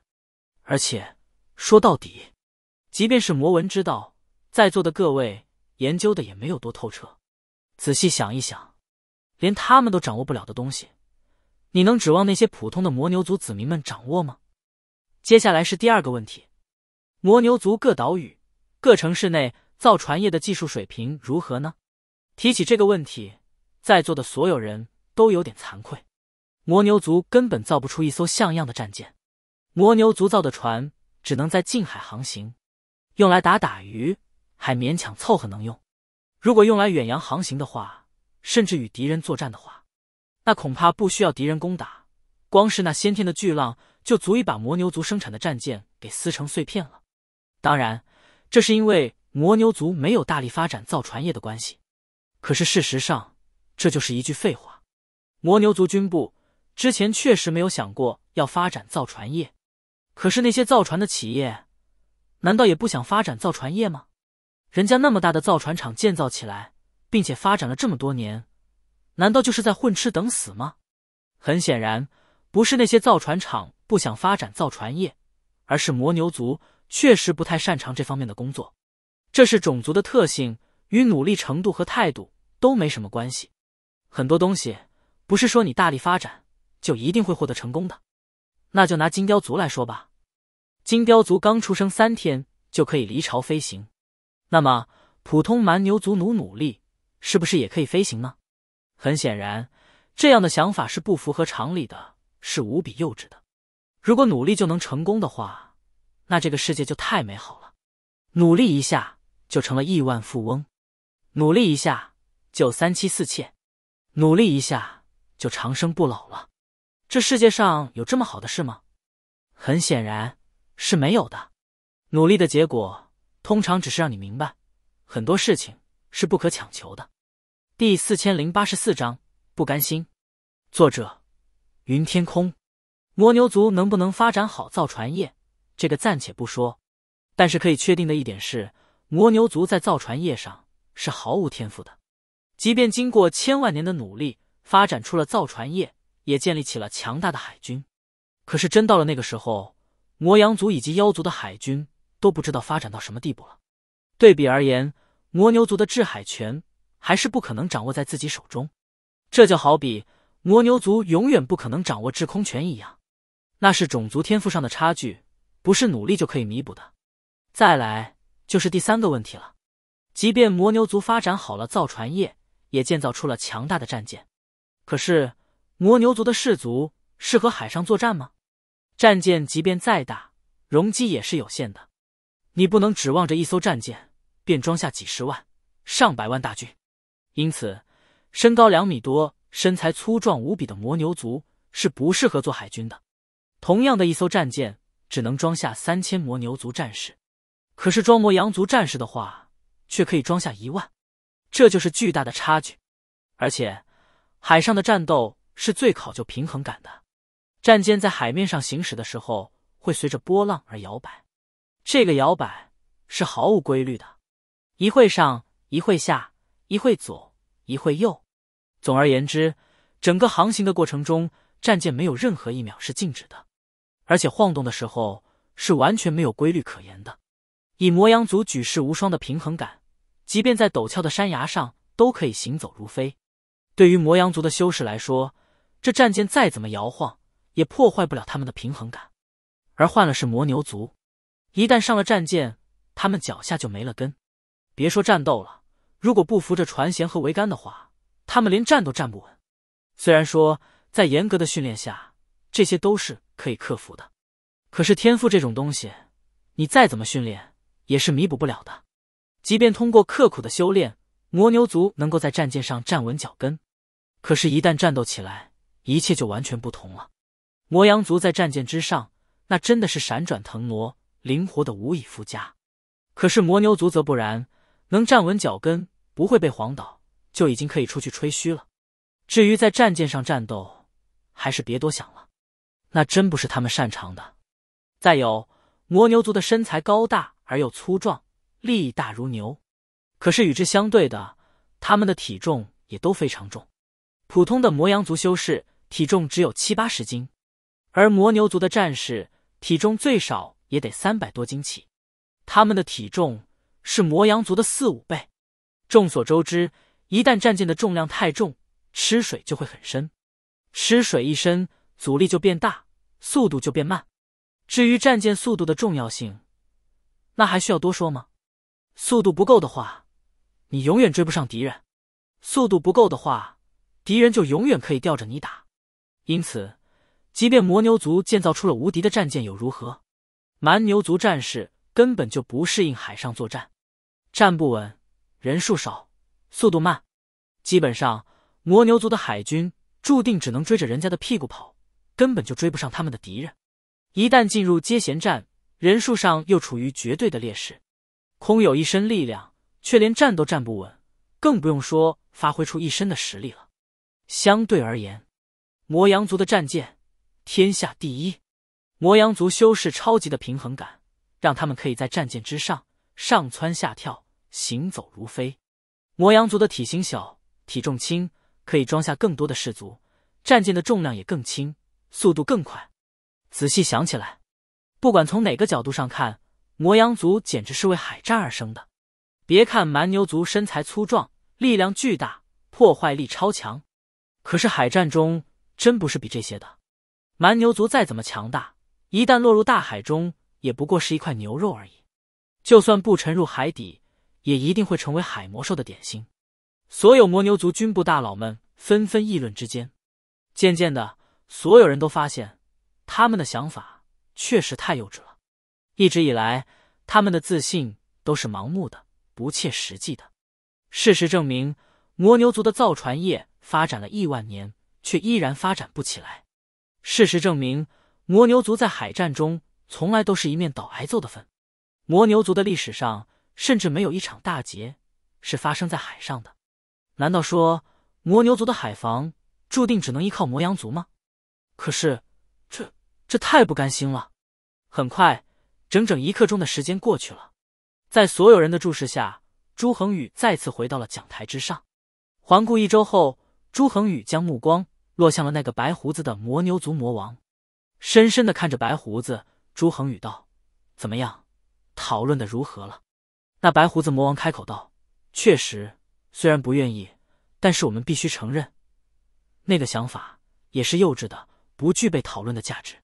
而且说到底，即便是魔文之道，在座的各位研究的也没有多透彻。仔细想一想，连他们都掌握不了的东西，你能指望那些普通的魔牛族子民们掌握吗？接下来是第二个问题：魔牛族各岛屿、各城市内造船业的技术水平如何呢？提起这个问题，在座的所有人都有点惭愧。魔牛族根本造不出一艘像样的战舰，魔牛族造的船只能在近海航行，用来打打鱼还勉强凑合能用。如果用来远洋航行的话，甚至与敌人作战的话，那恐怕不需要敌人攻打，光是那先天的巨浪就足以把魔牛族生产的战舰给撕成碎片了。当然，这是因为魔牛族没有大力发展造船业的关系。可是事实上，这就是一句废话。魔牛族军部之前确实没有想过要发展造船业，可是那些造船的企业，难道也不想发展造船业吗？人家那么大的造船厂建造起来，并且发展了这么多年，难道就是在混吃等死吗？很显然，不是那些造船厂不想发展造船业，而是魔牛族确实不太擅长这方面的工作，这是种族的特性，与努力程度和态度都没什么关系。很多东西不是说你大力发展就一定会获得成功的。那就拿金雕族来说吧，金雕族刚出生三天就可以离巢飞行。那么，普通蛮牛族努努力，是不是也可以飞行呢？很显然，这样的想法是不符合常理的，是无比幼稚的。如果努力就能成功的话，那这个世界就太美好了。努力一下就成了亿万富翁，努力一下就三妻四妾，努力一下就长生不老了。这世界上有这么好的事吗？很显然是没有的。努力的结果。通常只是让你明白，很多事情是不可强求的。第四千零八十四章不甘心，作者云天空。魔牛族能不能发展好造船业，这个暂且不说，但是可以确定的一点是，魔牛族在造船业上是毫无天赋的。即便经过千万年的努力，发展出了造船业，也建立起了强大的海军。可是真到了那个时候，魔羊族以及妖族的海军。都不知道发展到什么地步了。对比而言，魔牛族的制海权还是不可能掌握在自己手中，这就好比魔牛族永远不可能掌握制空权一样，那是种族天赋上的差距，不是努力就可以弥补的。再来就是第三个问题了，即便魔牛族发展好了造船业，也建造出了强大的战舰，可是魔牛族的氏族适合海上作战吗？战舰即便再大，容积也是有限的。你不能指望着一艘战舰便装下几十万、上百万大军。因此，身高两米多、身材粗壮无比的魔牛族是不适合做海军的。同样的一艘战舰只能装下三千魔牛族战士，可是装魔羊族战士的话却可以装下一万，这就是巨大的差距。而且，海上的战斗是最考究平衡感的。战舰在海面上行驶的时候会随着波浪而摇摆。这个摇摆是毫无规律的，一会上，一会下，一会左，一会右。总而言之，整个航行的过程中，战舰没有任何一秒是静止的，而且晃动的时候是完全没有规律可言的。以魔羊族举世无双的平衡感，即便在陡峭的山崖上都可以行走如飞。对于魔羊族的修士来说，这战舰再怎么摇晃，也破坏不了他们的平衡感。而换了是魔牛族。一旦上了战舰，他们脚下就没了根，别说战斗了，如果不扶着船舷和桅杆的话，他们连站都站不稳。虽然说在严格的训练下，这些都是可以克服的，可是天赋这种东西，你再怎么训练也是弥补不了的。即便通过刻苦的修炼，魔牛族能够在战舰上站稳脚跟，可是，一旦战斗起来，一切就完全不同了。魔羊族在战舰之上，那真的是闪转腾挪。灵活的无以复加，可是魔牛族则不然，能站稳脚跟，不会被晃倒，就已经可以出去吹嘘了。至于在战舰上战斗，还是别多想了，那真不是他们擅长的。再有，魔牛族的身材高大而又粗壮，力大如牛，可是与之相对的，他们的体重也都非常重。普通的魔羊族修士体重只有七八十斤，而魔牛族的战士体重最少。也得三百多斤起，他们的体重是魔羊族的四五倍。众所周知，一旦战舰的重量太重，吃水就会很深，吃水一深，阻力就变大，速度就变慢。至于战舰速度的重要性，那还需要多说吗？速度不够的话，你永远追不上敌人；速度不够的话，敌人就永远可以吊着你打。因此，即便魔牛族建造出了无敌的战舰，又如何？蛮牛族战士根本就不适应海上作战，站不稳，人数少，速度慢，基本上魔牛族的海军注定只能追着人家的屁股跑，根本就追不上他们的敌人。一旦进入接舷战，人数上又处于绝对的劣势，空有一身力量，却连站都站不稳，更不用说发挥出一身的实力了。相对而言，魔羊族的战舰天下第一。魔羊族修士超级的平衡感，让他们可以在战舰之上上蹿下跳，行走如飞。魔羊族的体型小，体重轻，可以装下更多的士卒，战舰的重量也更轻，速度更快。仔细想起来，不管从哪个角度上看，魔羊族简直是为海战而生的。别看蛮牛族身材粗壮，力量巨大，破坏力超强，可是海战中真不是比这些的。蛮牛族再怎么强大。一旦落入大海中，也不过是一块牛肉而已。就算不沉入海底，也一定会成为海魔兽的点心。所有魔牛族军部大佬们纷纷议论之间，渐渐的，所有人都发现他们的想法确实太幼稚了。一直以来，他们的自信都是盲目的、不切实际的。事实证明，魔牛族的造船业发展了亿万年，却依然发展不起来。事实证明。魔牛族在海战中从来都是一面倒挨揍的份，魔牛族的历史上甚至没有一场大劫是发生在海上的。难道说魔牛族的海防注定只能依靠魔羊族吗？可是这这太不甘心了。很快，整整一刻钟的时间过去了，在所有人的注视下，朱恒宇再次回到了讲台之上，环顾一周后，朱恒宇将目光落向了那个白胡子的魔牛族魔王。深深的看着白胡子朱恒宇道：“怎么样，讨论的如何了？”那白胡子魔王开口道：“确实，虽然不愿意，但是我们必须承认，那个想法也是幼稚的，不具备讨论的价值。”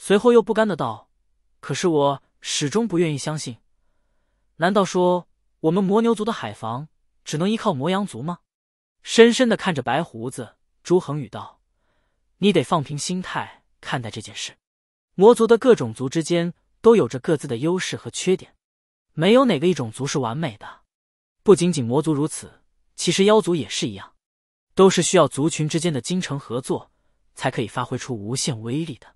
随后又不甘的道：“可是我始终不愿意相信，难道说我们魔牛族的海防只能依靠魔羊族吗？”深深的看着白胡子朱恒宇道：“你得放平心态。”看待这件事，魔族的各种族之间都有着各自的优势和缺点，没有哪个一种族是完美的。不仅仅魔族如此，其实妖族也是一样，都是需要族群之间的精诚合作才可以发挥出无限威力的。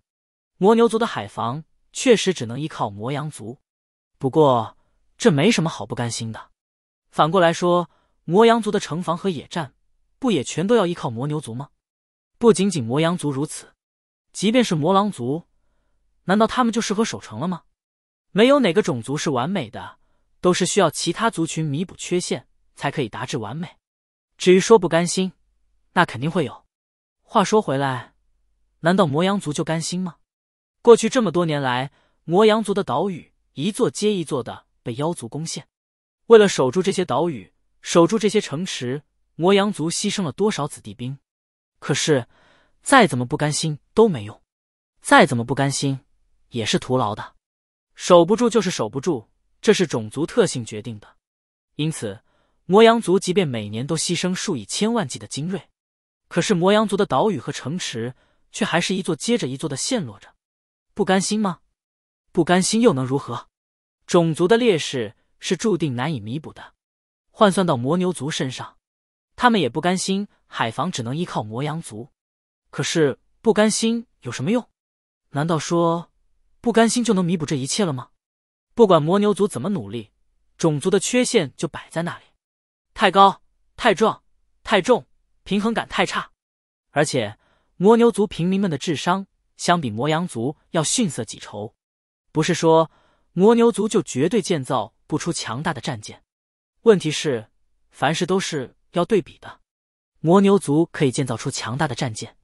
魔牛族的海防确实只能依靠魔羊族，不过这没什么好不甘心的。反过来说，魔羊族的城防和野战不也全都要依靠魔牛族吗？不仅仅魔羊族如此。即便是魔狼族，难道他们就适合守城了吗？没有哪个种族是完美的，都是需要其他族群弥补缺陷才可以达至完美。至于说不甘心，那肯定会有。话说回来，难道魔羊族就甘心吗？过去这么多年来，魔羊族的岛屿一座接一座的被妖族攻陷，为了守住这些岛屿，守住这些城池，魔羊族牺牲了多少子弟兵？可是。再怎么不甘心都没用，再怎么不甘心也是徒劳的。守不住就是守不住，这是种族特性决定的。因此，魔羊族即便每年都牺牲数以千万计的精锐，可是魔羊族的岛屿和城池却还是一座接着一座的陷落着。不甘心吗？不甘心又能如何？种族的劣势是注定难以弥补的。换算到魔牛族身上，他们也不甘心海防只能依靠魔羊族。可是不甘心有什么用？难道说不甘心就能弥补这一切了吗？不管魔牛族怎么努力，种族的缺陷就摆在那里，太高、太壮、太重，平衡感太差。而且魔牛族平民们的智商相比魔羊族要逊色几筹。不是说魔牛族就绝对建造不出强大的战舰，问题是凡事都是要对比的。魔牛族可以建造出强大的战舰。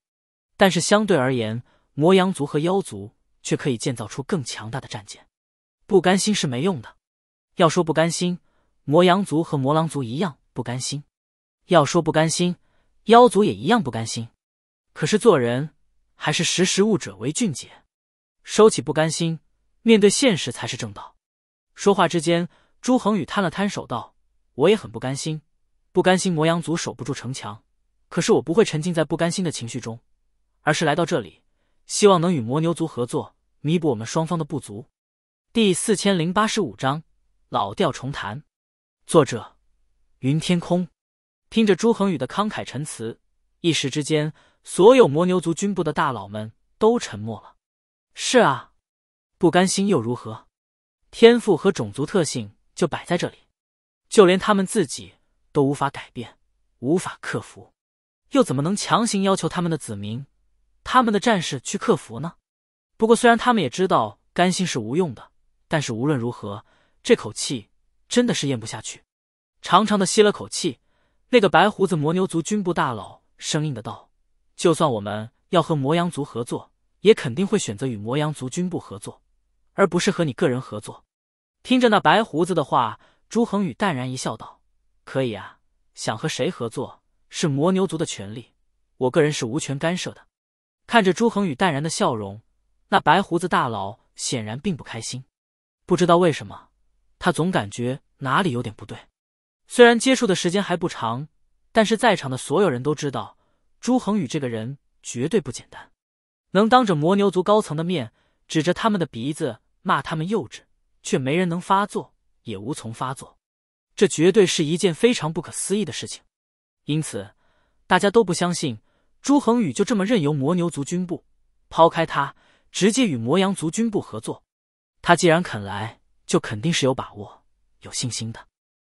但是相对而言，魔羊族和妖族却可以建造出更强大的战舰。不甘心是没用的。要说不甘心，魔羊族和魔狼族一样不甘心；要说不甘心，妖族也一样不甘心。可是做人还是识时务者为俊杰，收起不甘心，面对现实才是正道。说话之间，朱恒宇摊了摊手道：“我也很不甘心，不甘心魔羊族守不住城墙。可是我不会沉浸在不甘心的情绪中。”而是来到这里，希望能与魔牛族合作，弥补我们双方的不足。第四千零八十五章：老调重谈。作者：云天空。听着朱恒宇的慷慨陈词，一时之间，所有魔牛族军部的大佬们都沉默了。是啊，不甘心又如何？天赋和种族特性就摆在这里，就连他们自己都无法改变，无法克服，又怎么能强行要求他们的子民？他们的战士去克服呢？不过虽然他们也知道甘心是无用的，但是无论如何，这口气真的是咽不下去。长长的吸了口气，那个白胡子魔牛族军部大佬生硬的道：“就算我们要和魔羊族合作，也肯定会选择与魔羊族军部合作，而不是和你个人合作。”听着那白胡子的话，朱恒宇淡然一笑，道：“可以啊，想和谁合作是魔牛族的权利，我个人是无权干涉的。”看着朱恒宇淡然的笑容，那白胡子大佬显然并不开心。不知道为什么，他总感觉哪里有点不对。虽然接触的时间还不长，但是在场的所有人都知道，朱恒宇这个人绝对不简单。能当着魔牛族高层的面指着他们的鼻子骂他们幼稚，却没人能发作，也无从发作。这绝对是一件非常不可思议的事情。因此，大家都不相信。朱恒宇就这么任由魔牛族军部抛开他，直接与魔羊族军部合作。他既然肯来，就肯定是有把握、有信心的。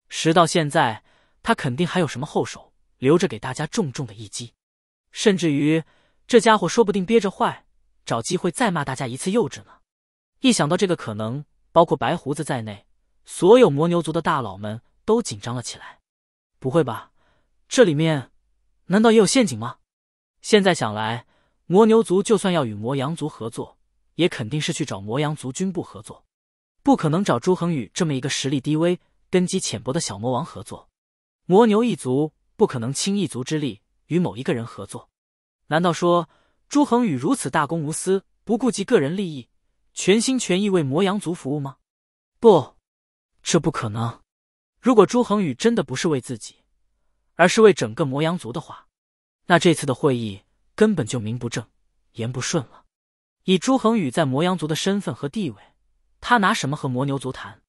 时到现在，他肯定还有什么后手留着给大家重重的一击，甚至于这家伙说不定憋着坏，找机会再骂大家一次幼稚呢。一想到这个可能，包括白胡子在内，所有魔牛族的大佬们都紧张了起来。不会吧？这里面难道也有陷阱吗？现在想来，魔牛族就算要与魔羊族合作，也肯定是去找魔羊族军部合作，不可能找朱恒宇这么一个实力低微、根基浅薄的小魔王合作。魔牛一族不可能倾一族之力与某一个人合作。难道说朱恒宇如此大公无私，不顾及个人利益，全心全意为魔羊族服务吗？不，这不可能。如果朱恒宇真的不是为自己，而是为整个魔羊族的话。那这次的会议根本就名不正言不顺了。以朱恒宇在魔羊族的身份和地位，他拿什么和魔牛族谈？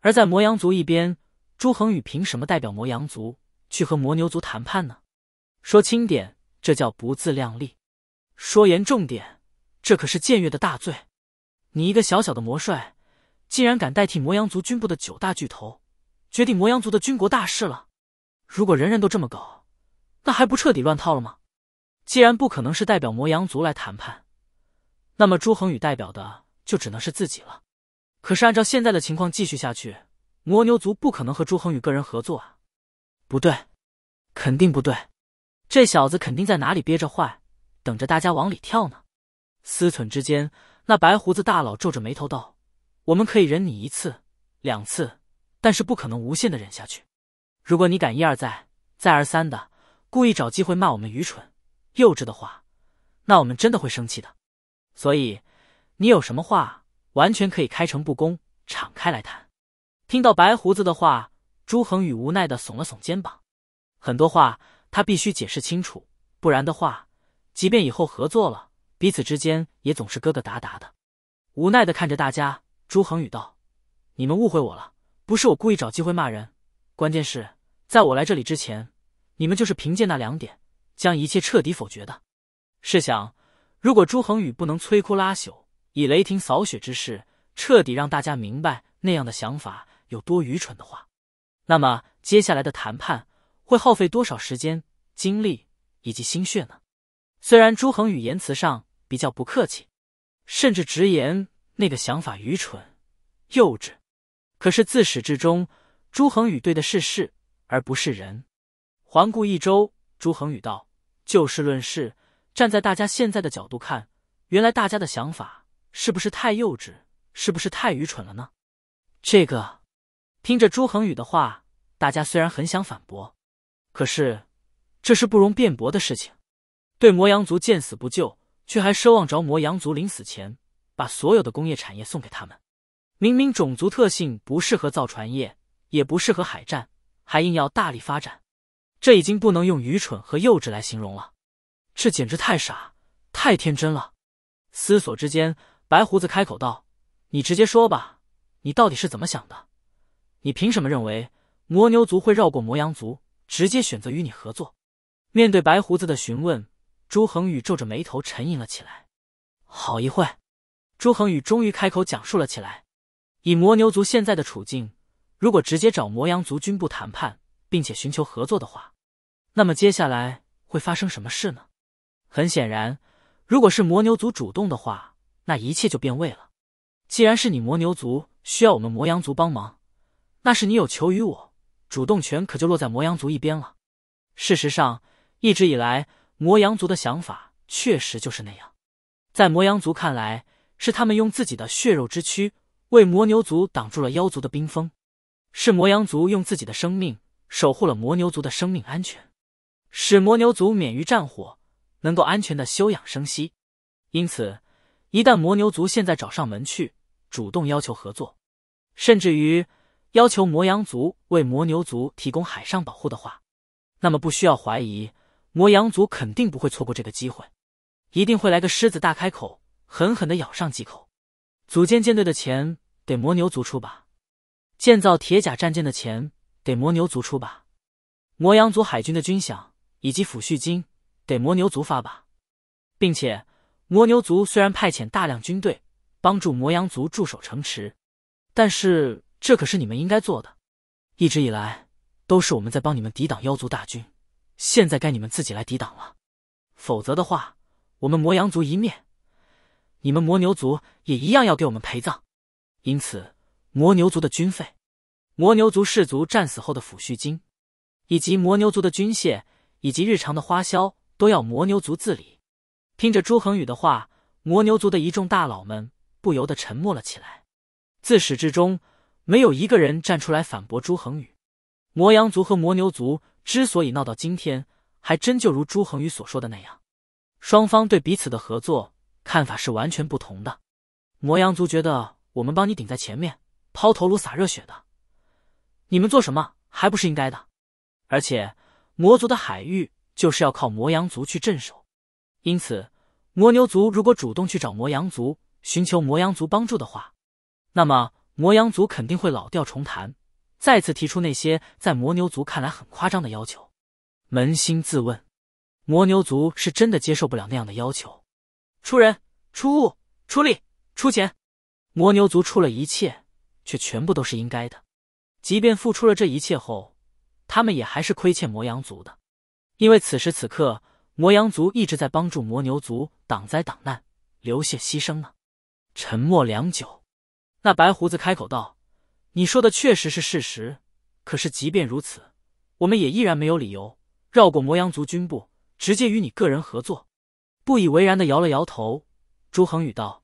而在魔羊族一边，朱恒宇凭什么代表魔羊族去和魔牛族谈判呢？说轻点，这叫不自量力；说严重点，这可是僭越的大罪。你一个小小的魔帅，竟然敢代替魔羊族军部的九大巨头，决定魔羊族的军国大事了？如果人人都这么搞，那还不彻底乱套了吗？既然不可能是代表魔羊族来谈判，那么朱恒宇代表的就只能是自己了。可是按照现在的情况继续下去，魔牛族不可能和朱恒宇个人合作啊！不对，肯定不对，这小子肯定在哪里憋着坏，等着大家往里跳呢。思忖之间，那白胡子大佬皱着眉头道：“我们可以忍你一次、两次，但是不可能无限的忍下去。如果你敢一而再、再而三的……”故意找机会骂我们愚蠢、幼稚的话，那我们真的会生气的。所以，你有什么话，完全可以开诚布公、敞开来谈。听到白胡子的话，朱恒宇无奈的耸了耸肩膀。很多话他必须解释清楚，不然的话，即便以后合作了，彼此之间也总是疙疙瘩瘩的。无奈的看着大家，朱恒宇道：“你们误会我了，不是我故意找机会骂人。关键是在我来这里之前。”你们就是凭借那两点将一切彻底否决的。试想，如果朱恒宇不能摧枯拉朽，以雷霆扫雪之势，彻底让大家明白那样的想法有多愚蠢的话，那么接下来的谈判会耗费多少时间、精力以及心血呢？虽然朱恒宇言辞上比较不客气，甚至直言那个想法愚蠢、幼稚，可是自始至终，朱恒宇对的是事，而不是人。环顾一周，朱恒宇道：“就事论事，站在大家现在的角度看，原来大家的想法是不是太幼稚，是不是太愚蠢了呢？”这个，听着朱恒宇的话，大家虽然很想反驳，可是这是不容辩驳的事情。对魔羊族见死不救，却还奢望着魔羊族临死前把所有的工业产业送给他们。明明种族特性不适合造船业，也不适合海战，还硬要大力发展。这已经不能用愚蠢和幼稚来形容了，这简直太傻太天真了。思索之间，白胡子开口道：“你直接说吧，你到底是怎么想的？你凭什么认为魔牛族会绕过魔羊族，直接选择与你合作？”面对白胡子的询问，朱恒宇皱着眉头沉吟了起来。好一会朱恒宇终于开口讲述了起来：“以魔牛族现在的处境，如果直接找魔羊族军部谈判……”并且寻求合作的话，那么接下来会发生什么事呢？很显然，如果是魔牛族主动的话，那一切就变味了。既然是你魔牛族需要我们魔羊族帮忙，那是你有求于我，主动权可就落在魔羊族一边了。事实上，一直以来，魔羊族的想法确实就是那样。在魔羊族看来，是他们用自己的血肉之躯为魔牛族挡住了妖族的冰封，是魔羊族用自己的生命。守护了魔牛族的生命安全，使魔牛族免于战火，能够安全的休养生息。因此，一旦魔牛族现在找上门去，主动要求合作，甚至于要求魔羊族为魔牛族提供海上保护的话，那么不需要怀疑，魔羊族肯定不会错过这个机会，一定会来个狮子大开口，狠狠的咬上几口。组建舰队的钱得魔牛族出吧，建造铁甲战舰的钱。得魔牛族出吧，魔羊族海军的军饷以及抚恤金得魔牛族发吧，并且魔牛族虽然派遣大量军队帮助魔羊族驻守城池，但是这可是你们应该做的，一直以来都是我们在帮你们抵挡妖族大军，现在该你们自己来抵挡了，否则的话，我们魔羊族一灭，你们魔牛族也一样要给我们陪葬，因此魔牛族的军费。魔牛族氏族战死后的抚恤金，以及魔牛族的军械以及日常的花销都要魔牛族自理。听着朱恒宇的话，魔牛族的一众大佬们不由得沉默了起来。自始至终，没有一个人站出来反驳朱恒宇。魔羊族和魔牛族之所以闹到今天，还真就如朱恒宇所说的那样，双方对彼此的合作看法是完全不同的。魔羊族觉得我们帮你顶在前面，抛头颅洒热血的。你们做什么还不是应该的？而且魔族的海域就是要靠魔羊族去镇守，因此魔牛族如果主动去找魔羊族寻求魔羊族帮助的话，那么魔羊族肯定会老调重弹，再次提出那些在魔牛族看来很夸张的要求。扪心自问，魔牛族是真的接受不了那样的要求。出人、出物、出力、出钱，魔牛族出了一切，却全部都是应该的。即便付出了这一切后，他们也还是亏欠魔羊族的，因为此时此刻，魔羊族一直在帮助魔牛族挡灾挡难，流血牺牲呢。沉默良久，那白胡子开口道：“你说的确实是事实，可是即便如此，我们也依然没有理由绕过魔羊族军部，直接与你个人合作。”不以为然的摇了摇头，朱恒宇道：“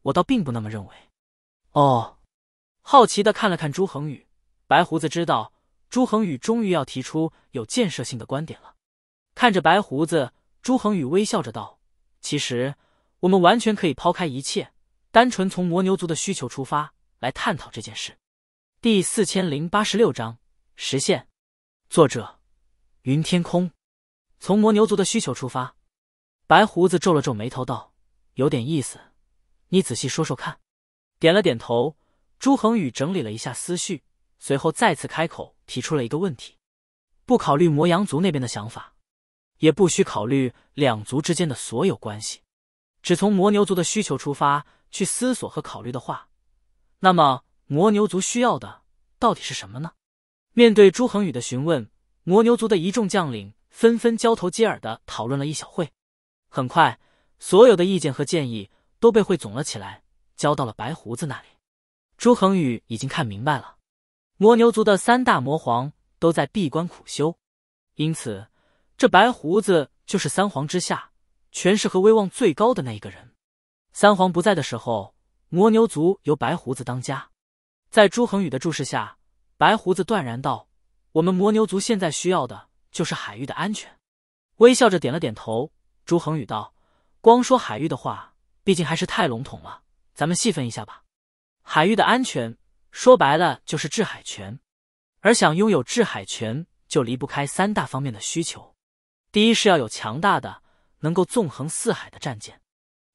我倒并不那么认为。”哦，好奇的看了看朱恒宇。白胡子知道朱恒宇终于要提出有建设性的观点了，看着白胡子，朱恒宇微笑着道：“其实我们完全可以抛开一切，单纯从魔牛族的需求出发来探讨这件事。”第四千零八十六章实现，作者：云天空。从魔牛族的需求出发，白胡子皱了皱眉头道：“有点意思，你仔细说说看。”点了点头，朱恒宇整理了一下思绪。随后再次开口，提出了一个问题：不考虑魔羊族那边的想法，也不需考虑两族之间的所有关系，只从魔牛族的需求出发去思索和考虑的话，那么魔牛族需要的到底是什么呢？面对朱恒宇的询问，魔牛族的一众将领纷纷交头接耳的讨论了一小会，很快，所有的意见和建议都被汇总了起来，交到了白胡子那里。朱恒宇已经看明白了。魔牛族的三大魔皇都在闭关苦修，因此这白胡子就是三皇之下权势和威望最高的那一个人。三皇不在的时候，魔牛族由白胡子当家。在朱恒宇的注视下，白胡子断然道：“我们魔牛族现在需要的就是海域的安全。”微笑着点了点头，朱恒宇道：“光说海域的话，毕竟还是太笼统了，咱们细分一下吧。海域的安全。”说白了就是制海权，而想拥有制海权，就离不开三大方面的需求：第一是要有强大的能够纵横四海的战舰；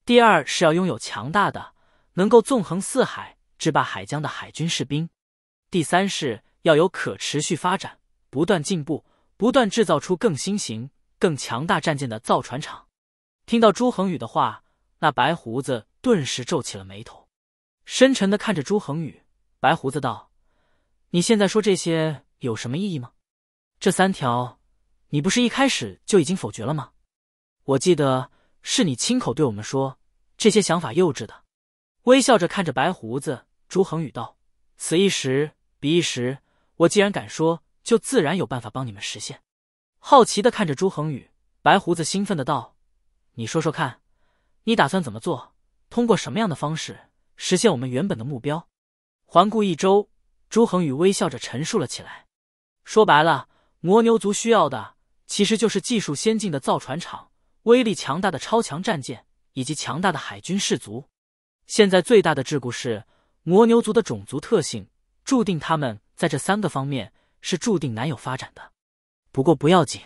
第二是要拥有强大的能够纵横四海、制霸海疆的海军士兵；第三是要有可持续发展、不断进步、不断制造出更新型、更强大战舰的造船厂。听到朱恒宇的话，那白胡子顿时皱起了眉头，深沉的看着朱恒宇。白胡子道：“你现在说这些有什么意义吗？这三条，你不是一开始就已经否决了吗？我记得是你亲口对我们说这些想法幼稚的。”微笑着看着白胡子，朱恒宇道：“此一时，彼一时。我既然敢说，就自然有办法帮你们实现。”好奇的看着朱恒宇，白胡子兴奋的道：“你说说看，你打算怎么做？通过什么样的方式实现我们原本的目标？”环顾一周，朱恒宇微笑着陈述了起来：“说白了，魔牛族需要的其实就是技术先进的造船厂、威力强大的超强战舰以及强大的海军士族。现在最大的桎梏是魔牛族的种族特性，注定他们在这三个方面是注定难有发展的。不过不要紧，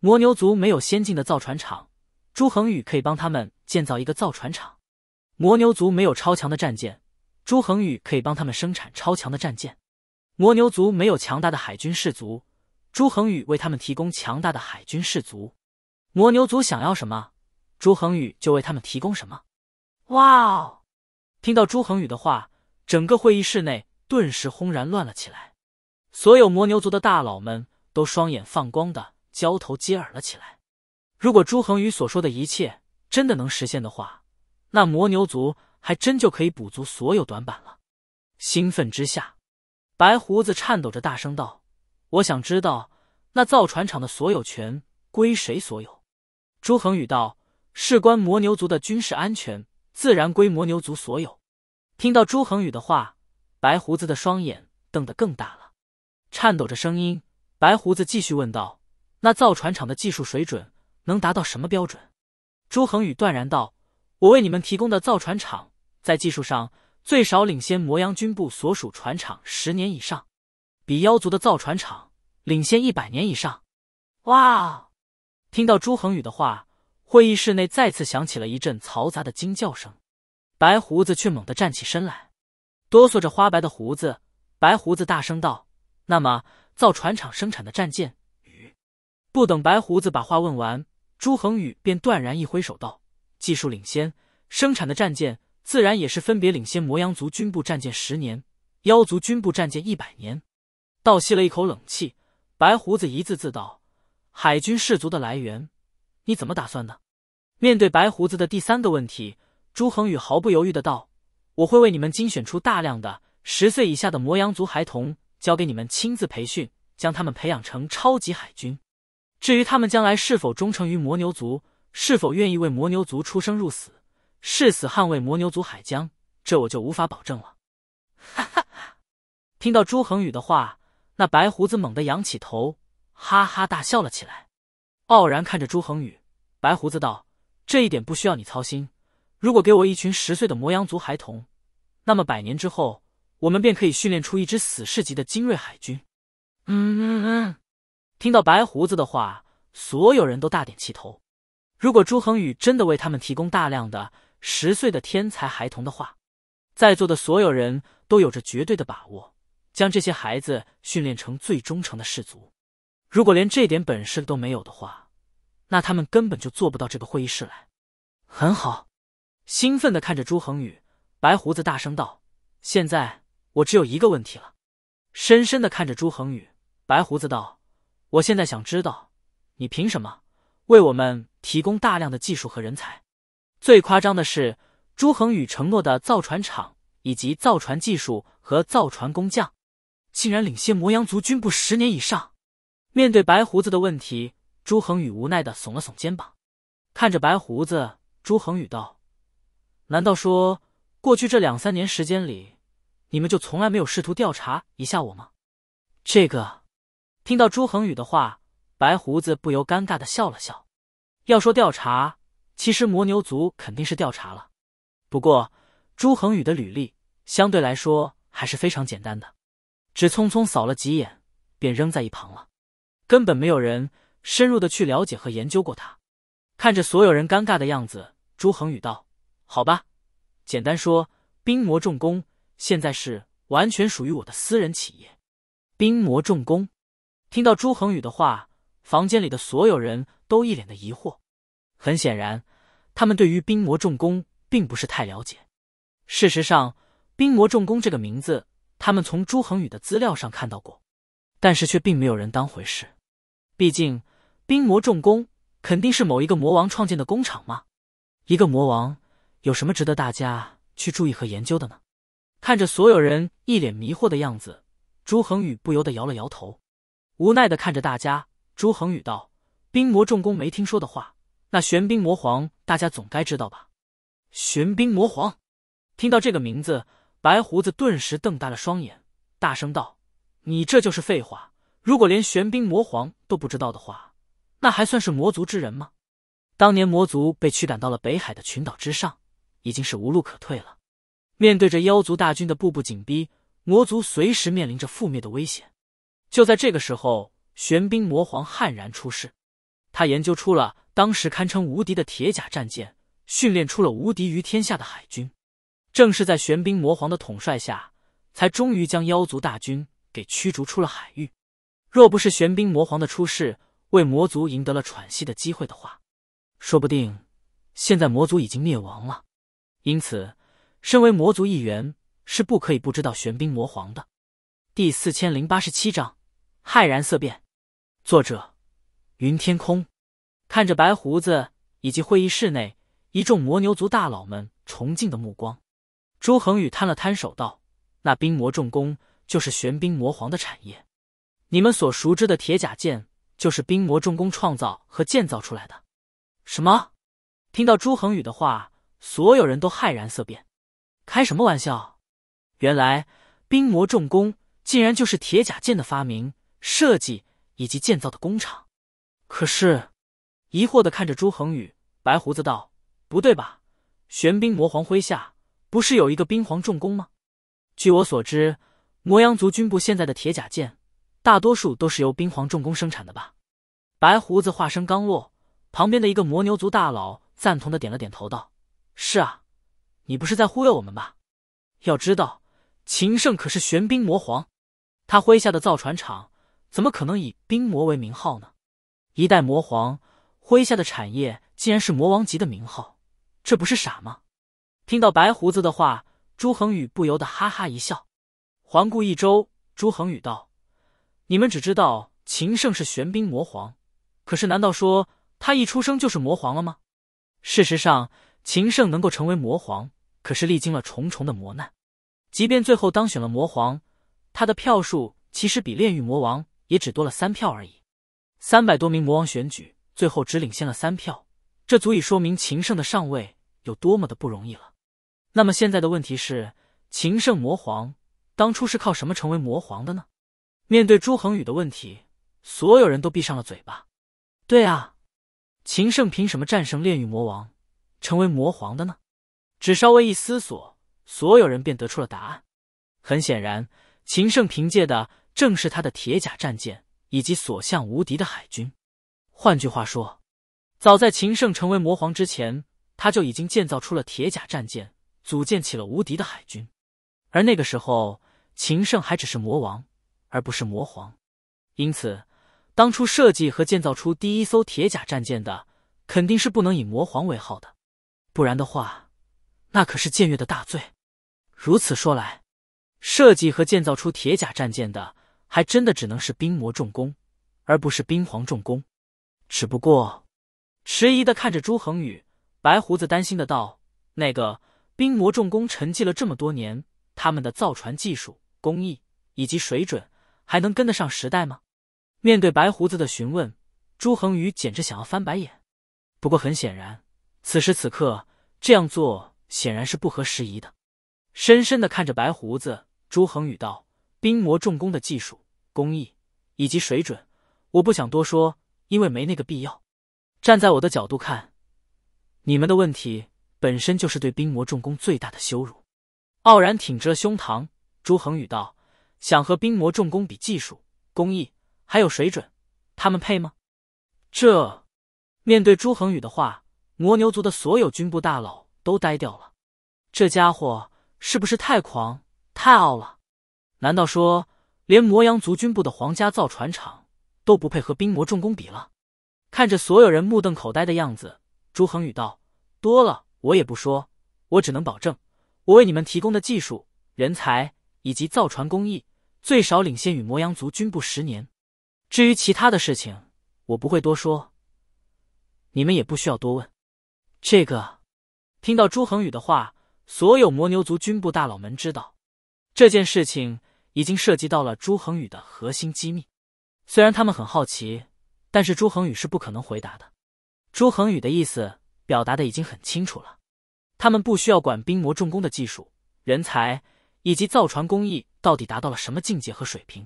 魔牛族没有先进的造船厂，朱恒宇可以帮他们建造一个造船厂；魔牛族没有超强的战舰。”朱恒宇可以帮他们生产超强的战舰。魔牛族没有强大的海军士卒，朱恒宇为他们提供强大的海军士卒。魔牛族想要什么，朱恒宇就为他们提供什么。哇哦！听到朱恒宇的话，整个会议室内顿时轰然乱了起来。所有魔牛族的大佬们都双眼放光的交头接耳了起来。如果朱恒宇所说的一切真的能实现的话，那魔牛族……还真就可以补足所有短板了。兴奋之下，白胡子颤抖着大声道：“我想知道那造船厂的所有权归谁所有？”朱恒宇道：“事关魔牛族的军事安全，自然归魔牛族所有。”听到朱恒宇的话，白胡子的双眼瞪得更大了，颤抖着声音，白胡子继续问道：“那造船厂的技术水准能达到什么标准？”朱恒宇断然道：“我为你们提供的造船厂。”在技术上最少领先魔阳军部所属船厂十年以上，比妖族的造船厂领先一百年以上。哇！听到朱恒宇的话，会议室内再次响起了一阵嘈杂的惊叫声。白胡子却猛地站起身来，哆嗦着花白的胡子，白胡子大声道：“那么造船厂生产的战舰？”与……”不等白胡子把话问完，朱恒宇便断然一挥手道：“技术领先，生产的战舰。”自然也是分别领先魔羊族军部战舰十年，妖族军部战舰一百年。倒吸了一口冷气，白胡子一字字道：“海军士族的来源，你怎么打算的？”面对白胡子的第三个问题，朱恒宇毫不犹豫的道：“我会为你们精选出大量的十岁以下的魔羊族孩童，交给你们亲自培训，将他们培养成超级海军。至于他们将来是否忠诚于魔牛族，是否愿意为魔牛族出生入死。”誓死捍卫魔牛族海疆，这我就无法保证了。哈哈哈！听到朱恒宇的话，那白胡子猛地扬起头，哈哈大笑了起来，傲然看着朱恒宇。白胡子道：“这一点不需要你操心。如果给我一群十岁的魔羊族孩童，那么百年之后，我们便可以训练出一支死士级的精锐海军。”嗯嗯嗯！听到白胡子的话，所有人都大点起头。如果朱恒宇真的为他们提供大量的……十岁的天才孩童的话，在座的所有人都有着绝对的把握，将这些孩子训练成最忠诚的士卒。如果连这点本事都没有的话，那他们根本就做不到这个会议室来。很好，兴奋的看着朱恒宇，白胡子大声道：“现在我只有一个问题了。”深深的看着朱恒宇，白胡子道：“我现在想知道，你凭什么为我们提供大量的技术和人才？”最夸张的是，朱恒宇承诺的造船厂以及造船技术和造船工匠，竟然领先魔阳族军部十年以上。面对白胡子的问题，朱恒宇无奈的耸了耸肩膀，看着白胡子，朱恒宇道：“难道说过去这两三年时间里，你们就从来没有试图调查一下我吗？”这个，听到朱恒宇的话，白胡子不由尴尬的笑了笑。要说调查。其实魔牛族肯定是调查了，不过朱恒宇的履历相对来说还是非常简单的，只匆匆扫了几眼便扔在一旁了，根本没有人深入的去了解和研究过他。看着所有人尴尬的样子，朱恒宇道：“好吧，简单说，冰魔重工现在是完全属于我的私人企业。”冰魔重工。听到朱恒宇的话，房间里的所有人都一脸的疑惑。很显然，他们对于冰魔重工并不是太了解。事实上，冰魔重工这个名字，他们从朱恒宇的资料上看到过，但是却并没有人当回事。毕竟，冰魔重工肯定是某一个魔王创建的工厂吗？一个魔王有什么值得大家去注意和研究的呢？看着所有人一脸迷惑的样子，朱恒宇不由得摇了摇头，无奈的看着大家，朱恒宇道：“冰魔重工没听说的话。”那玄冰魔皇，大家总该知道吧？玄冰魔皇，听到这个名字，白胡子顿时瞪大了双眼，大声道：“你这就是废话！如果连玄冰魔皇都不知道的话，那还算是魔族之人吗？”当年魔族被驱赶到了北海的群岛之上，已经是无路可退了。面对着妖族大军的步步紧逼，魔族随时面临着覆灭的危险。就在这个时候，玄冰魔皇悍然出世，他研究出了。当时堪称无敌的铁甲战舰，训练出了无敌于天下的海军。正是在玄冰魔皇的统帅下，才终于将妖族大军给驱逐出了海域。若不是玄冰魔皇的出世，为魔族赢得了喘息的机会的话，说不定现在魔族已经灭亡了。因此，身为魔族一员，是不可以不知道玄冰魔皇的。第四千零八十七章：骇然色变。作者：云天空。看着白胡子以及会议室内一众魔牛族大佬们崇敬的目光，朱恒宇摊了摊手道：“那冰魔重工就是玄冰魔皇的产业，你们所熟知的铁甲舰就是冰魔重工创造和建造出来的。”什么？听到朱恒宇的话，所有人都骇然色变。开什么玩笑？原来冰魔重工竟然就是铁甲舰的发明、设计以及建造的工厂。可是。疑惑的看着朱恒宇，白胡子道：“不对吧？玄冰魔皇麾下不是有一个冰皇重工吗？据我所知，魔羊族军部现在的铁甲舰，大多数都是由冰皇重工生产的吧？”白胡子话声刚落，旁边的一个魔牛族大佬赞同的点了点头，道：“是啊，你不是在忽悠我们吧？要知道，秦圣可是玄冰魔皇，他麾下的造船厂怎么可能以冰魔为名号呢？一代魔皇。”麾下的产业竟然是魔王级的名号，这不是傻吗？听到白胡子的话，朱恒宇不由得哈哈一笑，环顾一周，朱恒宇道：“你们只知道秦圣是玄冰魔皇，可是难道说他一出生就是魔皇了吗？事实上，秦圣能够成为魔皇，可是历经了重重的磨难。即便最后当选了魔皇，他的票数其实比炼狱魔王也只多了三票而已。三百多名魔王选举。”最后只领先了三票，这足以说明秦圣的上位有多么的不容易了。那么现在的问题是，秦圣魔皇当初是靠什么成为魔皇的呢？面对朱恒宇的问题，所有人都闭上了嘴巴。对啊，秦圣凭什么战胜炼狱魔王，成为魔皇的呢？只稍微一思索，所有人便得出了答案。很显然，秦圣凭借的正是他的铁甲战舰以及所向无敌的海军。换句话说，早在秦胜成为魔皇之前，他就已经建造出了铁甲战舰，组建起了无敌的海军。而那个时候，秦胜还只是魔王，而不是魔皇。因此，当初设计和建造出第一艘铁甲战舰的，肯定是不能以魔皇为号的，不然的话，那可是僭越的大罪。如此说来，设计和建造出铁甲战舰的，还真的只能是冰魔重工，而不是冰皇重工。只不过，迟疑的看着朱恒宇，白胡子担心的道：“那个冰魔重工沉寂了这么多年，他们的造船技术、工艺以及水准，还能跟得上时代吗？”面对白胡子的询问，朱恒宇简直想要翻白眼。不过，很显然，此时此刻这样做显然是不合时宜的。深深的看着白胡子，朱恒宇道：“冰魔重工的技术、工艺以及水准，我不想多说。”因为没那个必要。站在我的角度看，你们的问题本身就是对冰魔重工最大的羞辱。傲然挺直了胸膛，朱恒宇道：“想和冰魔重工比技术、工艺，还有水准，他们配吗？”这面对朱恒宇的话，魔牛族的所有军部大佬都呆掉了。这家伙是不是太狂、太傲了？难道说，连魔羊族军部的皇家造船厂？都不配和冰魔重工比了。看着所有人目瞪口呆的样子，朱恒宇道：“多了我也不说，我只能保证，我为你们提供的技术、人才以及造船工艺，最少领先与魔羊族军部十年。至于其他的事情，我不会多说，你们也不需要多问。”这个，听到朱恒宇的话，所有魔牛族军部大佬们知道，这件事情已经涉及到了朱恒宇的核心机密。虽然他们很好奇，但是朱恒宇是不可能回答的。朱恒宇的意思表达的已经很清楚了，他们不需要管冰魔重工的技术、人才以及造船工艺到底达到了什么境界和水平。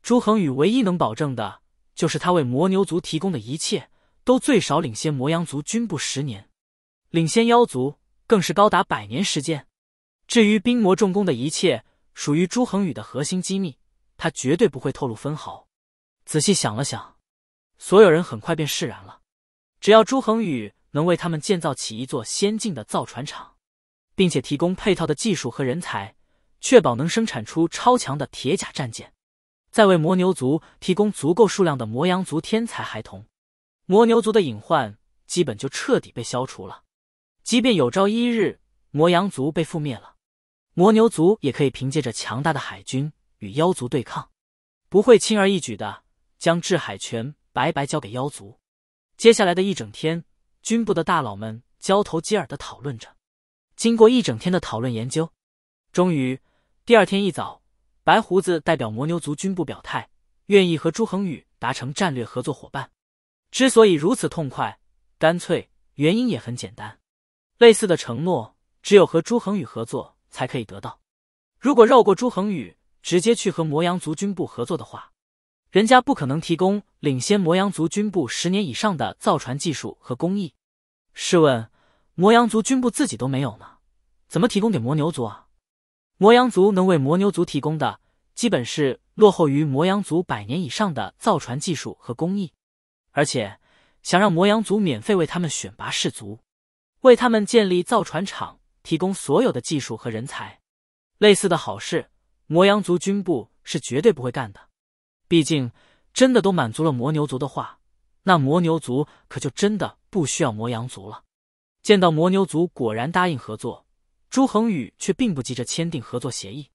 朱恒宇唯一能保证的，就是他为魔牛族提供的一切都最少领先魔羊族均部十年，领先妖族更是高达百年时间。至于冰魔重工的一切属于朱恒宇的核心机密，他绝对不会透露分毫。仔细想了想，所有人很快便释然了。只要朱恒宇能为他们建造起一座先进的造船厂，并且提供配套的技术和人才，确保能生产出超强的铁甲战舰；再为魔牛族提供足够数量的魔羊族天才孩童，魔牛族的隐患基本就彻底被消除了。即便有朝一日魔羊族被覆灭了，魔牛族也可以凭借着强大的海军与妖族对抗，不会轻而易举的。将制海权白白交给妖族，接下来的一整天，军部的大佬们交头接耳的讨论着。经过一整天的讨论研究，终于第二天一早，白胡子代表魔牛族军部表态，愿意和朱恒宇达成战略合作伙伴。之所以如此痛快干脆，原因也很简单，类似的承诺只有和朱恒宇合作才可以得到。如果绕过朱恒宇，直接去和魔羊族军部合作的话。人家不可能提供领先魔羊族军部十年以上的造船技术和工艺。试问，魔羊族军部自己都没有呢，怎么提供给魔牛族啊？魔羊族能为魔牛族提供的，基本是落后于魔羊族百年以上的造船技术和工艺。而且想让魔羊族免费为他们选拔士卒，为他们建立造船厂，提供所有的技术和人才，类似的好事，魔羊族军部是绝对不会干的。毕竟，真的都满足了魔牛族的话，那魔牛族可就真的不需要魔羊族了。见到魔牛族果然答应合作，朱恒宇却并不急着签订合作协议。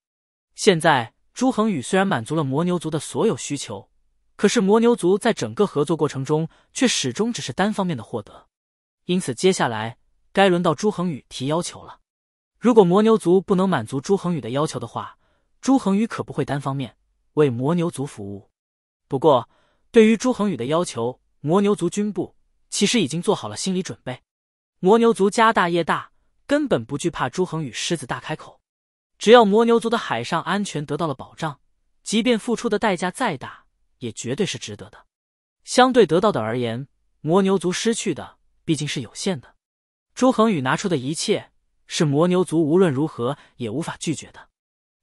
现在，朱恒宇虽然满足了魔牛族的所有需求，可是魔牛族在整个合作过程中却始终只是单方面的获得，因此接下来该轮到朱恒宇提要求了。如果魔牛族不能满足朱恒宇的要求的话，朱恒宇可不会单方面为魔牛族服务。不过，对于朱恒宇的要求，魔牛族军部其实已经做好了心理准备。魔牛族家大业大，根本不惧怕朱恒宇狮子大开口。只要魔牛族的海上安全得到了保障，即便付出的代价再大，也绝对是值得的。相对得到的而言，魔牛族失去的毕竟是有限的。朱恒宇拿出的一切，是魔牛族无论如何也无法拒绝的，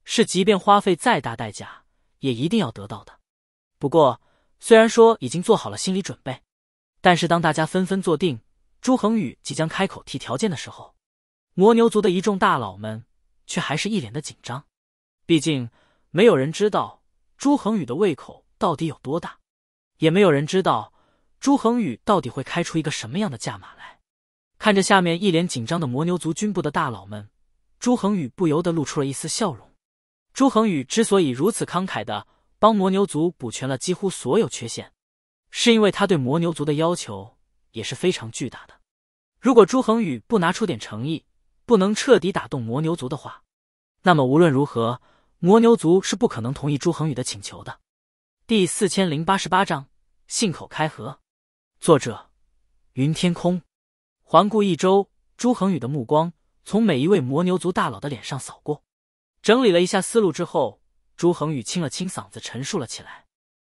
是即便花费再大代价也一定要得到的。不过，虽然说已经做好了心理准备，但是当大家纷纷坐定，朱恒宇即将开口提条件的时候，魔牛族的一众大佬们却还是一脸的紧张。毕竟，没有人知道朱恒宇的胃口到底有多大，也没有人知道朱恒宇到底会开出一个什么样的价码来。看着下面一脸紧张的魔牛族军部的大佬们，朱恒宇不由得露出了一丝笑容。朱恒宇之所以如此慷慨的。帮魔牛族补全了几乎所有缺陷，是因为他对魔牛族的要求也是非常巨大的。如果朱恒宇不拿出点诚意，不能彻底打动魔牛族的话，那么无论如何，魔牛族是不可能同意朱恒宇的请求的。第四千零八十八章信口开河，作者云天空。环顾一周，朱恒宇的目光从每一位魔牛族大佬的脸上扫过，整理了一下思路之后。朱恒宇清了清嗓子，陈述了起来：“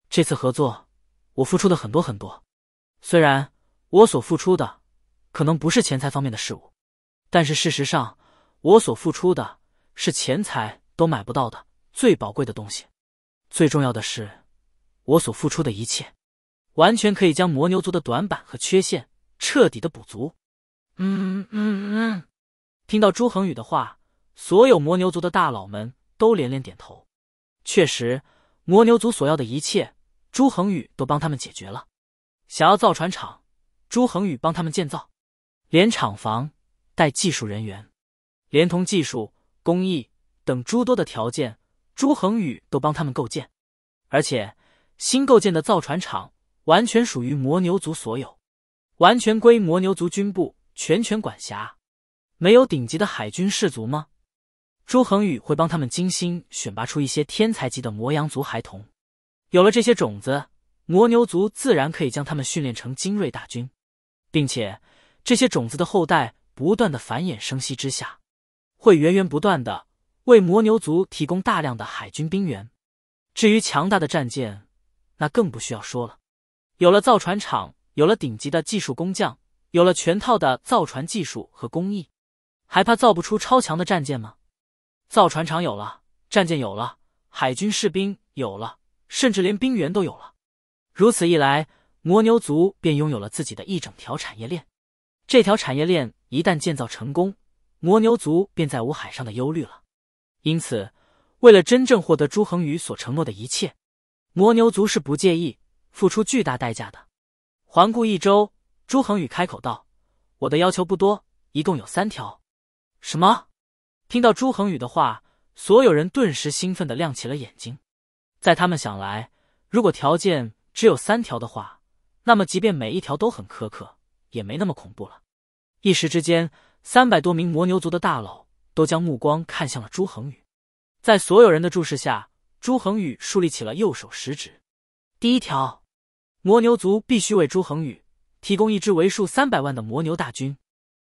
这次合作，我付出的很多很多。虽然我所付出的可能不是钱财方面的事物，但是事实上，我所付出的是钱财都买不到的最宝贵的东西。最重要的是，我所付出的一切，完全可以将魔牛族的短板和缺陷彻底的补足。”嗯嗯嗯。听到朱恒宇的话，所有魔牛族的大佬们都连连点头。确实，魔牛族所要的一切，朱恒宇都帮他们解决了。想要造船厂，朱恒宇帮他们建造，连厂房带技术人员，连同技术工艺等诸多的条件，朱恒宇都帮他们构建。而且，新构建的造船厂完全属于魔牛族所有，完全归魔牛族军部全权管辖。没有顶级的海军士族吗？朱恒宇会帮他们精心选拔出一些天才级的魔羊族孩童，有了这些种子，魔牛族自然可以将他们训练成精锐大军，并且这些种子的后代不断的繁衍生息之下，会源源不断的为魔牛族提供大量的海军兵源。至于强大的战舰，那更不需要说了。有了造船厂，有了顶级的技术工匠，有了全套的造船技术和工艺，还怕造不出超强的战舰吗？造船厂有了，战舰有了，海军士兵有了，甚至连兵员都有了。如此一来，魔牛族便拥有了自己的一整条产业链。这条产业链一旦建造成功，魔牛族便再无海上的忧虑了。因此，为了真正获得朱恒宇所承诺的一切，魔牛族是不介意付出巨大代价的。环顾一周，朱恒宇开口道：“我的要求不多，一共有三条。”什么？听到朱恒宇的话，所有人顿时兴奋的亮起了眼睛，在他们想来，如果条件只有三条的话，那么即便每一条都很苛刻，也没那么恐怖了。一时之间，三百多名魔牛族的大佬都将目光看向了朱恒宇，在所有人的注视下，朱恒宇竖立起了右手食指。第一条，魔牛族必须为朱恒宇提供一支为数三百万的魔牛大军，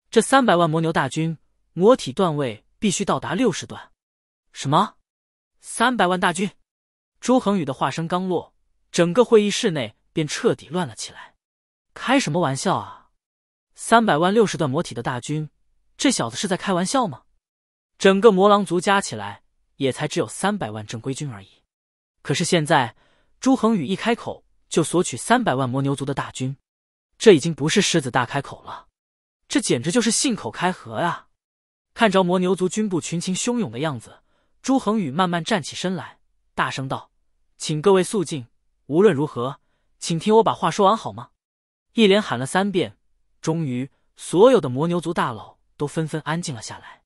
这三百万魔牛大军，魔体段位。必须到达六十段。什么？三百万大军？朱恒宇的话声刚落，整个会议室内便彻底乱了起来。开什么玩笑啊！三百万六十段魔体的大军，这小子是在开玩笑吗？整个魔狼族加起来也才只有三百万正规军而已。可是现在，朱恒宇一开口就索取三百万魔牛族的大军，这已经不是狮子大开口了，这简直就是信口开河啊！看着魔牛族军部群情汹涌的样子，朱恒宇慢慢站起身来，大声道：“请各位肃静！无论如何，请听我把话说完，好吗？”一连喊了三遍，终于，所有的魔牛族大佬都纷纷安静了下来。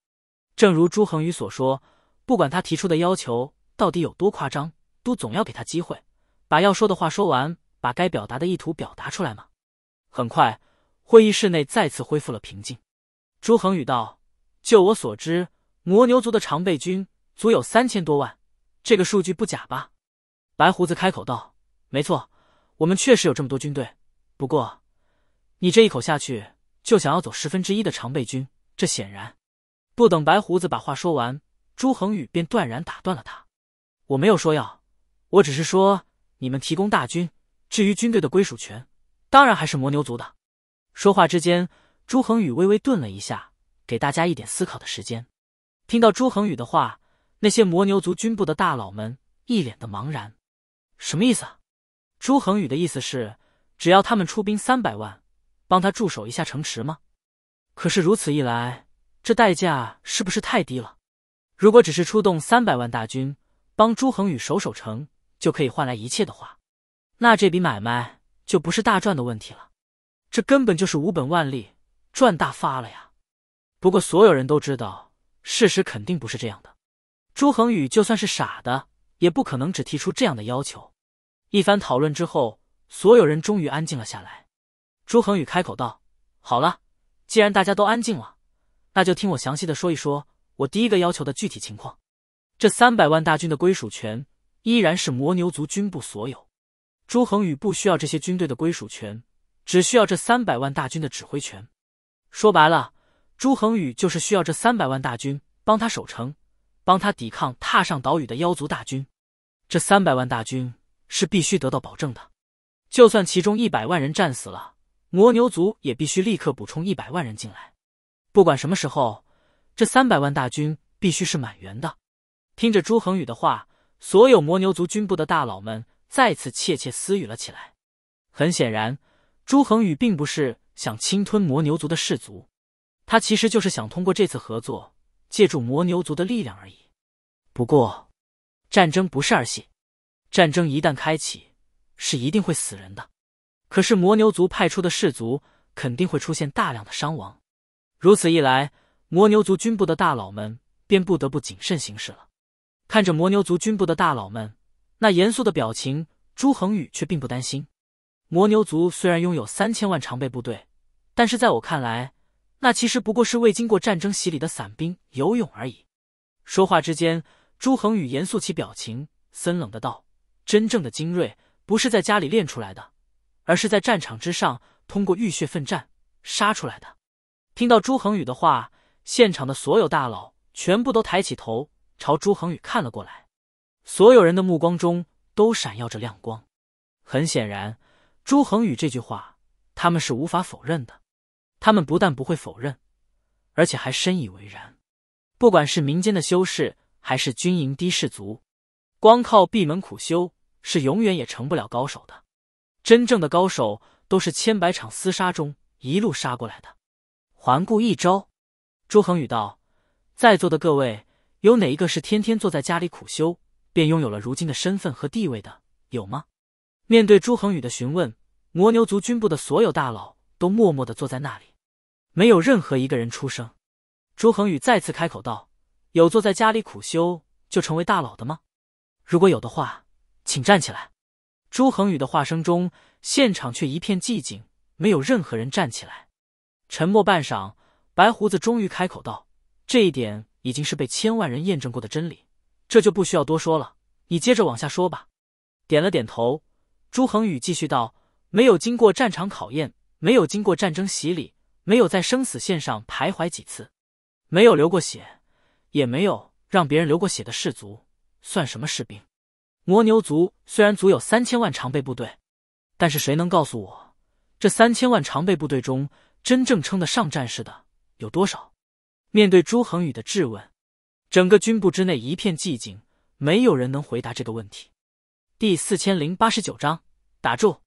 正如朱恒宇所说，不管他提出的要求到底有多夸张，都总要给他机会，把要说的话说完，把该表达的意图表达出来嘛。很快，会议室内再次恢复了平静。朱恒宇道。就我所知，魔牛族的常备军足有三千多万，这个数据不假吧？白胡子开口道：“没错，我们确实有这么多军队。不过，你这一口下去就想要走十分之一的常备军，这显然……”不等白胡子把话说完，朱恒宇便断然打断了他：“我没有说要，我只是说你们提供大军。至于军队的归属权，当然还是魔牛族的。”说话之间，朱恒宇微微顿了一下。给大家一点思考的时间。听到朱恒宇的话，那些魔牛族军部的大佬们一脸的茫然。什么意思？朱恒宇的意思是，只要他们出兵三百万，帮他驻守一下城池吗？可是如此一来，这代价是不是太低了？如果只是出动三百万大军帮朱恒宇守守城，就可以换来一切的话，那这笔买卖就不是大赚的问题了。这根本就是无本万利，赚大发了呀！不过，所有人都知道，事实肯定不是这样的。朱恒宇就算是傻的，也不可能只提出这样的要求。一番讨论之后，所有人终于安静了下来。朱恒宇开口道：“好了，既然大家都安静了，那就听我详细的说一说我第一个要求的具体情况。这三百万大军的归属权依然是魔牛族军部所有。朱恒宇不需要这些军队的归属权，只需要这三百万大军的指挥权。说白了。”朱恒宇就是需要这三百万大军帮他守城，帮他抵抗踏上岛屿的妖族大军。这三百万大军是必须得到保证的，就算其中一百万人战死了，魔牛族也必须立刻补充一百万人进来。不管什么时候，这三百万大军必须是满员的。听着朱恒宇的话，所有魔牛族军部的大佬们再次窃窃私语了起来。很显然，朱恒宇并不是想侵吞魔牛族的氏族。他其实就是想通过这次合作，借助魔牛族的力量而已。不过，战争不是儿戏，战争一旦开启，是一定会死人的。可是，魔牛族派出的士卒肯定会出现大量的伤亡。如此一来，魔牛族军部的大佬们便不得不谨慎行事了。看着魔牛族军部的大佬们那严肃的表情，朱恒宇却并不担心。魔牛族虽然拥有三千万常备部队，但是在我看来，那其实不过是未经过战争洗礼的散兵游勇而已。说话之间，朱恒宇严肃起表情，森冷的道：“真正的精锐不是在家里练出来的，而是在战场之上通过浴血奋战杀出来的。”听到朱恒宇的话，现场的所有大佬全部都抬起头朝朱恒宇看了过来，所有人的目光中都闪耀着亮光。很显然，朱恒宇这句话他们是无法否认的。他们不但不会否认，而且还深以为然。不管是民间的修士，还是军营低士族，光靠闭门苦修是永远也成不了高手的。真正的高手都是千百场厮杀中一路杀过来的。环顾一周，朱恒宇道：“在座的各位，有哪一个是天天坐在家里苦修，便拥有了如今的身份和地位的？有吗？”面对朱恒宇的询问，魔牛族军部的所有大佬都默默的坐在那里。没有任何一个人出声，朱恒宇再次开口道：“有坐在家里苦修就成为大佬的吗？如果有的话，请站起来。”朱恒宇的话声中，现场却一片寂静，没有任何人站起来。沉默半晌，白胡子终于开口道：“这一点已经是被千万人验证过的真理，这就不需要多说了。你接着往下说吧。”点了点头，朱恒宇继续道：“没有经过战场考验，没有经过战争洗礼。”没有在生死线上徘徊几次，没有流过血，也没有让别人流过血的士族算什么士兵？魔牛族虽然足有三千万常备部队，但是谁能告诉我，这三千万常备部队中真正称得上战士的有多少？面对朱恒宇的质问，整个军部之内一片寂静，没有人能回答这个问题。第四千零八十九章，打住。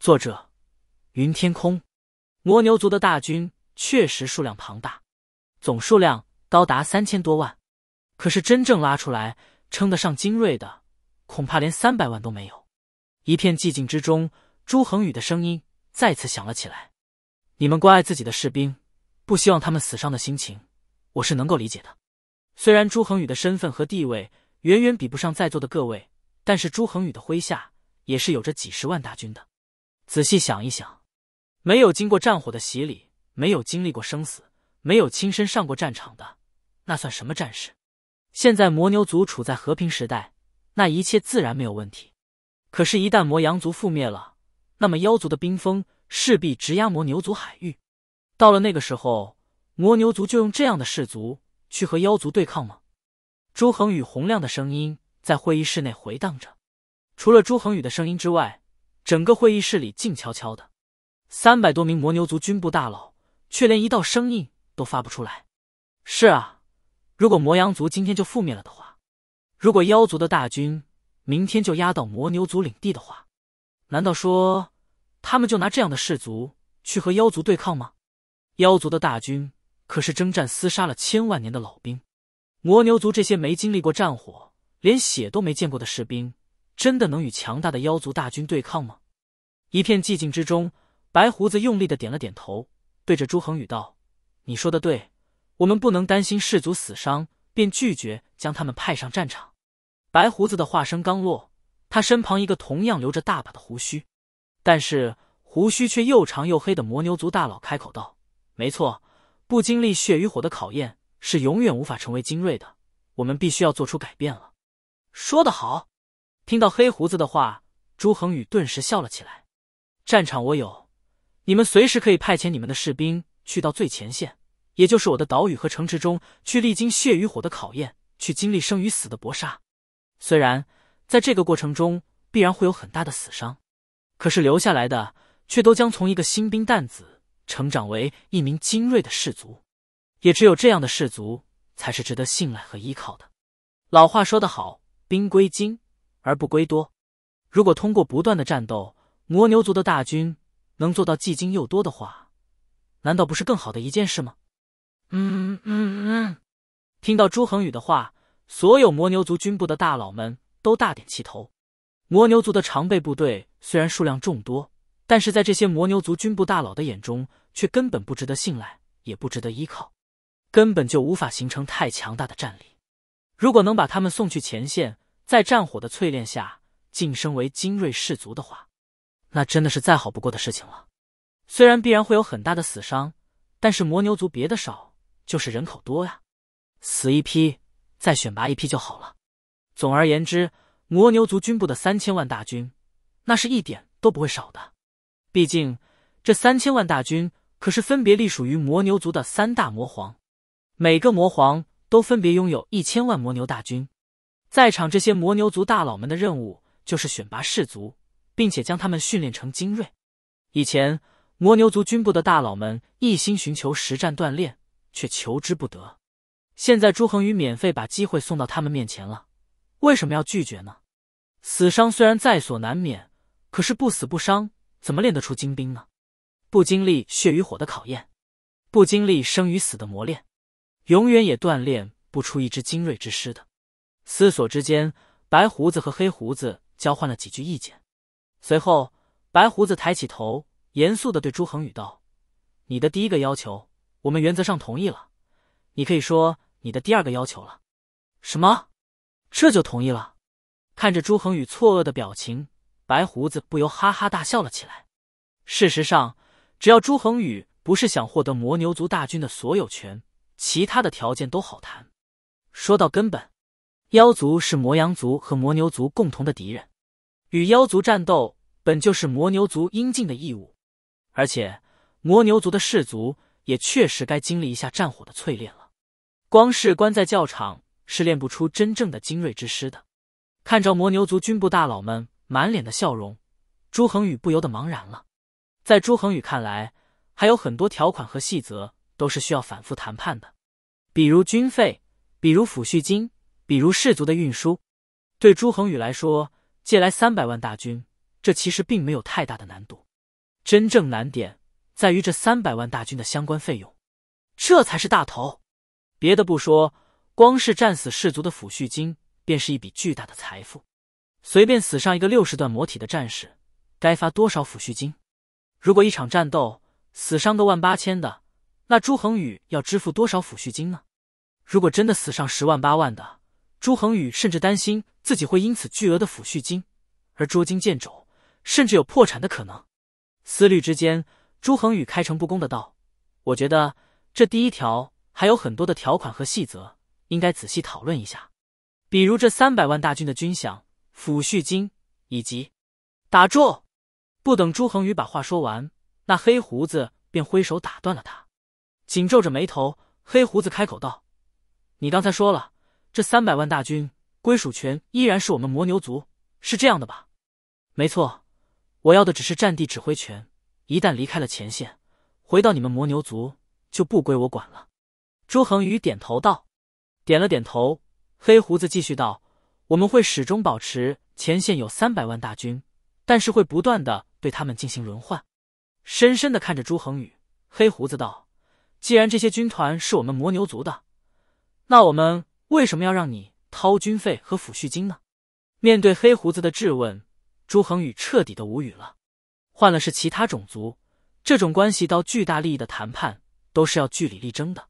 作者：云天空。魔牛族的大军确实数量庞大，总数量高达三千多万，可是真正拉出来称得上精锐的，恐怕连三百万都没有。一片寂静之中，朱恒宇的声音再次响了起来：“你们关爱自己的士兵，不希望他们死伤的心情，我是能够理解的。虽然朱恒宇的身份和地位远远比不上在座的各位，但是朱恒宇的麾下也是有着几十万大军的。仔细想一想。”没有经过战火的洗礼，没有经历过生死，没有亲身上过战场的，那算什么战士？现在魔牛族处在和平时代，那一切自然没有问题。可是，一旦魔羊族覆灭了，那么妖族的冰封势必直压魔牛族海域。到了那个时候，魔牛族就用这样的氏族去和妖族对抗吗？朱恒宇洪亮的声音在会议室内回荡着。除了朱恒宇的声音之外，整个会议室里静悄悄的。三百多名魔牛族军部大佬，却连一道声音都发不出来。是啊，如果魔羊族今天就覆灭了的话，如果妖族的大军明天就压到魔牛族领地的话，难道说他们就拿这样的士卒去和妖族对抗吗？妖族的大军可是征战厮杀了千万年的老兵，魔牛族这些没经历过战火，连血都没见过的士兵，真的能与强大的妖族大军对抗吗？一片寂静之中。白胡子用力的点了点头，对着朱恒宇道：“你说的对，我们不能担心士卒死伤，便拒绝将他们派上战场。”白胡子的话声刚落，他身旁一个同样留着大把的胡须，但是胡须却又长又黑的魔牛族大佬开口道：“没错，不经历血与火的考验，是永远无法成为精锐的。我们必须要做出改变了。”说得好！听到黑胡子的话，朱恒宇顿时笑了起来：“战场我有。”你们随时可以派遣你们的士兵去到最前线，也就是我的岛屿和城池中，去历经血与火的考验，去经历生与死的搏杀。虽然在这个过程中必然会有很大的死伤，可是留下来的却都将从一个新兵蛋子成长为一名精锐的士卒。也只有这样的士卒，才是值得信赖和依靠的。老话说得好，“兵归精而不归多”。如果通过不断的战斗，魔牛族的大军。能做到既精又多的话，难道不是更好的一件事吗？嗯嗯嗯，听到朱恒宇的话，所有魔牛族军部的大佬们都大点齐头。魔牛族的常备部队虽然数量众多，但是在这些魔牛族军部大佬的眼中，却根本不值得信赖，也不值得依靠，根本就无法形成太强大的战力。如果能把他们送去前线，在战火的淬炼下晋升为精锐士卒的话。那真的是再好不过的事情了，虽然必然会有很大的死伤，但是魔牛族别的少就是人口多呀，死一批再选拔一批就好了。总而言之，魔牛族军部的三千万大军，那是一点都不会少的。毕竟这三千万大军可是分别隶属于魔牛族的三大魔皇，每个魔皇都分别拥有一千万魔牛大军。在场这些魔牛族大佬们的任务就是选拔士卒。并且将他们训练成精锐。以前，魔牛族军部的大佬们一心寻求实战锻炼，却求之不得。现在，朱恒宇免费把机会送到他们面前了，为什么要拒绝呢？死伤虽然在所难免，可是不死不伤，怎么练得出精兵呢？不经历血与火的考验，不经历生与死的磨练，永远也锻炼不出一支精锐之师的。思索之间，白胡子和黑胡子交换了几句意见。随后，白胡子抬起头，严肃的对朱恒宇道：“你的第一个要求，我们原则上同意了。你可以说你的第二个要求了。”“什么？这就同意了？”看着朱恒宇错愕的表情，白胡子不由哈哈大笑了起来。事实上，只要朱恒宇不是想获得魔牛族大军的所有权，其他的条件都好谈。说到根本，妖族是魔羊族和魔牛族共同的敌人。与妖族战斗本就是魔牛族应尽的义务，而且魔牛族的士族也确实该经历一下战火的淬炼了。光是关在教场是练不出真正的精锐之师的。看着魔牛族军部大佬们满脸的笑容，朱恒宇不由得茫然了。在朱恒宇看来，还有很多条款和细则都是需要反复谈判的，比如军费，比如抚恤金，比如士族的运输。对朱恒宇来说。借来三百万大军，这其实并没有太大的难度。真正难点在于这三百万大军的相关费用，这才是大头。别的不说，光是战死士卒的抚恤金便是一笔巨大的财富。随便死上一个六十段魔体的战士，该发多少抚恤金？如果一场战斗死伤个万八千的，那朱恒宇要支付多少抚恤金呢？如果真的死上十万八万的？朱恒宇甚至担心自己会因此巨额的抚恤金而捉襟见肘，甚至有破产的可能。思虑之间，朱恒宇开诚布公的道：“我觉得这第一条还有很多的条款和细则，应该仔细讨论一下。比如这三百万大军的军饷、抚恤金以及……”打住！不等朱恒宇把话说完，那黑胡子便挥手打断了他。紧皱着眉头，黑胡子开口道：“你刚才说了。”这三百万大军归属权依然是我们魔牛族，是这样的吧？没错，我要的只是战地指挥权。一旦离开了前线，回到你们魔牛族就不归我管了。朱恒宇点头道，点了点头。黑胡子继续道：“我们会始终保持前线有三百万大军，但是会不断的对他们进行轮换。”深深的看着朱恒宇，黑胡子道：“既然这些军团是我们魔牛族的，那我们……”为什么要让你掏军费和抚恤金呢？面对黑胡子的质问，朱恒宇彻底的无语了。换了是其他种族，这种关系到巨大利益的谈判，都是要据理力争的，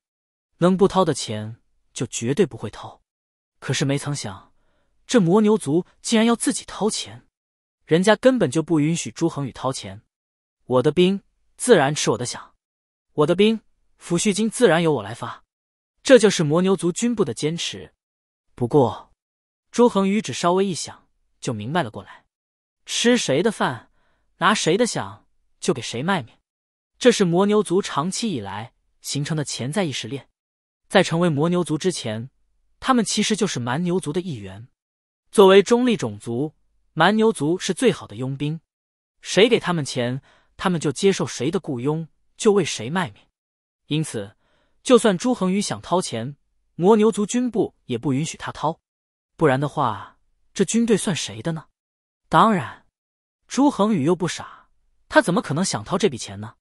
能不掏的钱就绝对不会掏。可是没曾想，这魔牛族竟然要自己掏钱，人家根本就不允许朱恒宇掏钱。我的兵自然吃我的饷，我的兵抚恤金自然由我来发。这就是魔牛族军部的坚持。不过，朱恒宇只稍微一想就明白了过来：吃谁的饭，拿谁的饷，就给谁卖命。这是魔牛族长期以来形成的潜在意识链。在成为魔牛族之前，他们其实就是蛮牛族的一员。作为中立种族，蛮牛族是最好的佣兵。谁给他们钱，他们就接受谁的雇佣，就为谁卖命。因此。就算朱恒宇想掏钱，魔牛族军部也不允许他掏，不然的话，这军队算谁的呢？当然，朱恒宇又不傻，他怎么可能想掏这笔钱呢？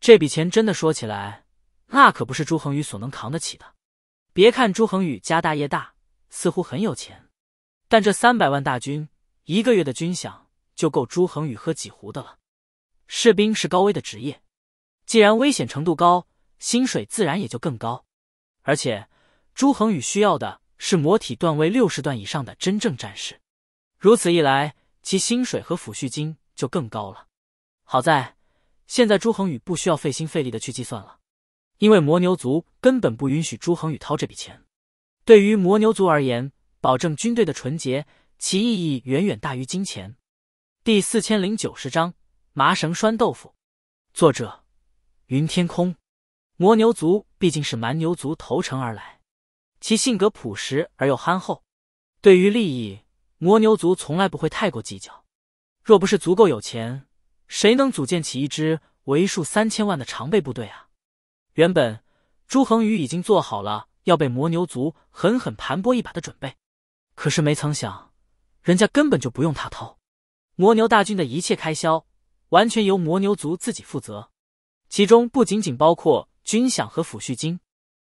这笔钱真的说起来，那可不是朱恒宇所能扛得起的。别看朱恒宇家大业大，似乎很有钱，但这三百万大军一个月的军饷就够朱恒宇喝几壶的了。士兵是高危的职业，既然危险程度高。薪水自然也就更高，而且朱恒宇需要的是魔体段位六十段以上的真正战士，如此一来，其薪水和抚恤金就更高了。好在现在朱恒宇不需要费心费力的去计算了，因为魔牛族根本不允许朱恒宇掏这笔钱。对于魔牛族而言，保证军队的纯洁，其意义远远大于金钱。第四千零九十章：麻绳拴豆腐。作者：云天空。魔牛族毕竟是蛮牛族投诚而来，其性格朴实而又憨厚，对于利益，魔牛族从来不会太过计较。若不是足够有钱，谁能组建起一支为数三千万的常备部队啊？原本朱恒宇已经做好了要被魔牛族狠狠盘剥一把的准备，可是没曾想，人家根本就不用他掏。魔牛大军的一切开销，完全由魔牛族自己负责，其中不仅仅包括。军饷和抚恤金，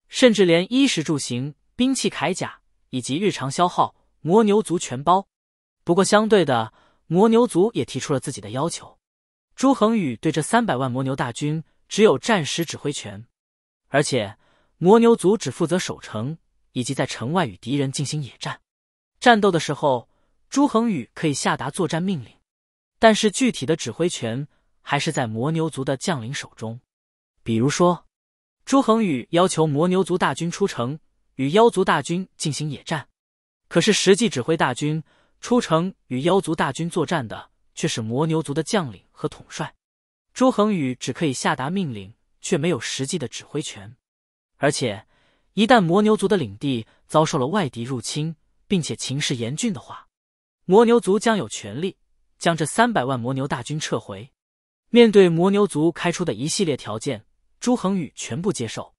甚至连衣食住行、兵器铠甲以及日常消耗，魔牛族全包。不过，相对的，魔牛族也提出了自己的要求。朱恒宇对这三百万魔牛大军只有战时指挥权，而且魔牛族只负责守城以及在城外与敌人进行野战。战斗的时候，朱恒宇可以下达作战命令，但是具体的指挥权还是在魔牛族的将领手中，比如说。朱恒宇要求魔牛族大军出城与妖族大军进行野战，可是实际指挥大军出城与妖族大军作战的却是魔牛族的将领和统帅。朱恒宇只可以下达命令，却没有实际的指挥权。而且，一旦魔牛族的领地遭受了外敌入侵，并且情势严峻的话，魔牛族将有权利将这三百万魔牛大军撤回。面对魔牛族开出的一系列条件。朱恒宇全部接受。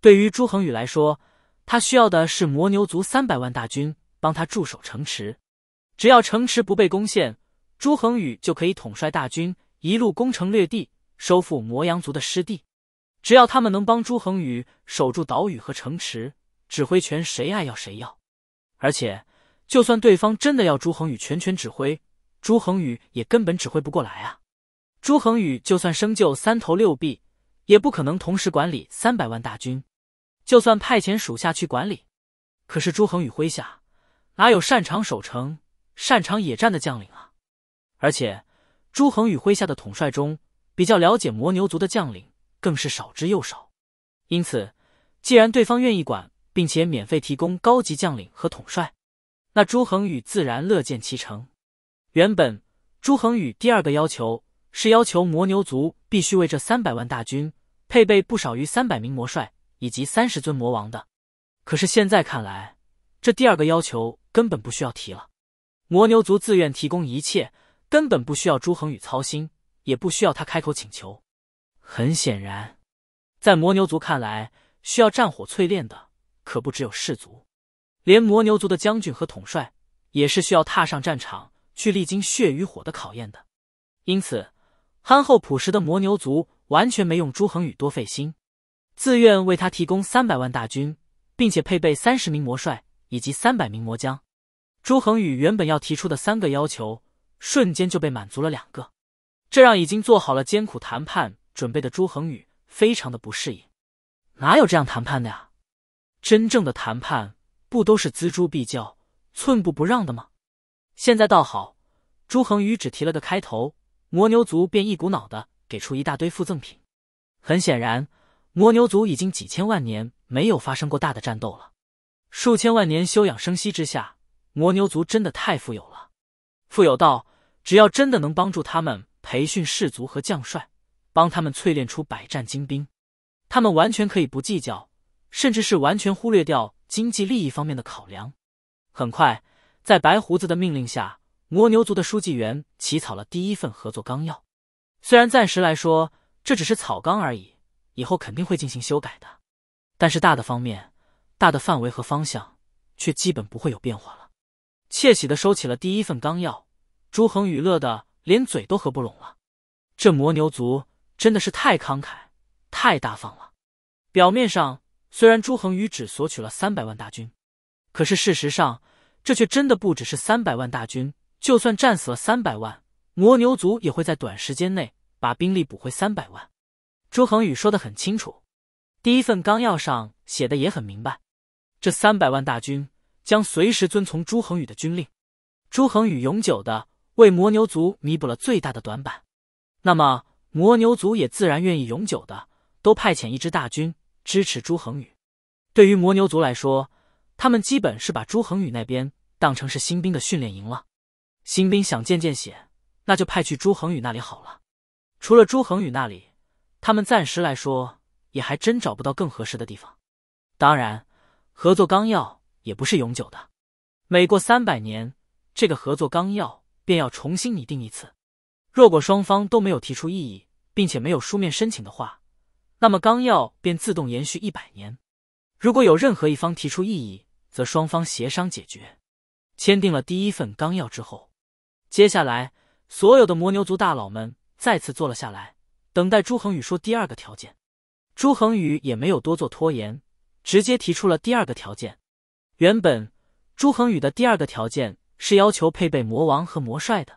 对于朱恒宇来说，他需要的是魔牛族三百万大军帮他驻守城池，只要城池不被攻陷，朱恒宇就可以统帅大军一路攻城略地，收复魔羊族的失地。只要他们能帮朱恒宇守住岛屿和城池，指挥权谁爱要谁要。而且，就算对方真的要朱恒宇全权指挥，朱恒宇也根本指挥不过来啊！朱恒宇就算生就三头六臂。也不可能同时管理三百万大军，就算派遣属下去管理，可是朱恒宇麾下哪有擅长守城、擅长野战的将领啊？而且朱恒宇麾下的统帅中，比较了解魔牛族的将领更是少之又少。因此，既然对方愿意管，并且免费提供高级将领和统帅，那朱恒宇自然乐见其成。原本朱恒宇第二个要求。是要求魔牛族必须为这三百万大军配备不少于三百名魔帅以及三十尊魔王的，可是现在看来，这第二个要求根本不需要提了。魔牛族自愿提供一切，根本不需要朱恒宇操心，也不需要他开口请求。很显然，在魔牛族看来，需要战火淬炼的可不只有士卒，连魔牛族的将军和统帅也是需要踏上战场去历经血与火的考验的，因此。憨厚朴实的魔牛族完全没用朱恒宇多费心，自愿为他提供三百万大军，并且配备三十名魔帅以及三百名魔将。朱恒宇原本要提出的三个要求，瞬间就被满足了两个，这让已经做好了艰苦谈判准备的朱恒宇非常的不适应。哪有这样谈判的呀？真正的谈判不都是锱铢必较、寸步不让的吗？现在倒好，朱恒宇只提了个开头。魔牛族便一股脑的给出一大堆附赠品，很显然，魔牛族已经几千万年没有发生过大的战斗了，数千万年休养生息之下，魔牛族真的太富有了。富有道，只要真的能帮助他们培训士卒和将帅，帮他们淬炼出百战精兵，他们完全可以不计较，甚至是完全忽略掉经济利益方面的考量。很快，在白胡子的命令下。魔牛族的书记员起草了第一份合作纲要，虽然暂时来说这只是草纲而已，以后肯定会进行修改的，但是大的方面、大的范围和方向却基本不会有变化了。窃喜的收起了第一份纲要，朱恒宇乐的连嘴都合不拢了。这魔牛族真的是太慷慨、太大方了。表面上虽然朱恒宇只索取了三百万大军，可是事实上这却真的不只是三百万大军。就算战死了三百万，魔牛族也会在短时间内把兵力补回三百万。朱恒宇说的很清楚，第一份纲要上写的也很明白，这三百万大军将随时遵从朱恒宇的军令。朱恒宇永久的为魔牛族弥补了最大的短板，那么魔牛族也自然愿意永久的都派遣一支大军支持朱恒宇。对于魔牛族来说，他们基本是把朱恒宇那边当成是新兵的训练营了。新兵想见见血，那就派去朱恒宇那里好了。除了朱恒宇那里，他们暂时来说也还真找不到更合适的地方。当然，合作纲要也不是永久的，每过三百年，这个合作纲要便要重新拟定一次。若果双方都没有提出异议，并且没有书面申请的话，那么纲要便自动延续一百年。如果有任何一方提出异议，则双方协商解决。签订了第一份纲要之后。接下来，所有的魔牛族大佬们再次坐了下来，等待朱恒宇说第二个条件。朱恒宇也没有多做拖延，直接提出了第二个条件。原本朱恒宇的第二个条件是要求配备魔王和魔帅的，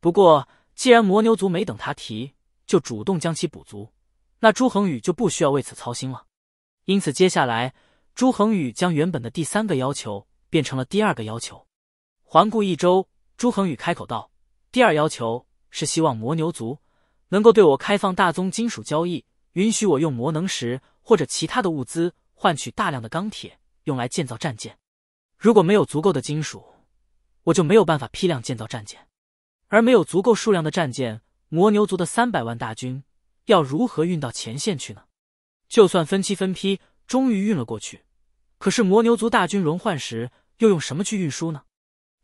不过既然魔牛族没等他提，就主动将其补足，那朱恒宇就不需要为此操心了。因此，接下来朱恒宇将原本的第三个要求变成了第二个要求，环顾一周。朱恒宇开口道：“第二要求是希望魔牛族能够对我开放大宗金属交易，允许我用魔能石或者其他的物资换取大量的钢铁，用来建造战舰。如果没有足够的金属，我就没有办法批量建造战舰。而没有足够数量的战舰，魔牛族的三百万大军要如何运到前线去呢？就算分期分批终于运了过去，可是魔牛族大军轮换时，又用什么去运输呢？”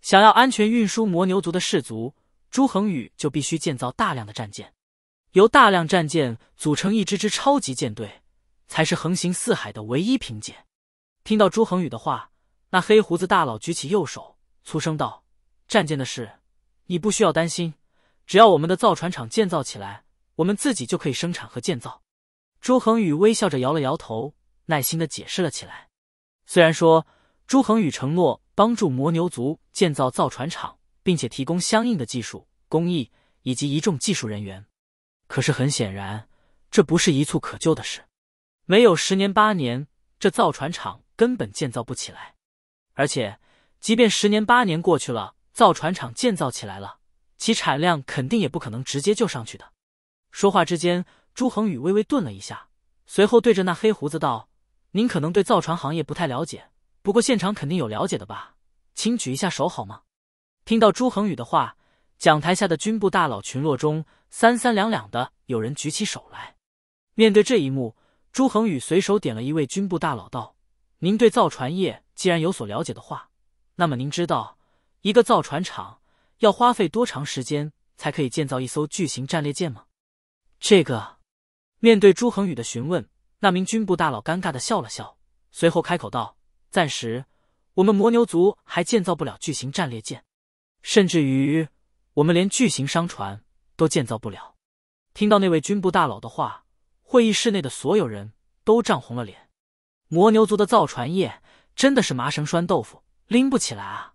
想要安全运输魔牛族的士族，朱恒宇就必须建造大量的战舰，由大量战舰组成一支支超级舰队，才是横行四海的唯一凭借。听到朱恒宇的话，那黑胡子大佬举起右手，粗声道：“战舰的事，你不需要担心，只要我们的造船厂建造起来，我们自己就可以生产和建造。”朱恒宇微笑着摇了摇头，耐心的解释了起来。虽然说，朱恒宇承诺。帮助魔牛族建造造船厂，并且提供相应的技术工艺以及一众技术人员。可是很显然，这不是一蹴可就的事，没有十年八年，这造船厂根本建造不起来。而且，即便十年八年过去了，造船厂建造起来了，其产量肯定也不可能直接就上去的。说话之间，朱恒宇微微顿了一下，随后对着那黑胡子道：“您可能对造船行业不太了解。”不过现场肯定有了解的吧，请举一下手好吗？听到朱恒宇的话，讲台下的军部大佬群落中三三两两的有人举起手来。面对这一幕，朱恒宇随手点了一位军部大佬道：“您对造船业既然有所了解的话，那么您知道一个造船厂要花费多长时间才可以建造一艘巨型战列舰吗？”这个，面对朱恒宇的询问，那名军部大佬尴尬的笑了笑，随后开口道。暂时，我们魔牛族还建造不了巨型战列舰，甚至于我们连巨型商船都建造不了。听到那位军部大佬的话，会议室内的所有人都涨红了脸。魔牛族的造船业真的是麻绳拴豆腐，拎不起来啊！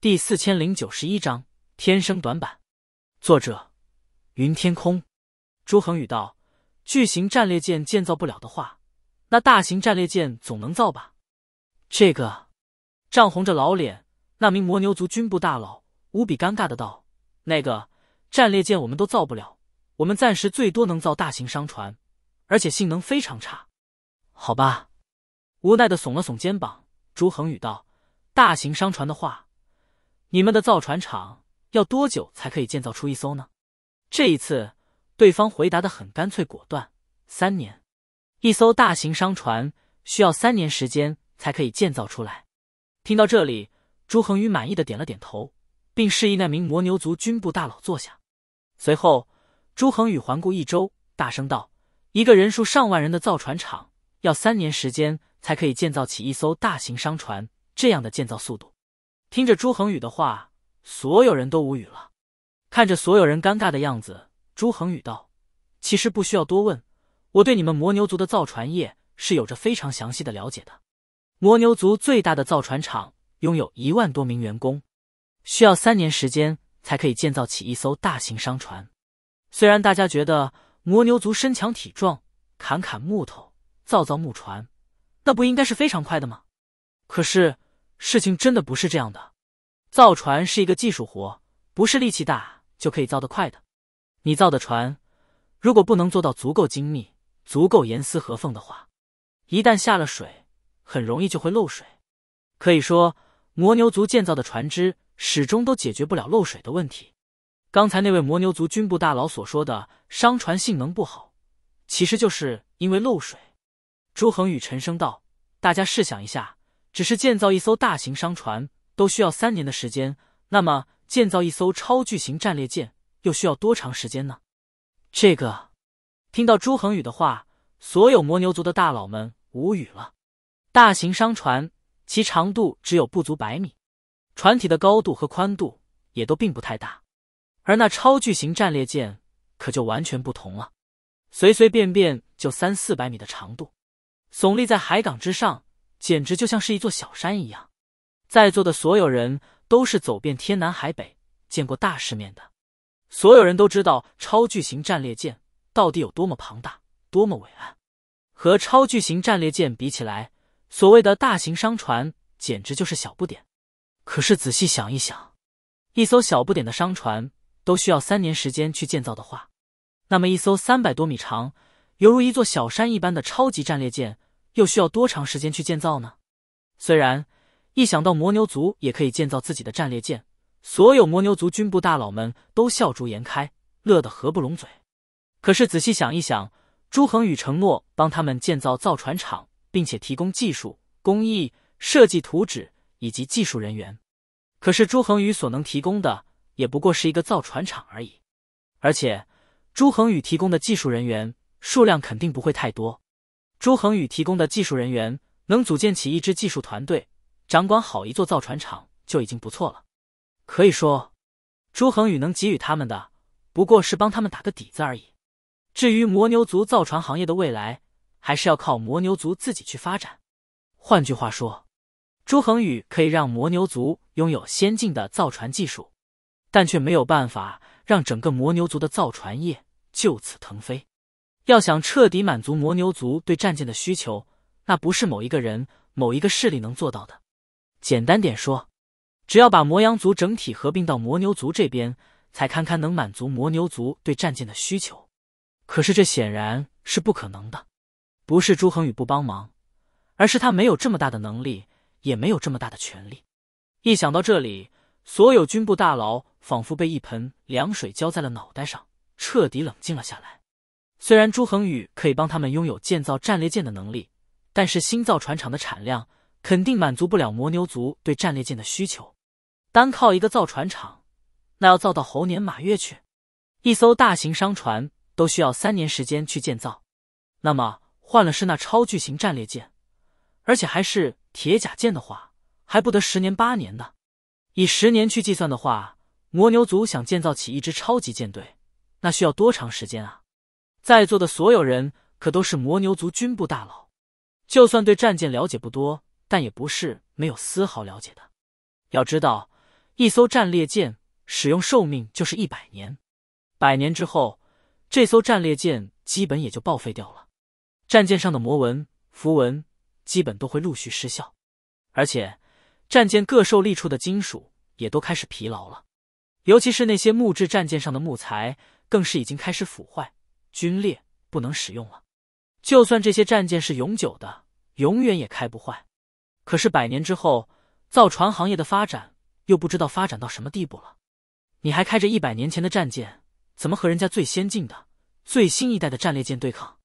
第四千零九十一章天生短板。作者：云天空。朱恒宇道：“巨型战列舰建造不了的话，那大型战列舰总能造吧？”这个，涨红着老脸，那名魔牛族军部大佬无比尴尬的道：“那个战列舰我们都造不了，我们暂时最多能造大型商船，而且性能非常差。”好吧，无奈的耸了耸肩膀，朱恒宇道：“大型商船的话，你们的造船厂要多久才可以建造出一艘呢？”这一次，对方回答的很干脆果断：“三年，一艘大型商船需要三年时间。”才可以建造出来。听到这里，朱恒宇满意的点了点头，并示意那名魔牛族军部大佬坐下。随后，朱恒宇环顾一周，大声道：“一个人数上万人的造船厂，要三年时间才可以建造起一艘大型商船，这样的建造速度。”听着朱恒宇的话，所有人都无语了。看着所有人尴尬的样子，朱恒宇道：“其实不需要多问，我对你们魔牛族的造船业是有着非常详细的了解的。”魔牛族最大的造船厂拥有一万多名员工，需要三年时间才可以建造起一艘大型商船。虽然大家觉得魔牛族身强体壮，砍砍木头，造造木船，那不应该是非常快的吗？可是事情真的不是这样的。造船是一个技术活，不是力气大就可以造得快的。你造的船，如果不能做到足够精密、足够严丝合缝的话，一旦下了水，很容易就会漏水，可以说，魔牛族建造的船只始终都解决不了漏水的问题。刚才那位魔牛族军部大佬所说的商船性能不好，其实就是因为漏水。朱恒宇沉声道：“大家试想一下，只是建造一艘大型商船都需要三年的时间，那么建造一艘超巨型战列舰又需要多长时间呢？”这个，听到朱恒宇的话，所有魔牛族的大佬们无语了。大型商船其长度只有不足百米，船体的高度和宽度也都并不太大，而那超巨型战列舰可就完全不同了，随随便便就三四百米的长度，耸立在海港之上，简直就像是一座小山一样。在座的所有人都是走遍天南海北、见过大世面的，所有人都知道超巨型战列舰到底有多么庞大、多么伟岸。和超巨型战列舰比起来，所谓的大型商船简直就是小不点，可是仔细想一想，一艘小不点的商船都需要三年时间去建造的话，那么一艘三百多米长、犹如一座小山一般的超级战列舰又需要多长时间去建造呢？虽然一想到魔牛族也可以建造自己的战列舰，所有魔牛族军部大佬们都笑逐颜开，乐得合不拢嘴。可是仔细想一想，朱恒宇承诺帮他们建造造船厂。并且提供技术、工艺、设计图纸以及技术人员，可是朱恒宇所能提供的也不过是一个造船厂而已，而且朱恒宇提供的技术人员数量肯定不会太多。朱恒宇提供的技术人员能组建起一支技术团队，掌管好一座造船厂就已经不错了。可以说，朱恒宇能给予他们的不过是帮他们打个底子而已。至于魔牛族造船行业的未来，还是要靠魔牛族自己去发展。换句话说，朱恒宇可以让魔牛族拥有先进的造船技术，但却没有办法让整个魔牛族的造船业就此腾飞。要想彻底满足魔牛族对战舰的需求，那不是某一个人、某一个势力能做到的。简单点说，只要把魔羊族整体合并到魔牛族这边，才堪堪能满足魔牛族对战舰的需求。可是这显然是不可能的。不是朱恒宇不帮忙，而是他没有这么大的能力，也没有这么大的权力。一想到这里，所有军部大佬仿佛被一盆凉水浇在了脑袋上，彻底冷静了下来。虽然朱恒宇可以帮他们拥有建造战列舰的能力，但是新造船厂的产量肯定满足不了魔牛族对战列舰的需求。单靠一个造船厂，那要造到猴年马月去？一艘大型商船都需要三年时间去建造，那么？换了是那超巨型战列舰，而且还是铁甲舰的话，还不得十年八年呢？以十年去计算的话，魔牛族想建造起一支超级舰队，那需要多长时间啊？在座的所有人可都是魔牛族军部大佬，就算对战舰了解不多，但也不是没有丝毫了解的。要知道，一艘战列舰使用寿命就是一百年，百年之后，这艘战列舰基本也就报废掉了。战舰上的魔纹符文基本都会陆续失效，而且战舰各受力处的金属也都开始疲劳了。尤其是那些木质战舰上的木材，更是已经开始腐坏、龟裂，不能使用了。就算这些战舰是永久的，永远也开不坏。可是百年之后，造船行业的发展又不知道发展到什么地步了。你还开着一百年前的战舰，怎么和人家最先进的、最新一代的战列舰对抗？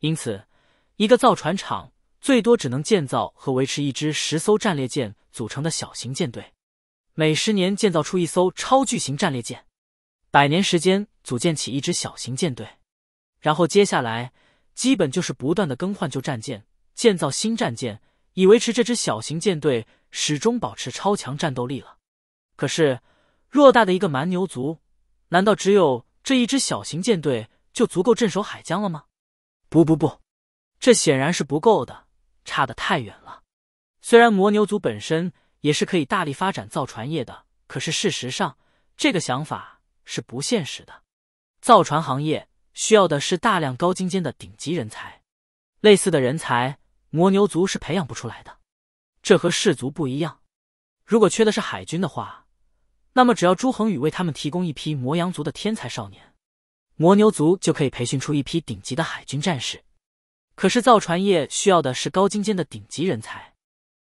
因此，一个造船厂最多只能建造和维持一支十艘战列舰组成的小型舰队。每十年建造出一艘超巨型战列舰，百年时间组建起一支小型舰队，然后接下来基本就是不断的更换旧战舰，建造新战舰，以维持这支小型舰队始终保持超强战斗力了。可是，偌大的一个蛮牛族，难道只有这一支小型舰队就足够镇守海疆了吗？不不不，这显然是不够的，差得太远了。虽然魔牛族本身也是可以大力发展造船业的，可是事实上这个想法是不现实的。造船行业需要的是大量高精尖的顶级人才，类似的人才魔牛族是培养不出来的。这和氏族不一样，如果缺的是海军的话，那么只要朱恒宇为他们提供一批魔羊族的天才少年。魔牛族就可以培训出一批顶级的海军战士，可是造船业需要的是高精尖的顶级人才，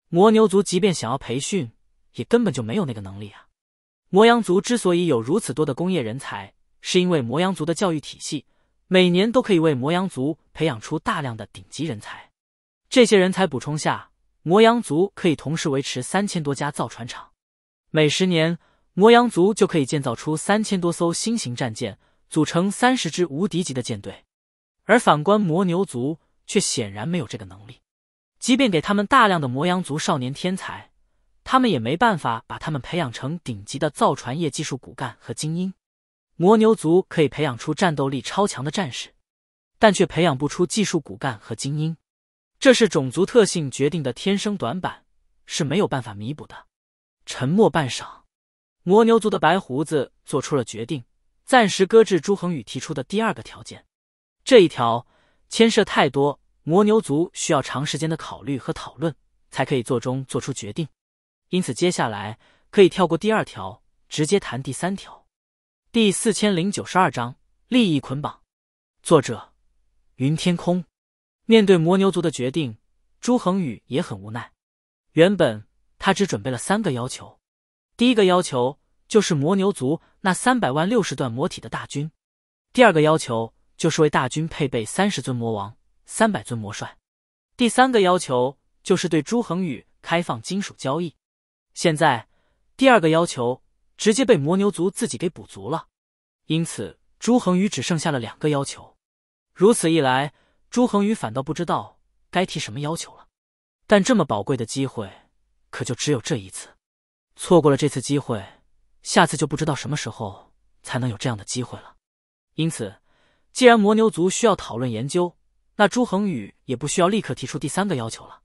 魔牛族即便想要培训，也根本就没有那个能力啊。魔羊族之所以有如此多的工业人才，是因为魔羊族的教育体系每年都可以为魔羊族培养出大量的顶级人才，这些人才补充下，魔羊族可以同时维持三千多家造船厂，每十年魔羊族就可以建造出三千多艘新型战舰。组成三十支无敌级的舰队，而反观魔牛族，却显然没有这个能力。即便给他们大量的魔羊族少年天才，他们也没办法把他们培养成顶级的造船业技术骨干和精英。魔牛族可以培养出战斗力超强的战士，但却培养不出技术骨干和精英，这是种族特性决定的天生短板，是没有办法弥补的。沉默半晌，魔牛族的白胡子做出了决定。暂时搁置朱恒宇提出的第二个条件，这一条牵涉太多，魔牛族需要长时间的考虑和讨论才可以做中做出决定，因此接下来可以跳过第二条，直接谈第三条。第四千零九十二章利益捆绑，作者云天空。面对魔牛族的决定，朱恒宇也很无奈。原本他只准备了三个要求，第一个要求。就是魔牛族那三百万六十段魔体的大军，第二个要求就是为大军配备三十尊魔王、三百尊魔帅，第三个要求就是对朱恒宇开放金属交易。现在第二个要求直接被魔牛族自己给补足了，因此朱恒宇只剩下了两个要求。如此一来，朱恒宇反倒不知道该提什么要求了。但这么宝贵的机会，可就只有这一次，错过了这次机会。下次就不知道什么时候才能有这样的机会了。因此，既然魔牛族需要讨论研究，那朱恒宇也不需要立刻提出第三个要求了。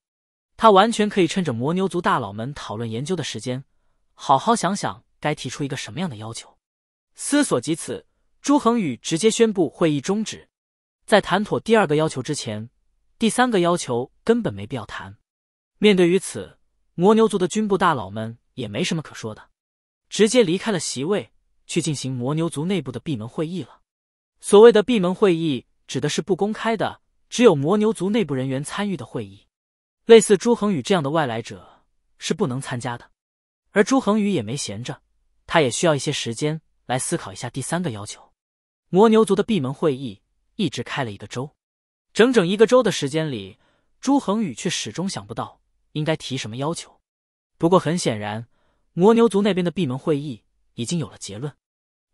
他完全可以趁着魔牛族大佬们讨论研究的时间，好好想想该提出一个什么样的要求。思索及此，朱恒宇直接宣布会议终止。在谈妥第二个要求之前，第三个要求根本没必要谈。面对于此，魔牛族的军部大佬们也没什么可说的。直接离开了席位，去进行魔牛族内部的闭门会议了。所谓的闭门会议，指的是不公开的，只有魔牛族内部人员参与的会议。类似朱恒宇这样的外来者是不能参加的。而朱恒宇也没闲着，他也需要一些时间来思考一下第三个要求。魔牛族的闭门会议一直开了一个周，整整一个周的时间里，朱恒宇却始终想不到应该提什么要求。不过很显然。魔牛族那边的闭门会议已经有了结论，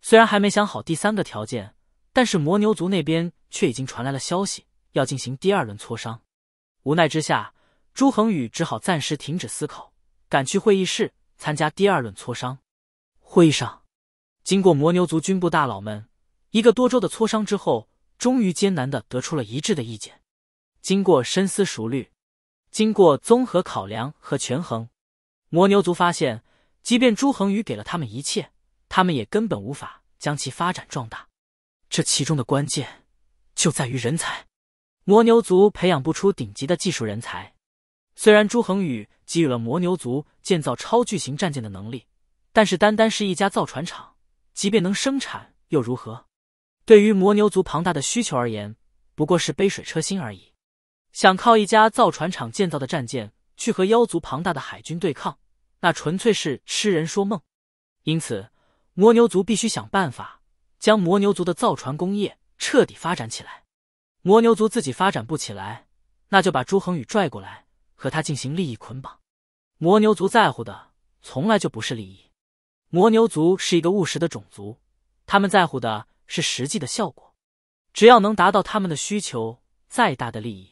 虽然还没想好第三个条件，但是魔牛族那边却已经传来了消息，要进行第二轮磋商。无奈之下，朱恒宇只好暂时停止思考，赶去会议室参加第二轮磋商。会议上，经过魔牛族军部大佬们一个多周的磋商之后，终于艰难的得出了一致的意见。经过深思熟虑，经过综合考量和权衡，魔牛族发现。即便朱恒宇给了他们一切，他们也根本无法将其发展壮大。这其中的关键就在于人才。魔牛族培养不出顶级的技术人才。虽然朱恒宇给予了魔牛族建造超巨型战舰的能力，但是单单是一家造船厂，即便能生产又如何？对于魔牛族庞大的需求而言，不过是杯水车薪而已。想靠一家造船厂建造的战舰去和妖族庞大的海军对抗？那纯粹是痴人说梦，因此，魔牛族必须想办法将魔牛族的造船工业彻底发展起来。魔牛族自己发展不起来，那就把朱恒宇拽过来，和他进行利益捆绑。魔牛族在乎的从来就不是利益，魔牛族是一个务实的种族，他们在乎的是实际的效果。只要能达到他们的需求，再大的利益，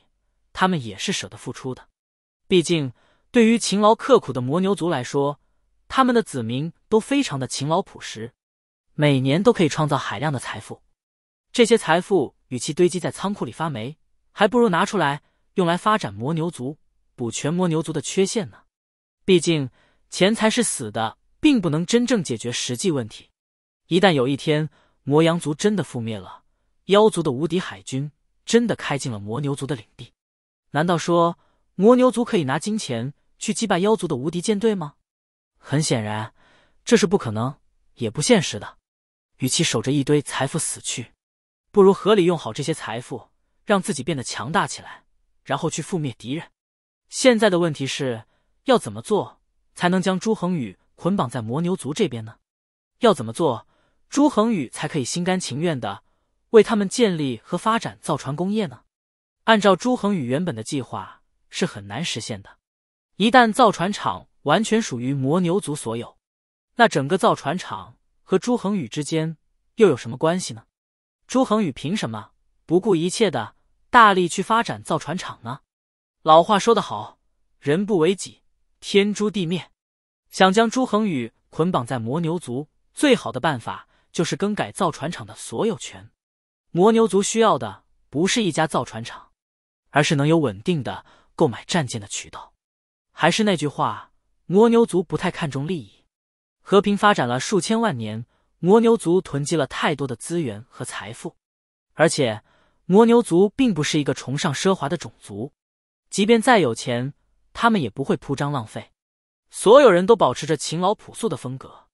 他们也是舍得付出的。毕竟。对于勤劳刻苦的魔牛族来说，他们的子民都非常的勤劳朴实，每年都可以创造海量的财富。这些财富与其堆积在仓库里发霉，还不如拿出来用来发展魔牛族，补全魔牛族的缺陷呢。毕竟钱财是死的，并不能真正解决实际问题。一旦有一天魔羊族真的覆灭了，妖族的无敌海军真的开进了魔牛族的领地，难道说魔牛族可以拿金钱？去击败妖族的无敌舰队吗？很显然，这是不可能，也不现实的。与其守着一堆财富死去，不如合理用好这些财富，让自己变得强大起来，然后去覆灭敌人。现在的问题是，要怎么做才能将朱恒宇捆绑在魔牛族这边呢？要怎么做，朱恒宇才可以心甘情愿的为他们建立和发展造船工业呢？按照朱恒宇原本的计划，是很难实现的。一旦造船厂完全属于魔牛族所有，那整个造船厂和朱恒宇之间又有什么关系呢？朱恒宇凭什么不顾一切的大力去发展造船厂呢？老话说得好，人不为己，天诛地灭。想将朱恒宇捆绑在魔牛族，最好的办法就是更改造船厂的所有权。魔牛族需要的不是一家造船厂，而是能有稳定的购买战舰的渠道。还是那句话，魔牛族不太看重利益。和平发展了数千万年，魔牛族囤积了太多的资源和财富。而且，魔牛族并不是一个崇尚奢华的种族，即便再有钱，他们也不会铺张浪费。所有人都保持着勤劳朴素的风格，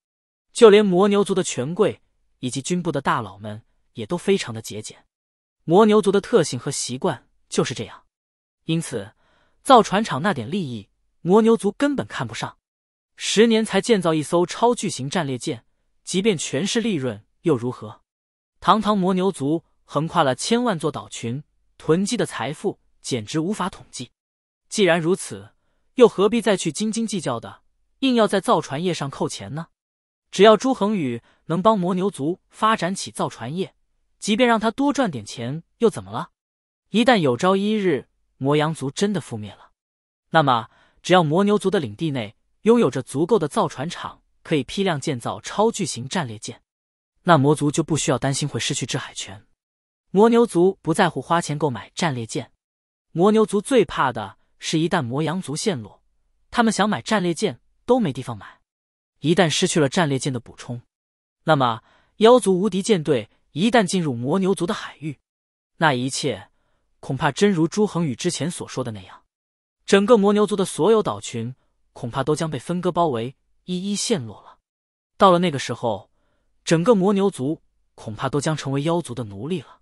就连魔牛族的权贵以及军部的大佬们也都非常的节俭。魔牛族的特性和习惯就是这样，因此造船厂那点利益。魔牛族根本看不上，十年才建造一艘超巨型战列舰，即便全是利润又如何？堂堂魔牛族横跨了千万座岛群，囤积的财富简直无法统计。既然如此，又何必再去斤斤计较的硬要在造船业上扣钱呢？只要朱恒宇能帮魔牛族发展起造船业，即便让他多赚点钱又怎么了？一旦有朝一日魔羊族真的覆灭了，那么。只要魔牛族的领地内拥有着足够的造船厂，可以批量建造超巨型战列舰，那魔族就不需要担心会失去制海权。魔牛族不在乎花钱购买战列舰，魔牛族最怕的是一旦魔羊族陷落，他们想买战列舰都没地方买。一旦失去了战列舰的补充，那么妖族无敌舰队一旦进入魔牛族的海域，那一切恐怕真如朱恒宇之前所说的那样。整个魔牛族的所有岛群，恐怕都将被分割包围，一一陷落了。到了那个时候，整个魔牛族恐怕都将成为妖族的奴隶了。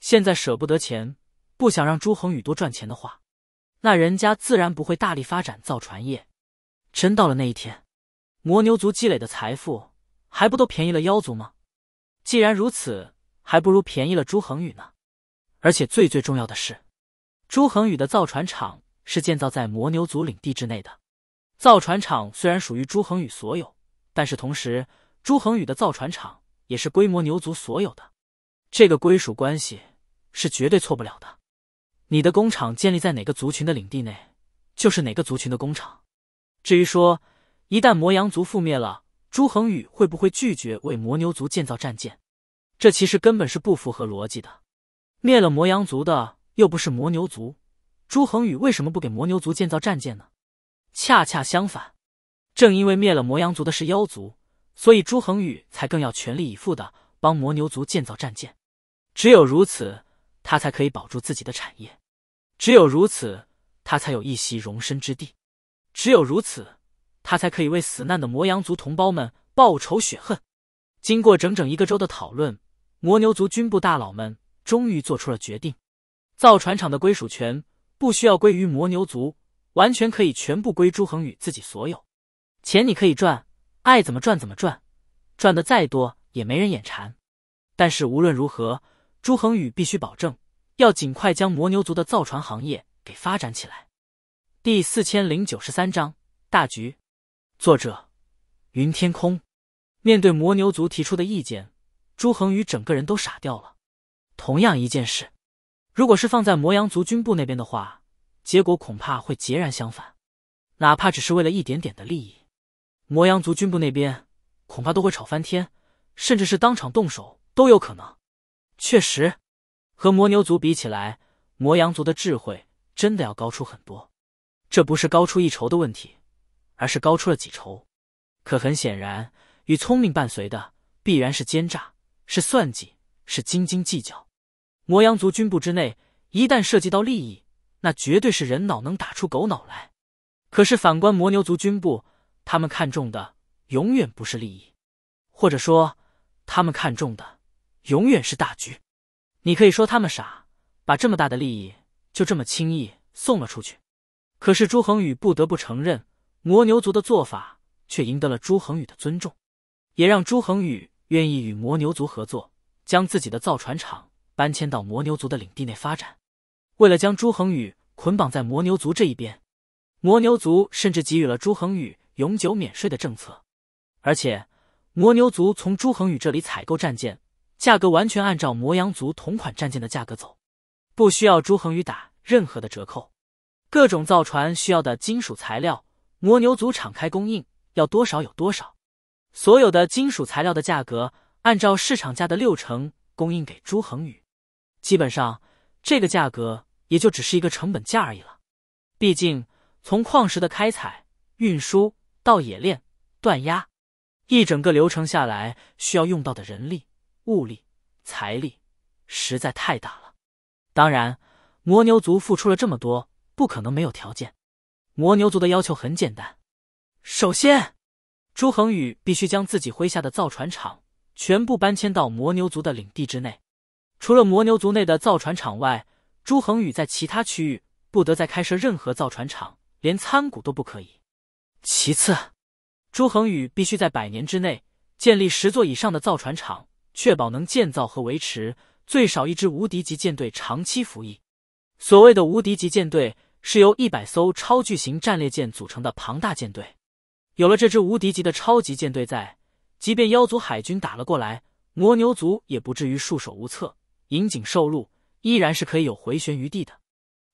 现在舍不得钱，不想让朱恒宇多赚钱的话，那人家自然不会大力发展造船业。真到了那一天，魔牛族积累的财富还不都便宜了妖族吗？既然如此，还不如便宜了朱恒宇呢。而且最最重要的是，朱恒宇的造船厂。是建造在魔牛族领地之内的造船厂，虽然属于朱恒宇所有，但是同时朱恒宇的造船厂也是规模牛族所有的，这个归属关系是绝对错不了的。你的工厂建立在哪个族群的领地内，就是哪个族群的工厂。至于说一旦魔羊族覆灭了，朱恒宇会不会拒绝为魔牛族建造战舰，这其实根本是不符合逻辑的。灭了魔羊族的又不是魔牛族。朱恒宇为什么不给魔牛族建造战舰呢？恰恰相反，正因为灭了魔羊族的是妖族，所以朱恒宇才更要全力以赴的帮魔牛族建造战舰。只有如此，他才可以保住自己的产业；只有如此，他才有一席容身之地；只有如此，他才可以为死难的魔羊族同胞们报仇雪恨。经过整整一个周的讨论，魔牛族军部大佬们终于做出了决定：造船厂的归属权。不需要归于魔牛族，完全可以全部归朱恒宇自己所有。钱你可以赚，爱怎么赚怎么赚，赚的再多也没人眼馋。但是无论如何，朱恒宇必须保证要尽快将魔牛族的造船行业给发展起来。第四千零九十三章大局，作者：云天空。面对魔牛族提出的意见，朱恒宇整个人都傻掉了。同样一件事。如果是放在魔羊族军部那边的话，结果恐怕会截然相反。哪怕只是为了一点点的利益，魔羊族军部那边恐怕都会吵翻天，甚至是当场动手都有可能。确实，和魔牛族比起来，魔羊族的智慧真的要高出很多。这不是高出一筹的问题，而是高出了几筹。可很显然，与聪明伴随的，必然是奸诈、是算计、是斤斤计较。魔羊族军部之内，一旦涉及到利益，那绝对是人脑能打出狗脑来。可是反观魔牛族军部，他们看中的永远不是利益，或者说他们看中的永远是大局。你可以说他们傻，把这么大的利益就这么轻易送了出去。可是朱恒宇不得不承认，魔牛族的做法却赢得了朱恒宇的尊重，也让朱恒宇愿意与魔牛族合作，将自己的造船厂。搬迁到魔牛族的领地内发展，为了将朱恒宇捆绑在魔牛族这一边，魔牛族甚至给予了朱恒宇永久免税的政策，而且魔牛族从朱恒宇这里采购战舰，价格完全按照魔羊族同款战舰的价格走，不需要朱恒宇打任何的折扣。各种造船需要的金属材料，魔牛族敞开供应，要多少有多少。所有的金属材料的价格按照市场价的六成供应给朱恒宇。基本上，这个价格也就只是一个成本价而已了。毕竟，从矿石的开采、运输到冶炼、锻压，一整个流程下来，需要用到的人力、物力、财力实在太大了。当然，魔牛族付出了这么多，不可能没有条件。魔牛族的要求很简单：首先，朱恒宇必须将自己麾下的造船厂全部搬迁到魔牛族的领地之内。除了魔牛族内的造船厂外，朱恒宇在其他区域不得再开设任何造船厂，连参股都不可以。其次，朱恒宇必须在百年之内建立十座以上的造船厂，确保能建造和维持最少一支无敌级舰队长期服役。所谓的无敌级舰队是由一百艘超巨型战列舰组成的庞大舰队。有了这支无敌级的超级舰队在，即便妖族海军打了过来，魔牛族也不至于束手无策。引颈受戮依然是可以有回旋余地的，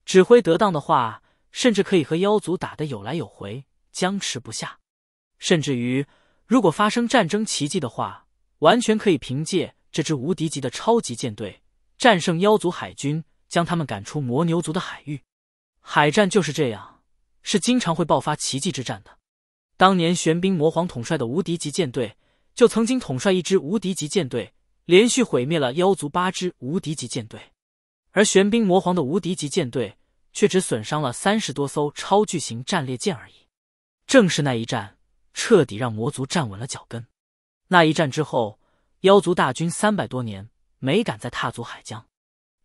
指挥得当的话，甚至可以和妖族打得有来有回，僵持不下。甚至于，如果发生战争奇迹的话，完全可以凭借这支无敌级的超级舰队战胜妖族海军，将他们赶出魔牛族的海域。海战就是这样，是经常会爆发奇迹之战的。当年玄冰魔皇统帅的无敌级舰队，就曾经统帅一支无敌级舰队。连续毁灭了妖族八支无敌级舰队，而玄冰魔皇的无敌级舰队却只损伤了三十多艘超巨型战列舰而已。正是那一战，彻底让魔族站稳了脚跟。那一战之后，妖族大军三百多年没敢再踏足海疆，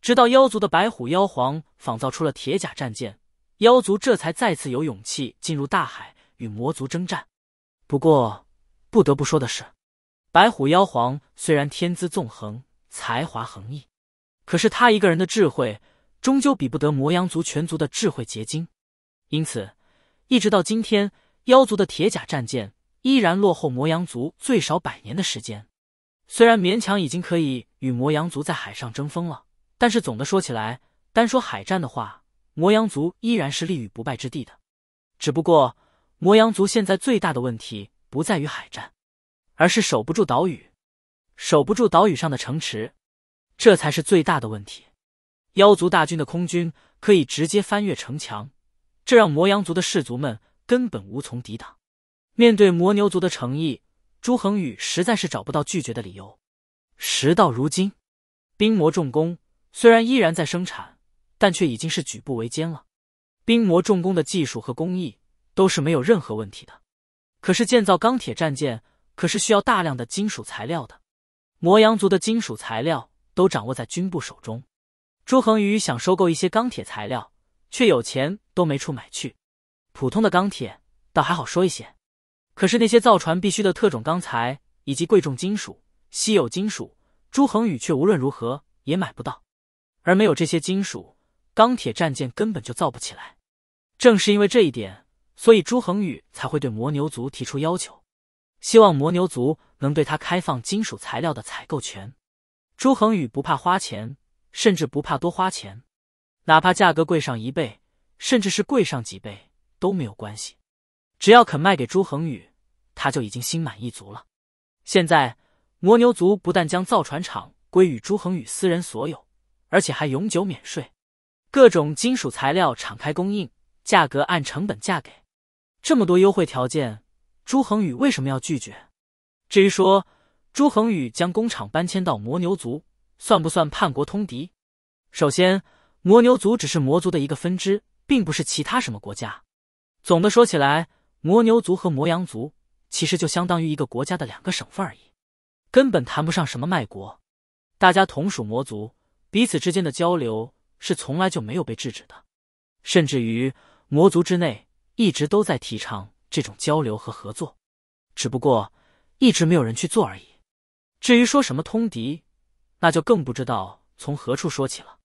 直到妖族的白虎妖皇仿造出了铁甲战舰，妖族这才再次有勇气进入大海与魔族征战。不过，不得不说的是。白虎妖皇虽然天资纵横，才华横溢，可是他一个人的智慧终究比不得魔羊族全族的智慧结晶。因此，一直到今天，妖族的铁甲战舰依然落后魔羊族最少百年的时间。虽然勉强已经可以与魔羊族在海上争锋了，但是总的说起来，单说海战的话，魔羊族依然是立于不败之地的。只不过，魔羊族现在最大的问题不在于海战。而是守不住岛屿，守不住岛屿上的城池，这才是最大的问题。妖族大军的空军可以直接翻越城墙，这让魔羊族的士族们根本无从抵挡。面对魔牛族的诚意，朱恒宇实在是找不到拒绝的理由。时到如今，冰魔重工虽然依然在生产，但却已经是举步维艰了。冰魔重工的技术和工艺都是没有任何问题的，可是建造钢铁战舰。可是需要大量的金属材料的，魔羊族的金属材料都掌握在军部手中。朱恒宇想收购一些钢铁材料，却有钱都没处买去。普通的钢铁倒还好说一些，可是那些造船必须的特种钢材以及贵重金属、稀有金属，朱恒宇却无论如何也买不到。而没有这些金属，钢铁战舰根本就造不起来。正是因为这一点，所以朱恒宇才会对魔牛族提出要求。希望魔牛族能对他开放金属材料的采购权。朱恒宇不怕花钱，甚至不怕多花钱，哪怕价格贵上一倍，甚至是贵上几倍都没有关系，只要肯卖给朱恒宇，他就已经心满意足了。现在，魔牛族不但将造船厂归于朱恒宇私人所有，而且还永久免税，各种金属材料敞开供应，价格按成本价给。这么多优惠条件。朱恒宇为什么要拒绝？至于说朱恒宇将工厂搬迁到魔牛族，算不算叛国通敌？首先，魔牛族只是魔族的一个分支，并不是其他什么国家。总的说起来，魔牛族和魔羊族其实就相当于一个国家的两个省份而已，根本谈不上什么卖国。大家同属魔族，彼此之间的交流是从来就没有被制止的，甚至于魔族之内一直都在提倡。这种交流和合作，只不过一直没有人去做而已。至于说什么通敌，那就更不知道从何处说起了。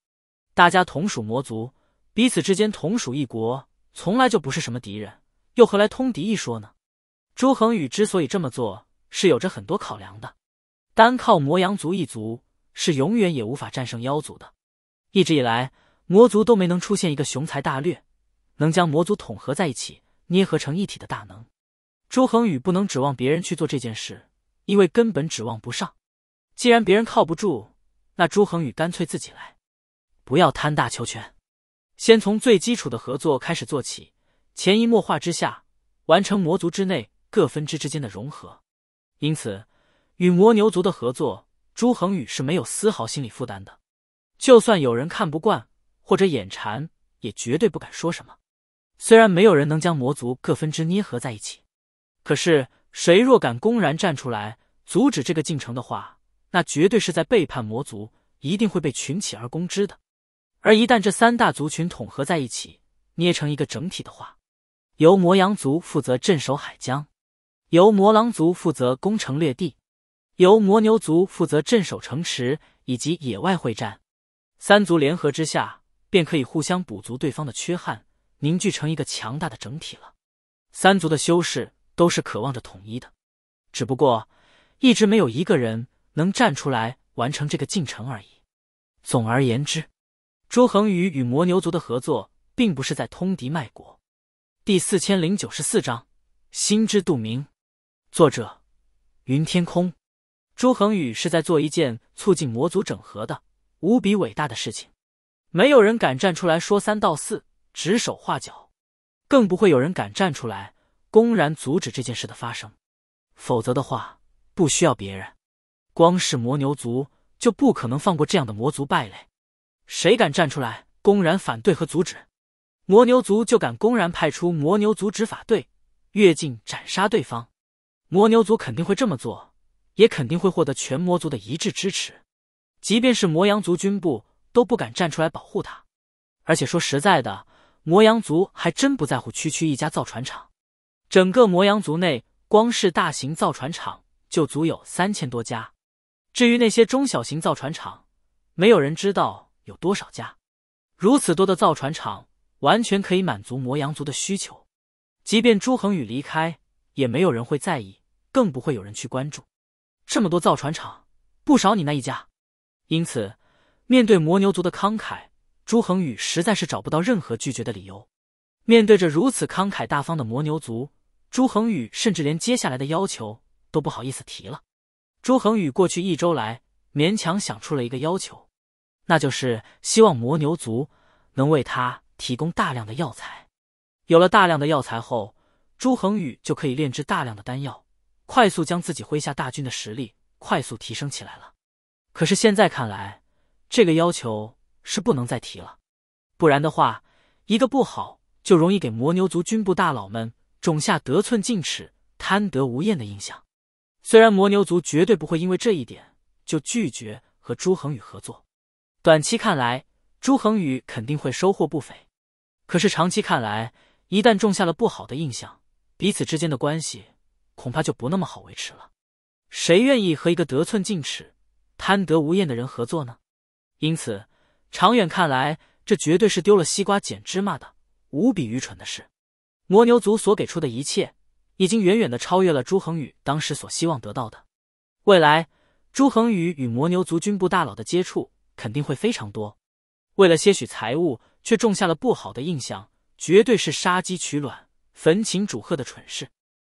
大家同属魔族，彼此之间同属一国，从来就不是什么敌人，又何来通敌一说呢？朱恒宇之所以这么做，是有着很多考量的。单靠魔阳族一族，是永远也无法战胜妖族的。一直以来，魔族都没能出现一个雄才大略，能将魔族统合在一起。捏合成一体的大能，朱恒宇不能指望别人去做这件事，因为根本指望不上。既然别人靠不住，那朱恒宇干脆自己来，不要贪大求全，先从最基础的合作开始做起，潜移默化之下完成魔族之内各分支之间的融合。因此，与魔牛族的合作，朱恒宇是没有丝毫心理负担的。就算有人看不惯或者眼馋，也绝对不敢说什么。虽然没有人能将魔族各分支捏合在一起，可是谁若敢公然站出来阻止这个进程的话，那绝对是在背叛魔族，一定会被群起而攻之的。而一旦这三大族群统合在一起，捏成一个整体的话，由魔羊族负责镇守海疆，由魔狼族负责攻城略地，由魔牛族负责镇守城池以及野外会战，三族联合之下，便可以互相补足对方的缺憾。凝聚成一个强大的整体了。三族的修士都是渴望着统一的，只不过一直没有一个人能站出来完成这个进程而已。总而言之，朱恒宇与魔牛族的合作并不是在通敌卖国。第四千零九十四章：心知肚明。作者：云天空。朱恒宇是在做一件促进魔族整合的无比伟大的事情，没有人敢站出来说三道四。指手画脚，更不会有人敢站出来公然阻止这件事的发生。否则的话，不需要别人，光是魔牛族就不可能放过这样的魔族败类。谁敢站出来公然反对和阻止，魔牛族就敢公然派出魔牛族执法队越境斩杀对方。魔牛族肯定会这么做，也肯定会获得全魔族的一致支持。即便是魔羊族军部都不敢站出来保护他。而且说实在的。魔羊族还真不在乎区区一家造船厂，整个魔羊族内光是大型造船厂就足有三千多家，至于那些中小型造船厂，没有人知道有多少家。如此多的造船厂，完全可以满足魔羊族的需求。即便朱恒宇离开，也没有人会在意，更不会有人去关注。这么多造船厂，不少你那一家。因此，面对魔牛族的慷慨。朱恒宇实在是找不到任何拒绝的理由，面对着如此慷慨大方的魔牛族，朱恒宇甚至连接下来的要求都不好意思提了。朱恒宇过去一周来，勉强想出了一个要求，那就是希望魔牛族能为他提供大量的药材。有了大量的药材后，朱恒宇就可以炼制大量的丹药，快速将自己麾下大军的实力快速提升起来了。可是现在看来，这个要求。是不能再提了，不然的话，一个不好，就容易给魔牛族军部大佬们种下得寸进尺、贪得无厌的印象。虽然魔牛族绝对不会因为这一点就拒绝和朱恒宇合作，短期看来，朱恒宇肯定会收获不菲。可是长期看来，一旦种下了不好的印象，彼此之间的关系恐怕就不那么好维持了。谁愿意和一个得寸进尺、贪得无厌的人合作呢？因此。长远看来，这绝对是丢了西瓜捡芝麻的无比愚蠢的事。魔牛族所给出的一切，已经远远的超越了朱恒宇当时所希望得到的。未来，朱恒宇与魔牛族军部大佬的接触肯定会非常多。为了些许财物，却种下了不好的印象，绝对是杀鸡取卵、焚琴煮鹤的蠢事。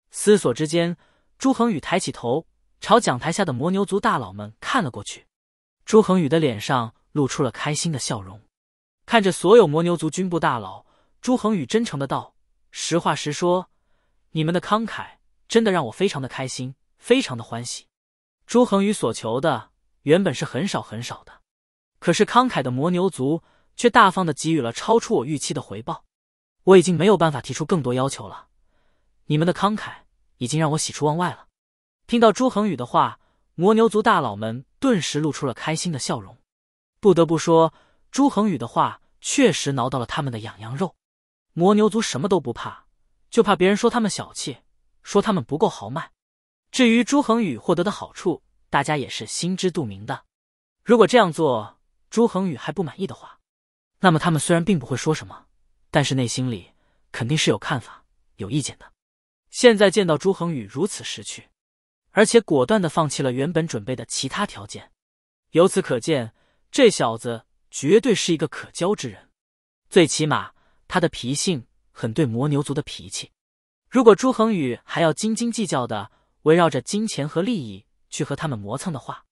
思索之间，朱恒宇抬起头，朝讲台下的魔牛族大佬们看了过去。朱恒宇的脸上。露出了开心的笑容，看着所有魔牛族军部大佬，朱恒宇真诚的道：“实话实说，你们的慷慨真的让我非常的开心，非常的欢喜。”朱恒宇所求的原本是很少很少的，可是慷慨的魔牛族却大方的给予了超出我预期的回报，我已经没有办法提出更多要求了。你们的慷慨已经让我喜出望外了。听到朱恒宇的话，魔牛族大佬们顿时露出了开心的笑容。不得不说，朱恒宇的话确实挠到了他们的痒痒肉。魔牛族什么都不怕，就怕别人说他们小气，说他们不够豪迈。至于朱恒宇获得的好处，大家也是心知肚明的。如果这样做朱恒宇还不满意的话，那么他们虽然并不会说什么，但是内心里肯定是有看法、有意见的。现在见到朱恒宇如此识趣，而且果断的放弃了原本准备的其他条件，由此可见。这小子绝对是一个可交之人，最起码他的脾性很对魔牛族的脾气。如果朱恒宇还要斤斤计较的围绕着金钱和利益去和他们磨蹭的话，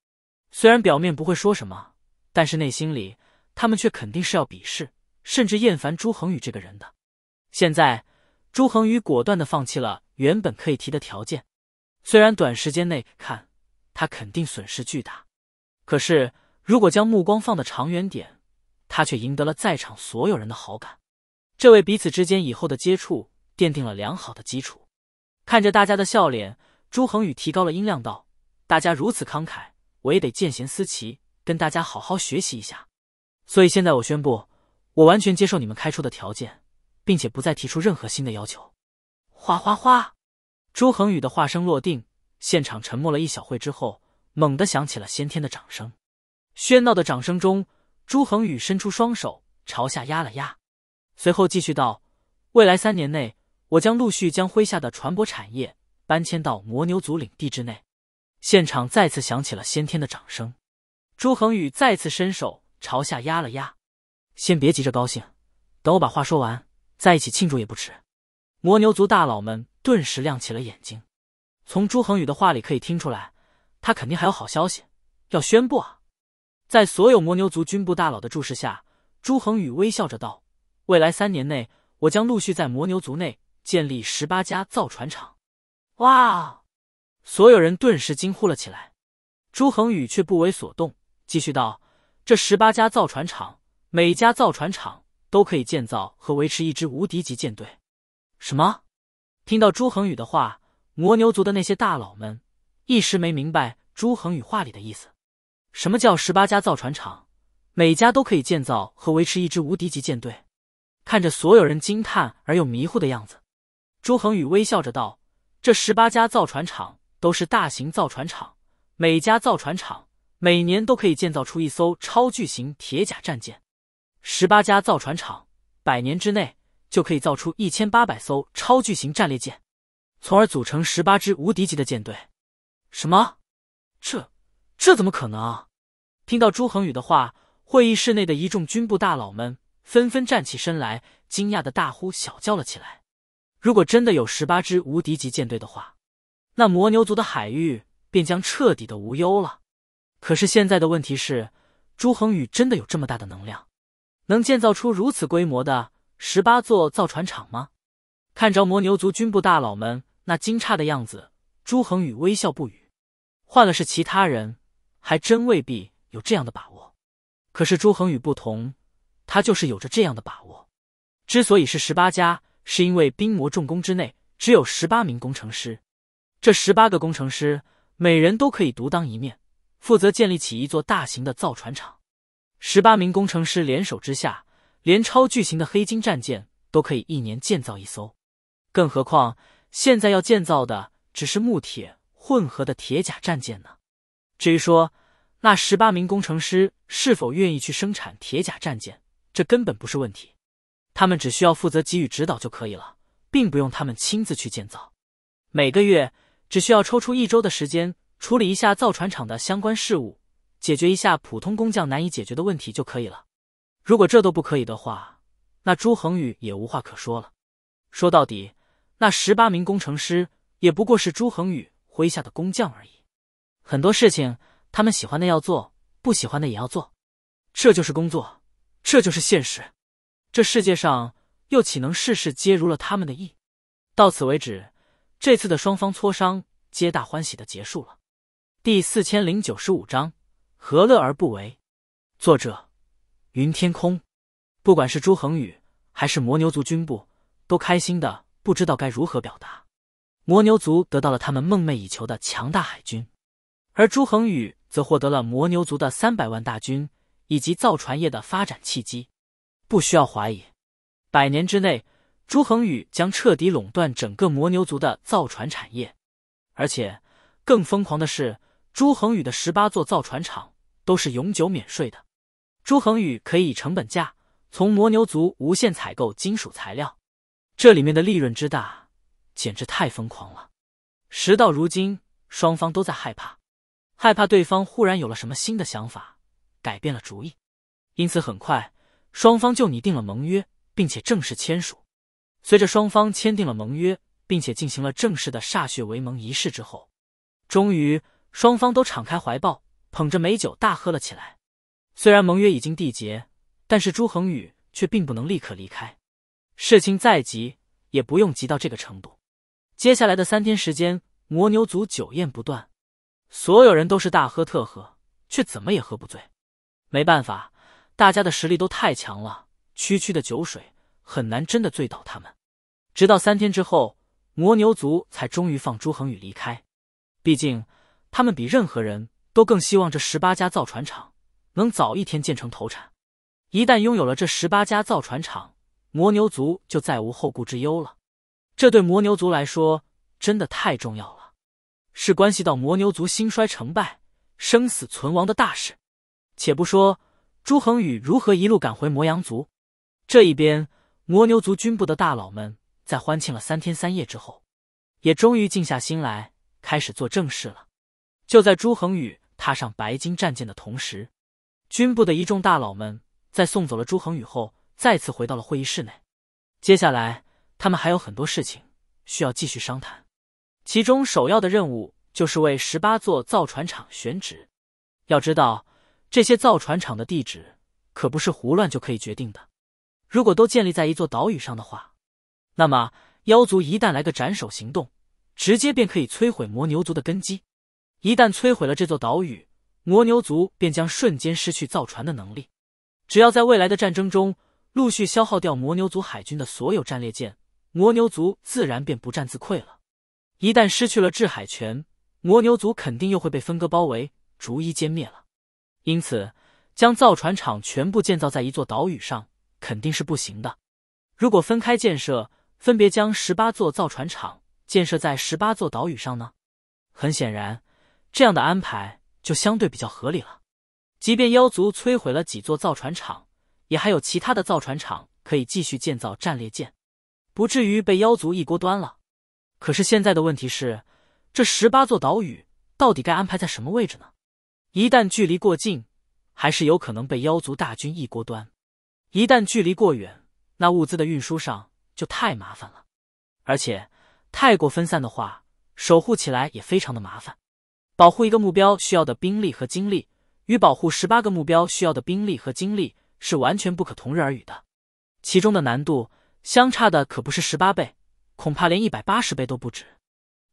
虽然表面不会说什么，但是内心里他们却肯定是要鄙视甚至厌烦朱恒宇这个人的。现在朱恒宇果断的放弃了原本可以提的条件，虽然短时间内看他肯定损失巨大，可是。如果将目光放的长远点，他却赢得了在场所有人的好感，这为彼此之间以后的接触奠定了良好的基础。看着大家的笑脸，朱恒宇提高了音量道：“大家如此慷慨，我也得见贤思齐，跟大家好好学习一下。”所以现在我宣布，我完全接受你们开出的条件，并且不再提出任何新的要求。哗哗哗！朱恒宇的话声落定，现场沉默了一小会之后，猛地响起了先天的掌声。喧闹的掌声中，朱恒宇伸出双手朝下压了压，随后继续道：“未来三年内，我将陆续将麾下的船舶产业搬迁到魔牛族领地之内。”现场再次响起了先天的掌声。朱恒宇再次伸手朝下压了压：“先别急着高兴，等我把话说完，再一起庆祝也不迟。”魔牛族大佬们顿时亮起了眼睛。从朱恒宇的话里可以听出来，他肯定还有好消息要宣布啊！在所有魔牛族军部大佬的注视下，朱恒宇微笑着道：“未来三年内，我将陆续在魔牛族内建立十八家造船厂。”哇！所有人顿时惊呼了起来。朱恒宇却不为所动，继续道：“这十八家造船厂，每家造船厂都可以建造和维持一支无敌级舰队。”什么？听到朱恒宇的话，魔牛族的那些大佬们一时没明白朱恒宇话里的意思。什么叫十八家造船厂，每家都可以建造和维持一支无敌级舰队？看着所有人惊叹而又迷糊的样子，朱恒宇微笑着道：“这十八家造船厂都是大型造船厂，每家造船厂每年都可以建造出一艘超巨型铁甲战舰。十八家造船厂百年之内就可以造出一千八百艘超巨型战列舰，从而组成十八支无敌级的舰队。”什么？这？这怎么可能？听到朱恒宇的话，会议室内的一众军部大佬们纷纷站起身来，惊讶的大呼小叫了起来。如果真的有十八支无敌级舰队的话，那魔牛族的海域便将彻底的无忧了。可是现在的问题是，朱恒宇真的有这么大的能量，能建造出如此规模的十八座造船厂吗？看着魔牛族军部大佬们那惊诧的样子，朱恒宇微笑不语。换了是其他人。还真未必有这样的把握，可是朱恒宇不同，他就是有着这样的把握。之所以是十八家，是因为冰魔重工之内只有十八名工程师，这十八个工程师每人都可以独当一面，负责建立起一座大型的造船厂。十八名工程师联手之下，连超巨型的黑金战舰都可以一年建造一艘，更何况现在要建造的只是木铁混合的铁甲战舰呢？至于说那十八名工程师是否愿意去生产铁甲战舰，这根本不是问题，他们只需要负责给予指导就可以了，并不用他们亲自去建造。每个月只需要抽出一周的时间处理一下造船厂的相关事务，解决一下普通工匠难以解决的问题就可以了。如果这都不可以的话，那朱恒宇也无话可说了。说到底，那十八名工程师也不过是朱恒宇麾下的工匠而已。很多事情，他们喜欢的要做，不喜欢的也要做，这就是工作，这就是现实。这世界上又岂能事事皆如了他们的意？到此为止，这次的双方磋商，皆大欢喜的结束了。第四千零九十五章，何乐而不为？作者：云天空。不管是朱恒宇还是魔牛族军部，都开心的不知道该如何表达。魔牛族得到了他们梦寐以求的强大海军。而朱恒宇则获得了魔牛族的三百万大军以及造船业的发展契机，不需要怀疑，百年之内，朱恒宇将彻底垄断整个魔牛族的造船产业。而且更疯狂的是，朱恒宇的十八座造船厂都是永久免税的，朱恒宇可以以成本价从魔牛族无限采购金属材料，这里面的利润之大，简直太疯狂了。时到如今，双方都在害怕。害怕对方忽然有了什么新的想法，改变了主意，因此很快双方就拟定了盟约，并且正式签署。随着双方签订了盟约，并且进行了正式的歃血为盟仪式之后，终于双方都敞开怀抱，捧着美酒大喝了起来。虽然盟约已经缔结，但是朱恒宇却并不能立刻离开。事情再急，也不用急到这个程度。接下来的三天时间，魔牛族酒宴不断。所有人都是大喝特喝，却怎么也喝不醉。没办法，大家的实力都太强了，区区的酒水很难真的醉倒他们。直到三天之后，魔牛族才终于放朱恒宇离开。毕竟，他们比任何人都更希望这十八家造船厂能早一天建成投产。一旦拥有了这十八家造船厂，魔牛族就再无后顾之忧了。这对魔牛族来说真的太重要了。是关系到魔牛族兴衰成败、生死存亡的大事。且不说朱恒宇如何一路赶回魔羊族，这一边魔牛族军部的大佬们在欢庆了三天三夜之后，也终于静下心来，开始做正事了。就在朱恒宇踏上白金战舰的同时，军部的一众大佬们在送走了朱恒宇后，再次回到了会议室内。接下来，他们还有很多事情需要继续商谈。其中首要的任务就是为十八座造船厂选址。要知道，这些造船厂的地址可不是胡乱就可以决定的。如果都建立在一座岛屿上的话，那么妖族一旦来个斩首行动，直接便可以摧毁魔牛族的根基。一旦摧毁了这座岛屿，魔牛族便将瞬间失去造船的能力。只要在未来的战争中陆续消耗掉魔牛族海军的所有战列舰，魔牛族自然便不战自溃了。一旦失去了制海权，魔牛族肯定又会被分割包围，逐一歼灭了。因此，将造船厂全部建造在一座岛屿上肯定是不行的。如果分开建设，分别将十八座造船厂建设在十八座岛屿上呢？很显然，这样的安排就相对比较合理了。即便妖族摧毁了几座造船厂，也还有其他的造船厂可以继续建造战列舰，不至于被妖族一锅端了。可是现在的问题是，这十八座岛屿到底该安排在什么位置呢？一旦距离过近，还是有可能被妖族大军一锅端；一旦距离过远，那物资的运输上就太麻烦了。而且太过分散的话，守护起来也非常的麻烦。保护一个目标需要的兵力和精力，与保护十八个目标需要的兵力和精力是完全不可同日而语的，其中的难度相差的可不是十八倍。恐怕连一百八十倍都不止，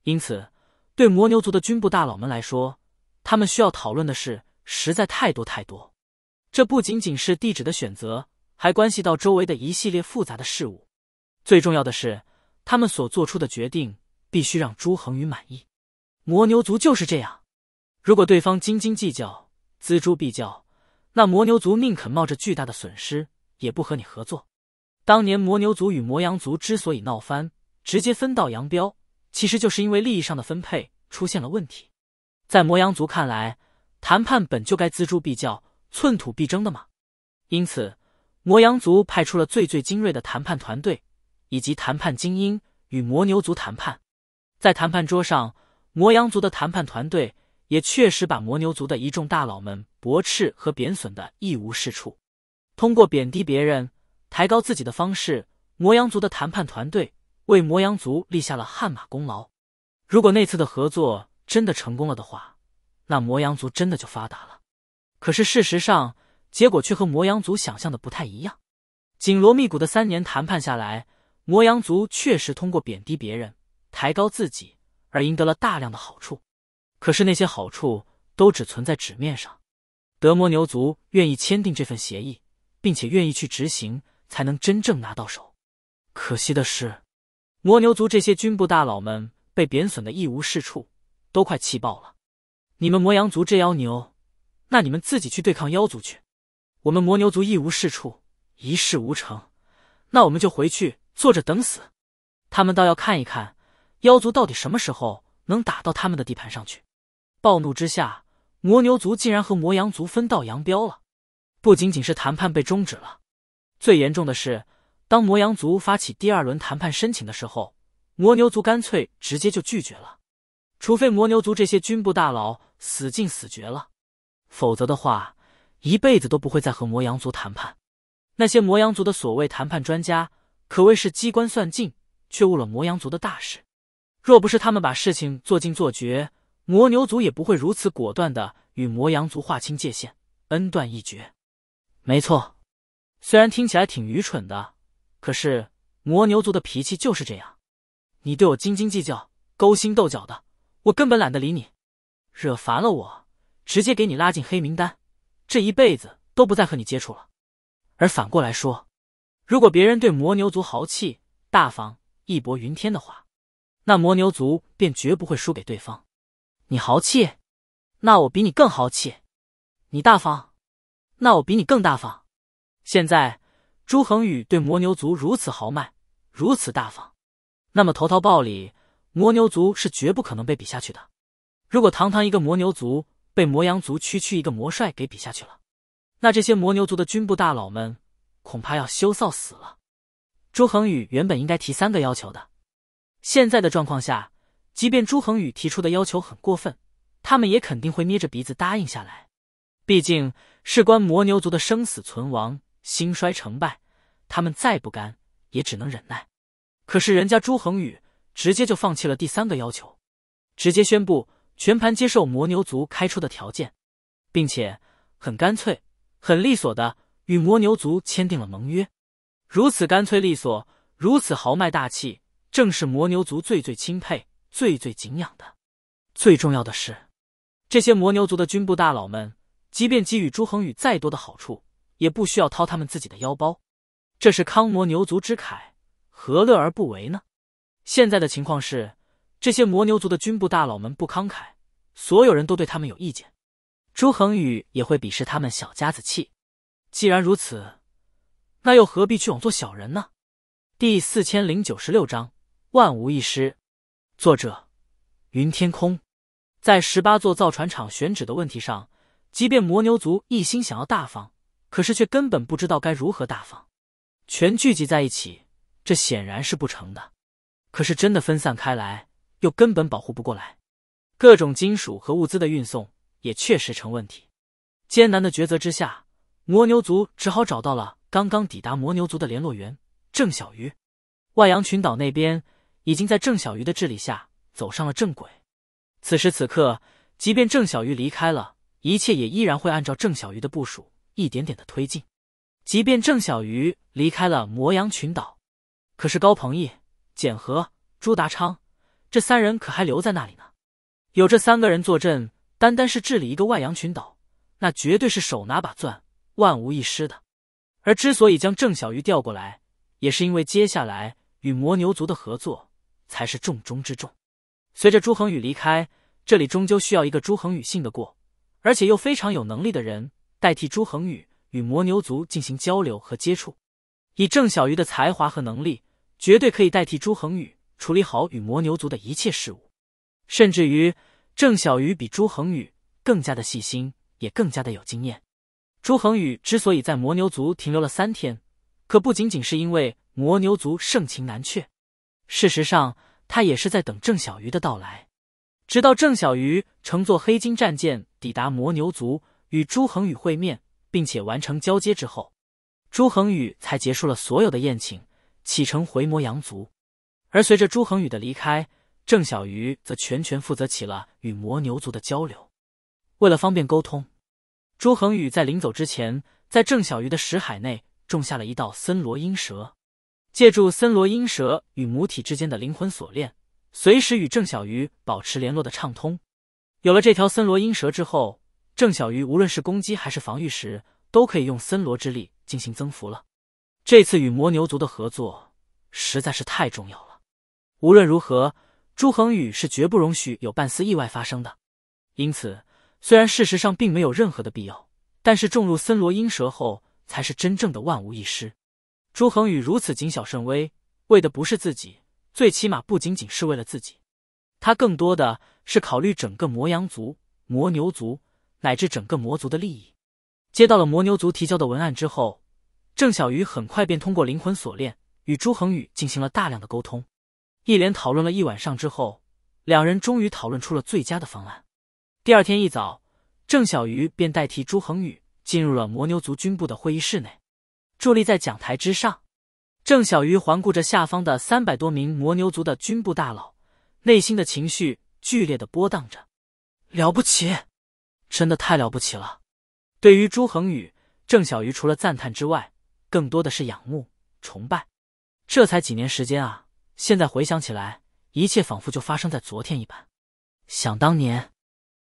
因此，对魔牛族的军部大佬们来说，他们需要讨论的事实在太多太多。这不仅仅是地址的选择，还关系到周围的一系列复杂的事物。最重要的是，他们所做出的决定必须让朱恒宇满意。魔牛族就是这样，如果对方斤斤计较、锱铢必较，那魔牛族宁肯冒着巨大的损失，也不和你合作。当年魔牛族与魔羊族之所以闹翻，直接分道扬镳，其实就是因为利益上的分配出现了问题。在魔羊族看来，谈判本就该锱铢必较、寸土必争的嘛。因此，魔羊族派出了最最精锐的谈判团队以及谈判精英与魔牛族谈判。在谈判桌上，魔羊族的谈判团队也确实把魔牛族的一众大佬们驳斥和贬损的一无是处。通过贬低别人、抬高自己的方式，魔羊族的谈判团队。为魔羊族立下了汗马功劳。如果那次的合作真的成功了的话，那魔羊族真的就发达了。可是事实上，结果却和魔羊族想象的不太一样。紧锣密鼓的三年谈判下来，魔羊族确实通过贬低别人、抬高自己而赢得了大量的好处。可是那些好处都只存在纸面上。德摩牛族愿意签订这份协议，并且愿意去执行，才能真正拿到手。可惜的是。魔牛族这些军部大佬们被贬损的一无是处，都快气爆了。你们魔羊族这妖牛，那你们自己去对抗妖族去。我们魔牛族一无是处，一事无成，那我们就回去坐着等死。他们倒要看一看妖族到底什么时候能打到他们的地盘上去。暴怒之下，魔牛族竟然和魔羊族分道扬镳了。不仅仅是谈判被终止了，最严重的是。当魔羊族发起第二轮谈判申请的时候，魔牛族干脆直接就拒绝了。除非魔牛族这些军部大佬死尽死绝了，否则的话，一辈子都不会再和魔羊族谈判。那些魔羊族的所谓谈判专家可谓是机关算尽，却误了魔羊族的大事。若不是他们把事情做尽做绝，魔牛族也不会如此果断的与魔羊族划清界限，恩断义绝。没错，虽然听起来挺愚蠢的。可是魔牛族的脾气就是这样，你对我斤斤计较、勾心斗角的，我根本懒得理你。惹烦了我，直接给你拉进黑名单，这一辈子都不再和你接触了。而反过来说，如果别人对魔牛族豪气、大方、义薄云天的话，那魔牛族便绝不会输给对方。你豪气，那我比你更豪气；你大方，那我比你更大方。现在。朱恒宇对魔牛族如此豪迈，如此大方，那么投桃报李，魔牛族是绝不可能被比下去的。如果堂堂一个魔牛族被魔羊族区区一个魔帅给比下去了，那这些魔牛族的军部大佬们恐怕要羞臊死了。朱恒宇原本应该提三个要求的，现在的状况下，即便朱恒宇提出的要求很过分，他们也肯定会捏着鼻子答应下来。毕竟事关魔牛族的生死存亡、兴衰成败。他们再不甘，也只能忍耐。可是人家朱恒宇直接就放弃了第三个要求，直接宣布全盘接受魔牛族开出的条件，并且很干脆、很利索的与魔牛族签订了盟约。如此干脆利索，如此豪迈大气，正是魔牛族最最钦佩、最最敬仰的。最重要的是，这些魔牛族的军部大佬们，即便给予朱恒宇再多的好处，也不需要掏他们自己的腰包。这是康摩牛族之凯，何乐而不为呢？现在的情况是，这些魔牛族的军部大佬们不慷慨，所有人都对他们有意见，朱恒宇也会鄙视他们小家子气。既然如此，那又何必去枉做小人呢？第四千零九十六章万无一失。作者：云天空。在十八座造船厂选址的问题上，即便魔牛族一心想要大方，可是却根本不知道该如何大方。全聚集在一起，这显然是不成的。可是真的分散开来，又根本保护不过来。各种金属和物资的运送也确实成问题。艰难的抉择之下，魔牛族只好找到了刚刚抵达魔牛族的联络员郑小鱼。外洋群岛那边已经在郑小鱼的治理下走上了正轨。此时此刻，即便郑小鱼离开了，一切也依然会按照郑小鱼的部署一点点的推进。即便郑小鱼离开了魔阳群岛，可是高鹏毅、简和、朱达昌这三人可还留在那里呢。有这三个人坐镇，单单是治理一个外洋群岛，那绝对是手拿把钻，万无一失的。而之所以将郑小鱼调过来，也是因为接下来与魔牛族的合作才是重中之重。随着朱恒宇离开，这里终究需要一个朱恒宇信得过，而且又非常有能力的人代替朱恒宇。与魔牛族进行交流和接触，以郑小鱼的才华和能力，绝对可以代替朱恒宇处理好与魔牛族的一切事务。甚至于，郑小鱼比朱恒宇更加的细心，也更加的有经验。朱恒宇之所以在魔牛族停留了三天，可不仅仅是因为魔牛族盛情难却，事实上，他也是在等郑小鱼的到来。直到郑小鱼乘坐黑金战舰抵达魔牛族，与朱恒宇会面。并且完成交接之后，朱恒宇才结束了所有的宴请，启程回魔羊族。而随着朱恒宇的离开，郑小鱼则全权负责起了与魔牛族的交流。为了方便沟通，朱恒宇在临走之前，在郑小鱼的识海内种下了一道森罗阴蛇，借助森罗阴蛇与母体之间的灵魂锁链，随时与郑小鱼保持联络的畅通。有了这条森罗阴蛇之后。郑小鱼无论是攻击还是防御时，都可以用森罗之力进行增幅了。这次与魔牛族的合作实在是太重要了。无论如何，朱恒宇是绝不容许有半丝意外发生的。因此，虽然事实上并没有任何的必要，但是中入森罗阴蛇后，才是真正的万无一失。朱恒宇如此谨小慎微，为的不是自己，最起码不仅仅是为了自己，他更多的是考虑整个魔羊族、魔牛族。乃至整个魔族的利益，接到了魔牛族提交的文案之后，郑小鱼很快便通过灵魂锁链与朱恒宇进行了大量的沟通。一连讨论了一晚上之后，两人终于讨论出了最佳的方案。第二天一早，郑小鱼便代替朱恒宇进入了魔牛族军部的会议室内，伫立在讲台之上。郑小鱼环顾着下方的三百多名魔牛族的军部大佬，内心的情绪剧烈的波荡着。了不起。真的太了不起了！对于朱恒宇，郑小鱼除了赞叹之外，更多的是仰慕、崇拜。这才几年时间啊！现在回想起来，一切仿佛就发生在昨天一般。想当年，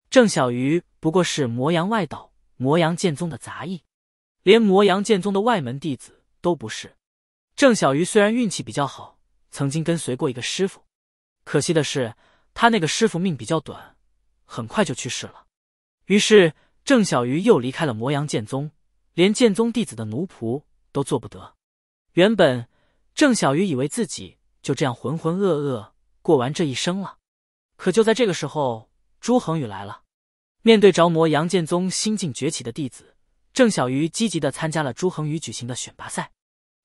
郑小鱼不过是魔阳外岛魔阳剑宗的杂役，连魔阳剑宗的外门弟子都不是。郑小鱼虽然运气比较好，曾经跟随过一个师傅，可惜的是，他那个师傅命比较短，很快就去世了。于是，郑小鱼又离开了魔阳剑宗，连剑宗弟子的奴仆都做不得。原本，郑小鱼以为自己就这样浑浑噩噩过完这一生了。可就在这个时候，朱恒宇来了。面对着魔阳剑宗新晋崛起的弟子，郑小鱼积极的参加了朱恒宇举行的选拔赛。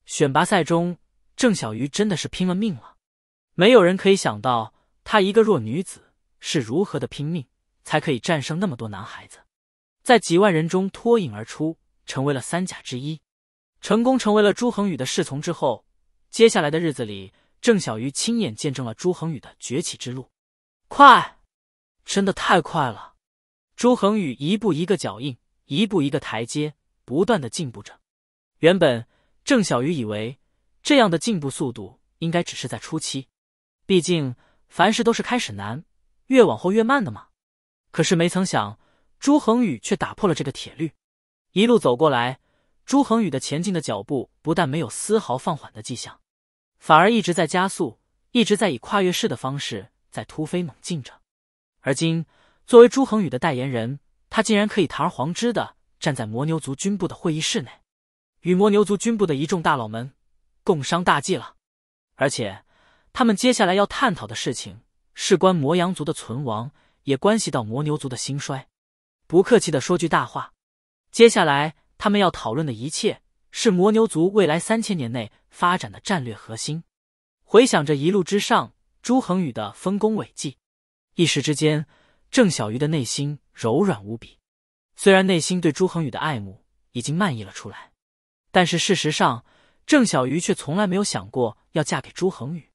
选拔赛中，郑小鱼真的是拼了命了。没有人可以想到，她一个弱女子是如何的拼命。才可以战胜那么多男孩子，在几万人中脱颖而出，成为了三甲之一，成功成为了朱恒宇的侍从之后，接下来的日子里，郑小鱼亲眼见证了朱恒宇的崛起之路，快，真的太快了！朱恒宇一步一个脚印，一步一个台阶，不断的进步着。原本郑小鱼以为这样的进步速度应该只是在初期，毕竟凡事都是开始难，越往后越慢的嘛。可是没曾想，朱恒宇却打破了这个铁律。一路走过来，朱恒宇的前进的脚步不但没有丝毫放缓的迹象，反而一直在加速，一直在以跨越式的方式在突飞猛进着。而今，作为朱恒宇的代言人，他竟然可以堂而皇之的站在魔牛族军部的会议室内，与魔牛族军部的一众大佬们共商大计了。而且，他们接下来要探讨的事情，事关魔羊族的存亡。也关系到魔牛族的兴衰。不客气地说句大话，接下来他们要讨论的一切是魔牛族未来三千年内发展的战略核心。回想着一路之上朱恒宇的丰功伟绩，一时之间，郑小鱼的内心柔软无比。虽然内心对朱恒宇的爱慕已经漫溢了出来，但是事实上，郑小鱼却从来没有想过要嫁给朱恒宇，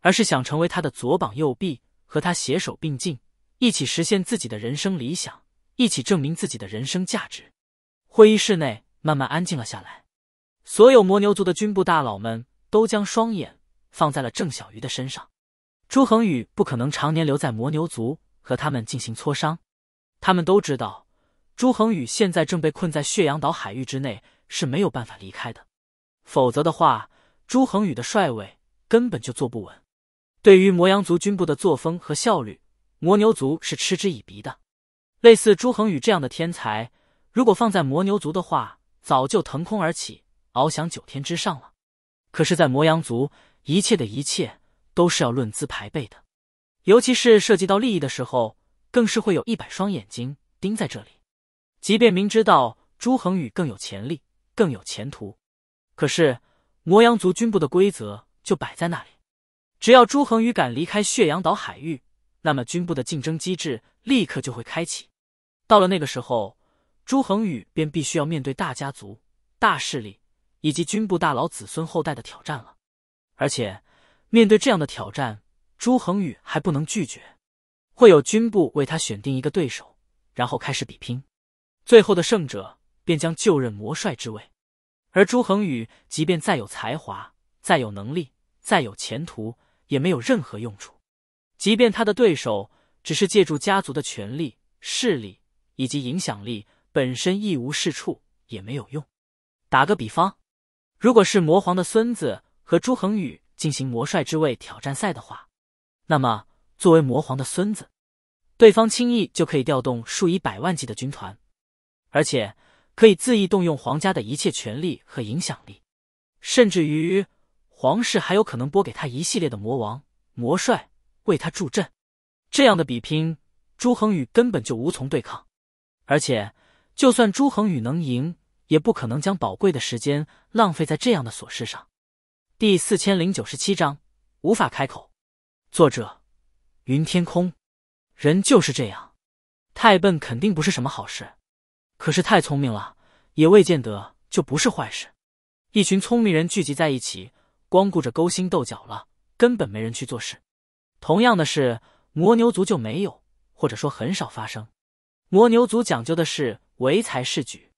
而是想成为他的左膀右臂，和他携手并进。一起实现自己的人生理想，一起证明自己的人生价值。会议室内慢慢安静了下来，所有魔牛族的军部大佬们都将双眼放在了郑小鱼的身上。朱恒宇不可能常年留在魔牛族和他们进行磋商，他们都知道朱恒宇现在正被困在血阳岛海域之内是没有办法离开的，否则的话，朱恒宇的帅位根本就坐不稳。对于魔羊族军部的作风和效率。魔牛族是嗤之以鼻的，类似朱恒宇这样的天才，如果放在魔牛族的话，早就腾空而起，翱翔九天之上了。可是，在魔羊族，一切的一切都是要论资排辈的，尤其是涉及到利益的时候，更是会有一百双眼睛盯在这里。即便明知道朱恒宇更有潜力，更有前途，可是魔羊族军部的规则就摆在那里，只要朱恒宇敢离开血阳岛海域。那么军部的竞争机制立刻就会开启，到了那个时候，朱恒宇便必须要面对大家族、大势力以及军部大佬子孙后代的挑战了。而且，面对这样的挑战，朱恒宇还不能拒绝，会有军部为他选定一个对手，然后开始比拼，最后的胜者便将就任魔帅之位。而朱恒宇即便再有才华、再有能力、再有前途，也没有任何用处。即便他的对手只是借助家族的权力、势力以及影响力，本身一无是处也没有用。打个比方，如果是魔皇的孙子和朱恒宇进行魔帅之位挑战赛的话，那么作为魔皇的孙子，对方轻易就可以调动数以百万计的军团，而且可以恣意动用皇家的一切权力和影响力，甚至于皇室还有可能拨给他一系列的魔王、魔帅。为他助阵，这样的比拼，朱恒宇根本就无从对抗。而且，就算朱恒宇能赢，也不可能将宝贵的时间浪费在这样的琐事上。第四千零九十七章无法开口。作者：云天空。人就是这样，太笨肯定不是什么好事，可是太聪明了也未见得就不是坏事。一群聪明人聚集在一起，光顾着勾心斗角了，根本没人去做事。同样的是，魔牛族就没有，或者说很少发生。魔牛族讲究的是唯才是举，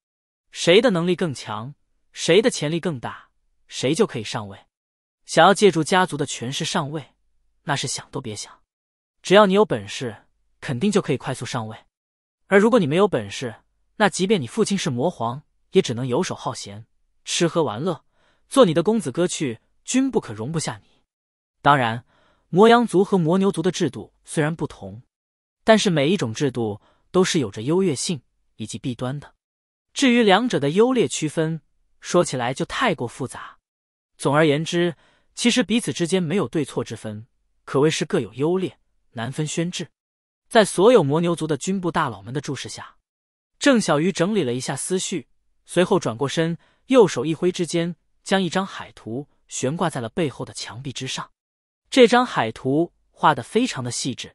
谁的能力更强，谁的潜力更大，谁就可以上位。想要借助家族的权势上位，那是想都别想。只要你有本事，肯定就可以快速上位；而如果你没有本事，那即便你父亲是魔皇，也只能游手好闲、吃喝玩乐，做你的公子哥去。君不可容不下你。当然。魔羊族和魔牛族的制度虽然不同，但是每一种制度都是有着优越性以及弊端的。至于两者的优劣区分，说起来就太过复杂。总而言之，其实彼此之间没有对错之分，可谓是各有优劣，难分轩轾。在所有魔牛族的军部大佬们的注视下，郑小鱼整理了一下思绪，随后转过身，右手一挥之间，将一张海图悬挂在了背后的墙壁之上。这张海图画的非常的细致，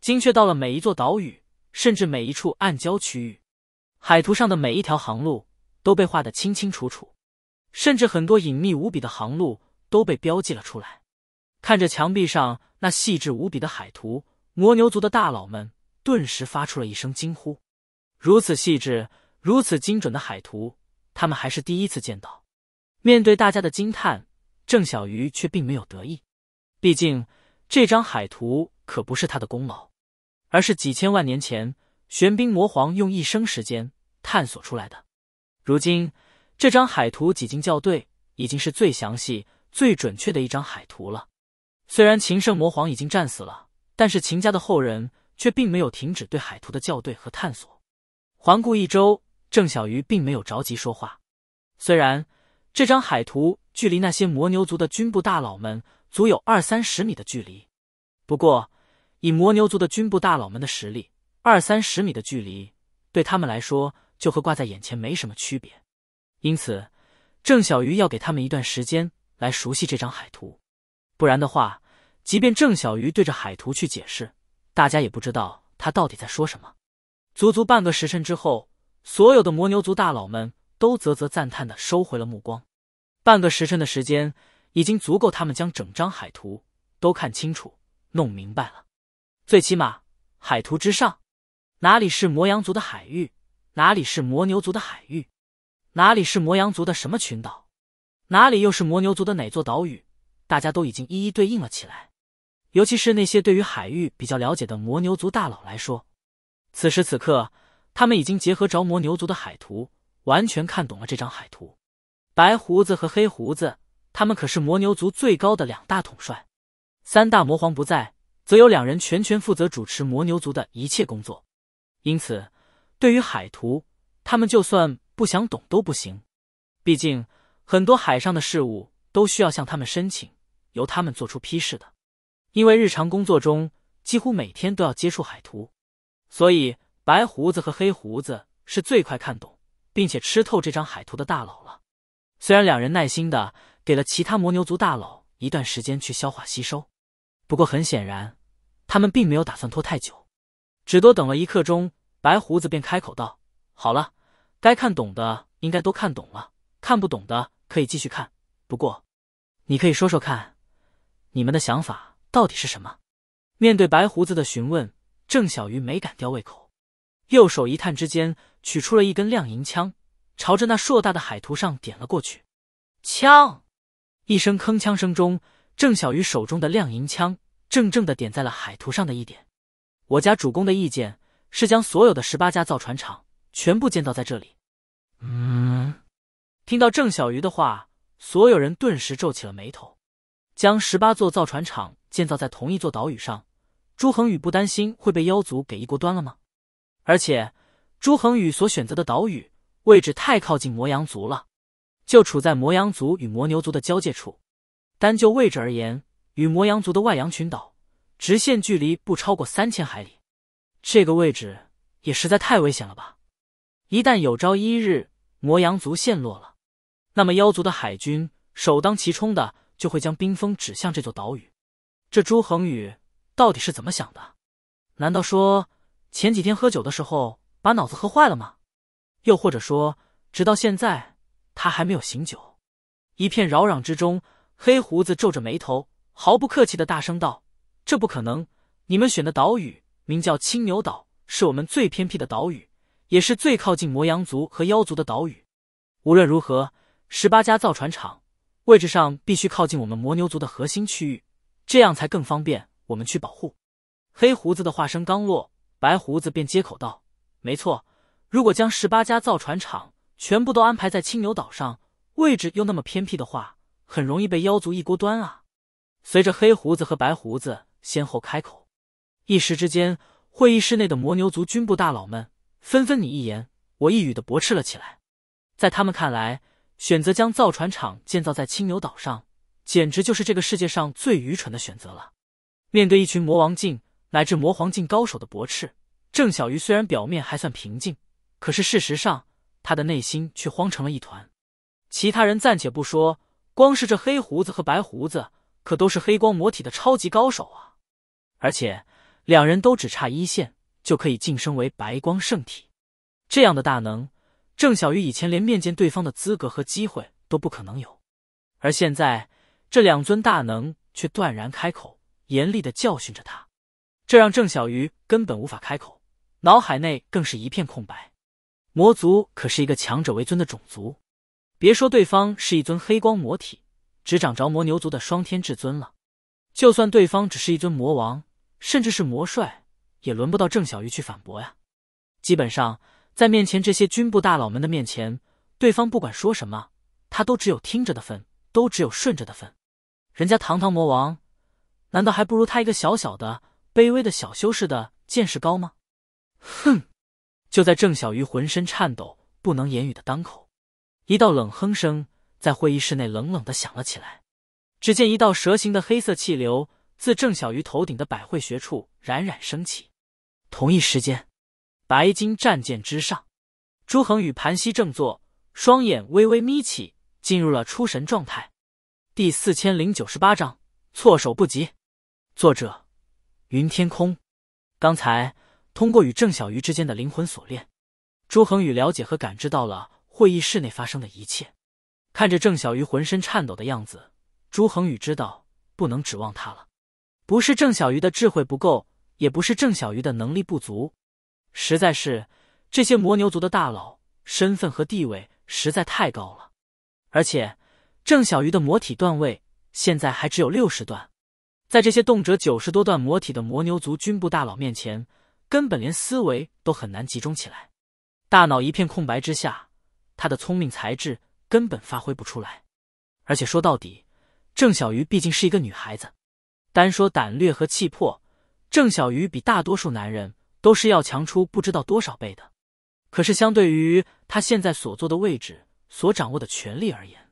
精确到了每一座岛屿，甚至每一处暗礁区域。海图上的每一条航路都被画的清清楚楚，甚至很多隐秘无比的航路都被标记了出来。看着墙壁上那细致无比的海图，魔牛族的大佬们顿时发出了一声惊呼。如此细致、如此精准的海图，他们还是第一次见到。面对大家的惊叹，郑小鱼却并没有得意。毕竟，这张海图可不是他的功劳，而是几千万年前玄冰魔皇用一生时间探索出来的。如今，这张海图几经校对，已经是最详细、最准确的一张海图了。虽然秦圣魔皇已经战死了，但是秦家的后人却并没有停止对海图的校对和探索。环顾一周，郑小鱼并没有着急说话。虽然这张海图距离那些魔牛族的军部大佬们。足有二三十米的距离，不过以魔牛族的军部大佬们的实力，二三十米的距离对他们来说就和挂在眼前没什么区别。因此，郑小鱼要给他们一段时间来熟悉这张海图，不然的话，即便郑小鱼对着海图去解释，大家也不知道他到底在说什么。足足半个时辰之后，所有的魔牛族大佬们都啧啧赞叹的收回了目光。半个时辰的时间。已经足够，他们将整张海图都看清楚、弄明白了。最起码，海图之上，哪里是魔羊族的海域，哪里是魔牛族的海域，哪里是魔羊族的什么群岛，哪里又是魔牛族的哪座岛屿，大家都已经一一对应了起来。尤其是那些对于海域比较了解的魔牛族大佬来说，此时此刻，他们已经结合着魔牛族的海图，完全看懂了这张海图。白胡子和黑胡子。他们可是魔牛族最高的两大统帅，三大魔皇不在，则有两人全权负责主持魔牛族的一切工作。因此，对于海图，他们就算不想懂都不行。毕竟，很多海上的事物都需要向他们申请，由他们做出批示的。因为日常工作中几乎每天都要接触海图，所以白胡子和黑胡子是最快看懂并且吃透这张海图的大佬了。虽然两人耐心的。给了其他魔牛族大佬一段时间去消化吸收，不过很显然，他们并没有打算拖太久，只多等了一刻钟，白胡子便开口道：“好了，该看懂的应该都看懂了，看不懂的可以继续看。不过，你可以说说看，你们的想法到底是什么？”面对白胡子的询问，郑小鱼没敢吊胃口，右手一探之间，取出了一根亮银枪，朝着那硕大的海图上点了过去，枪。一声铿锵声中，郑小鱼手中的亮银枪正正的点在了海图上的一点。我家主公的意见是将所有的十八家造船厂全部建造在这里。嗯，听到郑小鱼的话，所有人顿时皱起了眉头。将十八座造船厂建造在同一座岛屿上，朱恒宇不担心会被妖族给一锅端了吗？而且，朱恒宇所选择的岛屿位置太靠近魔羊族了。就处在魔羊族与魔牛族的交界处，单就位置而言，与魔羊族的外洋群岛直线距离不超过三千海里。这个位置也实在太危险了吧？一旦有朝一日魔羊族陷落了，那么妖族的海军首当其冲的就会将冰封指向这座岛屿。这朱恒宇到底是怎么想的？难道说前几天喝酒的时候把脑子喝坏了吗？又或者说，直到现在？他还没有醒酒，一片扰攘之中，黑胡子皱着眉头，毫不客气的大声道：“这不可能！你们选的岛屿名叫青牛岛，是我们最偏僻的岛屿，也是最靠近魔羊族和妖族的岛屿。无论如何，十八家造船厂位置上必须靠近我们魔牛族的核心区域，这样才更方便我们去保护。”黑胡子的话声刚落，白胡子便接口道：“没错，如果将十八家造船厂……”全部都安排在青牛岛上，位置又那么偏僻的话，很容易被妖族一锅端啊！随着黑胡子和白胡子先后开口，一时之间，会议室内的魔牛族军部大佬们纷纷你一言我一语的驳斥了起来。在他们看来，选择将造船厂建造在青牛岛上，简直就是这个世界上最愚蠢的选择了。面对一群魔王境乃至魔皇境高手的驳斥，郑小鱼虽然表面还算平静，可是事实上……他的内心却慌成了一团，其他人暂且不说，光是这黑胡子和白胡子，可都是黑光魔体的超级高手啊！而且两人都只差一线就可以晋升为白光圣体，这样的大能，郑小鱼以前连面见对方的资格和机会都不可能有，而现在这两尊大能却断然开口，严厉的教训着他，这让郑小鱼根本无法开口，脑海内更是一片空白。魔族可是一个强者为尊的种族，别说对方是一尊黑光魔体，只掌着魔牛族的双天至尊了，就算对方只是一尊魔王，甚至是魔帅，也轮不到郑小鱼去反驳呀。基本上，在面前这些军部大佬们的面前，对方不管说什么，他都只有听着的份，都只有顺着的份。人家堂堂魔王，难道还不如他一个小小的、卑微的小修士的见识高吗？哼！就在郑小鱼浑身颤抖、不能言语的当口，一道冷哼声在会议室内冷冷的响了起来。只见一道蛇形的黑色气流自郑小鱼头顶的百会穴处冉冉升起。同一时间，白金战舰之上，朱恒宇盘膝正坐，双眼微微眯起，进入了出神状态。第四千零九十八章，措手不及。作者：云天空。刚才。通过与郑小鱼之间的灵魂锁链，朱恒宇了解和感知到了会议室内发生的一切。看着郑小鱼浑身颤抖的样子，朱恒宇知道不能指望他了。不是郑小鱼的智慧不够，也不是郑小鱼的能力不足，实在是这些魔牛族的大佬身份和地位实在太高了。而且，郑小鱼的魔体段位现在还只有六十段，在这些动辄九十多段魔体的魔牛族军部大佬面前。根本连思维都很难集中起来，大脑一片空白之下，他的聪明才智根本发挥不出来。而且说到底，郑小鱼毕竟是一个女孩子，单说胆略和气魄，郑小鱼比大多数男人都是要强出不知道多少倍的。可是，相对于他现在所坐的位置、所掌握的权力而言，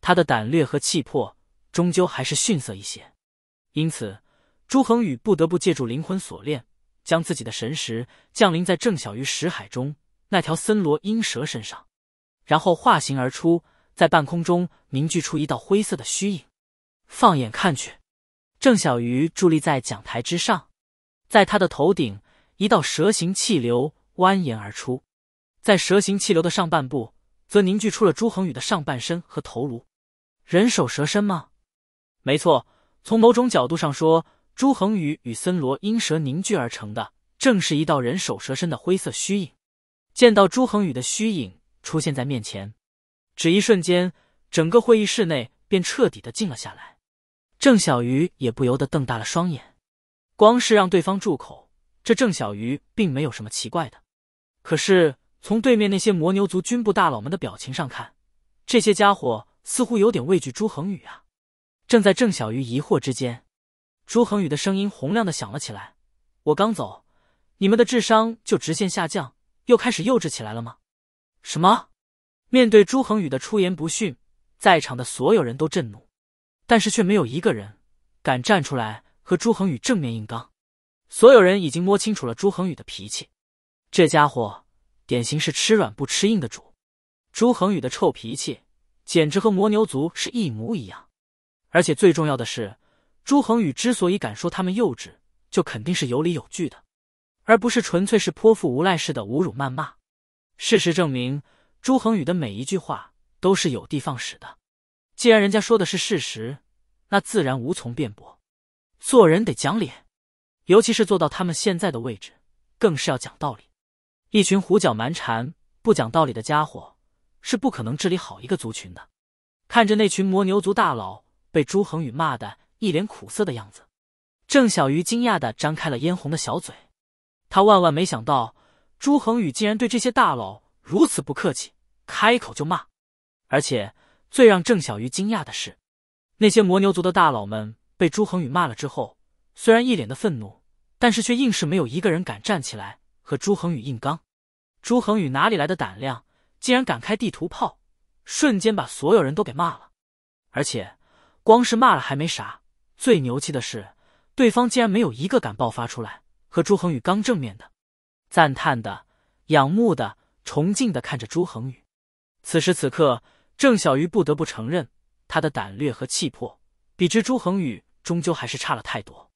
他的胆略和气魄终究还是逊色一些。因此，朱恒宇不得不借助灵魂锁链。将自己的神识降临在郑小鱼识海中那条森罗阴蛇身上，然后化形而出，在半空中凝聚出一道灰色的虚影。放眼看去，郑小鱼伫立在讲台之上，在他的头顶，一道蛇形气流蜿蜒而出，在蛇形气流的上半部，则凝聚出了朱恒宇的上半身和头颅。人首蛇身吗？没错，从某种角度上说。朱恒宇与森罗阴蛇凝聚而成的，正是一道人首蛇身的灰色虚影。见到朱恒宇的虚影出现在面前，只一瞬间，整个会议室内便彻底的静了下来。郑小鱼也不由得瞪大了双眼。光是让对方住口，这郑小鱼并没有什么奇怪的。可是从对面那些魔牛族军部大佬们的表情上看，这些家伙似乎有点畏惧朱恒宇啊。正在郑小鱼疑惑之间。朱恒宇的声音洪亮的响了起来。我刚走，你们的智商就直线下降，又开始幼稚起来了吗？什么？面对朱恒宇的出言不逊，在场的所有人都震怒，但是却没有一个人敢站出来和朱恒宇正面硬刚。所有人已经摸清楚了朱恒宇的脾气，这家伙典型是吃软不吃硬的主。朱恒宇的臭脾气简直和魔牛族是一模一样，而且最重要的是。朱恒宇之所以敢说他们幼稚，就肯定是有理有据的，而不是纯粹是泼妇无赖式的侮辱谩骂。事实证明，朱恒宇的每一句话都是有的放矢的。既然人家说的是事实，那自然无从辩驳。做人得讲理，尤其是做到他们现在的位置，更是要讲道理。一群胡搅蛮缠、不讲道理的家伙，是不可能治理好一个族群的。看着那群魔牛族大佬被朱恒宇骂的。一脸苦涩的样子，郑小鱼惊讶的张开了嫣红的小嘴，他万万没想到朱恒宇竟然对这些大佬如此不客气，开口就骂。而且最让郑小鱼惊讶的是，那些魔牛族的大佬们被朱恒宇骂了之后，虽然一脸的愤怒，但是却硬是没有一个人敢站起来和朱恒宇硬刚。朱恒宇哪里来的胆量，竟然敢开地图炮，瞬间把所有人都给骂了。而且光是骂了还没啥。最牛气的是，对方竟然没有一个敢爆发出来和朱恒宇刚正面的，赞叹的、仰慕的、崇敬的看着朱恒宇。此时此刻，郑小鱼不得不承认，他的胆略和气魄比之朱恒宇终究还是差了太多。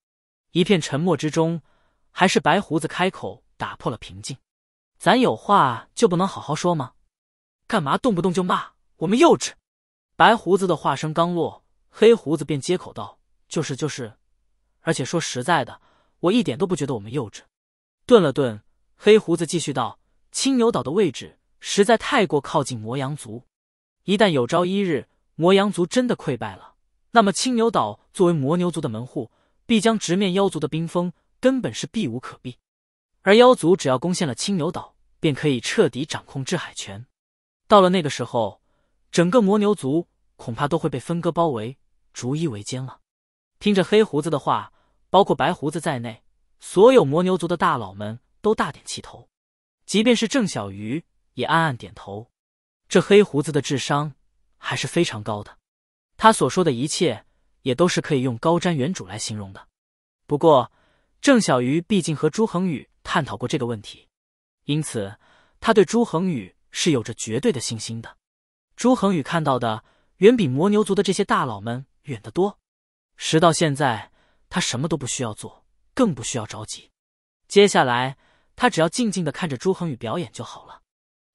一片沉默之中，还是白胡子开口打破了平静：“咱有话就不能好好说吗？干嘛动不动就骂我们幼稚？”白胡子的话声刚落，黑胡子便接口道。就是就是，而且说实在的，我一点都不觉得我们幼稚。顿了顿，黑胡子继续道：“青牛岛的位置实在太过靠近魔羊族，一旦有朝一日魔羊族真的溃败了，那么青牛岛作为魔牛族的门户，必将直面妖族的冰封，根本是避无可避。而妖族只要攻陷了青牛岛，便可以彻底掌控制海权。到了那个时候，整个魔牛族恐怕都会被分割包围，逐一围歼了。”听着黑胡子的话，包括白胡子在内，所有魔牛族的大佬们都大点气头。即便是郑小鱼，也暗暗点头。这黑胡子的智商还是非常高的，他所说的一切也都是可以用高瞻远瞩来形容的。不过，郑小鱼毕竟和朱恒宇探讨过这个问题，因此他对朱恒宇是有着绝对的信心的。朱恒宇看到的，远比魔牛族的这些大佬们远得多。时到现在，他什么都不需要做，更不需要着急。接下来，他只要静静的看着朱恒宇表演就好了。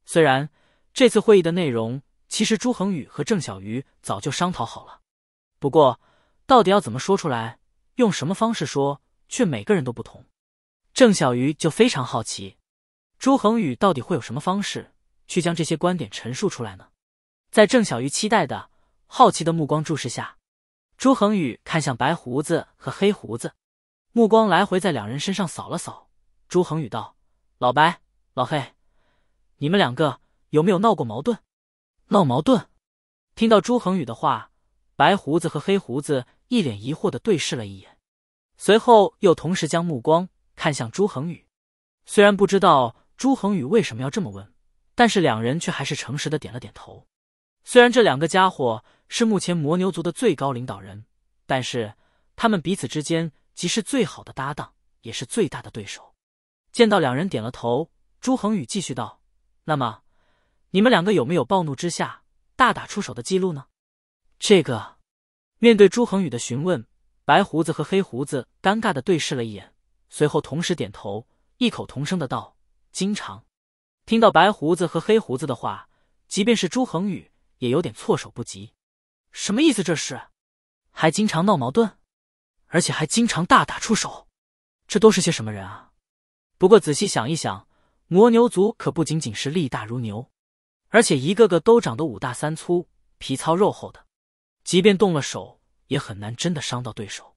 虽然这次会议的内容其实朱恒宇和郑小鱼早就商讨好了，不过到底要怎么说出来，用什么方式说，却每个人都不同。郑小鱼就非常好奇，朱恒宇到底会有什么方式去将这些观点陈述出来呢？在郑小鱼期待的好奇的目光注视下。朱恒宇看向白胡子和黑胡子，目光来回在两人身上扫了扫。朱恒宇道：“老白，老黑，你们两个有没有闹过矛盾？”闹矛盾？听到朱恒宇的话，白胡子和黑胡子一脸疑惑的对视了一眼，随后又同时将目光看向朱恒宇。虽然不知道朱恒宇为什么要这么问，但是两人却还是诚实的点了点头。虽然这两个家伙。是目前魔牛族的最高领导人，但是他们彼此之间即是最好的搭档，也是最大的对手。见到两人点了头，朱恒宇继续道：“那么，你们两个有没有暴怒之下大打出手的记录呢？”这个，面对朱恒宇的询问，白胡子和黑胡子尴尬的对视了一眼，随后同时点头，异口同声的道：“经常。”听到白胡子和黑胡子的话，即便是朱恒宇也有点措手不及。什么意思？这是，还经常闹矛盾，而且还经常大打出手，这都是些什么人啊？不过仔细想一想，魔牛族可不仅仅是力大如牛，而且一个个都长得五大三粗，皮糙肉厚的，即便动了手，也很难真的伤到对手。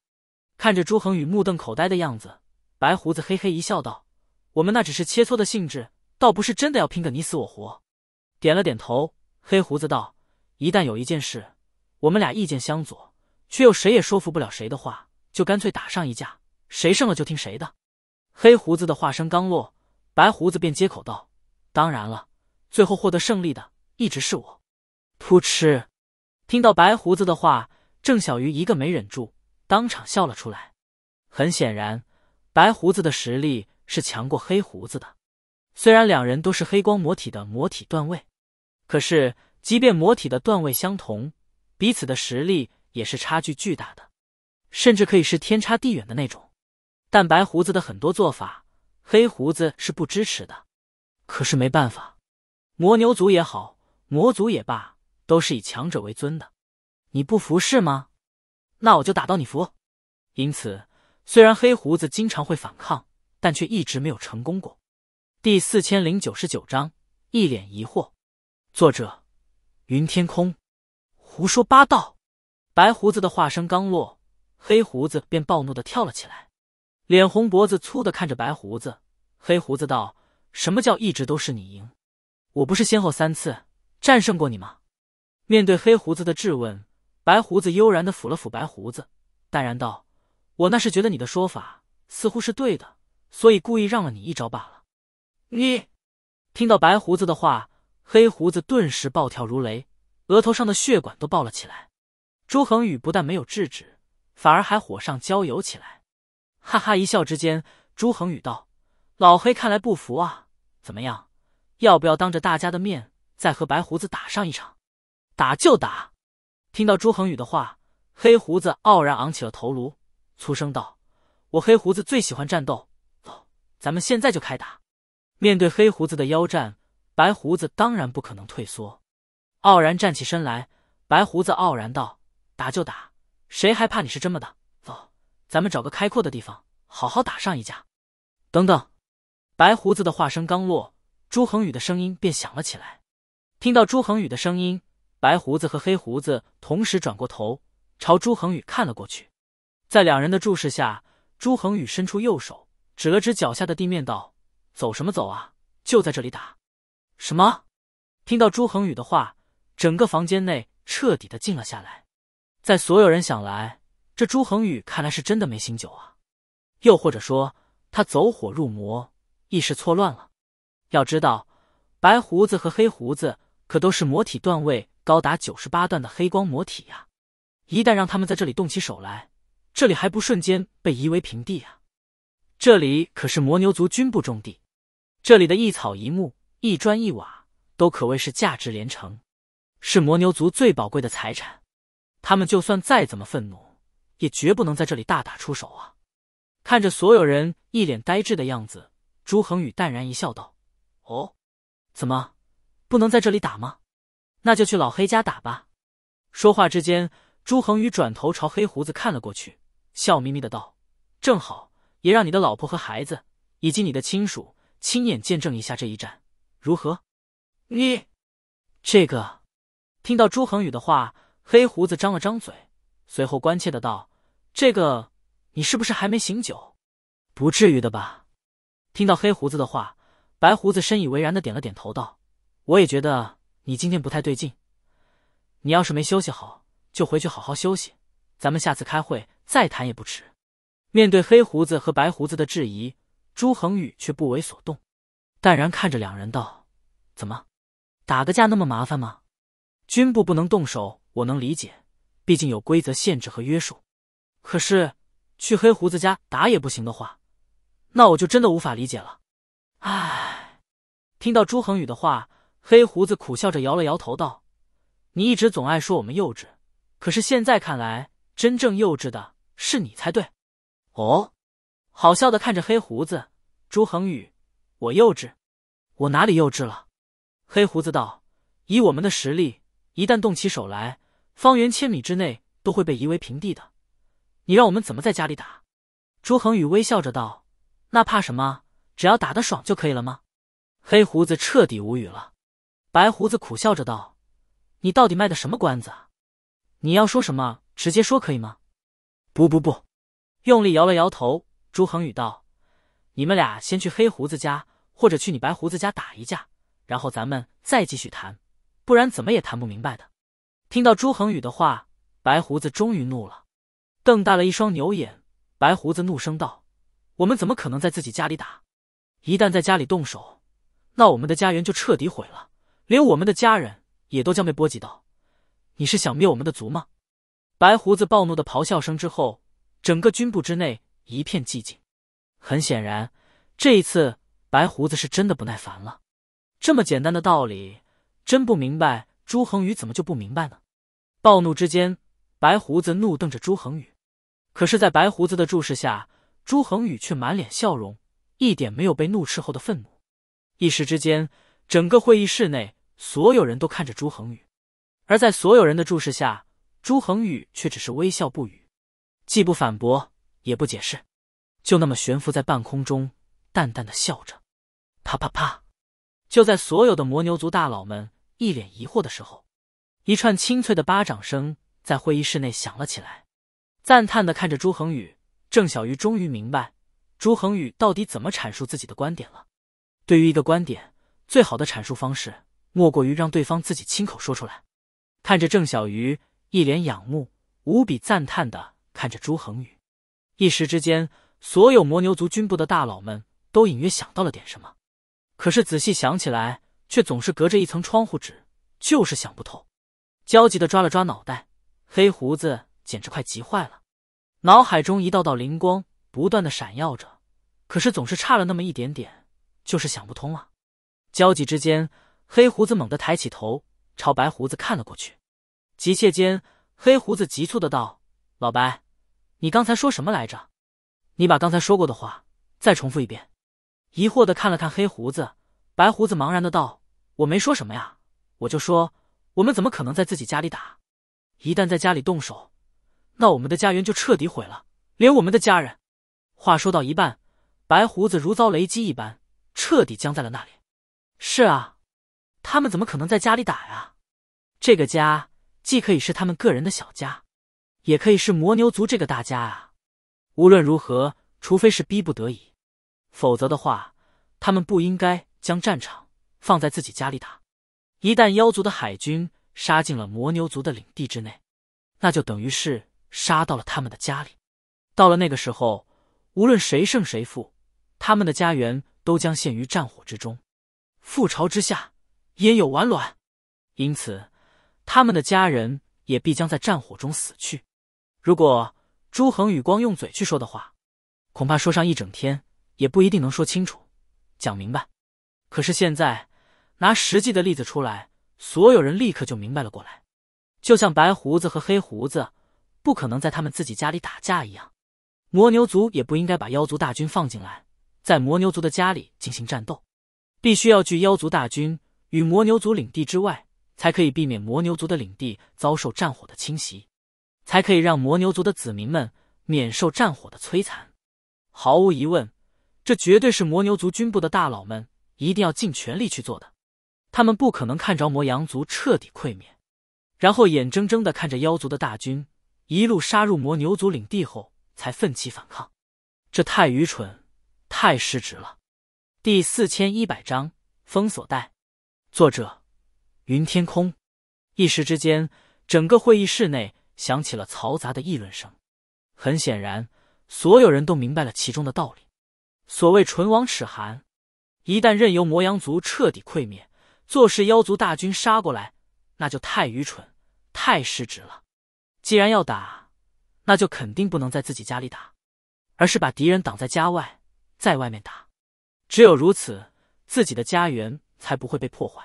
看着朱恒宇目瞪口呆的样子，白胡子嘿嘿一笑道：“我们那只是切磋的性质，倒不是真的要拼个你死我活。”点了点头，黑胡子道：“一旦有一件事。”我们俩意见相左，却又谁也说服不了谁的话，就干脆打上一架，谁胜了就听谁的。黑胡子的话声刚落，白胡子便接口道：“当然了，最后获得胜利的一直是我。”扑哧，听到白胡子的话，郑小鱼一个没忍住，当场笑了出来。很显然，白胡子的实力是强过黑胡子的。虽然两人都是黑光魔体的魔体段位，可是即便魔体的段位相同，彼此的实力也是差距巨大的，甚至可以是天差地远的那种。但白胡子的很多做法，黑胡子是不支持的。可是没办法，魔牛族也好，魔族也罢，都是以强者为尊的。你不服是吗？那我就打到你服。因此，虽然黑胡子经常会反抗，但却一直没有成功过。第四千零九十九章，一脸疑惑。作者：云天空。胡说八道！白胡子的话声刚落，黑胡子便暴怒的跳了起来，脸红脖子粗的看着白胡子。黑胡子道：“什么叫一直都是你赢？我不是先后三次战胜过你吗？”面对黑胡子的质问，白胡子悠然的抚了抚白胡子，淡然道：“我那是觉得你的说法似乎是对的，所以故意让了你一招罢了。”你，听到白胡子的话，黑胡子顿时暴跳如雷。额头上的血管都爆了起来，朱恒宇不但没有制止，反而还火上浇油起来。哈哈一笑之间，朱恒宇道：“老黑看来不服啊，怎么样，要不要当着大家的面再和白胡子打上一场？打就打！”听到朱恒宇的话，黑胡子傲然昂起了头颅，粗声道：“我黑胡子最喜欢战斗，走，咱们现在就开打！”面对黑胡子的腰战，白胡子当然不可能退缩。傲然站起身来，白胡子傲然道：“打就打，谁还怕你是这么的？走，咱们找个开阔的地方，好好打上一架。”等等，白胡子的话声刚落，朱恒宇的声音便响了起来。听到朱恒宇的声音，白胡子和黑胡子同时转过头，朝朱恒宇看了过去。在两人的注视下，朱恒宇伸出右手指了指脚下的地面，道：“走什么走啊？就在这里打。”什么？听到朱恒宇的话。整个房间内彻底的静了下来，在所有人想来，这朱恒宇看来是真的没醒酒啊，又或者说他走火入魔，意识错乱了。要知道，白胡子和黑胡子可都是魔体段位高达九十八段的黑光魔体呀，一旦让他们在这里动起手来，这里还不瞬间被夷为平地呀？这里可是魔牛族军部重地，这里的一草一木、一砖一瓦都可谓是价值连城。是魔牛族最宝贵的财产，他们就算再怎么愤怒，也绝不能在这里大打出手啊！看着所有人一脸呆滞的样子，朱恒宇淡然一笑，道：“哦，怎么，不能在这里打吗？那就去老黑家打吧。”说话之间，朱恒宇转头朝黑胡子看了过去，笑眯眯的道：“正好也让你的老婆和孩子，以及你的亲属亲眼见证一下这一战，如何？”你，这个。听到朱恒宇的话，黑胡子张了张嘴，随后关切的道：“这个你是不是还没醒酒？不至于的吧？”听到黑胡子的话，白胡子深以为然的点了点头，道：“我也觉得你今天不太对劲。你要是没休息好，就回去好好休息。咱们下次开会再谈也不迟。”面对黑胡子和白胡子的质疑，朱恒宇却不为所动，淡然看着两人道：“怎么，打个架那么麻烦吗？”军部不能动手，我能理解，毕竟有规则限制和约束。可是去黑胡子家打也不行的话，那我就真的无法理解了。唉，听到朱恒宇的话，黑胡子苦笑着摇了摇头道：“你一直总爱说我们幼稚，可是现在看来，真正幼稚的是你才对。”哦，好笑的看着黑胡子，朱恒宇，我幼稚？我哪里幼稚了？黑胡子道：“以我们的实力。”一旦动起手来，方圆千米之内都会被夷为平地的。你让我们怎么在家里打？朱恒宇微笑着道：“那怕什么？只要打得爽就可以了吗？”黑胡子彻底无语了。白胡子苦笑着道：“你到底卖的什么关子啊？你要说什么，直接说可以吗？”“不不不！”用力摇了摇头，朱恒宇道：“你们俩先去黑胡子家，或者去你白胡子家打一架，然后咱们再继续谈。”不然怎么也谈不明白的。听到朱恒宇的话，白胡子终于怒了，瞪大了一双牛眼。白胡子怒声道：“我们怎么可能在自己家里打？一旦在家里动手，那我们的家园就彻底毁了，连我们的家人也都将被波及到。你是想灭我们的族吗？”白胡子暴怒的咆哮声之后，整个军部之内一片寂静。很显然，这一次白胡子是真的不耐烦了。这么简单的道理。真不明白朱恒宇怎么就不明白呢？暴怒之间，白胡子怒瞪着朱恒宇，可是，在白胡子的注视下，朱恒宇却满脸笑容，一点没有被怒斥后的愤怒。一时之间，整个会议室内所有人都看着朱恒宇，而在所有人的注视下，朱恒宇却只是微笑不语，既不反驳，也不解释，就那么悬浮在半空中，淡淡的笑着。啪啪啪！就在所有的魔牛族大佬们。一脸疑惑的时候，一串清脆的巴掌声在会议室内响了起来。赞叹的看着朱恒宇，郑小鱼终于明白朱恒宇到底怎么阐述自己的观点了。对于一个观点，最好的阐述方式，莫过于让对方自己亲口说出来。看着郑小鱼一脸仰慕，无比赞叹的看着朱恒宇，一时之间，所有魔牛族军部的大佬们都隐约想到了点什么。可是仔细想起来，却总是隔着一层窗户纸，就是想不透。焦急的抓了抓脑袋，黑胡子简直快急坏了。脑海中一道道灵光不断的闪耀着，可是总是差了那么一点点，就是想不通啊！焦急之间，黑胡子猛地抬起头，朝白胡子看了过去。急切间，黑胡子急促的道：“老白，你刚才说什么来着？你把刚才说过的话再重复一遍。”疑惑的看了看黑胡子。白胡子茫然的道：“我没说什么呀，我就说我们怎么可能在自己家里打？一旦在家里动手，那我们的家园就彻底毁了，连我们的家人。”话说到一半，白胡子如遭雷击一般，彻底僵在了那里。是啊，他们怎么可能在家里打呀？这个家既可以是他们个人的小家，也可以是魔牛族这个大家啊。无论如何，除非是逼不得已，否则的话，他们不应该。将战场放在自己家里打，一旦妖族的海军杀进了魔牛族的领地之内，那就等于是杀到了他们的家里。到了那个时候，无论谁胜谁负，他们的家园都将陷于战火之中。覆巢之下，焉有完卵？因此，他们的家人也必将在战火中死去。如果朱恒宇光用嘴去说的话，恐怕说上一整天也不一定能说清楚、讲明白。可是现在拿实际的例子出来，所有人立刻就明白了过来。就像白胡子和黑胡子不可能在他们自己家里打架一样，魔牛族也不应该把妖族大军放进来，在魔牛族的家里进行战斗。必须要去妖族大军与魔牛族领地之外，才可以避免魔牛族的领地遭受战火的侵袭，才可以让魔牛族的子民们免受战火的摧残。毫无疑问，这绝对是魔牛族军部的大佬们。一定要尽全力去做的，他们不可能看着魔羊族彻底溃灭，然后眼睁睁的看着妖族的大军一路杀入魔牛族领地后才奋起反抗，这太愚蠢，太失职了。第四千一百章封锁带，作者云天空。一时之间，整个会议室内响起了嘈杂的议论声。很显然，所有人都明白了其中的道理。所谓唇亡齿寒。一旦任由魔羊族彻底溃灭，坐视妖族大军杀过来，那就太愚蠢、太失职了。既然要打，那就肯定不能在自己家里打，而是把敌人挡在家外，在外面打。只有如此，自己的家园才不会被破坏；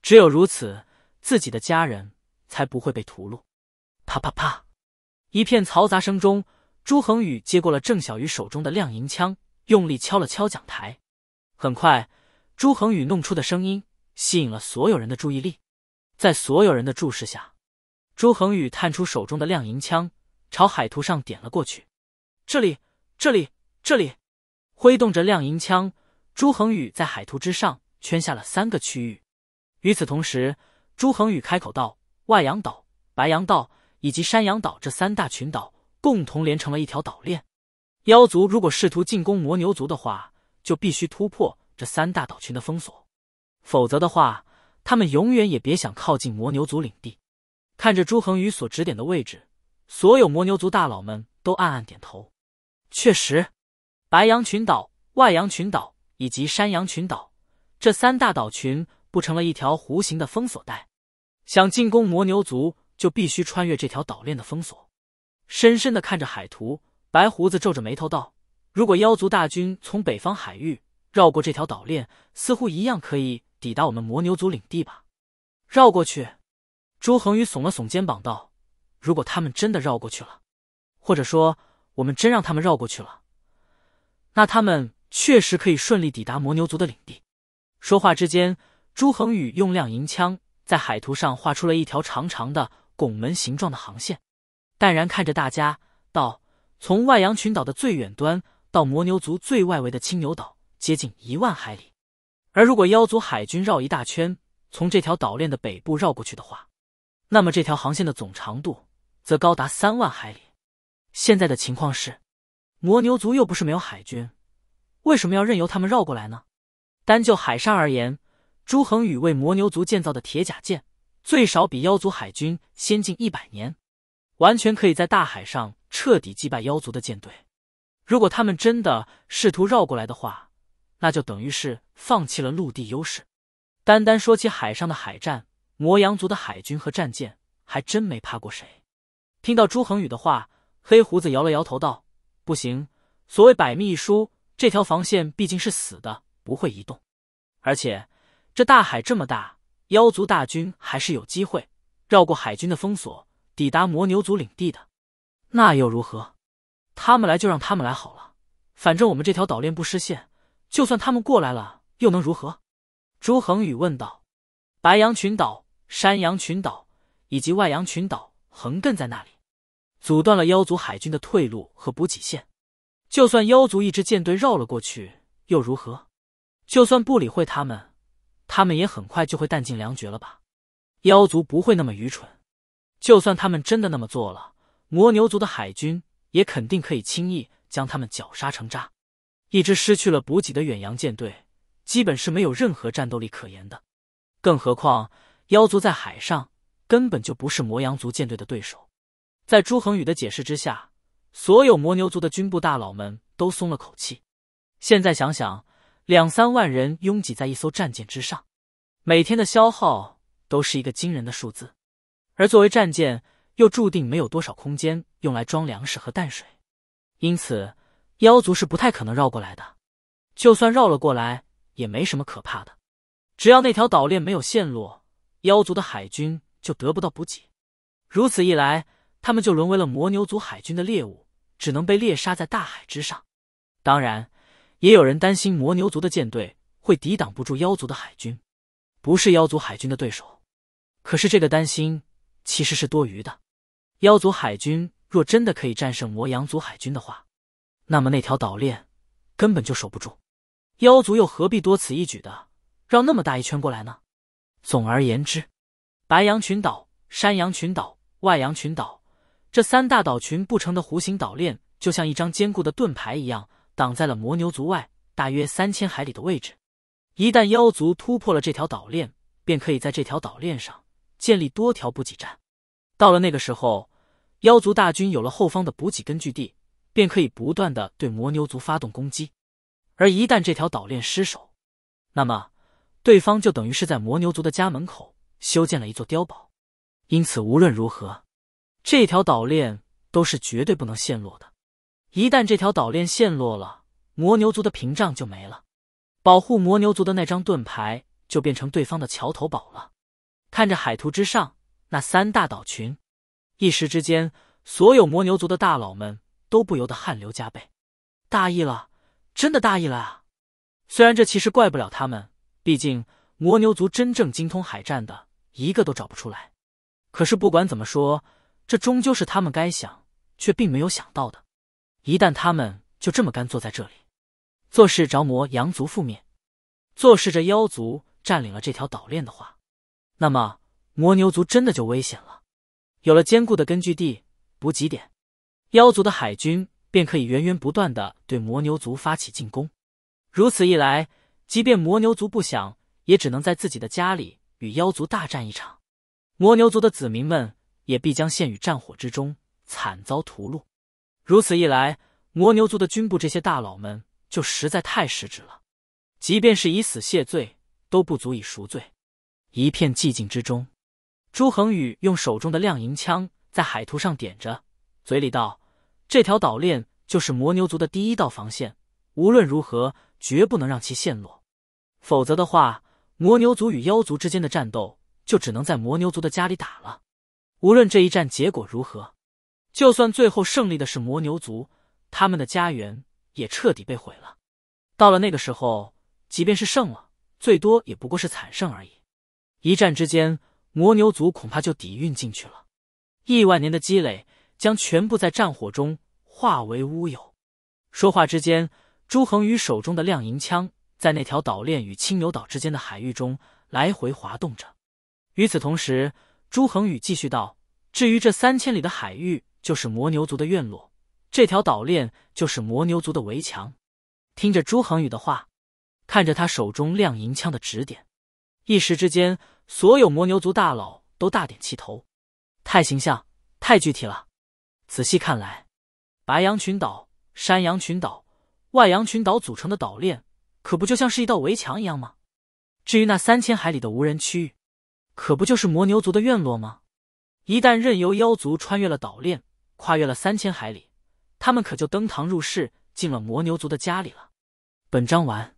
只有如此，自己的家人才不会被屠戮。啪啪啪！一片嘈杂声中，朱恒宇接过了郑小鱼手中的亮银枪，用力敲了敲讲台。很快，朱恒宇弄出的声音吸引了所有人的注意力。在所有人的注视下，朱恒宇探出手中的亮银枪，朝海图上点了过去。这里，这里，这里！挥动着亮银枪，朱恒宇在海图之上圈下了三个区域。与此同时，朱恒宇开口道：“外洋岛、白洋道以及山羊岛这三大群岛共同连成了一条岛链。妖族如果试图进攻魔牛族的话。”就必须突破这三大岛群的封锁，否则的话，他们永远也别想靠近魔牛族领地。看着朱恒宇所指点的位置，所有魔牛族大佬们都暗暗点头。确实，白羊群岛、外羊群岛以及山羊群岛这三大岛群，不成了一条弧形的封锁带。想进攻魔牛族，就必须穿越这条岛链的封锁。深深的看着海图，白胡子皱着眉头道。如果妖族大军从北方海域绕过这条岛链，似乎一样可以抵达我们魔牛族领地吧？绕过去，朱恒宇耸了耸肩膀道：“如果他们真的绕过去了，或者说我们真让他们绕过去了，那他们确实可以顺利抵达魔牛族的领地。”说话之间，朱恒宇用亮银枪在海图上画出了一条长长的拱门形状的航线，淡然看着大家道：“从外洋群岛的最远端。”到魔牛族最外围的青牛岛，接近一万海里；而如果妖族海军绕一大圈，从这条岛链的北部绕过去的话，那么这条航线的总长度则高达三万海里。现在的情况是，魔牛族又不是没有海军，为什么要任由他们绕过来呢？单就海上而言，朱恒宇为魔牛族建造的铁甲舰，最少比妖族海军先进一百年，完全可以在大海上彻底击败妖族的舰队。如果他们真的试图绕过来的话，那就等于是放弃了陆地优势。单单说起海上的海战，魔羊族的海军和战舰还真没怕过谁。听到朱恒宇的话，黑胡子摇了摇头道：“不行，所谓百密一疏，这条防线毕竟是死的，不会移动。而且这大海这么大，妖族大军还是有机会绕过海军的封锁，抵达魔牛族领地的。那又如何？”他们来就让他们来好了，反正我们这条岛链不失线。就算他们过来了，又能如何？朱恒宇问道。白羊群岛、山羊群岛以及外洋群岛横亘在那里，阻断了妖族海军的退路和补给线。就算妖族一支舰队绕了过去，又如何？就算不理会他们，他们也很快就会弹尽粮绝了吧？妖族不会那么愚蠢。就算他们真的那么做了，魔牛族的海军。也肯定可以轻易将他们绞杀成渣。一支失去了补给的远洋舰队，基本是没有任何战斗力可言的。更何况，妖族在海上根本就不是魔羊族舰队的对手。在朱恒宇的解释之下，所有魔牛族的军部大佬们都松了口气。现在想想，两三万人拥挤在一艘战舰之上，每天的消耗都是一个惊人的数字。而作为战舰，又注定没有多少空间用来装粮食和淡水，因此妖族是不太可能绕过来的。就算绕了过来，也没什么可怕的。只要那条岛链没有陷落，妖族的海军就得不到补给。如此一来，他们就沦为了魔牛族海军的猎物，只能被猎杀在大海之上。当然，也有人担心魔牛族的舰队会抵挡不住妖族的海军，不是妖族海军的对手。可是这个担心其实是多余的。妖族海军若真的可以战胜魔羊族海军的话，那么那条岛链根本就守不住。妖族又何必多此一举的绕那么大一圈过来呢？总而言之，白羊群岛、山羊群岛、外羊群岛这三大岛群不成的弧形岛链，就像一张坚固的盾牌一样，挡在了魔牛族外大约三千海里的位置。一旦妖族突破了这条岛链，便可以在这条岛链上建立多条补给站。到了那个时候，妖族大军有了后方的补给根据地，便可以不断的对魔牛族发动攻击。而一旦这条岛链失守，那么对方就等于是在魔牛族的家门口修建了一座碉堡。因此，无论如何，这条岛链都是绝对不能陷落的。一旦这条岛链陷落了，魔牛族的屏障就没了，保护魔牛族的那张盾牌就变成对方的桥头堡了。看着海图之上。那三大岛群，一时之间，所有魔牛族的大佬们都不由得汗流浃背。大意了，真的大意了啊！虽然这其实怪不了他们，毕竟魔牛族真正精通海战的一个都找不出来。可是不管怎么说，这终究是他们该想却并没有想到的。一旦他们就这么干坐在这里，坐视着魔羊族覆灭，坐视着妖族占领了这条岛链的话，那么……魔牛族真的就危险了。有了坚固的根据地、补给点，妖族的海军便可以源源不断的对魔牛族发起进攻。如此一来，即便魔牛族不想，也只能在自己的家里与妖族大战一场。魔牛族的子民们也必将陷于战火之中，惨遭屠戮。如此一来，魔牛族的军部这些大佬们就实在太失职了。即便是以死谢罪，都不足以赎罪。一片寂静之中。朱恒宇用手中的亮银枪在海图上点着，嘴里道：“这条岛链就是魔牛族的第一道防线，无论如何，绝不能让其陷落。否则的话，魔牛族与妖族之间的战斗就只能在魔牛族的家里打了。无论这一战结果如何，就算最后胜利的是魔牛族，他们的家园也彻底被毁了。到了那个时候，即便是胜了，最多也不过是惨胜而已。一战之间。”魔牛族恐怕就底蕴进去了，亿万年的积累将全部在战火中化为乌有。说话之间，朱恒宇手中的亮银枪在那条岛链与青牛岛之间的海域中来回滑动着。与此同时，朱恒宇继续道：“至于这三千里的海域，就是魔牛族的院落；这条岛链，就是魔牛族的围墙。”听着朱恒宇的话，看着他手中亮银枪的指点。一时之间，所有魔牛族大佬都大点气头，太形象，太具体了。仔细看来，白羊群岛、山羊群岛、外羊群岛组成的岛链，可不就像是一道围墙一样吗？至于那三千海里的无人区域，可不就是魔牛族的院落吗？一旦任由妖族穿越了岛链，跨越了三千海里，他们可就登堂入室，进了魔牛族的家里了。本章完。